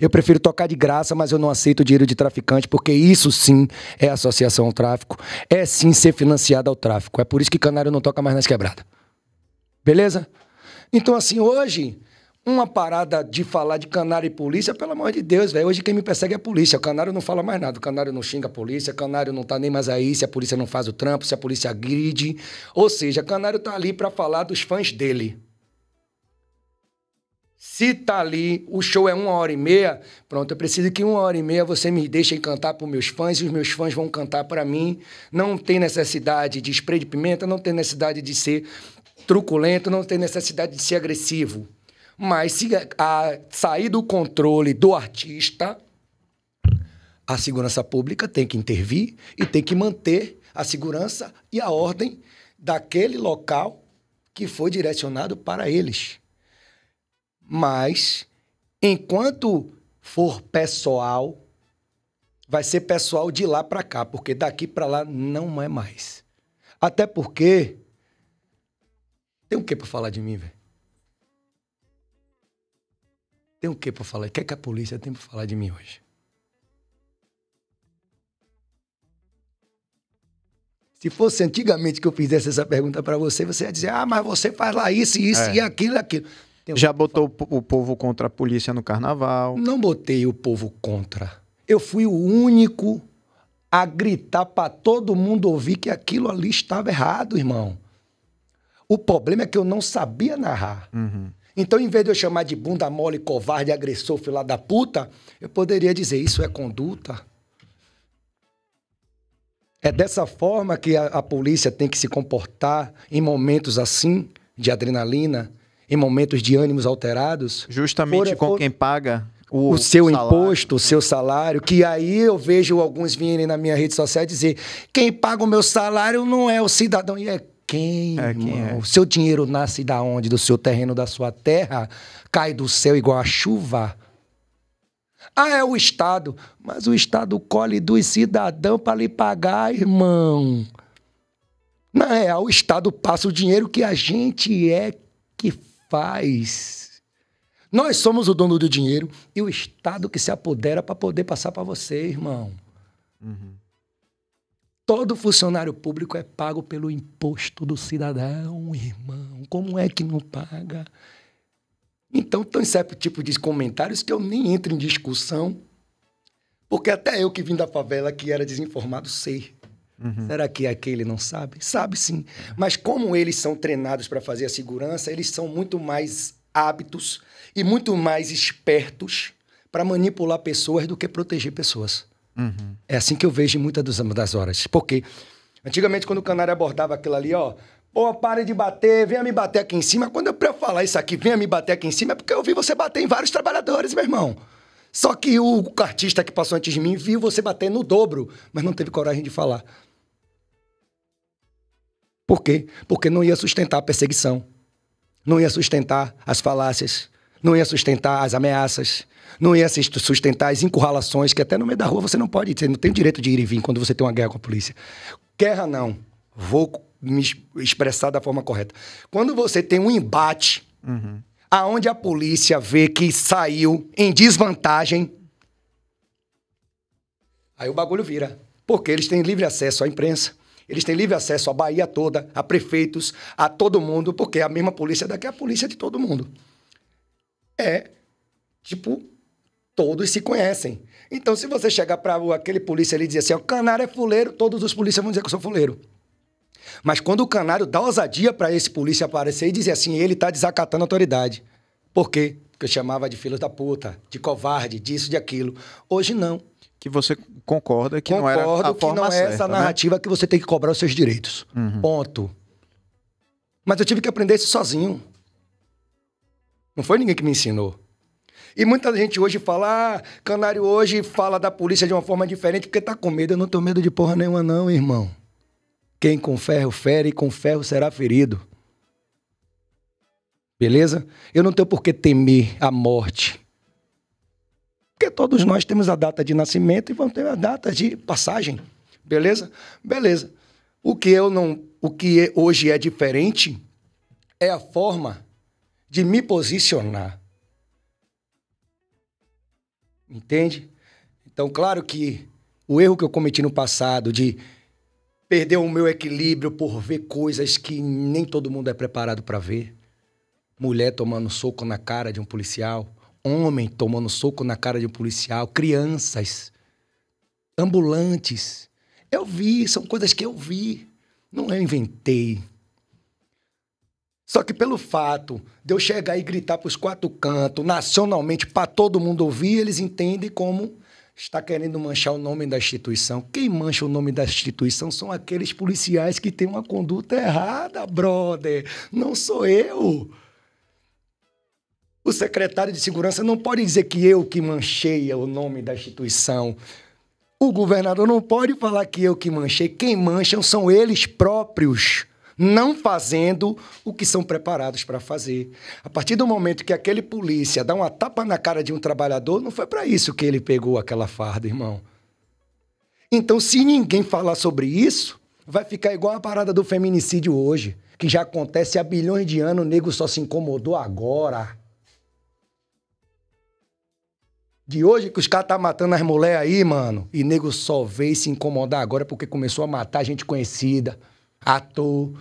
Eu prefiro tocar de graça, mas eu não aceito dinheiro de traficante, porque isso sim é associação ao tráfico. É sim ser financiado ao tráfico. É por isso que canário não toca mais nas quebradas. Beleza? Então, assim, hoje uma parada de falar de canário e polícia, pelo amor de Deus, velho. Hoje quem me persegue é a polícia. O canário não fala mais nada. O canário não xinga a polícia, o canário não tá nem mais aí se a polícia não faz o trampo, se a polícia agride. Ou seja, o canário tá ali para falar dos fãs dele. Se tá ali, o show é uma hora e meia, pronto, eu preciso que uma hora e meia você me deixe cantar para meus fãs e os meus fãs vão cantar para mim. Não tem necessidade de spray de pimenta, não tem necessidade de ser truculento, não tem necessidade de ser agressivo. Mas se a, sair do controle do artista, a segurança pública tem que intervir e tem que manter a segurança e a ordem daquele local que foi direcionado para eles. Mas, enquanto for pessoal, vai ser pessoal de lá para cá, porque daqui para lá não é mais. Até porque. Tem o que para falar de mim, velho? Tem o que para falar? O que é que a polícia tem para falar de mim hoje? Se fosse antigamente que eu fizesse essa pergunta para você, você ia dizer: ah, mas você faz lá isso, isso é. e aquilo, aquilo. Tem Já botou o povo contra a polícia no carnaval? Não botei o povo contra. Eu fui o único a gritar para todo mundo ouvir que aquilo ali estava errado, irmão. O problema é que eu não sabia narrar. Uhum. Então, em vez de eu chamar de bunda mole, covarde, agressor, filha da puta, eu poderia dizer: isso é conduta. É dessa forma que a, a polícia tem que se comportar em momentos assim, de adrenalina, em momentos de ânimos alterados. Justamente com quem paga o, o, seu salário. imposto, o é. seu salário, que aí eu vejo alguns virem na minha rede social dizer: quem paga o meu salário não é o cidadão. E é quem, é, quem é. O seu dinheiro nasce da onde? Do seu terreno, da sua terra? Cai do céu igual a chuva? Ah, é o Estado. Mas o Estado colhe do cidadão para lhe pagar, irmão. Não é o Estado passa o dinheiro que a gente é que faz. Nós somos o dono do dinheiro e o Estado que se apodera para poder passar para você, irmão. Uhum. Todo funcionário público é pago pelo imposto do cidadão, irmão. Como é que não paga? Então, tem certo tipo de comentários que eu nem entro em discussão, porque até eu que vim da favela, que era desinformado, sei. Uhum. Será que aquele não sabe? Sabe sim. Mas como eles são treinados para fazer a segurança, eles são muito mais hábitos e muito mais espertos para manipular pessoas do que proteger pessoas. Uhum. É assim que eu vejo em muitas das horas. Porque antigamente, quando o canário abordava aquilo ali, ó, Pô, pare de bater, venha me bater aqui em cima. Quando eu, pra eu falar isso aqui, venha me bater aqui em cima, é porque eu vi você bater em vários trabalhadores, meu irmão. Só que o artista que passou antes de mim viu você bater no dobro, mas não teve coragem de falar. Por quê? Porque não ia sustentar a perseguição, não ia sustentar as falácias, não ia sustentar as ameaças, não ia se sustentar as encurralações, que até no meio da rua você não pode ir, você não tem direito de ir e vir quando você tem uma guerra com a polícia. Guerra não. Vou me expressar da forma correta. Quando você tem um embate, uhum. aonde a polícia vê que saiu em desvantagem, aí o bagulho vira. Porque eles têm livre acesso à imprensa. Eles têm livre acesso à Bahia toda, a prefeitos, a todo mundo, porque a mesma polícia daqui é a polícia de todo mundo. É, tipo, todos se conhecem. Então, se você chegar para aquele polícia e e dizer assim, o canário é fuleiro, todos os polícias vão dizer que eu sou fuleiro. Mas quando o canário dá ousadia para esse polícia aparecer e dizer assim, ele está desacatando a autoridade. Por quê? Porque eu chamava de filho da puta, de covarde, disso, de aquilo. Hoje não. Que você concorda que Concordo não era a forma Concordo que não é certa, essa né? narrativa né? que você tem que cobrar os seus direitos. Uhum. Ponto. Mas eu tive que aprender isso sozinho. Não foi ninguém que me ensinou. E muita gente hoje fala, ah, canário hoje fala da polícia de uma forma diferente porque tá com medo. Eu não tenho medo de porra nenhuma, não, irmão. Quem com ferro fere, com ferro será ferido. Beleza? Eu não tenho por que temer a morte. Porque todos nós temos a data de nascimento e vamos ter a data de passagem. Beleza? Beleza. O que eu não, o que hoje é diferente é a forma de me posicionar. Entende? Então, claro que o erro que eu cometi no passado de perder o meu equilíbrio por ver coisas que nem todo mundo é preparado para ver. Mulher tomando soco na cara de um policial, homem tomando soco na cara de um policial, crianças, ambulantes. Eu vi, são coisas que eu vi. Não eu inventei, só que pelo fato de eu chegar e gritar para os quatro cantos, nacionalmente, para todo mundo ouvir, eles entendem como está querendo manchar o nome da instituição. Quem mancha o nome da instituição são aqueles policiais que têm uma conduta errada, brother. Não sou eu. O secretário de segurança não pode dizer que eu que manchei o nome da instituição. O governador não pode falar que eu que manchei. Quem mancham são eles próprios não fazendo o que são preparados para fazer. A partir do momento que aquele polícia dá uma tapa na cara de um trabalhador, não foi para isso que ele pegou aquela farda, irmão. Então, se ninguém falar sobre isso, vai ficar igual a parada do feminicídio hoje, que já acontece há bilhões de anos, o nego só se incomodou agora. De hoje que os caras tá matando as mulheres aí, mano, e nego só veio se incomodar agora porque começou a matar gente conhecida ator,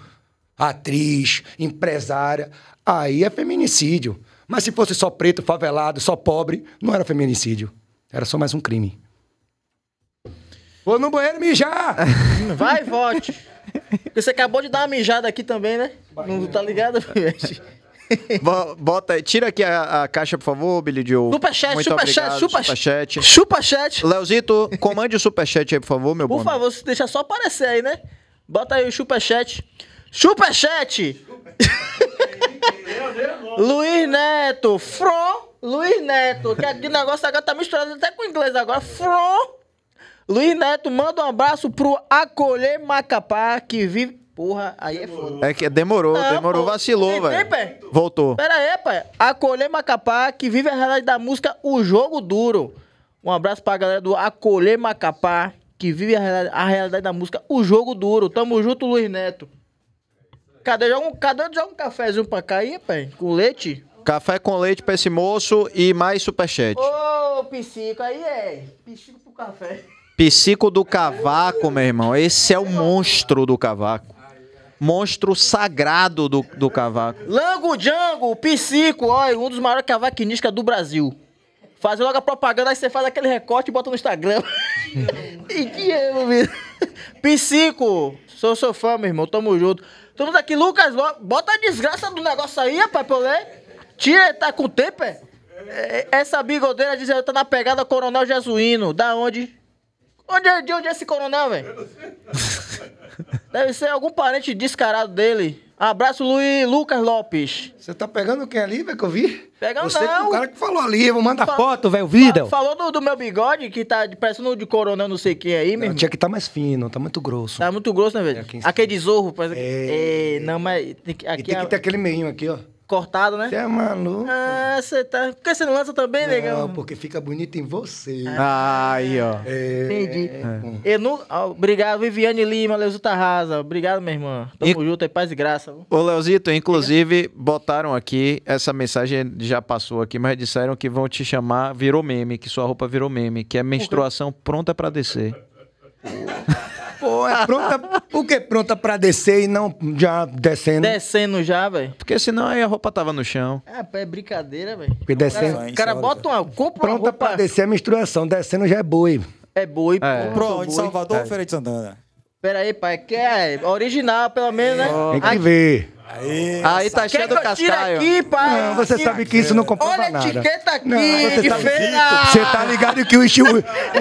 atriz, empresária. Aí é feminicídio. Mas se fosse só preto, favelado, só pobre, não era feminicídio. Era só mais um crime. Vou no banheiro mijar! Vai, vote! Você acabou de dar uma mijada aqui também, né? Não tá ligado, Bota, tira aqui a, a, caixa, por favor, Billy Joe. Superchat, superchat, superchat. Superchat. Leozito, comande o superchat aí, por favor, meu bom. Por bonde. favor, deixa só aparecer aí, né? Bota aí o superchat. Superchat! Luiz Neto, Fro Luiz Neto, que, o negócio agora tá misturado até com inglês agora. Fro Luiz Neto, manda um abraço pro Acolher Macapá, que vive Porra, aí demorou. é foda. É que demorou, não, demorou, pô. vacilou, velho. Voltou. Pera aí, pai. Acolher Macapá, que vive a realidade da música O Jogo Duro. Um abraço pra galera do Acolher Macapá que vive a, a realidade da música, o jogo duro. Tamo junto, Luiz Neto. Cadê? Joga um, cadê? Joga um cafezinho pra cá aí, pai, com leite. Café com leite pra esse moço e mais superchat. Ô, psico, aí é. Psico pro café. Psico do cavaco, meu irmão. Esse é o monstro do cavaco. Monstro sagrado do, do cavaco. Lango Django, psico, ó, um dos maiores cavaquinistas do Brasil. Faz logo a propaganda, aí você faz aquele recorte e bota no Instagram. E que é, meu amigo? Psico, sou seu fã, meu irmão, tamo junto. mundo aqui, Lucas, bota a desgraça do negócio aí, rapaz, pra eu ler. Tira, tá com tempo, é? é essa bigodeira diz que tá na pegada Coronel Jesuíno. Da onde? onde é, de onde é esse coronel, velho? Deve ser algum parente descarado dele. Abraço, Luiz, Lucas Lopes. Você tá pegando quem ali, velho, que eu vi? Pegando Você é o cara que falou ali, vou mandar Fal foto, velho, vida. Falou do, do, meu bigode, que tá parecendo o de coronel não sei quem aí, meu não, Tinha que tá mais fino, tá muito grosso. Tá muito grosso, né, velho? aqui, aquele de zorro. Parece... É... é... Não, mas... Aqui e tem que é ter aquele meinho aqui, ó cortado, né? Você é maluco. Ah, você tá. Por que você não lança também, legal negão? Não, porque fica bonito em você. Ah, aí, ó. É... Entendi. É. não Obrigado, Viviane Lima, Leozito Arrasa. Obrigado, minha irmã. Tamo e... junto, é paz e graça. Ô, Leozito, inclusive, botaram aqui, essa mensagem já passou aqui, mas disseram que vão te chamar, virou meme, que sua roupa virou meme, que é menstruação pronta para descer. Pô, é pronta. Por que pronta pra descer e não já descendo? Descendo já, velho. Porque senão aí a roupa tava no chão. É, é brincadeira, velho. Porque descendo. O cara, cara bota uma. Compra pronta uma roupa... pra descer a menstruação, descendo já é boi. É boi, é. pô. Pronto, Salvador é. ou Feira de Santana? Pera aí, pai, que é original, pelo menos, né? Tem que Aqui, ver. Aí, tá cheio do cascaio. Aqui, pai? Não, você sabe que isso não compra nada. Olha a etiqueta aqui. Não, você, sabe tá que, você tá ligado que os,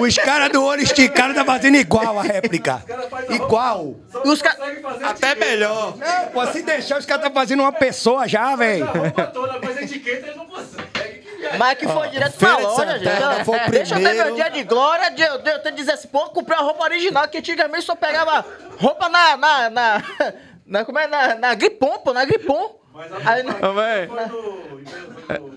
os caras do olho esticado tá fazendo igual a réplica. Igual. Os ca... Até melhor. Não, pô, se deixar, os caras tá fazendo uma pessoa já, velho. Mas que foi direto pra loja, gente. foi o primeiro. Deixa eu ter meu dia de glória, de eu ter 16 pouco, comprei a roupa original, que antigamente só pegava roupa na, na, na... Na, como é? Na, na Gripom, pô, na Gripom. Mas a Aí, foi do...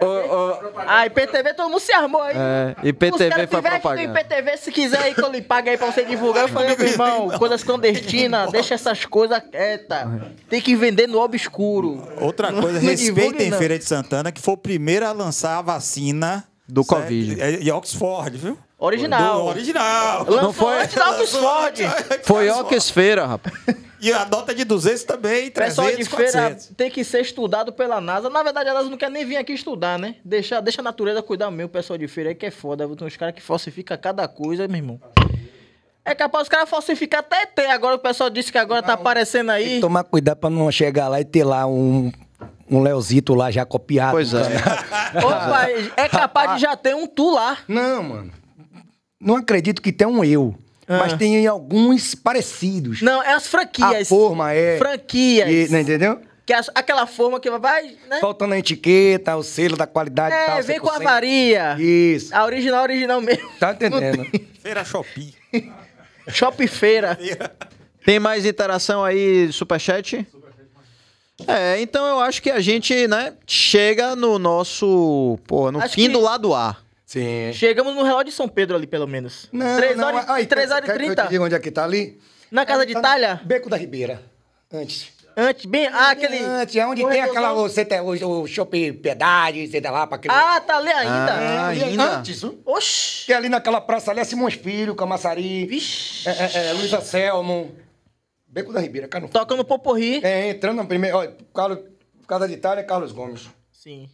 O, o, é, é a ah, IPTV, todo mundo se armou aí. É, IPTV foi propaganda. No IPTV, se quiser aí que eu lhe pague aí pra você divulgar, eu falei, meu irmão, coisas clandestinas, deixa essas coisas quietas. Tem que vender no obscuro. Outra coisa, respeitem Feira de Santana, que foi o primeiro a lançar a vacina do certo? Covid. E é, Oxford, viu? Original. Do original. Lançou não foi... antes da Oxford. foi Oxford, rapaz. E a nota de 200 também, 300, Pessoal de 400. feira tem que ser estudado pela NASA. Na verdade, elas não querem nem vir aqui estudar, né? Deixa, deixa a natureza cuidar mesmo, pessoal de feira aí que é foda. Tem uns caras que falsificam cada coisa, meu irmão. É capaz os caras falsificar até ET. Agora o pessoal disse que agora tá aparecendo aí. Tem que tomar cuidado pra não chegar lá e ter lá um um Leozito lá já copiado. Pois é. Opa, é capaz de já ter um tu lá. Não, mano. Não acredito que tem um eu. Ah. Mas tem alguns parecidos. Não, é as franquias. A forma é. Franquias. E, né, entendeu? Que é aquela forma que vai. Né? Faltando a etiqueta, o selo da qualidade é, tal. vem 100%. com a varia. Isso. A original, original mesmo. Tá entendendo? Feira Shopping. Shopping Feira. Tem mais interação aí, Superchat? É, então eu acho que a gente, né, chega no nosso, pô, no acho fim que... do lado A. Sim. Chegamos no relógio de São Pedro ali, pelo menos. Não, 3 não, horas, aí, 3 horas e 30. Diga onde é que tá ali? Na Casa é, de tá Itália? Beco da Ribeira, antes. Antes, bem, ah, aquele... Antes, é onde tem aquela, você tem tá, o, o shopping Piedade, sei tá lá, pra aquele... Ah, tá ali ainda. Ah, é, ah, é ainda. Antes, Oxi. E é ali naquela praça ali é Simões Filho, Camassari Vixe. É, é, é, Luiz Anselmo, Beco da Ribeira, cara. Tocando Poporri. É, entrando na primeira, olha, Carlos, Casa de Itália, Carlos Gomes. Sim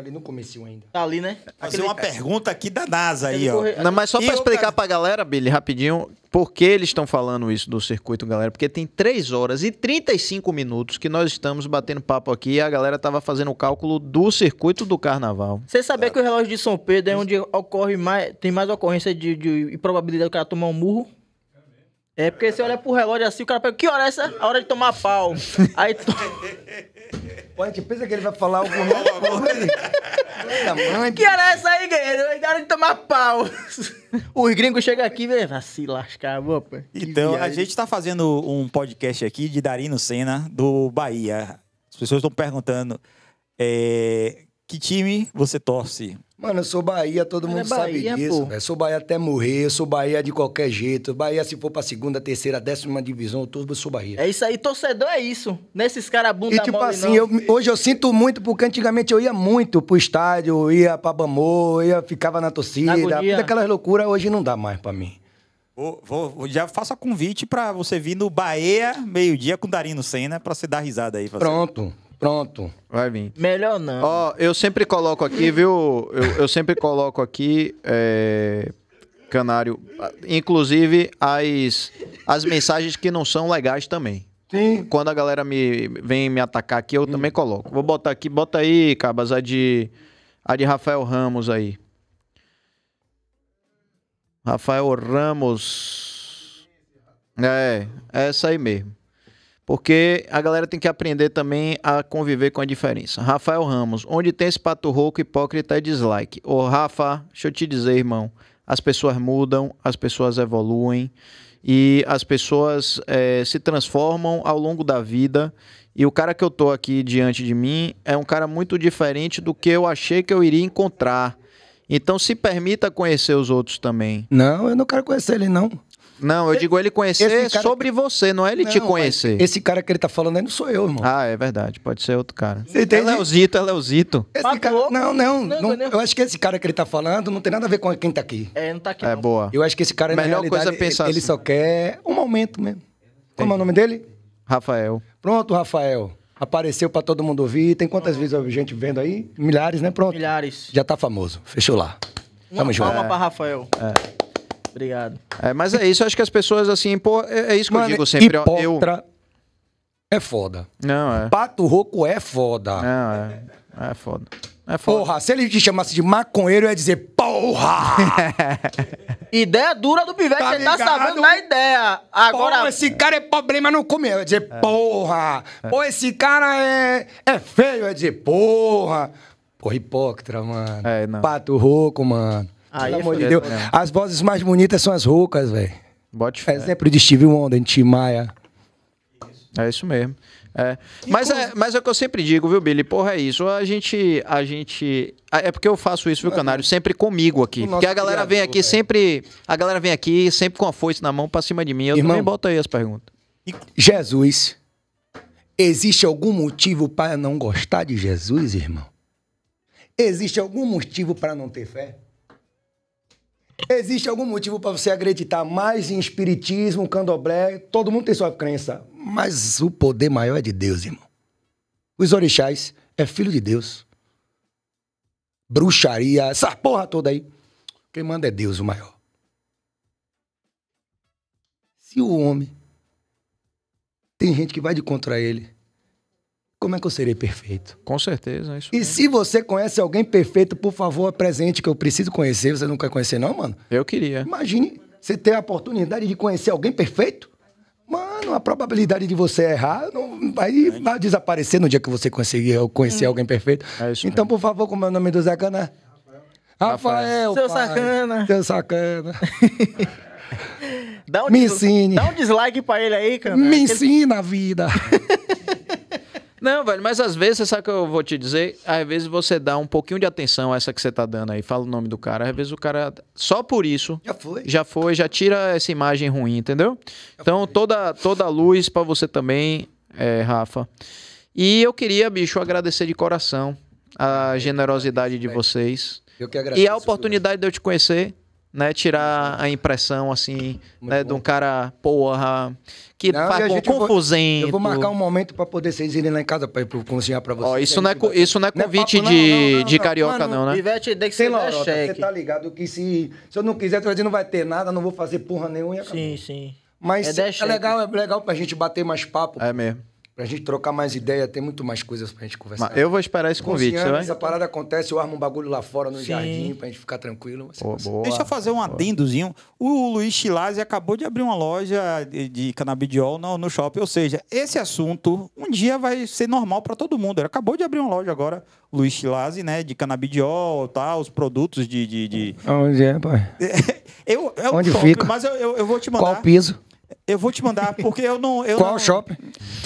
ali no começo ainda. Tá ali, né? Fazer Aquele... uma pergunta aqui da NASA aí, ó. Não, mas só para explicar outra... pra galera, Billy, rapidinho, por que eles estão falando isso do circuito, galera? Porque tem 3 horas e 35 minutos que nós estamos batendo papo aqui e a galera tava fazendo o cálculo do circuito do carnaval. Você sabia é. que o relógio de São Pedro é onde ocorre mais, tem mais ocorrência de, de, de probabilidade do cara tomar um murro? É porque você olha pro relógio assim, o cara pega, que hora é essa? A hora de tomar pau. Aí tu... Olha, que pensa que ele vai falar alguma coisa. que era é essa aí, guerreiro? É hora de tomar pau. Os gringos chegam aqui e vai se lascar, opa. Então, viagem. a gente tá fazendo um podcast aqui de Darino Senna, do Bahia. As pessoas estão perguntando é, que time você torce Mano, eu sou Bahia, todo Mas mundo é Bahia, sabe disso. Eu Sou Bahia até morrer, sou Bahia de qualquer jeito. Bahia, se for pra segunda, terceira, décima divisão, eu, eu sou Bahia. É isso aí, torcedor é isso. Nesses caras bunda E tipo mole, assim, eu, hoje eu sinto muito, porque antigamente eu ia muito pro estádio, ia pra Bamô, ia, ficava na torcida. Agonia. Aquelas loucuras hoje não dá mais pra mim. Vou, vou, já faço a convite pra você vir no Bahia, meio-dia, com Darino Senna, pra você dar risada aí. Pronto. Você. Pronto. Vai vir. Melhor não. Ó, eu sempre coloco aqui, viu? Eu, eu sempre coloco aqui, é, Canário, inclusive as, as mensagens que não são legais também. Sim. Quando a galera me vem me atacar aqui, eu também coloco. Vou botar aqui, bota aí, Cabas, a de, a de Rafael Ramos aí. Rafael Ramos. É, é essa aí mesmo porque a galera tem que aprender também a conviver com a diferença. Rafael Ramos, onde tem esse pato rouco, hipócrita e é dislike. Ô Rafa, deixa eu te dizer, irmão, as pessoas mudam, as pessoas evoluem e as pessoas é, se transformam ao longo da vida. E o cara que eu tô aqui diante de mim é um cara muito diferente do que eu achei que eu iria encontrar. Então se permita conhecer os outros também. Não, eu não quero conhecer ele não. Não, eu digo ele conhecer sobre que... você, não é ele não, te conhecer. Esse cara que ele tá falando aí não sou eu, irmão. Ah, é verdade. Pode ser outro cara. Você entende? É Leozito, é Leozito. Esse tá cara... não, não, não, é Eu acho que esse cara que ele tá falando não tem nada a ver com quem tá aqui. É, não tá aqui. É não. boa. Eu acho que esse cara, Melhor na coisa é pensar ele, assim. só quer um momento mesmo. Entendi. Como é o nome dele? Rafael. Pronto, Rafael. Apareceu para todo mundo ouvir. Tem quantas vezes a gente vendo aí? Milhares, né? Pronto. Milhares. Já tá famoso. Fechou lá. Uma Tamo junto. Palma é. pra Rafael. É. Obrigado. É, mas é isso, acho que as pessoas assim, pô, é, é isso que Mano, eu digo sempre. Hipócrita eu... é foda. Não, é. Pato Roco é foda. Não, é. É foda. É foda. Porra, se ele te chamasse de maconheiro, eu ia dizer porra! ideia dura do pivete, tá ele tá sabendo da ideia. Agora. Pô, esse cara é problema, não comer. Eu ia dizer é. porra! É. Pô, esse cara é, é feio, eu ia dizer porra! Porra, hipócrita, mano. É, não. Pato rouco, mano. Aí, Pelo amor de Deus. Mesmo. As vozes mais bonitas são as roucas, velho. Bote fé. Exemplo de Steve Wonder, Tim Maia. É isso mesmo. É. Mas, como... é, mas é o que eu sempre digo, viu, Billy? Porra, é isso. A gente. A gente. É porque eu faço isso, viu, Canário? Sempre comigo aqui. Porque a galera vem aqui sempre. A galera vem aqui sempre com a foice na mão pra cima de mim. Eu Irmão, também boto aí as perguntas. Jesus. Existe algum motivo para não gostar de Jesus, irmão? Existe algum motivo para não ter fé? Existe algum motivo para você acreditar mais em espiritismo, candomblé? Todo mundo tem sua crença. Mas o poder maior é de Deus, irmão. Os orixás é filho de Deus. Bruxaria, essa porra toda aí. Quem manda é Deus, o maior. Se o homem. Tem gente que vai de contra ele como é que eu serei perfeito? Com certeza, é isso. E mesmo. se você conhece alguém perfeito, por favor, apresente é que eu preciso conhecer. Você não quer conhecer, não, mano? Eu queria. Imagine você ter a oportunidade de conhecer alguém perfeito. Mano, a probabilidade de você errar não, vai, vai desaparecer no dia que você conseguir conhecer hum. alguém perfeito. É isso então, mesmo. por favor, como é o nome do Zacana? Rafael. Rafael seu pai, sacana. Seu sacana. dá um Me ensine. Dá um dislike pra ele aí, cara. Me ensina a vida. Não, velho, mas às vezes, sabe o que eu vou te dizer? Às vezes você dá um pouquinho de atenção a essa que você tá dando aí, fala o nome do cara. Às vezes o cara, só por isso. Já foi. Já foi, já tira essa imagem ruim, entendeu? então, toda, toda luz para você também, é, Rafa. E eu queria, bicho, agradecer de coração a é, generosidade é, de é. vocês. Eu que agradeço. E a oportunidade de eu te conhecer né? Tirar uhum. a impressão, assim, Muito né? Bom. De um cara, porra, que não, faz com eu vou marcar um momento para poder vocês irem lá em casa para cozinhar para vocês. Ó, é isso, não é, isso não é convite não de, não, de carioca, Mano, não, né? Ivete, tem que ser lorota, Você tá ligado que se, se eu não quiser trazer, não vai ter nada, não vou fazer porra nenhuma e Sim, sim. Mas é, é legal, é legal pra gente bater mais papo. É mesmo. Pra gente trocar mais ideia, tem muito mais coisas pra gente conversar. Mas eu vou esperar esse convite, né? a parada acontece, eu armo um bagulho lá fora no Sim. jardim pra gente ficar tranquilo. Assim, oh, assim. Boa, Deixa eu fazer um boa. adendozinho. O Luiz Chilazzi acabou de abrir uma loja de canabidiol no, no shopping. Ou seja, esse assunto um dia vai ser normal para todo mundo. Ele acabou de abrir uma loja agora, Luiz Chilazzi, né? De canabidiol tá, os produtos de. de, de... Onde é, pai? eu, Onde fica? Mas eu, eu, eu vou te mandar. Qual piso? Eu vou te mandar, porque eu não. Eu Qual não, shopping?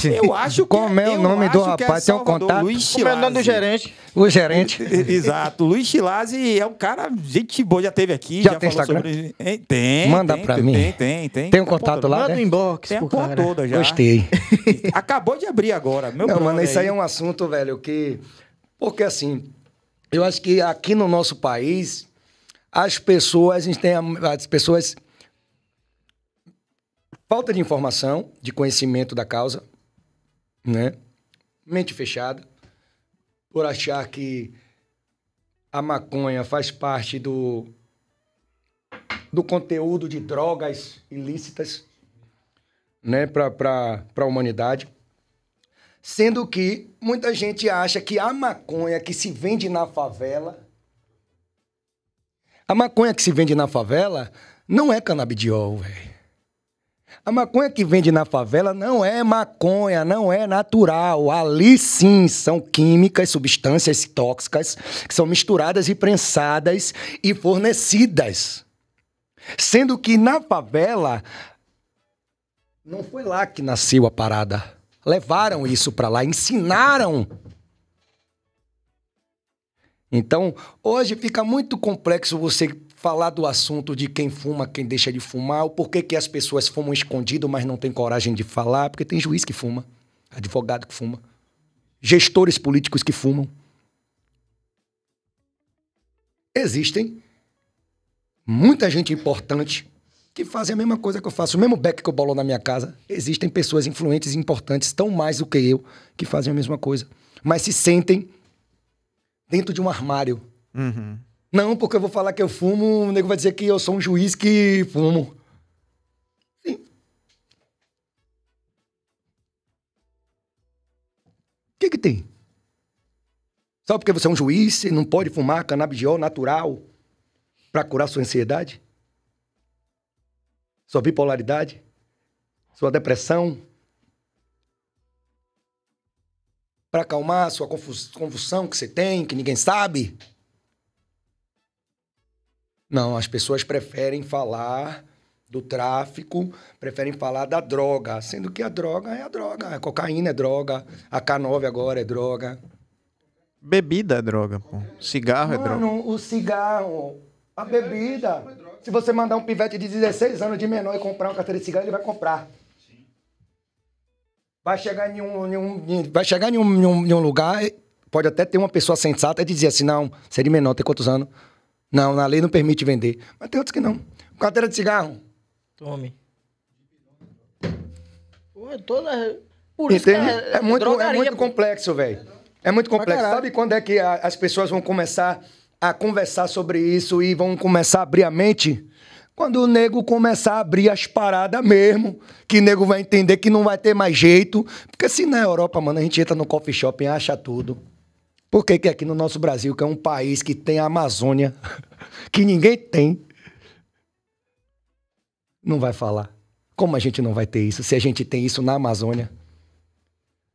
Eu acho que. Como é o nome do é rapaz? tem um contato? Luiz Como é o nome do gerente? O gerente. Exato. Luiz Chilazzi é um cara, gente boa, já teve aqui. Já, já tem Instagram? Sobre... Tem. Manda tem, pra tem, mim. Tem, tem, tem. Tem um contato lá? Manda né? inbox. Tem a porra toda já. Gostei. Acabou de abrir agora. Meu não, mano, isso aí é um assunto, velho, que. Porque assim, eu acho que aqui no nosso país, as pessoas, a gente tem. As pessoas falta de informação, de conhecimento da causa, né? Mente fechada, por achar que a maconha faz parte do, do conteúdo de drogas ilícitas né, para a humanidade. Sendo que muita gente acha que a maconha que se vende na favela. A maconha que se vende na favela não é canabidiol, velho. A maconha que vende na favela não é maconha, não é natural. Ali sim são químicas, substâncias tóxicas que são misturadas e prensadas e fornecidas. Sendo que na favela não foi lá que nasceu a parada. Levaram isso para lá, ensinaram. Então, hoje fica muito complexo você falar do assunto de quem fuma, quem deixa de fumar, o porquê que as pessoas fumam escondido, mas não tem coragem de falar, porque tem juiz que fuma, advogado que fuma, gestores políticos que fumam. Existem muita gente importante que fazem a mesma coisa que eu faço, o mesmo beck que eu bolo na minha casa. Existem pessoas influentes e importantes, tão mais do que eu, que fazem a mesma coisa, mas se sentem dentro de um armário. Uhum. Não, porque eu vou falar que eu fumo, o nego vai dizer que eu sou um juiz que fumo. Sim. O que que tem? Só porque você é um juiz, e não pode fumar canabidiol natural para curar sua ansiedade? Sua bipolaridade? Sua depressão? Para acalmar sua confusão que você tem, que ninguém sabe? Não, as pessoas preferem falar do tráfico, preferem falar da droga, sendo que a droga é a droga. A cocaína é droga, a K9 agora é droga. Bebida é droga, pô. Cigarro Mano, é droga. o cigarro, a bebida. Se você mandar um pivete de 16 anos de menor e comprar uma carteira de cigarro, ele vai comprar. Vai chegar em um, em um vai chegar em um, em um, em um lugar, pode até ter uma pessoa sensata e dizer assim: não, seria é menor, tem quantos anos? Não, na lei não permite vender. Mas tem outros que não. Carteira de cigarro. Tome. Pô, é toda... Por isso Entende? É-, é, é, muito, é drogaria. é muito complexo, velho. É muito complexo. Sabe quando é que a, as pessoas vão começar a conversar sobre isso e vão começar a abrir a mente? Quando o nego começar a abrir as paradas mesmo, que o nego vai entender que não vai ter mais jeito. Porque se na Europa, mano, a gente entra no coffee shop e acha tudo. Por que, que aqui no nosso Brasil, que é um país que tem a Amazônia, que ninguém tem, não vai falar? Como a gente não vai ter isso se a gente tem isso na Amazônia?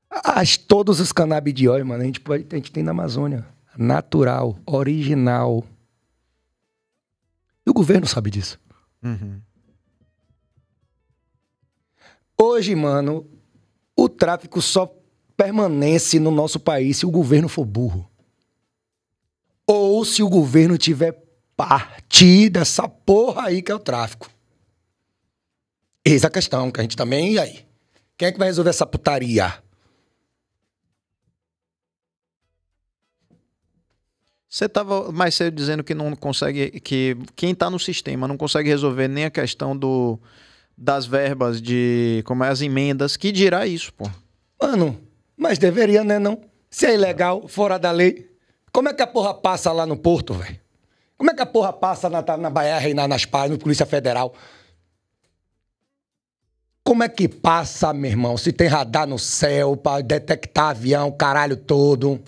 As, todos os canabidióis, mano, a gente, a gente tem na Amazônia. Natural, original. E o governo sabe disso. Uhum. Hoje, mano, o tráfico só permanece no nosso país se o governo for burro. Ou se o governo tiver parte dessa porra aí que é o tráfico. Eis a questão, que a gente também. Tá e aí? Quem é que vai resolver essa putaria? Você estava mais cedo dizendo que não consegue, que quem está no sistema não consegue resolver nem a questão do, das verbas de como é as emendas, que dirá isso, pô? Mano, mas deveria, né? Não. Se é ilegal, fora da lei. Como é que a porra passa lá no Porto, velho? Como é que a porra passa na, tá, na Bahia, na, nas páginas, na Polícia Federal? Como é que passa, meu irmão? Se tem radar no céu para detectar avião, caralho todo.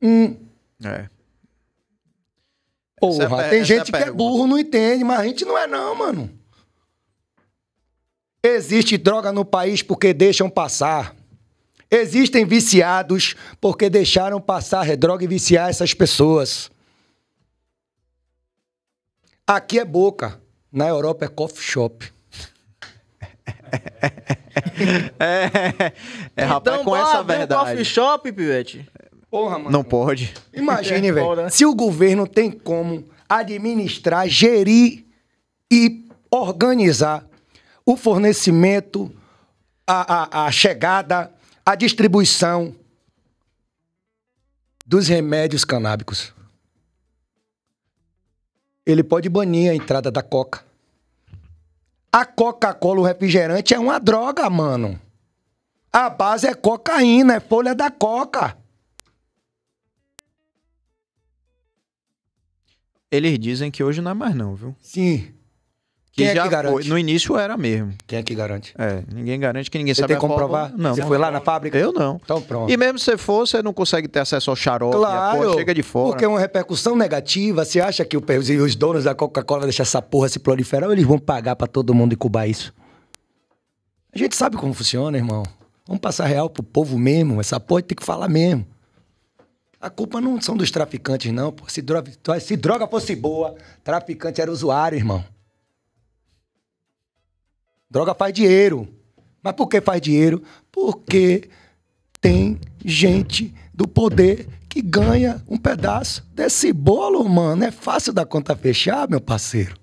Hum. É. Porra, é, tem gente é que é burro, não entende, mas a gente não é não, mano. Existe droga no país porque deixam passar. Existem viciados porque deixaram passar é droga e viciar essas pessoas. Aqui é boca, na Europa é coffee shop. É, é, é, rapaz, então, com essa verdade. coffee shop, Pivete? Porra, mano. Não pode. Imagine, é velho. Né? Se o governo tem como administrar, gerir e organizar o fornecimento, a, a, a chegada, a distribuição dos remédios canábicos. Ele pode banir a entrada da coca. A Coca-Cola, o refrigerante, é uma droga, mano. A base é cocaína, é folha da coca. Eles dizem que hoje não é mais não, viu? Sim. Quem é, é que garante? Foi, no início era mesmo. Quem é que garante? É, ninguém garante que ninguém você sabe. Você tem comprovar? Não. Você foi lá na fábrica? Eu não. Então pronto. E mesmo se você for, você não consegue ter acesso ao xarope. Claro. chega de fora. Porque é uma repercussão negativa. Você acha que os donos da Coca-Cola deixam essa porra se proliferar ou eles vão pagar para todo mundo incubar isso? A gente sabe como funciona, irmão. Vamos passar real pro povo mesmo. Essa porra tem que falar mesmo. A culpa não são dos traficantes, não. Se, droga, se droga fosse boa, traficante era usuário, irmão. Droga faz dinheiro. Mas por que faz dinheiro? Porque tem gente do poder que ganha um pedaço desse bolo, mano. É fácil da conta fechar, meu parceiro.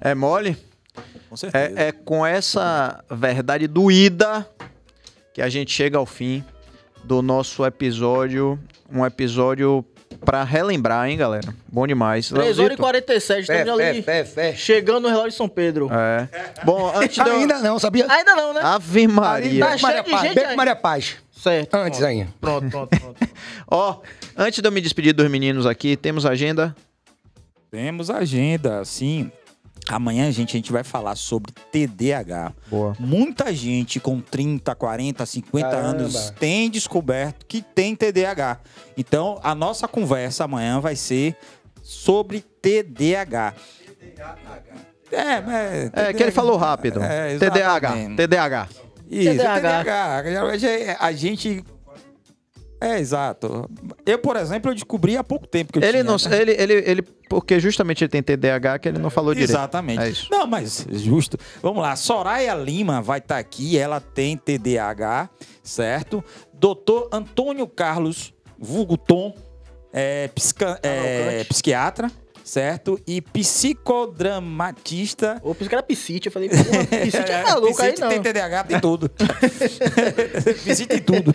É mole? Com certeza. É, é com essa verdade doída que a gente chega ao fim do nosso episódio. Um episódio pra relembrar, hein, galera? Bom demais. 3 horas e 47, estamos ali. Fé, fé. Chegando no relógio de São Pedro. É. Bom, antes de. Ainda não, sabia? Ainda não, né? Ave Maria. Tá cheio de Paz. gente. Maria Paz. Certo. Antes pronto. ainda. Pronto, pronto, pronto. Ó, antes de eu me despedir dos meninos aqui, temos agenda? Temos agenda, sim. Amanhã, gente, a gente vai falar sobre TDAH. Boa. Muita gente com 30, 40, 50 Caramba. anos tem descoberto que tem TDAH. Então, a nossa conversa amanhã vai ser sobre TDAH. É, é, TDAH. é que ele falou rápido. É, TDAH. TDAH. Isso, TDAH. TDAH. A gente é, exato. Eu, por exemplo, eu descobri há pouco tempo que eu ele tinha, Não, né? ele, ele, ele, porque justamente ele tem TDAH que ele não falou direito. Exatamente. É Não, mas justo. Vamos lá. Soraya Lima vai estar tá aqui, ela tem TDAH, certo? Doutor Antônio Carlos Vulgo é, psica, é, psiquiatra certo? E psicodramatista. Ou que era psite, eu falei, psite é, é maluco aí não. tem TDAH, tem tudo. psite tem tudo.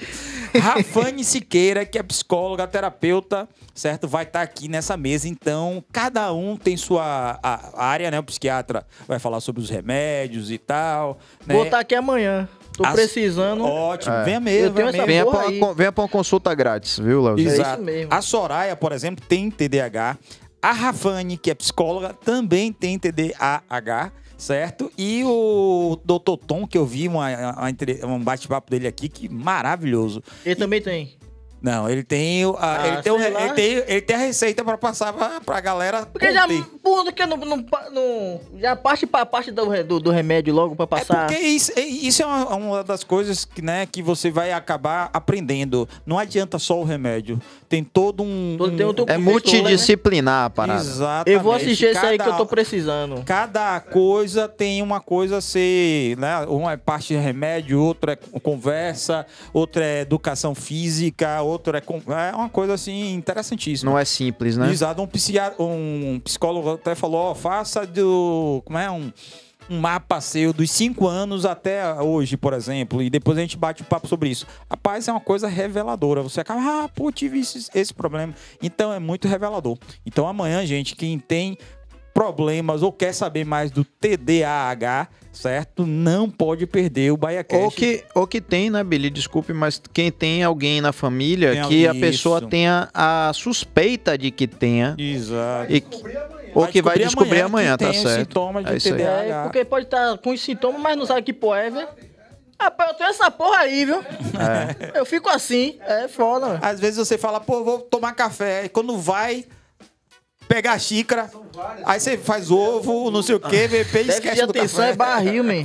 Rafane Siqueira, que é psicóloga, terapeuta, certo? Vai estar tá aqui nessa mesa. Então, cada um tem sua a, área, né? O psiquiatra vai falar sobre os remédios e tal. Né? Vou estar tá aqui amanhã. Tô As... precisando. Ótimo, é. venha mesmo. Venha, mesmo. Venha, pra, venha pra uma consulta grátis, viu, Léo? Exato. É a Soraya, por exemplo, tem TDAH. A Rafani, que é psicóloga, também tem TDAH, certo? E o Dr. Tom, que eu vi uma, uma, um bate-papo dele aqui, que maravilhoso. Ele e, também tem. Não, ele tem, o- a, Ah, ele, tem o, ele, tem, ele tem a receita pra passar pra, a galera. Porque já, curtir. que não, não, não- já parte pra parte do, do, do remédio logo pra É passar. porque isso, é- isso é uma, é uma das coisas que, né, que você vai acabar aprendendo. Não adianta só o remédio. Tem todo um. Todo- tem um- É multidisciplinar a parada. Exatamente. Eu vou assistir esse aí que eu tô precisando. Cada coisa tem uma coisa a ser, né? Uma é parte de remédio, outra é conversa, outra é educação física, outro. É, é uma coisa assim interessantíssima. Não é simples, né? Exato. Um, um psicólogo até falou: ó, faça do. Como é? Um um mapa seu dos cinco anos até hoje, por exemplo, e depois a gente bate um papo sobre isso. A paz é uma coisa reveladora. Você acaba, ah, pô, tive esse, esse problema. Então é muito revelador. Então amanhã, gente, quem tem problemas ou quer saber mais do TDAH, certo? Não pode perder o BaiaCast. Ou que, ou que tem, né, Billy? Desculpe, mas quem tem alguém na família tem que a isso. pessoa tenha a suspeita de que tenha. Exato. E, ou que vai descobrir amanhã, amanhã tá certo. sintomas de é TDAH. É, porque pode estar tá com os sintomas, mas não sabe que porra é, viu? Rapaz, eu tenho essa porra aí, viu? É. Eu fico assim, é foda. Às vezes você fala, pô, vou tomar café. E quando vai, pegar a xícara, aí você faz ovo, não sei o quê, VP e esquece de atenção é barril, man.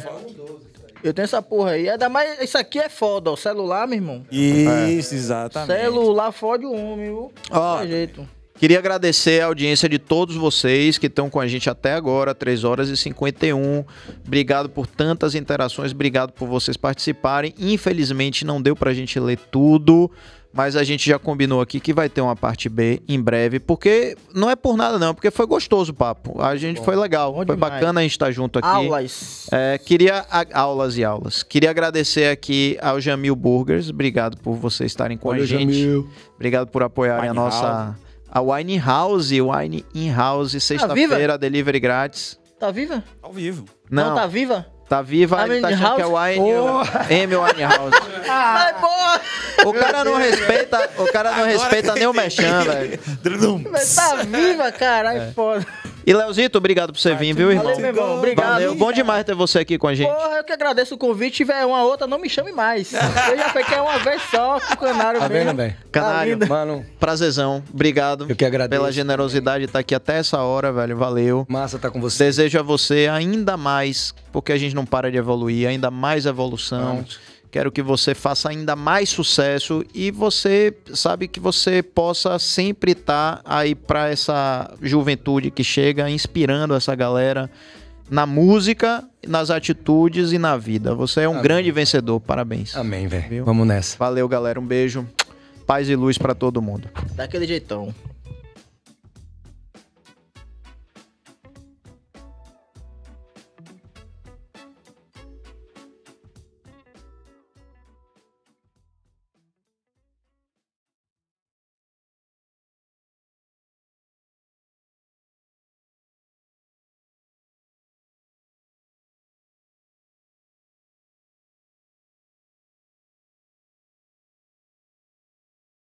Eu tenho essa porra aí. É da mais, isso aqui é foda, ó. Celular, meu irmão. Isso, exatamente. Celular fode o homem, viu? Ó, jeito. Queria agradecer a audiência de todos vocês que estão com a gente até agora, 3 horas e 51. Obrigado por tantas interações, obrigado por vocês participarem. Infelizmente não deu pra gente ler tudo, mas a gente já combinou aqui que vai ter uma parte B em breve, porque não é por nada não, porque foi gostoso o papo. A gente Bom, foi legal, foi demais. bacana a gente estar tá junto aqui. Aulas. É, queria a, aulas e aulas. Queria agradecer aqui ao Jamil Burgers, obrigado por vocês estarem com Olha a gente. Jamil. Obrigado por apoiarem Wine a nossa House. a Wine House, Wine in House, tá sexta-feira, tá delivery grátis. Tá viva? Ao vivo. Não, não tá viva? Tá viva, ele tá achando que é o Wine, Amy Winehouse. Ah, Mas, boa! O cara não respeita, o cara não respeita nem o Mechan, velho. Mas tá viva, caralho, é. foda. E Leozito, obrigado por você vir, viu, irmão? Valeu, meu irmão. Obrigado. Valeu. Bom demais ter você aqui com a gente. Porra, eu que agradeço o convite. Se tiver uma outra, não me chame mais. eu já fiquei é uma vez só com o Canário tá mesmo. Vendo, bem? Tá canário, tá mano. Prazerzão. Obrigado. Eu que agradeço. Pela generosidade de estar tá aqui até essa hora, velho. Valeu. Massa tá com você. Desejo a você ainda mais, porque a gente não para de evoluir, ainda mais evolução. Pronto Quero que você faça ainda mais sucesso e você sabe que você possa sempre estar tá aí para essa juventude que chega, inspirando essa galera na música, nas atitudes e na vida. Você é um Amém. grande vencedor. Parabéns. Amém, velho. Vamos nessa. Valeu, galera. Um beijo. Paz e luz para todo mundo. Daquele jeitão.